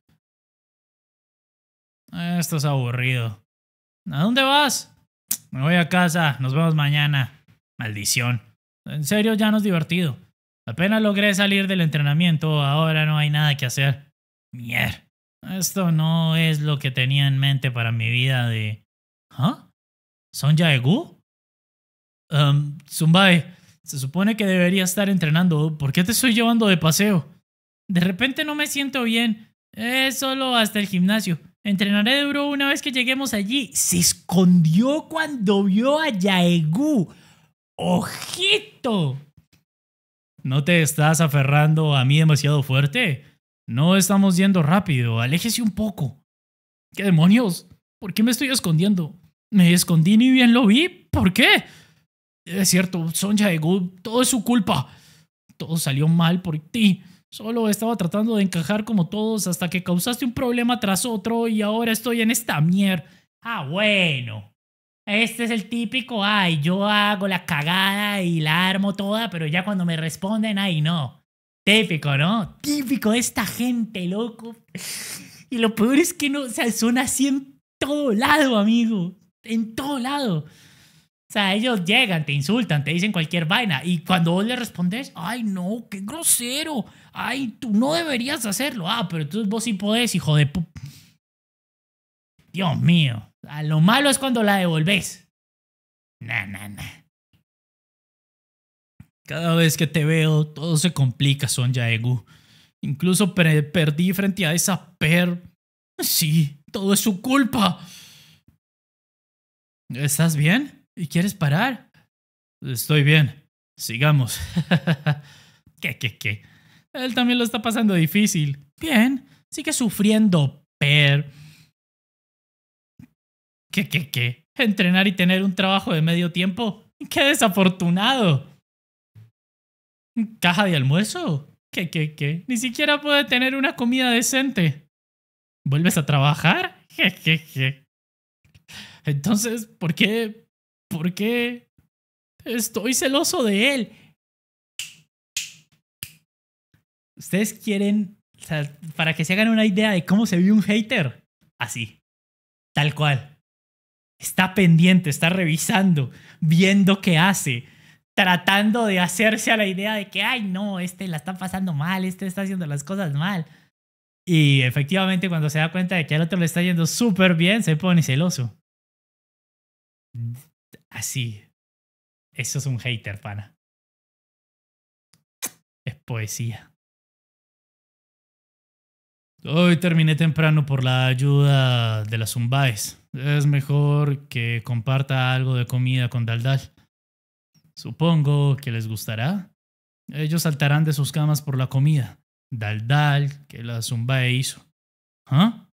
S1: Esto es aburrido. ¿A dónde vas? Me voy a casa, nos vemos mañana. Maldición. En serio, ya no es divertido. Apenas logré salir del entrenamiento, ahora no hay nada que hacer. Mier. Esto no es lo que tenía en mente para mi vida de... ¿Ah? Son Jaegu. Um, Zumbae, se supone que debería estar entrenando. ¿Por qué te estoy llevando de paseo? De repente no me siento bien. Es eh, solo hasta el gimnasio. Entrenaré duro una vez que lleguemos allí. Se escondió cuando vio a Yaegu. ¡Ojito! ¿No te estás aferrando a mí demasiado fuerte? No estamos yendo rápido. Aléjese un poco. ¿Qué demonios? ¿Por qué me estoy escondiendo? Me escondí ni bien lo vi. ¿Por qué? Es cierto, Sonja de Good, todo es su culpa. Todo salió mal por ti. Solo estaba tratando de encajar como todos hasta que causaste un problema tras otro y ahora estoy en esta mierda. Ah, bueno. Este es el típico, ay, yo hago la cagada y la armo toda, pero ya cuando me responden, ay, no. Típico, ¿no? Típico de esta gente, loco. Y lo peor es que no, o sea, son así en todo lado, amigo en todo lado. O sea, ellos llegan, te insultan, te dicen cualquier vaina. Y cuando vos le respondes, ay, no, qué grosero. Ay, tú no deberías hacerlo. Ah, pero tú vos sí podés, hijo de... Dios mío. A lo malo es cuando la devolvés. na na na, Cada vez que te veo, todo se complica, Sonja Egu... Incluso perdí frente a esa per... Sí, todo es su culpa. ¿Estás bien? ¿Y quieres parar? Estoy bien. Sigamos. ¿Qué, qué, qué? Él también lo está pasando difícil. Bien. Sigue sufriendo, Per. ¿Qué, qué, qué? ¿Entrenar y tener un trabajo de medio tiempo? ¡Qué desafortunado! ¿Caja de almuerzo? ¿Qué, qué, qué? Ni siquiera puede tener una comida decente. ¿Vuelves a trabajar? qué, entonces, ¿por qué? ¿Por qué? Estoy celoso de él. Ustedes quieren, para que se hagan una idea de cómo se vio un hater, así, tal cual. Está pendiente, está revisando, viendo qué hace, tratando de hacerse a la idea de que, ay, no, este la está pasando mal, este está haciendo las cosas mal. Y efectivamente, cuando se da cuenta de que al otro le está yendo súper bien, se pone celoso. Mm, así.
S2: Eso es un hater, pana. Es poesía.
S1: Hoy terminé temprano por la ayuda de las zumbaes. Es mejor que comparta algo de comida con Daldal. Supongo que les gustará. Ellos saltarán de sus camas por la comida. Daldal que la Zumbae hizo. ¿Ah?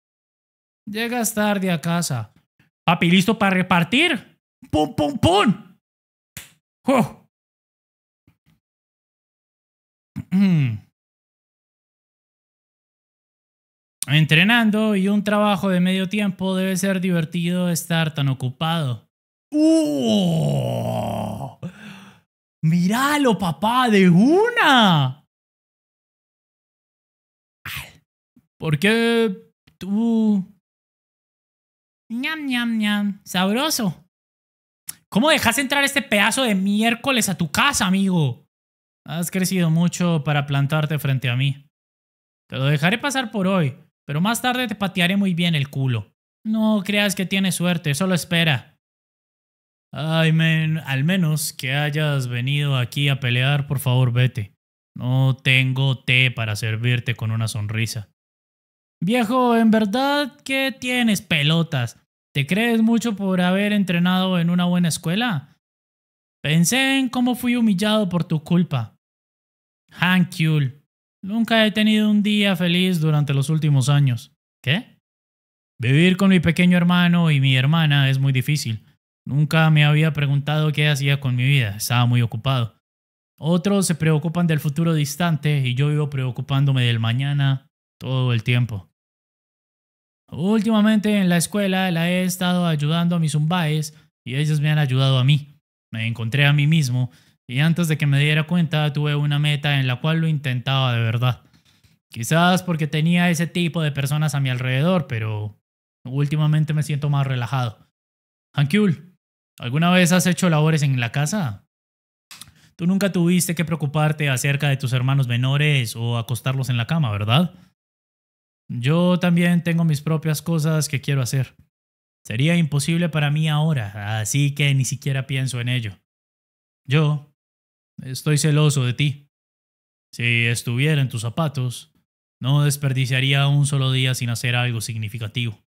S1: Llegas tarde a casa. Papi, listo para repartir. ¡Pum, pum, pum!
S2: pum
S1: Entrenando y un trabajo de medio tiempo debe ser divertido estar tan ocupado. ¡Uh! ¡Míralo, papá! ¡De una!
S2: ¿Por qué tú
S1: ñam, ñam, ñam. Sabroso. ¿Cómo dejas entrar este pedazo de miércoles a tu casa, amigo? Has crecido mucho para plantarte frente a mí. Te lo dejaré pasar por hoy, pero más tarde te patearé muy bien el culo. No creas que tienes suerte, solo espera. Ay, men, al menos que hayas venido aquí a pelear, por favor vete. No tengo té para servirte con una sonrisa. Viejo, en verdad que tienes pelotas. ¿Te crees mucho por haber entrenado en una buena escuela? Pensé en cómo fui humillado por tu culpa. Hankyul, nunca he tenido un día feliz durante los últimos años. ¿Qué? Vivir con mi pequeño hermano y mi hermana es muy difícil. Nunca me había preguntado qué hacía con mi vida, estaba muy ocupado. Otros se preocupan del futuro distante y yo vivo preocupándome del mañana todo el tiempo. Últimamente en la escuela la he estado ayudando a mis zumbaes y ellos me han ayudado a mí. Me encontré a mí mismo y antes de que me diera cuenta tuve una meta en la cual lo intentaba de verdad. Quizás porque tenía ese tipo de personas a mi alrededor, pero últimamente me siento más relajado. Hankyul, ¿alguna vez has hecho labores en la casa? Tú nunca tuviste que preocuparte acerca de tus hermanos menores o acostarlos en la cama, ¿verdad? Yo también tengo mis propias cosas que quiero hacer. Sería imposible para mí ahora, así que ni siquiera pienso en ello. Yo estoy celoso de ti. Si estuviera en tus zapatos, no desperdiciaría un solo día sin hacer algo significativo.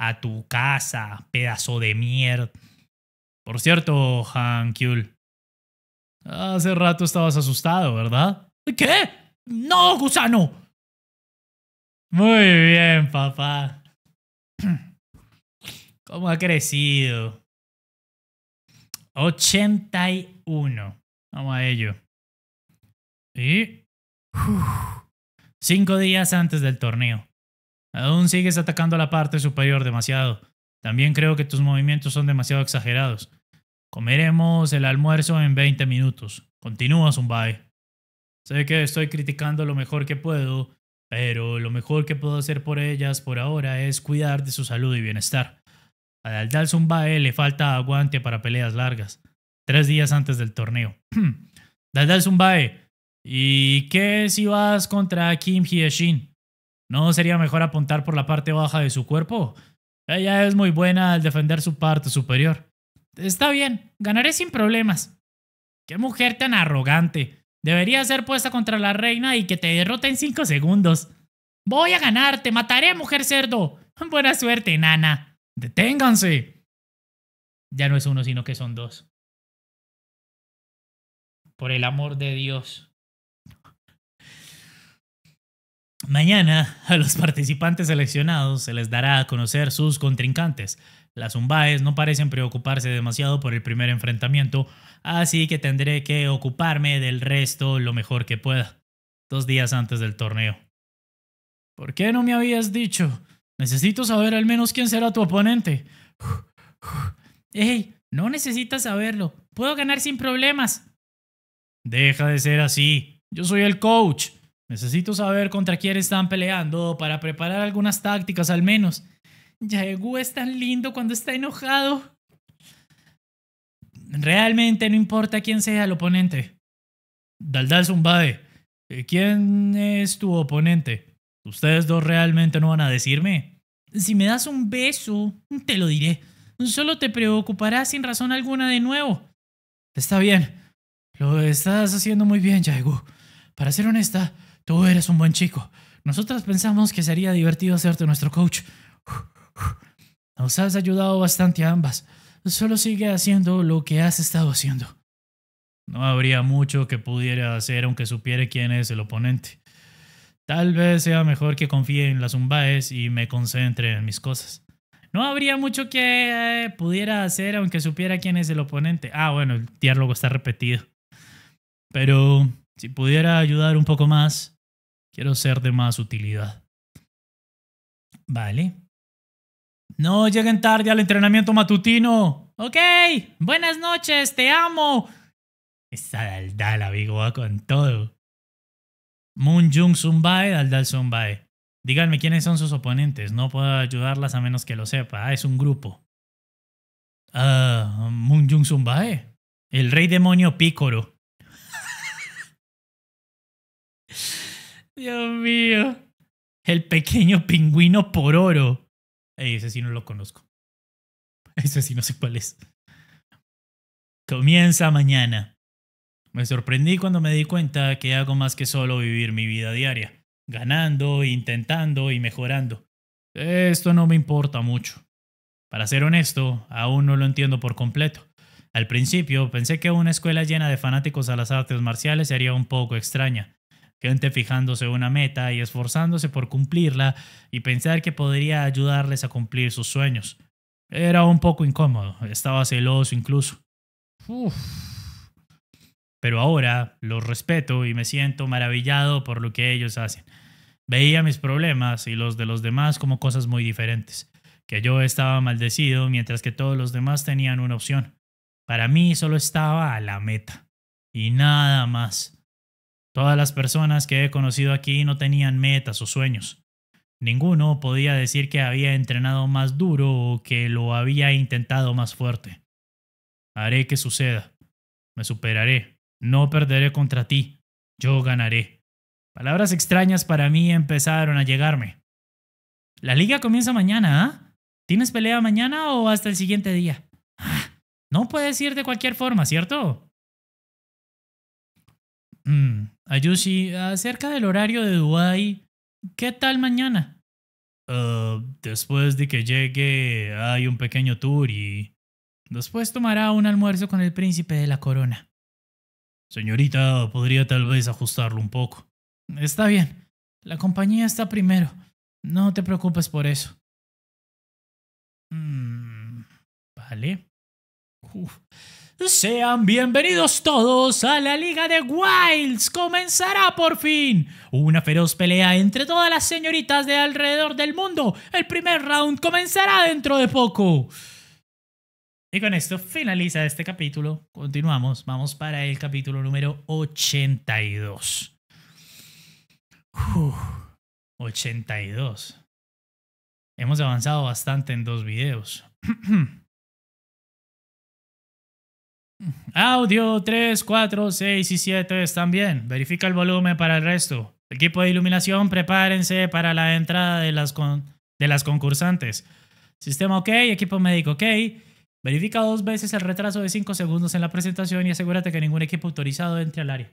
S1: A tu casa, pedazo de mierda. Por cierto, Han hace rato estabas asustado, ¿verdad? ¿Qué? ¡No, gusano! Muy bien, papá. ¿Cómo ha crecido? 81. Vamos a ello. Y... cinco días antes del torneo. Aún sigues atacando la parte superior demasiado. También creo que tus movimientos son demasiado exagerados. Comeremos el almuerzo en 20 minutos. Continúa, Zumbai. Sé que estoy criticando lo mejor que puedo, pero lo mejor que puedo hacer por ellas por ahora es cuidar de su salud y bienestar. A Daldal Zumbae le falta aguante para peleas largas, tres días antes del torneo. Daldal Zumbae, ¿y qué si vas contra Kim Shin? ¿No sería mejor apuntar por la parte baja de su cuerpo? Ella es muy buena al defender su parte superior. Está bien, ganaré sin problemas. Qué mujer tan arrogante. Debería ser puesta contra la reina y que te derrote en 5 segundos. Voy a ganar, te mataré, mujer cerdo. Buena suerte, nana. Deténganse. Ya no es uno, sino que son dos. Por el amor de Dios. Mañana a los participantes seleccionados se les dará a conocer sus contrincantes. Las Umbaes no parecen preocuparse demasiado por el primer enfrentamiento, así que tendré que ocuparme del resto lo mejor que pueda, dos días antes del torneo. ¿Por qué no me habías dicho? Necesito saber al menos quién será tu oponente. ¡Ey! No necesitas saberlo. Puedo ganar sin problemas. Deja de ser así. Yo soy el coach. Necesito saber contra quién están peleando para preparar algunas tácticas al menos. Yaegu es tan lindo cuando está enojado. Realmente no importa quién sea el oponente. Daldal Zumbade, eh, ¿quién es tu oponente? Ustedes dos realmente no van a decirme. Si me das un beso, te lo diré. Solo te preocuparás sin razón alguna de nuevo. Está bien. Lo estás haciendo muy bien, Yaegu. Para ser honesta, tú eres un buen chico. Nosotras pensamos que sería divertido hacerte nuestro coach. Nos has ayudado bastante a ambas. Solo sigue haciendo lo que has estado haciendo. No habría mucho que pudiera hacer aunque supiera quién es el oponente. Tal vez sea mejor que confíe en las Umbaes y me concentre en mis cosas. No habría mucho que eh, pudiera hacer aunque supiera quién es el oponente. Ah, bueno, el diálogo está repetido. Pero si pudiera ayudar un poco más, quiero ser de más utilidad. Vale. No lleguen tarde al entrenamiento matutino. Ok, buenas noches, te amo. Esa Daldal, amigo, va con todo. Moon Jung Sumbae, Daldal Sumbae. Díganme quiénes son sus oponentes. No puedo ayudarlas a menos que lo sepa. Ah, es un grupo. Ah, uh, Moon Jung Sumbae. El rey demonio Pícoro. Dios mío. El pequeño pingüino por oro. Ese sí no lo conozco. Ese sí no sé cuál es. Comienza mañana. Me sorprendí cuando me di cuenta que hago más que solo vivir mi vida diaria, ganando, intentando y mejorando. Esto no me importa mucho. Para ser honesto, aún no lo entiendo por completo. Al principio pensé que una escuela llena de fanáticos a las artes marciales sería un poco extraña, gente fijándose una meta y esforzándose por cumplirla y pensar que podría ayudarles a cumplir sus sueños. Era un poco incómodo, estaba celoso incluso. Pero ahora los respeto y me siento maravillado por lo que ellos hacen. Veía mis problemas y los de los demás como cosas muy diferentes, que yo estaba maldecido mientras que todos los demás tenían una opción. Para mí solo estaba a la meta y nada más. Todas las personas que he conocido aquí no tenían metas o sueños. Ninguno podía decir que había entrenado más duro o que lo había intentado más fuerte. Haré que suceda. Me superaré. No perderé contra ti. Yo ganaré. Palabras extrañas para mí empezaron a llegarme. La liga comienza mañana, ¿ah? ¿Tienes pelea mañana o hasta el siguiente día? Ah, no puedes ir de cualquier forma, ¿cierto? Mm, Ayushi, acerca del horario de Dubai, ¿qué tal mañana? Ah, después de que llegue hay un pequeño tour y después tomará un almuerzo con el príncipe de la corona. Señorita, podría tal vez ajustarlo un poco. Está bien. La compañía está primero. No te preocupes por eso. Mm, vale. Sean bienvenidos todos a la Liga de Wilds. Comenzará por fin una feroz pelea entre todas las señoritas de alrededor del mundo. El primer round comenzará dentro de poco. Y con esto finaliza este capítulo. Continuamos, vamos para el capítulo número 82. 82. Hemos avanzado bastante en dos videos. Audio 3, 4, 6 y 7 están bien. Verifica el volumen para el resto. Equipo de iluminación, prepárense para la entrada de las, de las concursantes. Sistema OK, equipo médico OK. Verifica dos veces el retraso de 5 segundos en la presentación y asegúrate que ningún equipo autorizado entre al área.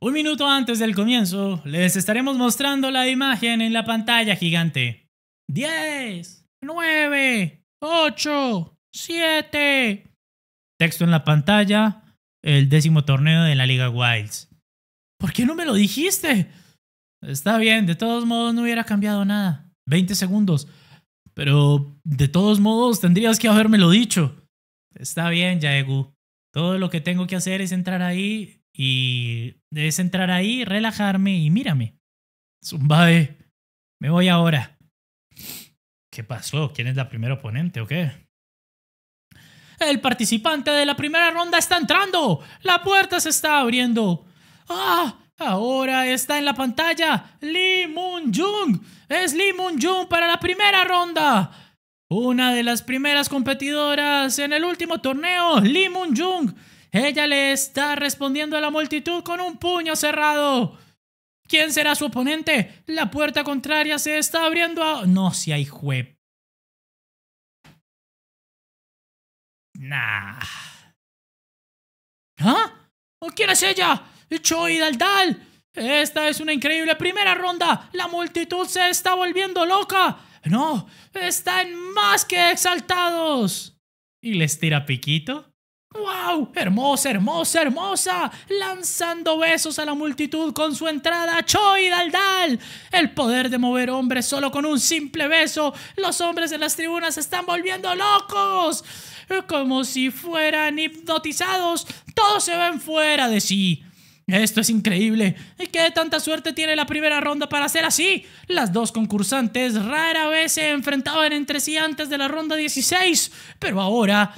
S1: Un minuto antes del comienzo, les estaremos mostrando la imagen en la pantalla gigante. 10, 9, 8, 7. Texto en la pantalla, el décimo torneo de la Liga Wilds. ¿Por qué no me lo dijiste? Está bien, de todos modos no hubiera cambiado nada. 20 segundos. Pero de todos modos tendrías que habérmelo dicho. Está bien, Yaegu. Todo lo que tengo que hacer es entrar ahí y es entrar ahí, relajarme y mírame. Zumbae, me voy ahora. ¿Qué pasó? ¿Quién es la primera oponente o qué? El participante de la primera ronda está entrando. La puerta se está abriendo. ¡Ah! Ahora está en la pantalla Lee Moon Jung. Es Lee Moon Jung para la primera ronda. Una de las primeras competidoras en el último torneo, Lee Moon Jung. Ella le está respondiendo a la multitud con un puño cerrado. ¿Quién será su oponente? La puerta contraria se está abriendo a... No,
S2: si hay juez. Nah.
S1: ¿Ah? ¿O quién es ella? Choi Daldal. Esta es una increíble primera ronda. La multitud se está volviendo loca. No, están más que exaltados. Y les tira piquito. ¡Wow! Hermosa, hermosa, hermosa, lanzando besos a la multitud con su entrada Choi Daldal. El poder de mover hombres solo con un simple beso. Los hombres en las tribunas están volviendo locos, como si fueran hipnotizados. Todos se ven fuera de sí. Esto es increíble. ¿Y ¿Qué tanta suerte tiene la primera ronda para ser así? Las dos concursantes rara vez se enfrentaban entre sí antes de la ronda 16, pero ahora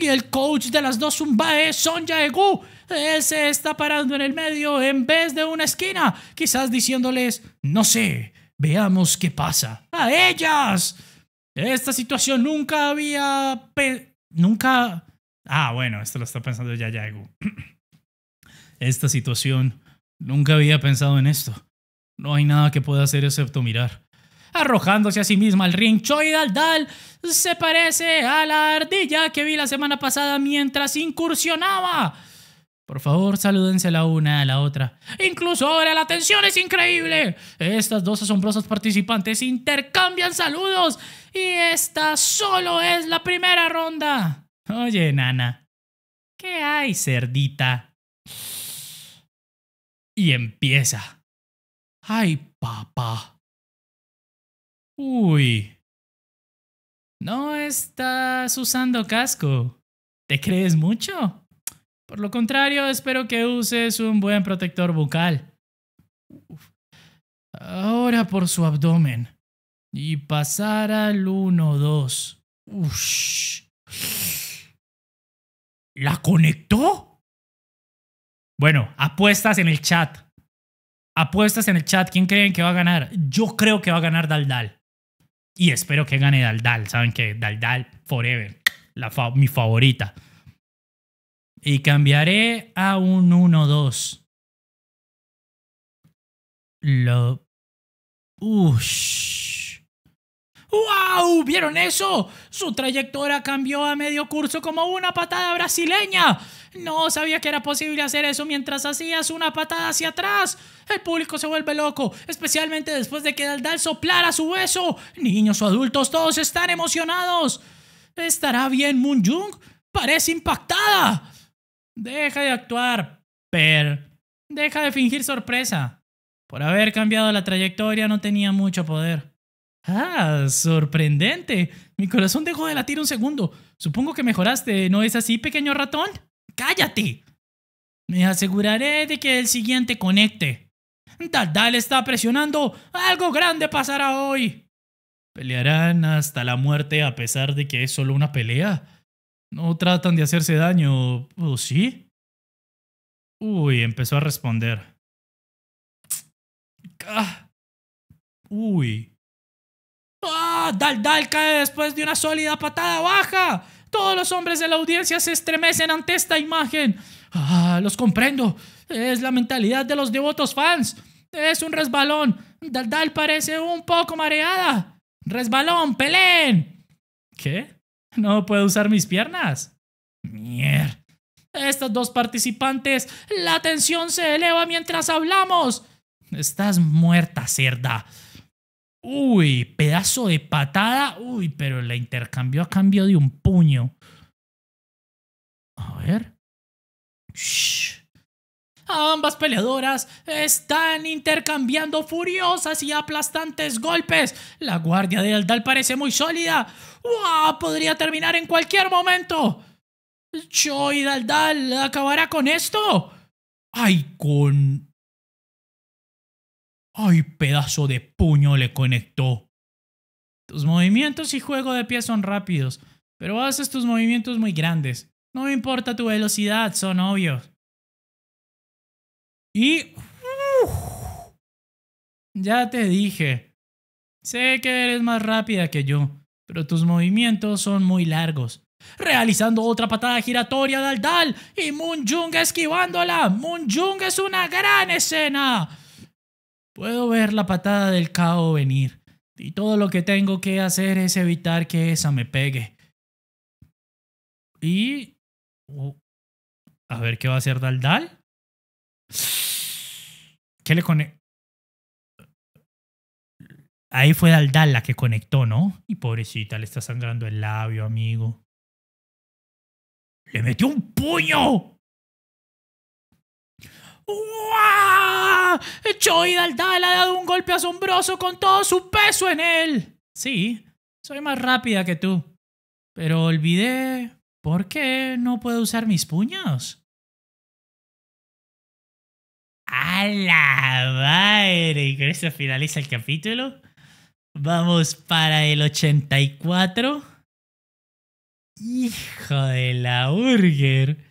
S1: y el coach de las dos Zumba Son Jaegu. Él se está parando en el medio en vez de una esquina, quizás diciéndoles, no sé, veamos qué pasa. ¡A ellas! Esta situación nunca había... Nunca... Ah, bueno, esto lo está pensando ya Jaegu. Esta situación... Nunca había pensado en esto. No hay nada que pueda hacer excepto mirar arrojándose a sí misma al y Choi dal, se parece a la ardilla que vi la semana pasada mientras incursionaba. Por favor, salúdense la una a la otra. Incluso ahora la tensión es increíble. Estas dos asombrosas participantes intercambian saludos y esta solo es la primera ronda. Oye, nana. ¿Qué hay, cerdita? Y
S2: empieza. Ay, papá. Uy.
S1: No estás usando casco. ¿Te crees mucho? Por lo contrario, espero que uses un buen protector bucal. Ahora por su abdomen. Y pasar al 1-2. ¿La conectó? Bueno, apuestas en el chat. Apuestas en el chat. ¿Quién creen que va a ganar? Yo creo que va a ganar Daldal. Y espero que gane Daldal. Saben que Daldal Forever, la mi favorita. Y cambiaré a un 1-2.
S2: Lo. Ush.
S1: ¡Wow! ¿Vieron eso? Su trayectoria cambió a medio curso como una patada brasileña. No sabía que era posible hacer eso mientras hacías una patada hacia atrás. El público se vuelve loco, especialmente después de que Daldal soplara su hueso. Niños o adultos, todos están emocionados. ¿Estará bien Moon Jung? Parece impactada. Deja de actuar, Per. Deja de fingir sorpresa. Por haber cambiado la trayectoria no tenía mucho poder. Ah, sorprendente. Mi corazón dejó de latir un segundo. Supongo que mejoraste, ¿no es así, pequeño ratón? ¡Cállate! Me aseguraré de que el siguiente conecte. Daldal está presionando. Algo grande pasará hoy. Pelearán hasta la muerte a pesar de que es solo una pelea. No tratan de hacerse daño, ¿o sí? Uy, empezó a responder.
S2: Ah. Uy. ¡Ah!
S1: Daldal cae después de una sólida patada baja. Todos los hombres de la audiencia se estremecen ante esta imagen. Ah, los comprendo. Es la mentalidad de los devotos fans. Es un resbalón. Daldal parece un poco mareada. Resbalón, Pelén. ¿Qué? No puedo usar mis piernas. Mier. Estas dos participantes, la tensión se eleva mientras hablamos. Estás muerta, cerda. Uy, pedazo de patada. Uy, pero la intercambió a cambio de un puño. A ver. Shh. Ambas peleadoras están intercambiando furiosas y aplastantes golpes. La guardia de Aldal parece muy sólida. ¡Wow! Podría terminar en cualquier momento. Choi Daldal acabará con esto. Ay, con ¡Ay, pedazo de puño le conectó! Tus movimientos y juego de pies son rápidos, pero haces tus movimientos muy grandes. No me importa tu velocidad, son obvios. Y... ¡uh! ya te dije. Sé que eres más rápida que yo, pero tus movimientos son muy largos. Realizando otra patada giratoria de Aldal y Moon Jung esquivándola. Moon Jung es una gran escena. Puedo ver la patada del caos venir, y todo lo que tengo que hacer es evitar que esa me pegue. Y...
S2: Oh, a ver qué va a hacer Daldal. ¿Qué le conectó?
S1: Ahí fue Daldal la que conectó, ¿no? Y pobrecita, le está sangrando el labio, amigo. ¡Le metió un puño! ¡Uah! Joey le ha dado un golpe asombroso con todo su peso en él. Sí, soy más rápida que tú. Pero olvidé por qué no puedo usar mis puños. ¡A la madre! Y con eso finaliza el capítulo. Vamos para el 84. Hijo de la burger.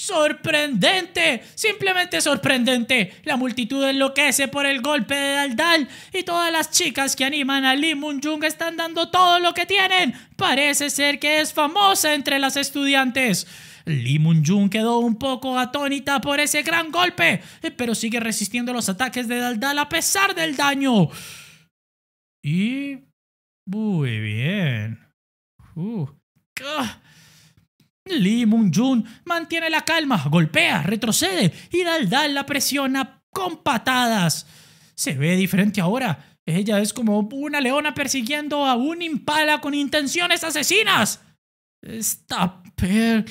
S1: Sorprendente, simplemente sorprendente. La multitud enloquece por el golpe de Daldal y todas las chicas que animan a Lee Jung están dando todo lo que tienen. Parece ser que es famosa entre las estudiantes. Lee Jung quedó un poco atónita por ese gran golpe, pero sigue resistiendo los ataques de Daldal a pesar del daño. Y... Muy bien. Uh. Ah, Lee Moon-jun mantiene la calma, golpea, retrocede y Daldal la presiona con patadas. Se ve diferente ahora. Ella es como una leona persiguiendo a un impala con intenciones asesinas. Esta per...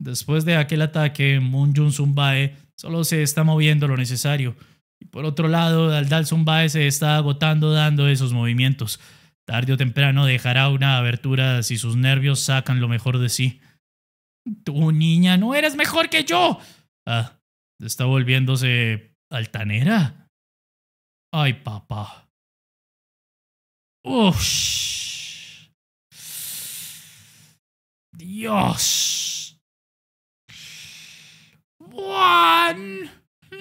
S1: Después de aquel ataque, Moon Jun Zumbae solo se está moviendo lo necesario. Y por otro lado, Daldal Zumbae se está agotando dando esos movimientos. Tarde o temprano dejará una abertura si sus nervios sacan lo mejor de sí. Tú, niña, no eres mejor que yo. Ah, está volviéndose
S2: altanera. Ay, papá. Uf. Dios. Juan.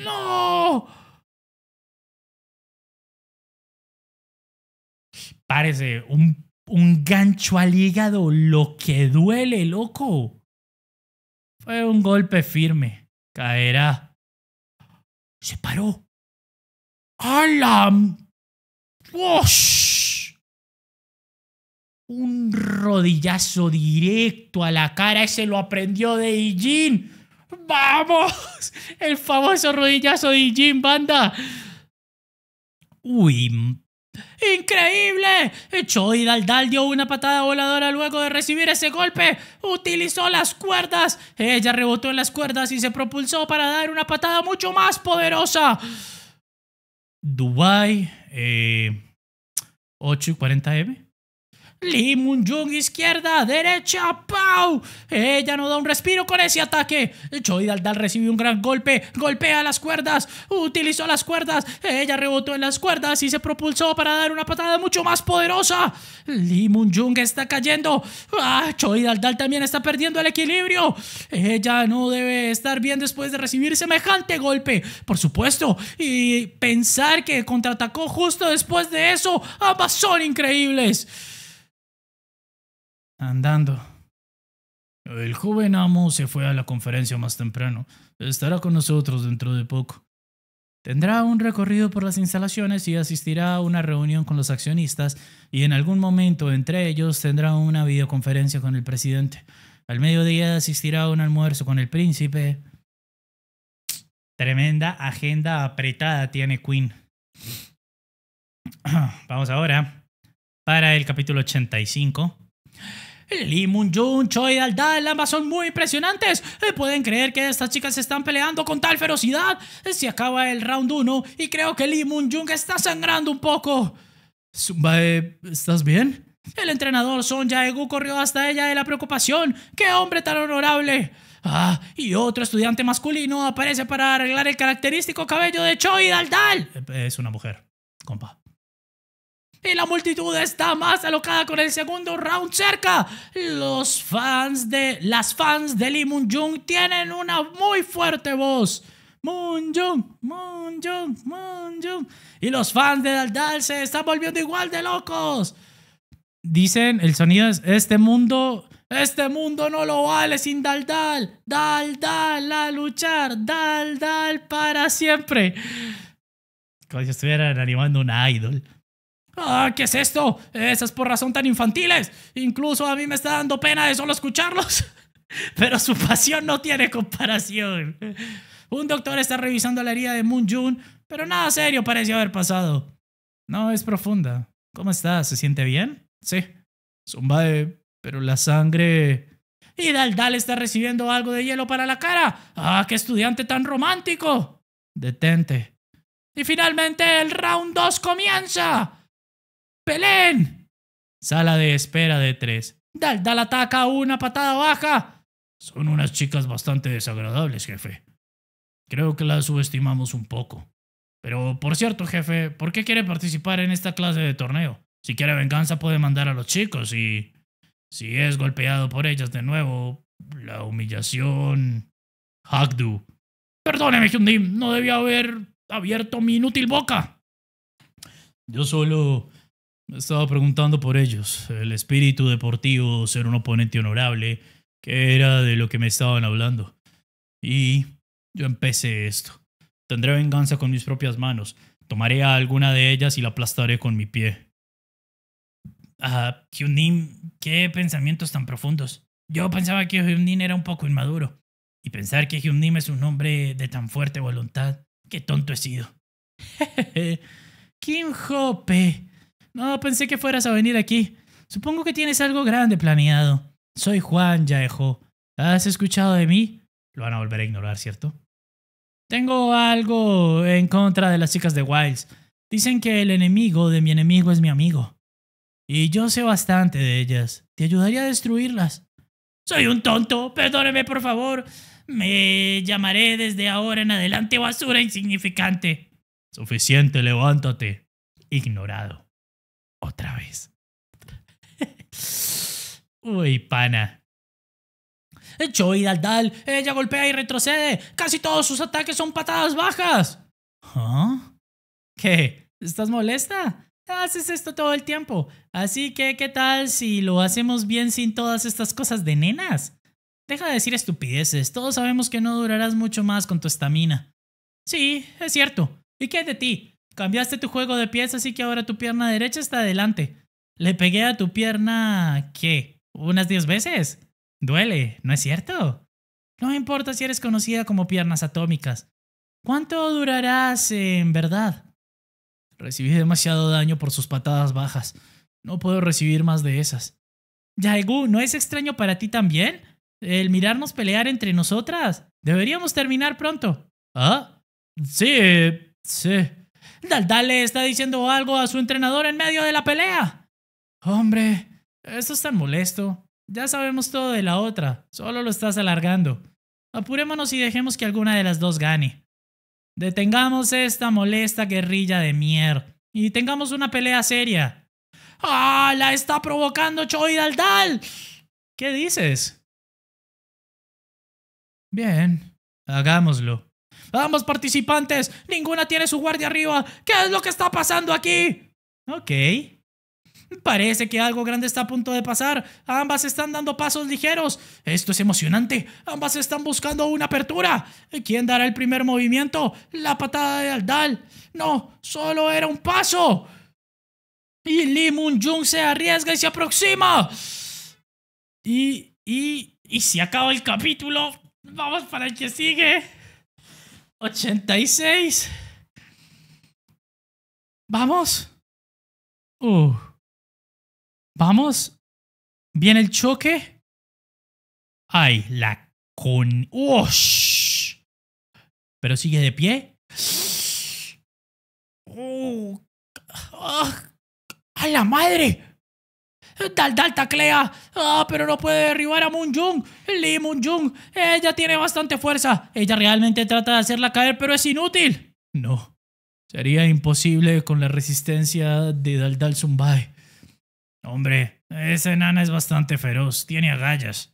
S2: No.
S1: Parece un, un gancho al hígado, lo que duele, loco. Fue un golpe firme. Caerá.
S2: Se paró. ¡Alam! ¡Wosh!
S1: Un rodillazo directo a la cara. Ese lo aprendió de Ijin. ¡Vamos! El famoso rodillazo de Ijin, banda. Uy, ¡Increíble! Choy Daldal dio una patada voladora luego de recibir ese golpe. Utilizó las cuerdas. Ella rebotó en las cuerdas y se propulsó para dar una patada mucho más poderosa. Dubai, 8 eh, y 40M. Lee Moon-jung, izquierda, derecha, ¡pau! Ella no da un respiro con ese ataque. Choi Daldal recibió un gran golpe, golpea las cuerdas, utilizó las cuerdas, ella rebotó en las cuerdas y se propulsó para dar una patada mucho más poderosa. Lee Moon-jung está cayendo. ¡Ah! Choi Daldal también está perdiendo el equilibrio. Ella no debe estar bien después de recibir semejante golpe, por supuesto. Y pensar que contraatacó justo después de eso, ambas son increíbles andando. El joven amo se fue a la conferencia más temprano. Estará con nosotros dentro de poco. Tendrá un recorrido por las instalaciones y asistirá a una reunión con los accionistas y en algún momento entre ellos tendrá una videoconferencia con el presidente. Al mediodía asistirá a un almuerzo con el príncipe. Tremenda agenda apretada tiene Queen. Vamos ahora para el capítulo 85. Lee Moon Jun, Choi Dal ambas son muy impresionantes. Eh, ¿Pueden creer que estas chicas se están peleando con tal ferocidad? Eh, se acaba el round 1 y creo que Lee Moon Jung está sangrando un poco. Eh, ¿estás bien? El entrenador Son Gu corrió hasta ella de la preocupación. ¡Qué hombre tan honorable! Ah, y otro estudiante masculino aparece para arreglar el característico cabello de Choi Dal Dal. Es una mujer, compa y la multitud está más alocada con el segundo round cerca. Los fans de las fans de Lee Moon Jung tienen una muy fuerte voz. Moon Jung, Moon Jung, Moon Jung. Y los fans de Daldal se están volviendo igual de locos. Dicen, el sonido es este mundo este mundo no lo vale sin Daldal. Daldal a luchar. Daldal para siempre. Como si estuvieran animando un idol. Ah, ¿qué es esto? Esas por razón tan infantiles. Incluso a mí me está dando pena de solo escucharlos. Pero su pasión no tiene comparación. Un doctor está revisando la herida de Moon Jun, pero nada serio pareció haber pasado. No, es profunda. ¿Cómo está? ¿Se siente bien? Sí. Zumba Pero la sangre... Y Daldal está recibiendo algo de hielo para la cara. ¡Ah, qué estudiante tan romántico! Detente. Y finalmente el round 2 comienza. ¡Pelén! Sala de espera de tres. Dal, dal ataca una patada baja. Son unas chicas bastante desagradables, jefe. Creo que las subestimamos un poco. Pero por cierto, jefe, ¿por qué quiere participar en esta clase de torneo? Si quiere venganza puede mandar a los chicos y... Si es golpeado por ellas de nuevo, la humillación... Hagdu. Perdóneme, Hyundai, no debía haber abierto mi inútil boca. Yo solo estaba preguntando por ellos. El espíritu deportivo, ser un oponente honorable, que era de lo que me estaban hablando. Y yo empecé esto. Tendré venganza con mis propias manos. Tomaré a alguna de ellas y la aplastaré con mi pie. Ah, Hyunin, qué pensamientos tan profundos. Yo pensaba que Hyunin era un poco inmaduro. Y pensar que Hyunin es un hombre de tan fuerte voluntad. Qué tonto he sido. Kim Hope. No pensé que fueras a venir aquí. Supongo que tienes algo grande planeado. Soy Juan Yaejo. ¿Has escuchado de mí? Lo van a volver a ignorar, ¿cierto? Tengo algo en contra de las chicas de Wiles. Dicen que el enemigo de mi enemigo es mi amigo. Y yo sé bastante de ellas. Te ayudaría a destruirlas. Soy un tonto. Perdóneme, por favor. Me llamaré desde ahora en adelante basura insignificante. Suficiente, levántate. Ignorado otra vez. Uy, pana. al Dal! ella golpea y retrocede. Casi todos sus ataques son patadas bajas. ¿Ah? ¿Qué? ¿Estás molesta? Haces esto todo el tiempo. Así que, ¿qué tal si lo hacemos bien sin todas estas cosas de nenas? Deja de decir estupideces. Todos sabemos que no durarás mucho más con tu estamina. Sí, es cierto. ¿Y qué de ti? Cambiaste tu juego de pies, así que ahora tu pierna derecha está adelante. Le pegué a tu pierna, ¿qué? ¿Unas diez veces? Duele, ¿no es cierto? No importa si eres conocida como piernas atómicas. ¿Cuánto durarás en verdad? Recibí demasiado daño por sus patadas bajas. No puedo recibir más de esas. Yaegu, ¿no es extraño para ti también? El mirarnos pelear entre nosotras. Deberíamos terminar pronto. ¿Ah? Sí, sí. Daldal le está diciendo algo a su entrenador en medio de la pelea. Hombre, Esto es tan molesto. Ya sabemos todo de la otra, solo lo estás alargando. Apurémonos y dejemos que alguna de las dos gane. Detengamos esta molesta guerrilla de mier y tengamos una pelea seria. ¡Ah! ¡La está provocando Choi Daldal! ¿Qué dices?
S2: Bien,
S1: hagámoslo.
S2: Ambos participantes,
S1: ninguna tiene su guardia arriba. ¿Qué es lo que está pasando aquí? Ok. Parece que algo grande está a punto de pasar. Ambas están dando pasos ligeros. Esto es emocionante. Ambas están buscando una apertura. ¿Quién dará el primer movimiento? La patada de Aldal. No, solo era un paso. Y Lee Moon Jung se arriesga y se aproxima. Y, y, y se acaba el capítulo. Vamos para el que sigue. 86.
S2: Vamos. Uh. Vamos. Viene el choque.
S1: Ay, la con... Pero sigue de pie. Uh. Ah, ah, la madre! Daldal taclea. Ah, pero no puede derribar a Moon Jung. Lee Moon Ella tiene bastante fuerza. Ella realmente trata de hacerla caer, pero es inútil. No. Sería imposible con la resistencia de Daldal zumbae, Hombre, esa enana es bastante feroz. Tiene agallas.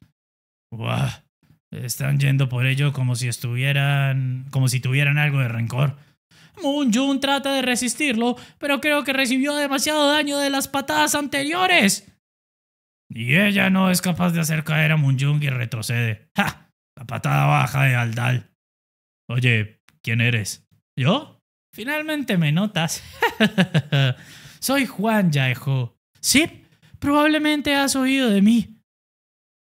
S1: Buah. Están yendo por ello como si estuvieran. como si tuvieran algo de rencor. Moonjung trata de resistirlo, pero creo que recibió demasiado daño de las patadas anteriores. Y ella no es capaz de hacer caer a Moonjung y retrocede. ¡Ja! La patada baja de Aldal. Oye, ¿quién eres? ¿Yo? Finalmente me notas. Soy Juan Yaejo. Sí, probablemente has oído de mí.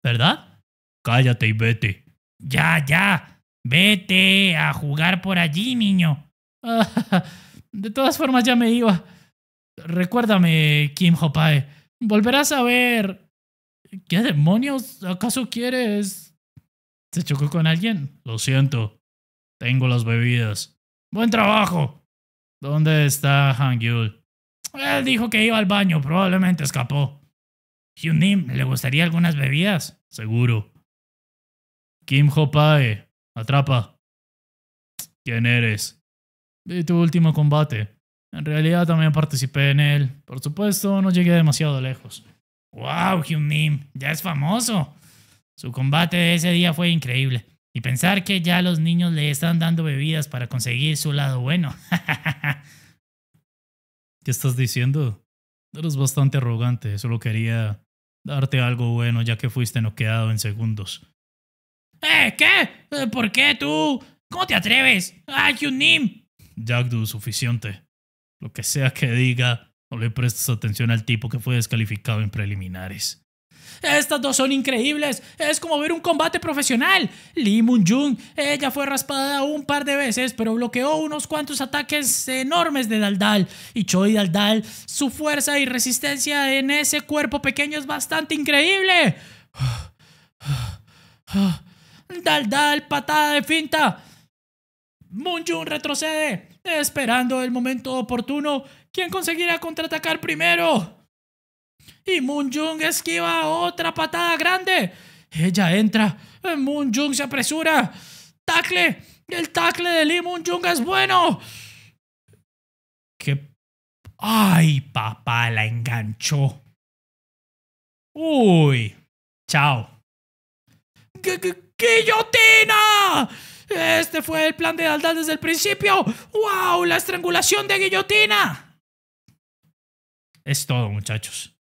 S1: ¿Verdad? Cállate y vete. Ya, ya. Vete a jugar por allí, niño. de todas formas ya me iba. Recuérdame, Kim Hopae. Volverás a ver. ¿Qué demonios? ¿Acaso quieres? ¿Se chocó con alguien? Lo siento. Tengo las bebidas. Buen trabajo. ¿Dónde está Hangyul? Yul? Él dijo que iba al baño. Probablemente escapó. Hyunim, ¿le gustaría algunas bebidas? Seguro. Kim Hopae, atrapa. ¿Quién eres? de tu último combate. En realidad también participé en él. Por supuesto, no llegué demasiado lejos. ¡Wow, Hyun-nim! ¡Ya es famoso! Su combate de ese día fue increíble. Y pensar que ya los niños le están dando bebidas para conseguir su lado bueno. ¿Qué estás diciendo? Eres bastante arrogante. Solo quería darte algo bueno ya que fuiste noqueado en segundos. ¡Eh! ¿Qué? ¿Por qué tú? ¿Cómo te atreves? ¡Ah, Jagdu suficiente. Lo que sea que diga, no le prestes atención al tipo que fue descalificado en preliminares. Estas dos son increíbles. Es como ver un combate profesional. Lee Moon Jung, ella fue raspada un par de veces, pero bloqueó unos cuantos ataques enormes de Daldal. Y Choi Daldal, su fuerza y resistencia en ese cuerpo pequeño es bastante increíble. Daldal, patada de finta. Moon retrocede esperando el momento oportuno. ¿Quién conseguirá contraatacar primero? Y Moon Jung esquiva otra patada grande. Ella entra. Moon Jung se apresura. Tacle. El tacle de Lee Moon Jung es bueno. ¿Qué? ¡Ay, papá! La
S2: enganchó. Uy. Chao.
S1: ¡Guillotina! Este fue el plan de Daldal desde el principio. ¡Wow! La estrangulación de guillotina. Es todo,
S2: muchachos.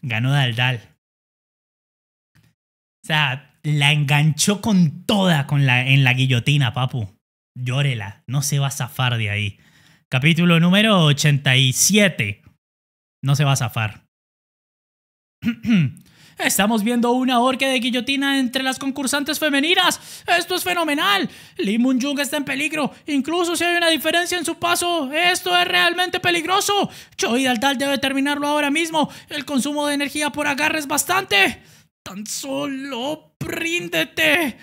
S2: Ganó Daldal. O
S1: sea, la enganchó con toda con la, en la guillotina, papu. Llórela, no se va a zafar de ahí. Capítulo número 87. No se va a zafar. Estamos viendo una orca de guillotina entre las concursantes femeninas. Esto es fenomenal. Lee Moon Jung está en peligro. Incluso si hay una diferencia en su paso, esto es realmente peligroso. Choi Daltal debe terminarlo ahora mismo. El consumo de energía por agarre es bastante. Tan solo príndete.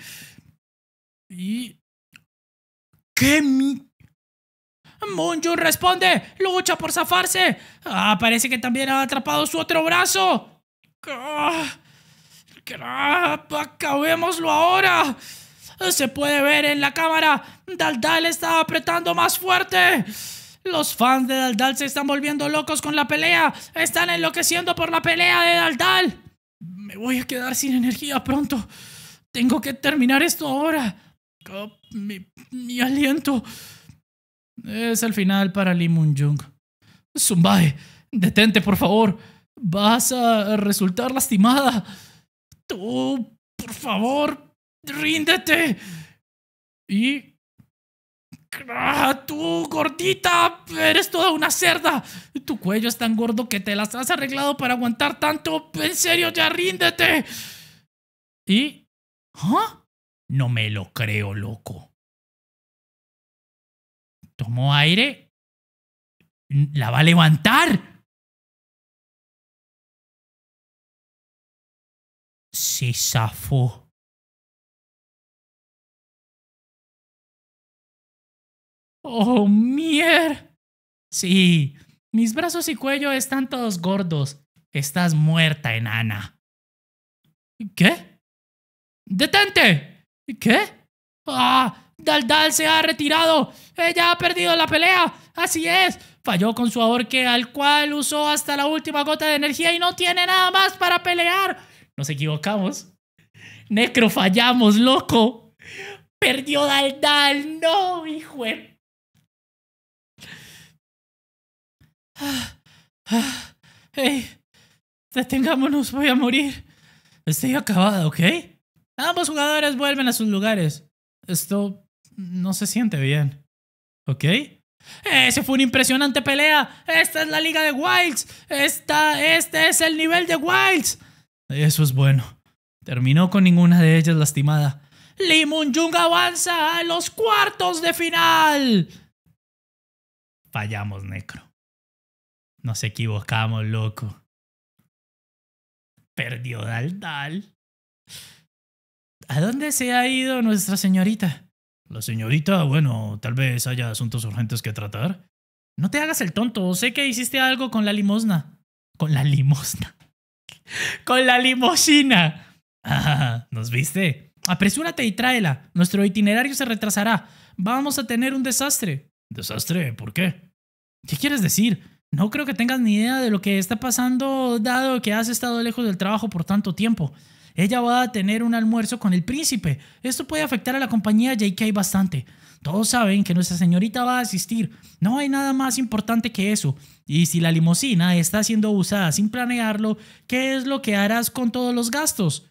S1: Y... ¿Qué mi... Moonjun responde, lucha por zafarse. Ah, parece que también ha atrapado su otro brazo. Ah, acabémoslo ahora. Se puede ver en la cámara. Daldal está apretando más fuerte. Los fans de Daldal se están volviendo locos con la pelea. Están enloqueciendo por la pelea de Daldal. Me voy a quedar sin energía pronto. Tengo que terminar esto ahora. mi, mi, aliento. Es el final para Lee Moon Jung. Zumbae, detente por favor. Vas a resultar lastimada. Tú, por favor, ríndete. Y... Ah, tú, gordita, eres toda una cerda. Tu cuello es tan gordo que te las has arreglado para aguantar tanto. En serio, ya ríndete.
S2: Y... ¿Ah?
S1: No me lo creo, loco.
S2: Tomó aire. La va a levantar. se
S1: ¡Oh, mier! Sí, mis brazos y cuello están todos gordos. Estás muerta, enana. ¿Qué? ¡Detente! ¿Qué? ¡Ah! Daldal se ha retirado. Ella ha perdido la pelea. Así es. Falló con su ahorque al cual usó hasta la última gota de energía y no tiene nada más para pelear. Nos equivocamos. Necro, fallamos, loco. Perdió Daldal. No, hijo hey, detengámonos, voy a morir. Estoy acabado, ¿ok? Ambos jugadores vuelven a sus lugares. Esto no se siente bien. ¿Ok? Ese fue una impresionante pelea. Esta es la liga de Wilds. Esta, este es el nivel de Wilds. Eso es bueno. Terminó con ninguna de ellas lastimada. Limun Jung avanza a los cuartos de final. Fallamos, Necro. Nos equivocamos,
S2: loco. Perdió Daldal.
S1: ¿A dónde se ha ido nuestra señorita? La señorita, bueno, tal vez haya asuntos urgentes que tratar. No te hagas el tonto, sé que hiciste algo con la limosna. Con la limosna con la limosina. ¿Nos viste? Apresúrate y tráela. Nuestro itinerario se retrasará. Vamos a tener un desastre. ¿Desastre? ¿Por qué? ¿Qué quieres decir? No creo que tengas ni idea de lo que está pasando dado que has estado lejos del trabajo por tanto tiempo. Ella va a tener un almuerzo con el príncipe. Esto puede afectar a la compañía hay bastante. Todos saben que nuestra señorita va a asistir. No hay nada más importante que eso. Y si la limusina está siendo usada sin planearlo, ¿qué es lo que harás con todos los gastos?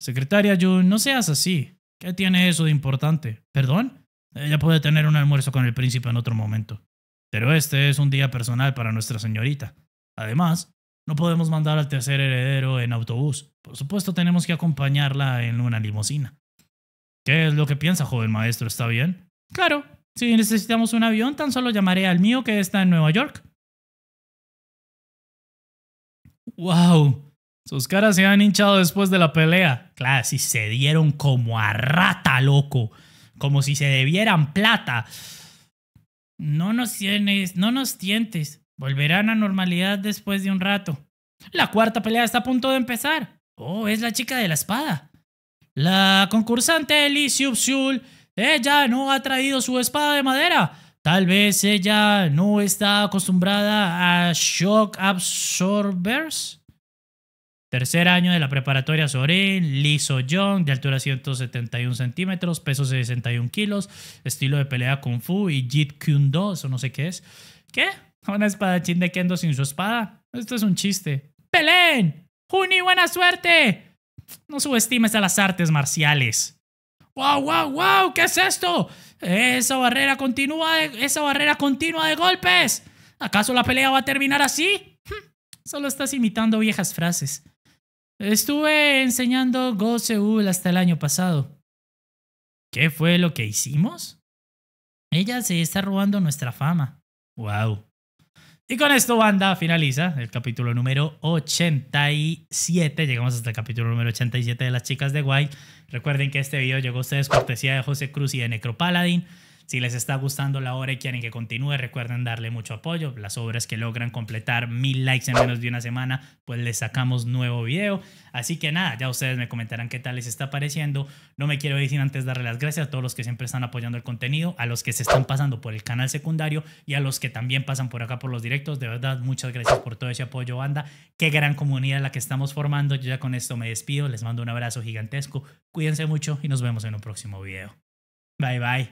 S1: Secretaria June, no seas así. ¿Qué tiene eso de importante? ¿Perdón? Ella puede tener un almuerzo con el príncipe en otro momento. Pero este es un día personal para nuestra señorita. Además, no podemos mandar al tercer heredero en autobús. Por supuesto, tenemos que acompañarla en una limusina. ¿Qué es lo que piensa, joven maestro? ¿Está bien? Claro, si necesitamos un avión, tan solo llamaré al mío que está en Nueva York. ¡Wow! Sus caras se han hinchado después de la pelea. Claro, si se dieron como a rata, loco. Como si se debieran plata. No nos tienes, no nos tientes. Volverán a normalidad después de un rato. La cuarta pelea está a punto de empezar. Oh, es la chica de la espada. La concursante Elise ella no ha traído su espada de madera. Tal vez ella no está acostumbrada a shock absorbers. Tercer año de la preparatoria Sorin, so Young, de altura 171 centímetros, peso 61 kilos, estilo de pelea Kung Fu y Jeet Kune Do, eso no sé qué es. ¿Qué? ¿Una espadachín de Kendo sin su espada? Esto es un chiste. ¡Pelén! ¡Juni, buena suerte! No subestimes a las artes marciales. ¡Wow, wow, wow! ¿Qué es esto? Esa barrera continúa, esa barrera continua de golpes. ¿Acaso la pelea va a terminar así? Solo estás imitando viejas frases. Estuve enseñando Go Seul hasta el año pasado. ¿Qué fue lo que hicimos? Ella se está robando nuestra fama. ¡Wow! Y con esto, banda, finaliza el capítulo número 87. Llegamos hasta el capítulo número 87 de Las Chicas de Guay. Recuerden que este video llegó a ustedes cortesía de José Cruz y de Necropaladin. Si les está gustando la hora y quieren que continúe, recuerden darle mucho apoyo. Las obras que logran completar mil likes en menos de una semana, pues les sacamos nuevo video. Así que nada, ya ustedes me comentarán qué tal les está pareciendo. No me quiero ir sin antes darle las gracias a todos los que siempre están apoyando el contenido, a los que se están pasando por el canal secundario y a los que también pasan por acá por los directos. De verdad, muchas gracias por todo ese apoyo, banda. Qué gran comunidad la que estamos formando. Yo ya con esto me despido. Les mando un abrazo gigantesco. Cuídense mucho y nos vemos en un próximo video. Bye bye.